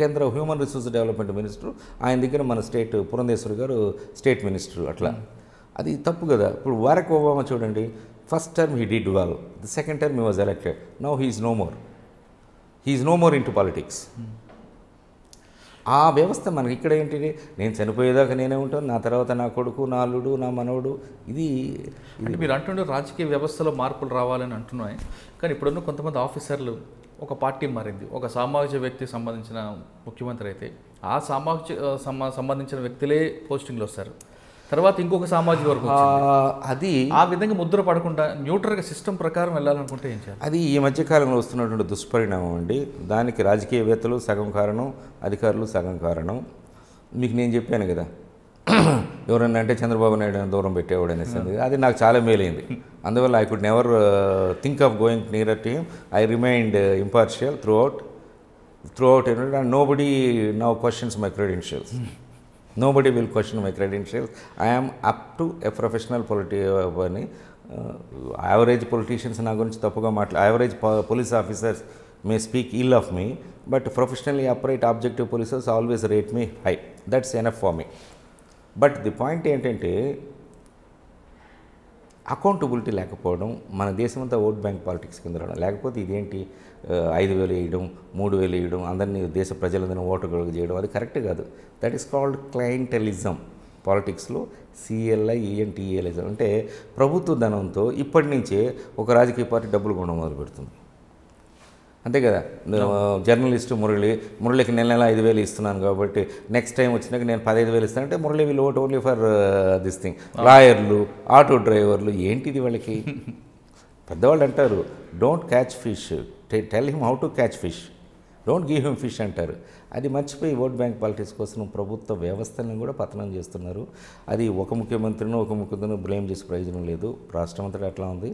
కేంద్ర హ్యూమన్ రిసోర్స్ డెవలప్మెంట్ మినిస్టర్ ఆయన దగ్గర మన స్టేట్ పురంధేశ్వరి గారు స్టేట్ మినిస్టర్ అట్లా అది తప్పు కదా ఇప్పుడు వారక్ ఒబామా చూడండి first term he did well the second term he was elected now he's no more he's no more into politics ఆ వ్యవస్థ మనకి ఇక్కడ ఏంటి నేను చనిపోయేదాకా నేనే ఉంటాను నా తర్వాత నా కొడుకు నా అల్లుడు నా మనవడు ఇది మీరు అంటుండే రాజకీయ వ్యవస్థలో మార్పులు రావాలని అంటున్నాయి కానీ ఇప్పుడున్న కొంతమంది ఆఫీసర్లు ఒక పార్టీ మారింది ఒక సామాజిక వ్యక్తి సంబంధించిన ముఖ్యమంత్రి అయితే ఆ సామాజిక సంబంధించిన వ్యక్తులే పోస్టింగ్లు వస్తారు తర్వాత ఇంకొక సామాజిక వర్గం అది ఆ విధంగా ముద్ర పడకుండా న్యూట్రల్గా సిస్టమ్ ప్రకారం వెళ్ళాలనుకుంటే ఏం చేయాలి అది ఈ మధ్యకాలంలో వస్తున్నటువంటి దుష్పరిణామం అండి దానికి రాజకీయవేత్తలు సగం కారణం అధికారులు సగం కారణం మీకు నేను చెప్పాను కదా ఎవరన్నా అంటే చంద్రబాబు నాయుడు అని దూరం పెట్టేవాడు అనేసింది అది నాకు చాలా మేలైంది అందువల్ల I could never think of going near team I remained impartial throughout throughout and nobody now questions my credentials nobody will question my credentials I'm up to a professional polity అని average politicians నా గురించి తప్పుగా మాట్లా average police officers may speak ill of me but professionally operate objective police officers always rate me high that's enough for me but the point ఏంటంటే accountability లేకపోవడం మన దేశమంతా vote bank politics కింద రావడం లేకపోతే ఇదేంటి ఐదు వేలు వేయడం మూడు వేలు వేయడం అందరినీ దేశ ప్రజలందరినీ ఓటు చేయడం అది కరెక్ట్ కాదు దట్ ఈస్ కాల్డ్ క్లయింటలిజం పాలిటిక్స్లో సిఎల్ఐ ఈఎన్టీఎలిజం అంటే ప్రభుత్వ ధనంతో ఇప్పటి నుంచే ఒక రాజకీయ పార్టీ డబ్బులు కొనడం మొదలు పెడుతుంది అంతే కదా జర్నలిస్టు మురళి మురళికి నెల నెల ఐదు వేలు ఇస్తున్నాను కాబట్టి నెక్స్ట్ టైం వచ్చినాక నేను పదహైదు వేలు ఇస్తాను అంటే మురళి వీళ్ళు vote only for this thing లాయర్లు ఆటో డ్రైవర్లు ఏంటిది వాళ్ళకి పెద్దవాళ్ళు అంటారు don't catch fish tell him how to catch fish don't give him fish అంటారు అది మర్చిపోయి ఓట్ బ్యాంక్ పాలిటిక్స్ కోసం ప్రభుత్వ వ్యవస్థలను కూడా పతనం చేస్తున్నారు అది ఒక ముఖ్యమంత్రిని ఒక ముఖ్యమంత్రిని బ్లేమ్ చేసే ప్రయోజనం లేదు రాష్ట్రం అంతటా అట్లా ఉంది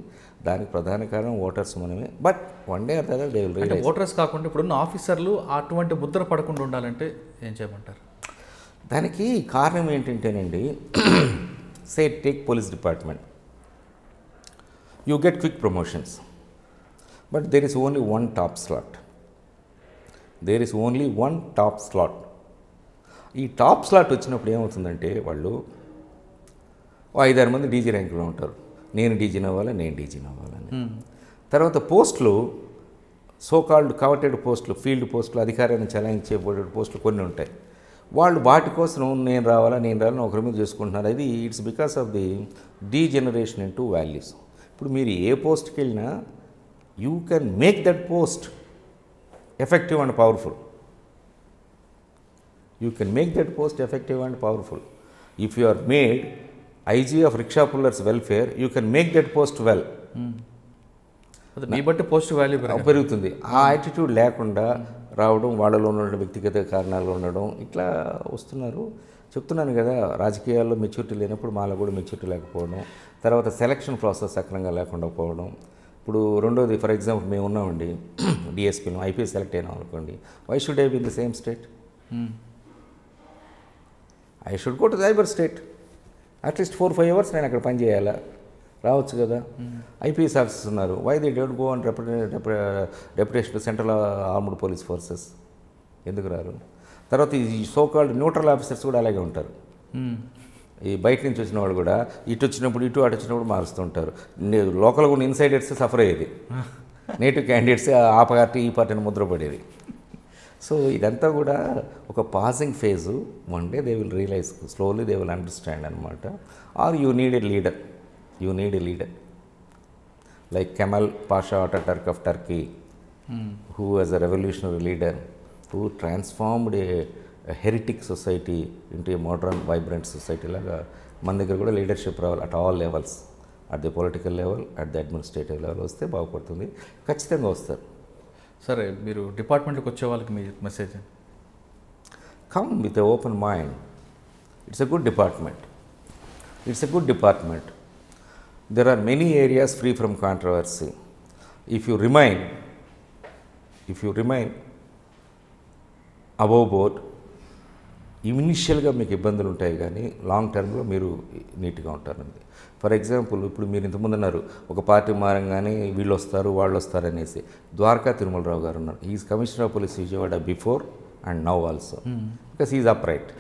దానికి ప్రధాన కారణం ఓటర్స్ మనమే బట్ వన్ డే అదే దే విల్ ఓటర్స్ కాకుండా ఇప్పుడున్న ఆఫీసర్లు అటువంటి ముద్ర పడకుండా ఉండాలంటే ఏం చేయమంటారు దానికి కారణం ఏంటంటేనండి say take police department you get quick promotions but there is only one top slot there is only one top slot ఈ టాప్ స్లాట్ వచ్చినప్పుడు ఏమవుతుందంటే వాళ్ళు ఐదారు మంది డీజీ ర్యాంకులో ఉంటారు నేను డీజీ అవ్వాలా నేను డీజీ అవ్వాలని తర్వాత పోస్టులు సోకాల్డ్ కవర్టెడ్ పోస్టులు ఫీల్డ్ పోస్టులు అధికారాన్ని చలాయించే పోస్టులు కొన్ని ఉంటాయి వాళ్ళు వాటి కోసం నేను రావాలా నేను రావాలని ఒకరి మీద చూసుకుంటున్నారు అది it's because of the degeneration into values ఇప్పుడు మీరు ఏ పోస్ట్కి వెళ్ళినా you can make that post effective and powerful you can make that post effective and powerful if you are made IG of rickshaw pullers welfare you can make that post well బట్టి post value పెరుగుతుంది ఆ attitude లేకుండా రావడం వాళ్ళలో ఉన్న వ్యక్తిగత కారణాలు ఉండడం ఇట్లా వస్తున్నారు చెప్తున్నాను కదా రాజకీయాల్లో మెచ్యూరిటీ లేనప్పుడు మాలో కూడా మెచ్యూరిటీ లేకపోవడం తర్వాత సెలక్షన్ ప్రాసెస్ సక్రమంగా లేకుండా పోవడం ఇప్పుడు రెండోది ఫర్ ఎగ్జాంపుల్ మేము ఉన్నామండి డిఎస్పీలో ఐపీఎస్ సెలెక్ట్ అయినాం అనుకోండి why should I be in the same state I should go to cyber state at least four five hours నేను అక్కడ పని చేయాలా రావచ్చు కదా ఐపీఎస్ ఆఫీసర్స్ ఉన్నారు why they don't go and reputation central armed police forces ఎందుకు రారు తర్వాత ఈ సోకాల్డ్ న్యూట్రల్ ఆఫీసర్స్ కూడా అలాగే ఉంటారు hmm. ఈ బయట నుంచి వచ్చిన వాళ్ళు కూడా ఇటు వచ్చినప్పుడు ఇటు అటు వచ్చినప్పుడు మారుస్తుంటారు లోకల్ కూడా ఇన్సైడర్స్ సఫర్ అయ్యేది నేటివ్ క్యాండిడేట్స్ ఆ పార్టీ ఈ పార్టీని ముద్రపడేది సో ఇదంతా కూడా ఒక passing phase one day they will realize slowly they will understand అనమాట are you need a leader you need a leader like Kemal Pasha Turk of Turkey who as a revolutionary leader who transformed a heretic society into a modern vibrant society లాగా మన దగ్గర కూడా leadership రావాలి at all levels at the political level at the administrative level వస్తే బాగుపడుతుంది ఖచ్చితంగా వస్తారు సరే మీరు డిపార్ట్మెంట్కి వచ్చే వాళ్ళకి మీ message come with open mind it's a good department it's a good department there are many areas free from controversy if you remain if you remain above board ఇనిషియల్గా మీకు ఇబ్బందులు ఉంటాయి కానీ లాంగ్ టర్మ్లో మీరు నీట్గా ఉంటారండి ఫర్ ఎగ్జాంపుల్ ఇప్పుడు మీరు ఇంతకుముందు ఉన్నారు ఒక పార్టీ మారంగానే వీళ్ళు వస్తారు వాళ్ళు వస్తారు అనేసి ద్వారకా తిరుమలరావు గారు ఉన్నారు is commissioner of police Vijayawada before and now also because is upright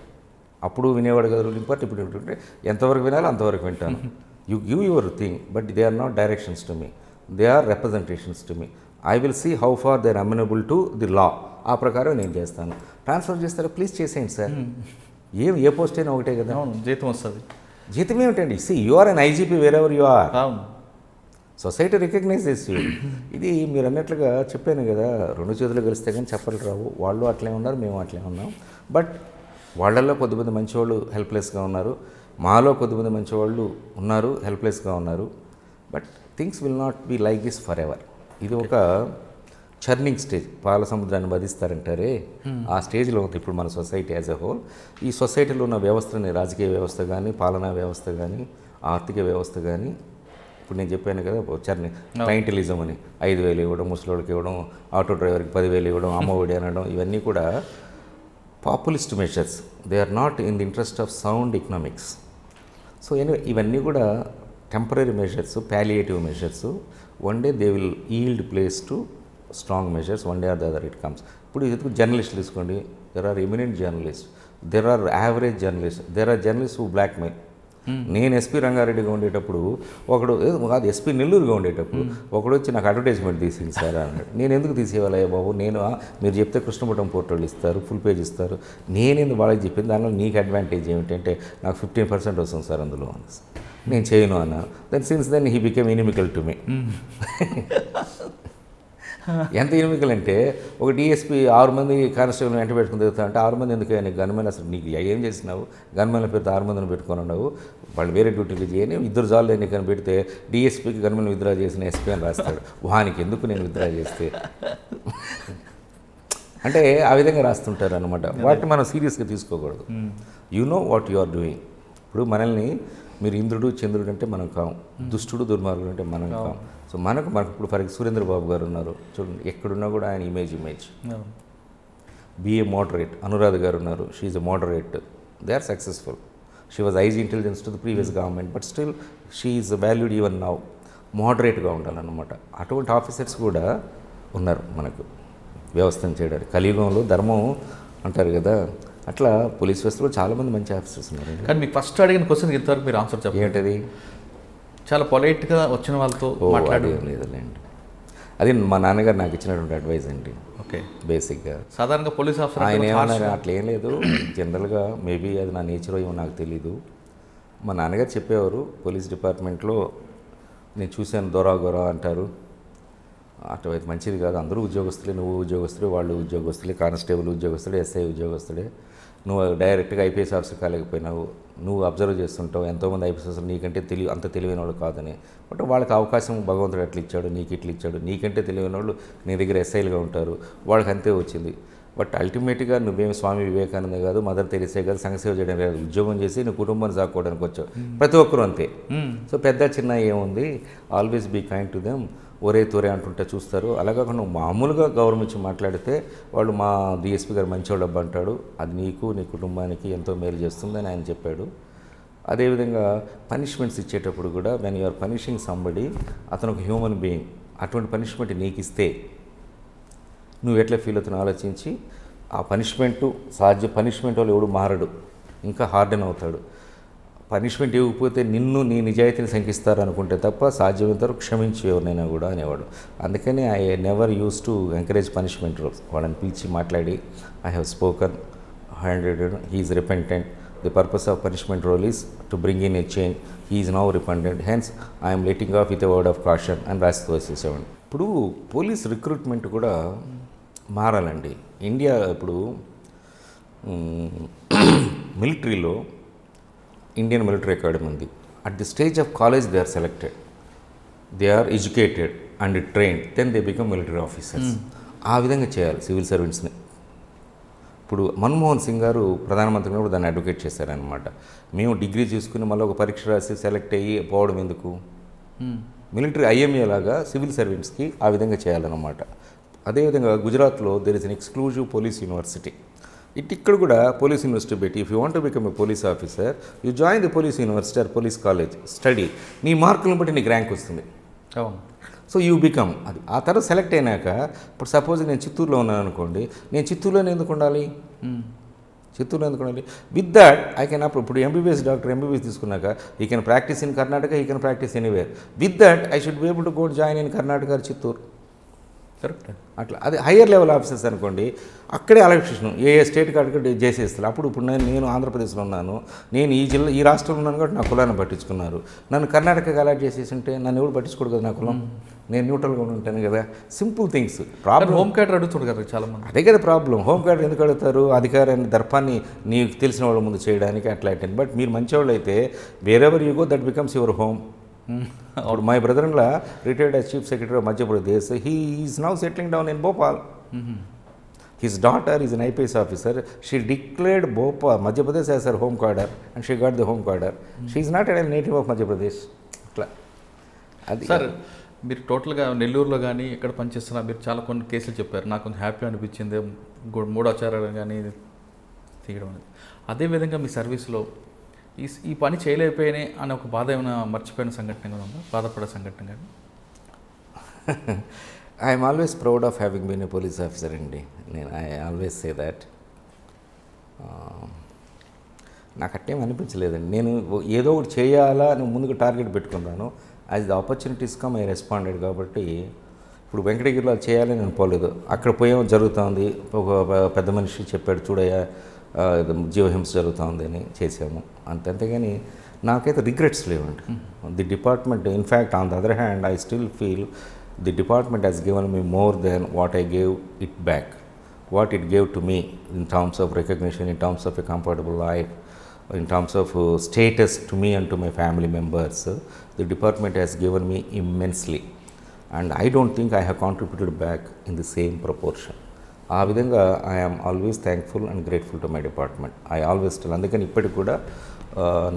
అప్పుడు వినేవాడు కదా రూలింగ్ పార్టీ ఇప్పుడు ఏంటంటే ఎంతవరకు వినాలో అంతవరకు వింటాను you give your thing but they are not directions to me they are representations to me I will see how far they are to the law ఆ ప్రకారం నేను చేస్తాను ట్రాన్స్ఫర్ చేస్తారా ప్లీజ్ చేసేయండి సార్ hmm. ఏం ఏ పోస్ట్ అయినా ఒకటే కదా జీతం వస్తుంది జీతం ఏమిటండి see you are an IGP ever you are society recognise చేసి ఇది మీరు అన్నట్లుగా చెప్పాను కదా రెండు చేతులు కలిస్తే కానీ చెప్పలు రావు వాళ్ళు అట్లే ఉన్నారు మేము అట్లే ఉన్నాం బట్ వాళ్ళల్లో కొద్దిమంది మంచివాళ్ళు హెల్ప్లెస్గా ఉన్నారు మాలో కొద్దిమంది మంచివాళ్ళు ఉన్నారు హెల్ప్లెస్గా ఉన్నారు but things will not be like this for ever ఇది ఒక చర్నింగ్ స్టేజ్ పాల సముద్రాన్ని వధిస్తారంటారే ఆ స్టేజ్లో ఉంది ఇప్పుడు మన సొసైటీ యాజ్ ఎ హోల్ ఈ సొసైటీలో ఉన్న వ్యవస్థని రాజకీయ వ్యవస్థ కానీ పాలనా వ్యవస్థ కానీ ఆర్థిక వ్యవస్థ కానీ ఇప్పుడు నేను చెప్పాను కదా చర్ని క్లైంటలిజం అని ఐదు వేలు ఇవ్వడం ముసలోళ్ళకి ఇవ్వడం ఆటో డ్రైవర్కి పదివేలు ఇవ్వడం అమ్మఒడి అనడం ఇవన్నీ కూడా populist measures they are not in the interest of sound economics so ఇవన్నీ కూడా temporary measures palliative measures one day they will yield place to strong measures one day or the other it comes ఇప్పుడు ఎందుకు journalist తీసుకోండి there are eminent journalist there are average journalist there are journalist who blackmail నేను SP రంగారెడ్డిగా ఉండేటప్పుడు ఒకడు కాదు SP నెల్లూరుగా ఉండేటప్పుడు hmm. ఒకడు వచ్చి నాకు అడ్వర్టైజ్మెంట్ తీసింది సార్ అన్నాడు నేను ఎందుకు తీసేవాళ్ళయ్య బాబు నేను మీరు చెప్తే కృష్ణపట్నం పోర్టల్ ఇస్తారు ఫుల్ పేజ్ ఇస్తారు నేను ఎందుకు వాళ్ళకి చెప్పింది దానిలో నీకు అడ్వాంటేజ్ ఏమిటంటే నాకు ఫిఫ్టీన్ పర్సెంట్ వస్తుంది సార్ అందులో నేను చేయను అన్నా then since then he became inimical to me ఎంత ఎన్నికలు అంటే ఒక డిఎస్పీ ఆరు మంది కానిస్టేబుల్ వెంట పెట్టుకుని తిరుగుతా అంటే ఆరు మంది ఎందుకు అయినా గన్మెన్ అసలు నీకు ఏం చేసినావు గన్మెన్ల పేరుతో ఆరు మందిని పెట్టుకొని ఉన్నావు వాళ్ళు వేరే డ్యూటీలు చేయని ఇద్దరు జాలు ఎన్నికని పెడితే డిఎస్పీకి గన్మెన్ విత్డ్రా చేసిన ఎస్పీ అని రాస్తాడు వానికి ఎందుకు నేను విత్డ్రా చేస్తే అంటే ఆ విధంగా రాస్తుంటారు అనమాట వాటిని మనం సీరియస్గా తీసుకోకూడదు you know what you are doing ఇప్పుడు మనల్ని మీరు ఇంద్రుడు చంద్రుడు అంటే మనం కాం దుష్టుడు దుర్మార్గుడు అంటే మనం కాం సో మనకు మనకు ఇప్పుడు ఫర్ సురేంద్ర బాబు గారు ఉన్నారు చూడండి ఎక్కడున్నా కూడా ఆయన image image be a moderate Anuradha garu ఉన్నారు she a moderate they are successful she was IG intelligence to the previous government but still she is valued even now మోడరేట్గా ఉండాలన్నమాట అటువంటి ఆఫీసర్స్ కూడా ఉన్నారు మనకు వ్యవస్థను చేయడానికి కలియుగంలో ధర్మం అంటారు కదా అట్లా పోలీస్ వ్యవస్థలో చాలామంది మంచి ఆఫీసర్స్ ఉన్నారు కానీ మీకు ఫస్ట్ అడిగిన క్వశ్చన్ ఇంతవరకు మీరు ఆన్సర్ చెప్పేది చాలా పొలైట్గా వచ్చిన వాళ్ళతో మాట్లాడడం లేదులేండి అది మా నాన్నగారు నాకు ఇచ్చినటువంటి అడ్వైజ్ అండి ఓకే బేసిక్గా సాధారణంగా పోలీస్ ఆఫీసర్ ఆయన ఏమన్నా అట్లా ఏం లేదు జనరల్గా మేబీ అది నా నేచర్ ఏమో నాకు తెలీదు మా నాన్నగారు చెప్పేవారు పోలీస్ డిపార్ట్మెంట్లో నేను చూశాను దొరా గొరా అంటారు అటువైపు మంచిది కాదు అందరూ ఉద్యోగస్తులే నువ్వు ఉద్యోగస్తులే వాళ్ళు ఉద్యోగస్తులే కానిస్టేబుల్ ఉద్యోగస్తుడే ఎస్ఐ ఉద్యోగస్తుడే నువ్వు డైరెక్ట్గా ఐపీఎస్ ఆఫీసర్ కాలేకపోయినావు నువ్వు అబ్జర్వ్ చేస్తుంటావు ఎంతోమంది ఐపీఎస్ నీకంటే తెలివి అంత తెలివైన వాళ్ళు కాదని బట్ వాళ్ళకి అవకాశం భగవంతుడు అట్లా ఇచ్చాడు నీకు ఇట్లా ఇచ్చాడు నీకంటే తెలివైన వాళ్ళు నీ దగ్గర ఎస్ఐలుగా ఉంటారు వాళ్ళకి అంతే వచ్చింది బట్ అల్టిమేట్గా నువ్వేమి స్వామి వివేకానంద కాదు మదర్ తెలిసే కాదు సంఘసేవ చేయడం కాదు ఉద్యోగం చేసి నువ్వు కుటుంబాన్ని సాక్కోవడానికి వచ్చావు hmm. ప్రతి ఒక్కరూ అంతే hmm. సో పెద్ద చిన్న ఏముంది always be kind to them ఒరే తోరే అంటుంటే చూస్తారు అలాగే నువ్వు మామూలుగా గౌరవించి మాట్లాడితే వాళ్ళు మా డిఎస్పీ గారు మంచివాళ్ళు డబ్బు అంటాడు అది నీకు నీ కుటుంబానికి ఎంతో మేలు చేస్తుందని ఆయన చెప్పాడు అదేవిధంగా పనిష్మెంట్స్ ఇచ్చేటప్పుడు కూడా when you are punishing somebody అతను ఒక హ్యూమన్ బీయింగ్ అటువంటి పనిష్మెంట్ నీకు ఇస్తే నువ్వు ఎట్లా ఫీల్ అవుతున్నా ఆలోచించి ఆ పనిష్మెంటు సాధ్య పనిష్మెంట్ వాళ్ళు ఎవడు మారడు ఇంకా హార్డెన్ అవుతాడు పనిష్మెంట్ ఇవ్వకపోతే నిన్ను నీ నిజాయితీని శంకిస్తారు అనుకుంటే తప్ప సాధ్యమైనంత వరకు క్షమించి ఎవరినైనా కూడా అనేవాడు అందుకని I never use to encourage punishment వాళ్ళని పిలిచి మాట్లాడి I have spoken hundred he's repentant the purpose of punishment role is to bring in a change he's now repentant hence I'm letting off with a word of caution అని రాసి తోసేసేవాడు ఇప్పుడు police recruitment కూడా మారాలండి India ఇప్పుడు మిలిటరీలో Indian military academy ఉంది at the stage of college they are selected they are educated and trained then they become military officers ఆ విధంగా చేయాలి సివిల్ సర్వీస్ని ఇప్పుడు మన్మోహన్ సింగ్ గారు ప్రధానమంత్రి కూడా దాన్ని అడ్వకేట్ చేశారనమాట మేము డిగ్రీ చేసుకుని మళ్ళీ ఒక పరీక్ష రాసి సెలెక్ట్ అయ్యి పోవడం ఎందుకు మిలిటరీ hmm. ఐఎంఏ లాగా సివిల్ సర్వీస్కి ఆ విధంగా చేయాలన్నమాట అదేవిధంగా గుజరాత్లో there is an exclusive police university it ఇక్కడ కూడా పోలీస్ యూనివర్సిటీ పెట్టి if you want become a police officer you join the police university or police college study నీ మార్కులను బట్టి నీకు ర్యాంక్ వస్తుంది అవును సో యూ బికమ్ అది ఆ తర్వాత సెలెక్ట్ అయినాక ఇప్పుడు సపోజ్ నేను చిత్తూరులో ఉన్నాను అనుకోండి నేను చిత్తూరులోనే ఎందుకు ఉండాలి చిత్తూరులో ఎందుకు ఉండాలి విత్ దట్ ఐ కెన్ అప్పుడు ఇప్పుడు ఎంబీబీఎస్ డాక్టర్ ఎంబీబీఎస్ తీసుకున్నాక ఈ can practice in Karnataka I can practice anywhere with that I should be able to go join in Karnataka Chittoor correct అట్లా అది హయ్యర్ లెవెల్ ఆఫీసర్స్ అనుకోండి అక్కడే అలక్షన్ ఏ ఏ స్టేట్ కాడికి చేసేస్తారు అప్పుడు ఇప్పుడు నేను నేను ఆంధ్రప్రదేశ్లో ఉన్నాను నేను ఈ జిల్లా ఈ రాష్ట్రంలో ఉన్నాను కాబట్టి నా కులాన్ని పట్టించుకున్నారు నన్ను కర్ణాటకకి చేసేసి చేసేసింటే నన్ను ఎవరు పట్టించుకోడు కదా నా కులం నేను న్యూట్రల్గా ఉంటాను కదా simple things problem home cadre అడుగుతుంది కదా చాలా మంది అదే కదా ప్రాబ్లం హోమ్ క్యాటర్ ఎందుకు అడుగుతారు అధికారాన్ని దర్పాన్ని నీకు తెలిసిన వాళ్ళ ముందు చేయడానికి అట్లా బట్ మీరు మంచివాళ్ళు అయితే wherever you go that becomes your home అవును మై బ్రదర్లా retired as chief secretary of Madhya Pradesh he is now settling down in Bhopal his daughter is an IPS officer she declared Bhopal Madhya Pradesh as her home quarter and she got the home quarter she is not an native of Madhya Pradesh అట్లా అది sir మీరు టోటల్గా నెల్లూరులో కానీ ఎక్కడ పనిచేస్తున్నా మీరు చాలా కొన్ని కేసులు చెప్పారు నాకు కొంచెం హ్యాపీ అనిపించింది ఆచారాలు కానీ తీయడం అనేది అదేవిధంగా మీ సర్వీస్లో ఈ ఈ పని చేయలేకపోయినాయి అనే ఒక బాధ ఏమైనా మర్చిపోయిన సంఘటన కూడా ఉందా బాధపడే సంఘటన కానీ I'm always proud of having been a police officer అండి నేను ఐ ఆల్వేస్ సే దాట్ నాకు అట్టేం అనిపించలేదండి నేను ఏదో ఒకటి చేయాలా అని ముందుకు టార్గెట్ పెట్టుకున్నాను అది the opportunities come I responded కాబట్టి ఇప్పుడు వెంకటగిరిలో చేయాలని నేను పోలేదు అక్కడ పోయే జరుగుతుంది ఒక పెద్ద మనిషి చెప్పాడు చూడయ్యా జీవహింస జరుగుతుంది ఉందని చేసాము అంతంతే కానీ నాకైతే రిగ్రెట్స్ లేవండి the department in fact on the other hand I still feel the department has given me more than what I gave it back what it gave to me in terms of recognition in terms of a comfortable life in terms of status to me and to my family members the department has given me immensely and I don't think I have contributed back in the same proportion ఆ విధంగా I'm always thankful and grateful to my department I always tell అందుకని ఇప్పటికి కూడా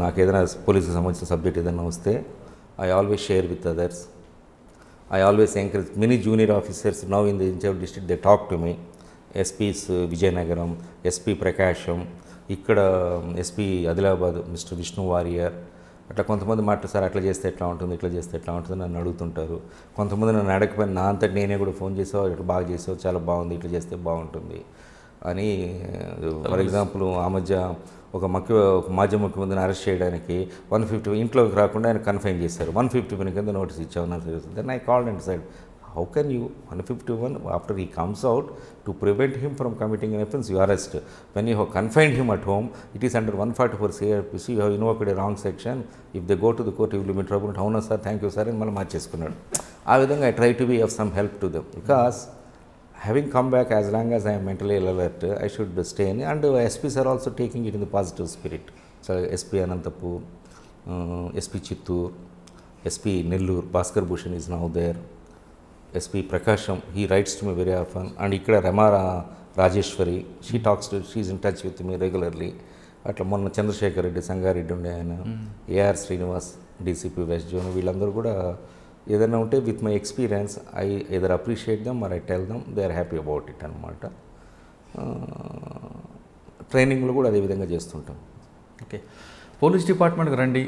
నాకు ఏదైనా పోలీస్కి సంబంధించిన subject ఏదైనా వస్తే I always share with others I always encourage many junior officers now in the district they talk to me SPs Vizianagaram SP Prakasam ఇక్కడ ఎస్పీ ఆదిలాబాద్ మిస్టర్ విష్ణు వారియర్ అట్లా కొంతమంది మాట సార్ అట్లా చేస్తే ఎట్లా ఉంటుంది ఇట్లా చేస్తే ఎట్లా ఉంటుంది నన్ను అడుగుతుంటారు కొంతమంది నన్ను అడగకపోయినా నా అంతటి నేనే కూడా ఫోన్ చేసావు ఇట్లా బాగా చేసావు చాలా బాగుంది ఇట్లా చేస్తే బాగుంటుంది అని ఫర్ ఎగ్జాంపుల్ ఆ మధ్య ఒక ముఖ్య ఒక మాజీ ముఖ్యమంత్రిని అరెస్ట్ చేయడానికి వన్ ఫిఫ్టీ ఇంట్లోకి రాకుండా ఆయన కన్ఫైన్ చేశారు వన్ ఫిఫ్టీ పని కింద నోటీస్ ఇచ్చామన్నారు దాన్ని I call and side how can you 151 after he comes out to prevent him from committing an offence you arrest when you have confined him at home it is under 144 CRPC you see how have invoked a wrong section if they go to the court you will be troubled how sir thank you sir and mala match I try to be of some help to them because having come back as long as I am mentally alert I should stay in and the SPs are also taking it in the positive spirit so SP Anantapu uh, SP Chittu SP Nilloor, Bhaskar Bhushan is now there SP Prakasam he writes to me very often and ఇక్కడ Rama Rajeshwari she talks to she in touch with me regularly అట్లా మొన్న చంద్రశేఖర్ రెడ్డి సంగారెడ్డి ఉండే ఆయన AR hmm. Srinivas DCP west zone వీళ్ళందరూ కూడా ఏదైనా ఉంటే with my experience I either appreciate them మరి I tell them they are happy about it అనమాట ట్రైనింగ్లు కూడా అదే విధంగా చేస్తుంటాం ఓకే పోలీస్ డిపార్ట్మెంట్కి రండి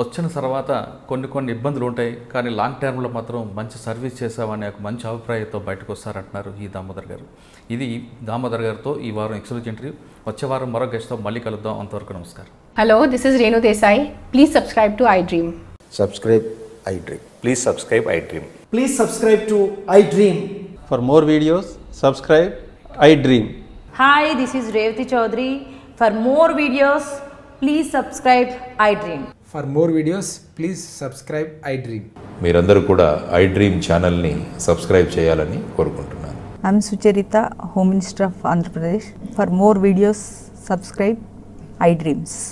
వచ్చిన తర్వాత కొన్ని కొన్ని ఇబ్బందులు ఉంటాయి కానీ లాంగ్ టర్మ్లో మాత్రం మంచి సర్వీస్ చేసామని ఒక మంచి అభిప్రాయంతో బయటకు వస్తారంటున్నారు ఈ దామోదర్ గారు ఇది దామోదర్ గారితో ఈ వారం ఎక్సలెంట్ ఇంటర్వ్యూ వచ్చే వారం మరో గెస్ట్తో మళ్ళీ కలుద్దాం అంతవరకు నమస్కారం hello this is Renu Desai please subscribe to I dream subscribe I dream please subscribe I dream please subscribe to I dream for more videos subscribe I dream hi this is Revathi Chowdary for more videos please subscribe I dream for more videos please subscribe I dream మీరందరూ కూడా I dream ఛానల్ని subscribe చేయాలని కోరుకుంటున్నాను I'm Sucharitha home minister of Andhra Pradesh for more videos subscribe I dreams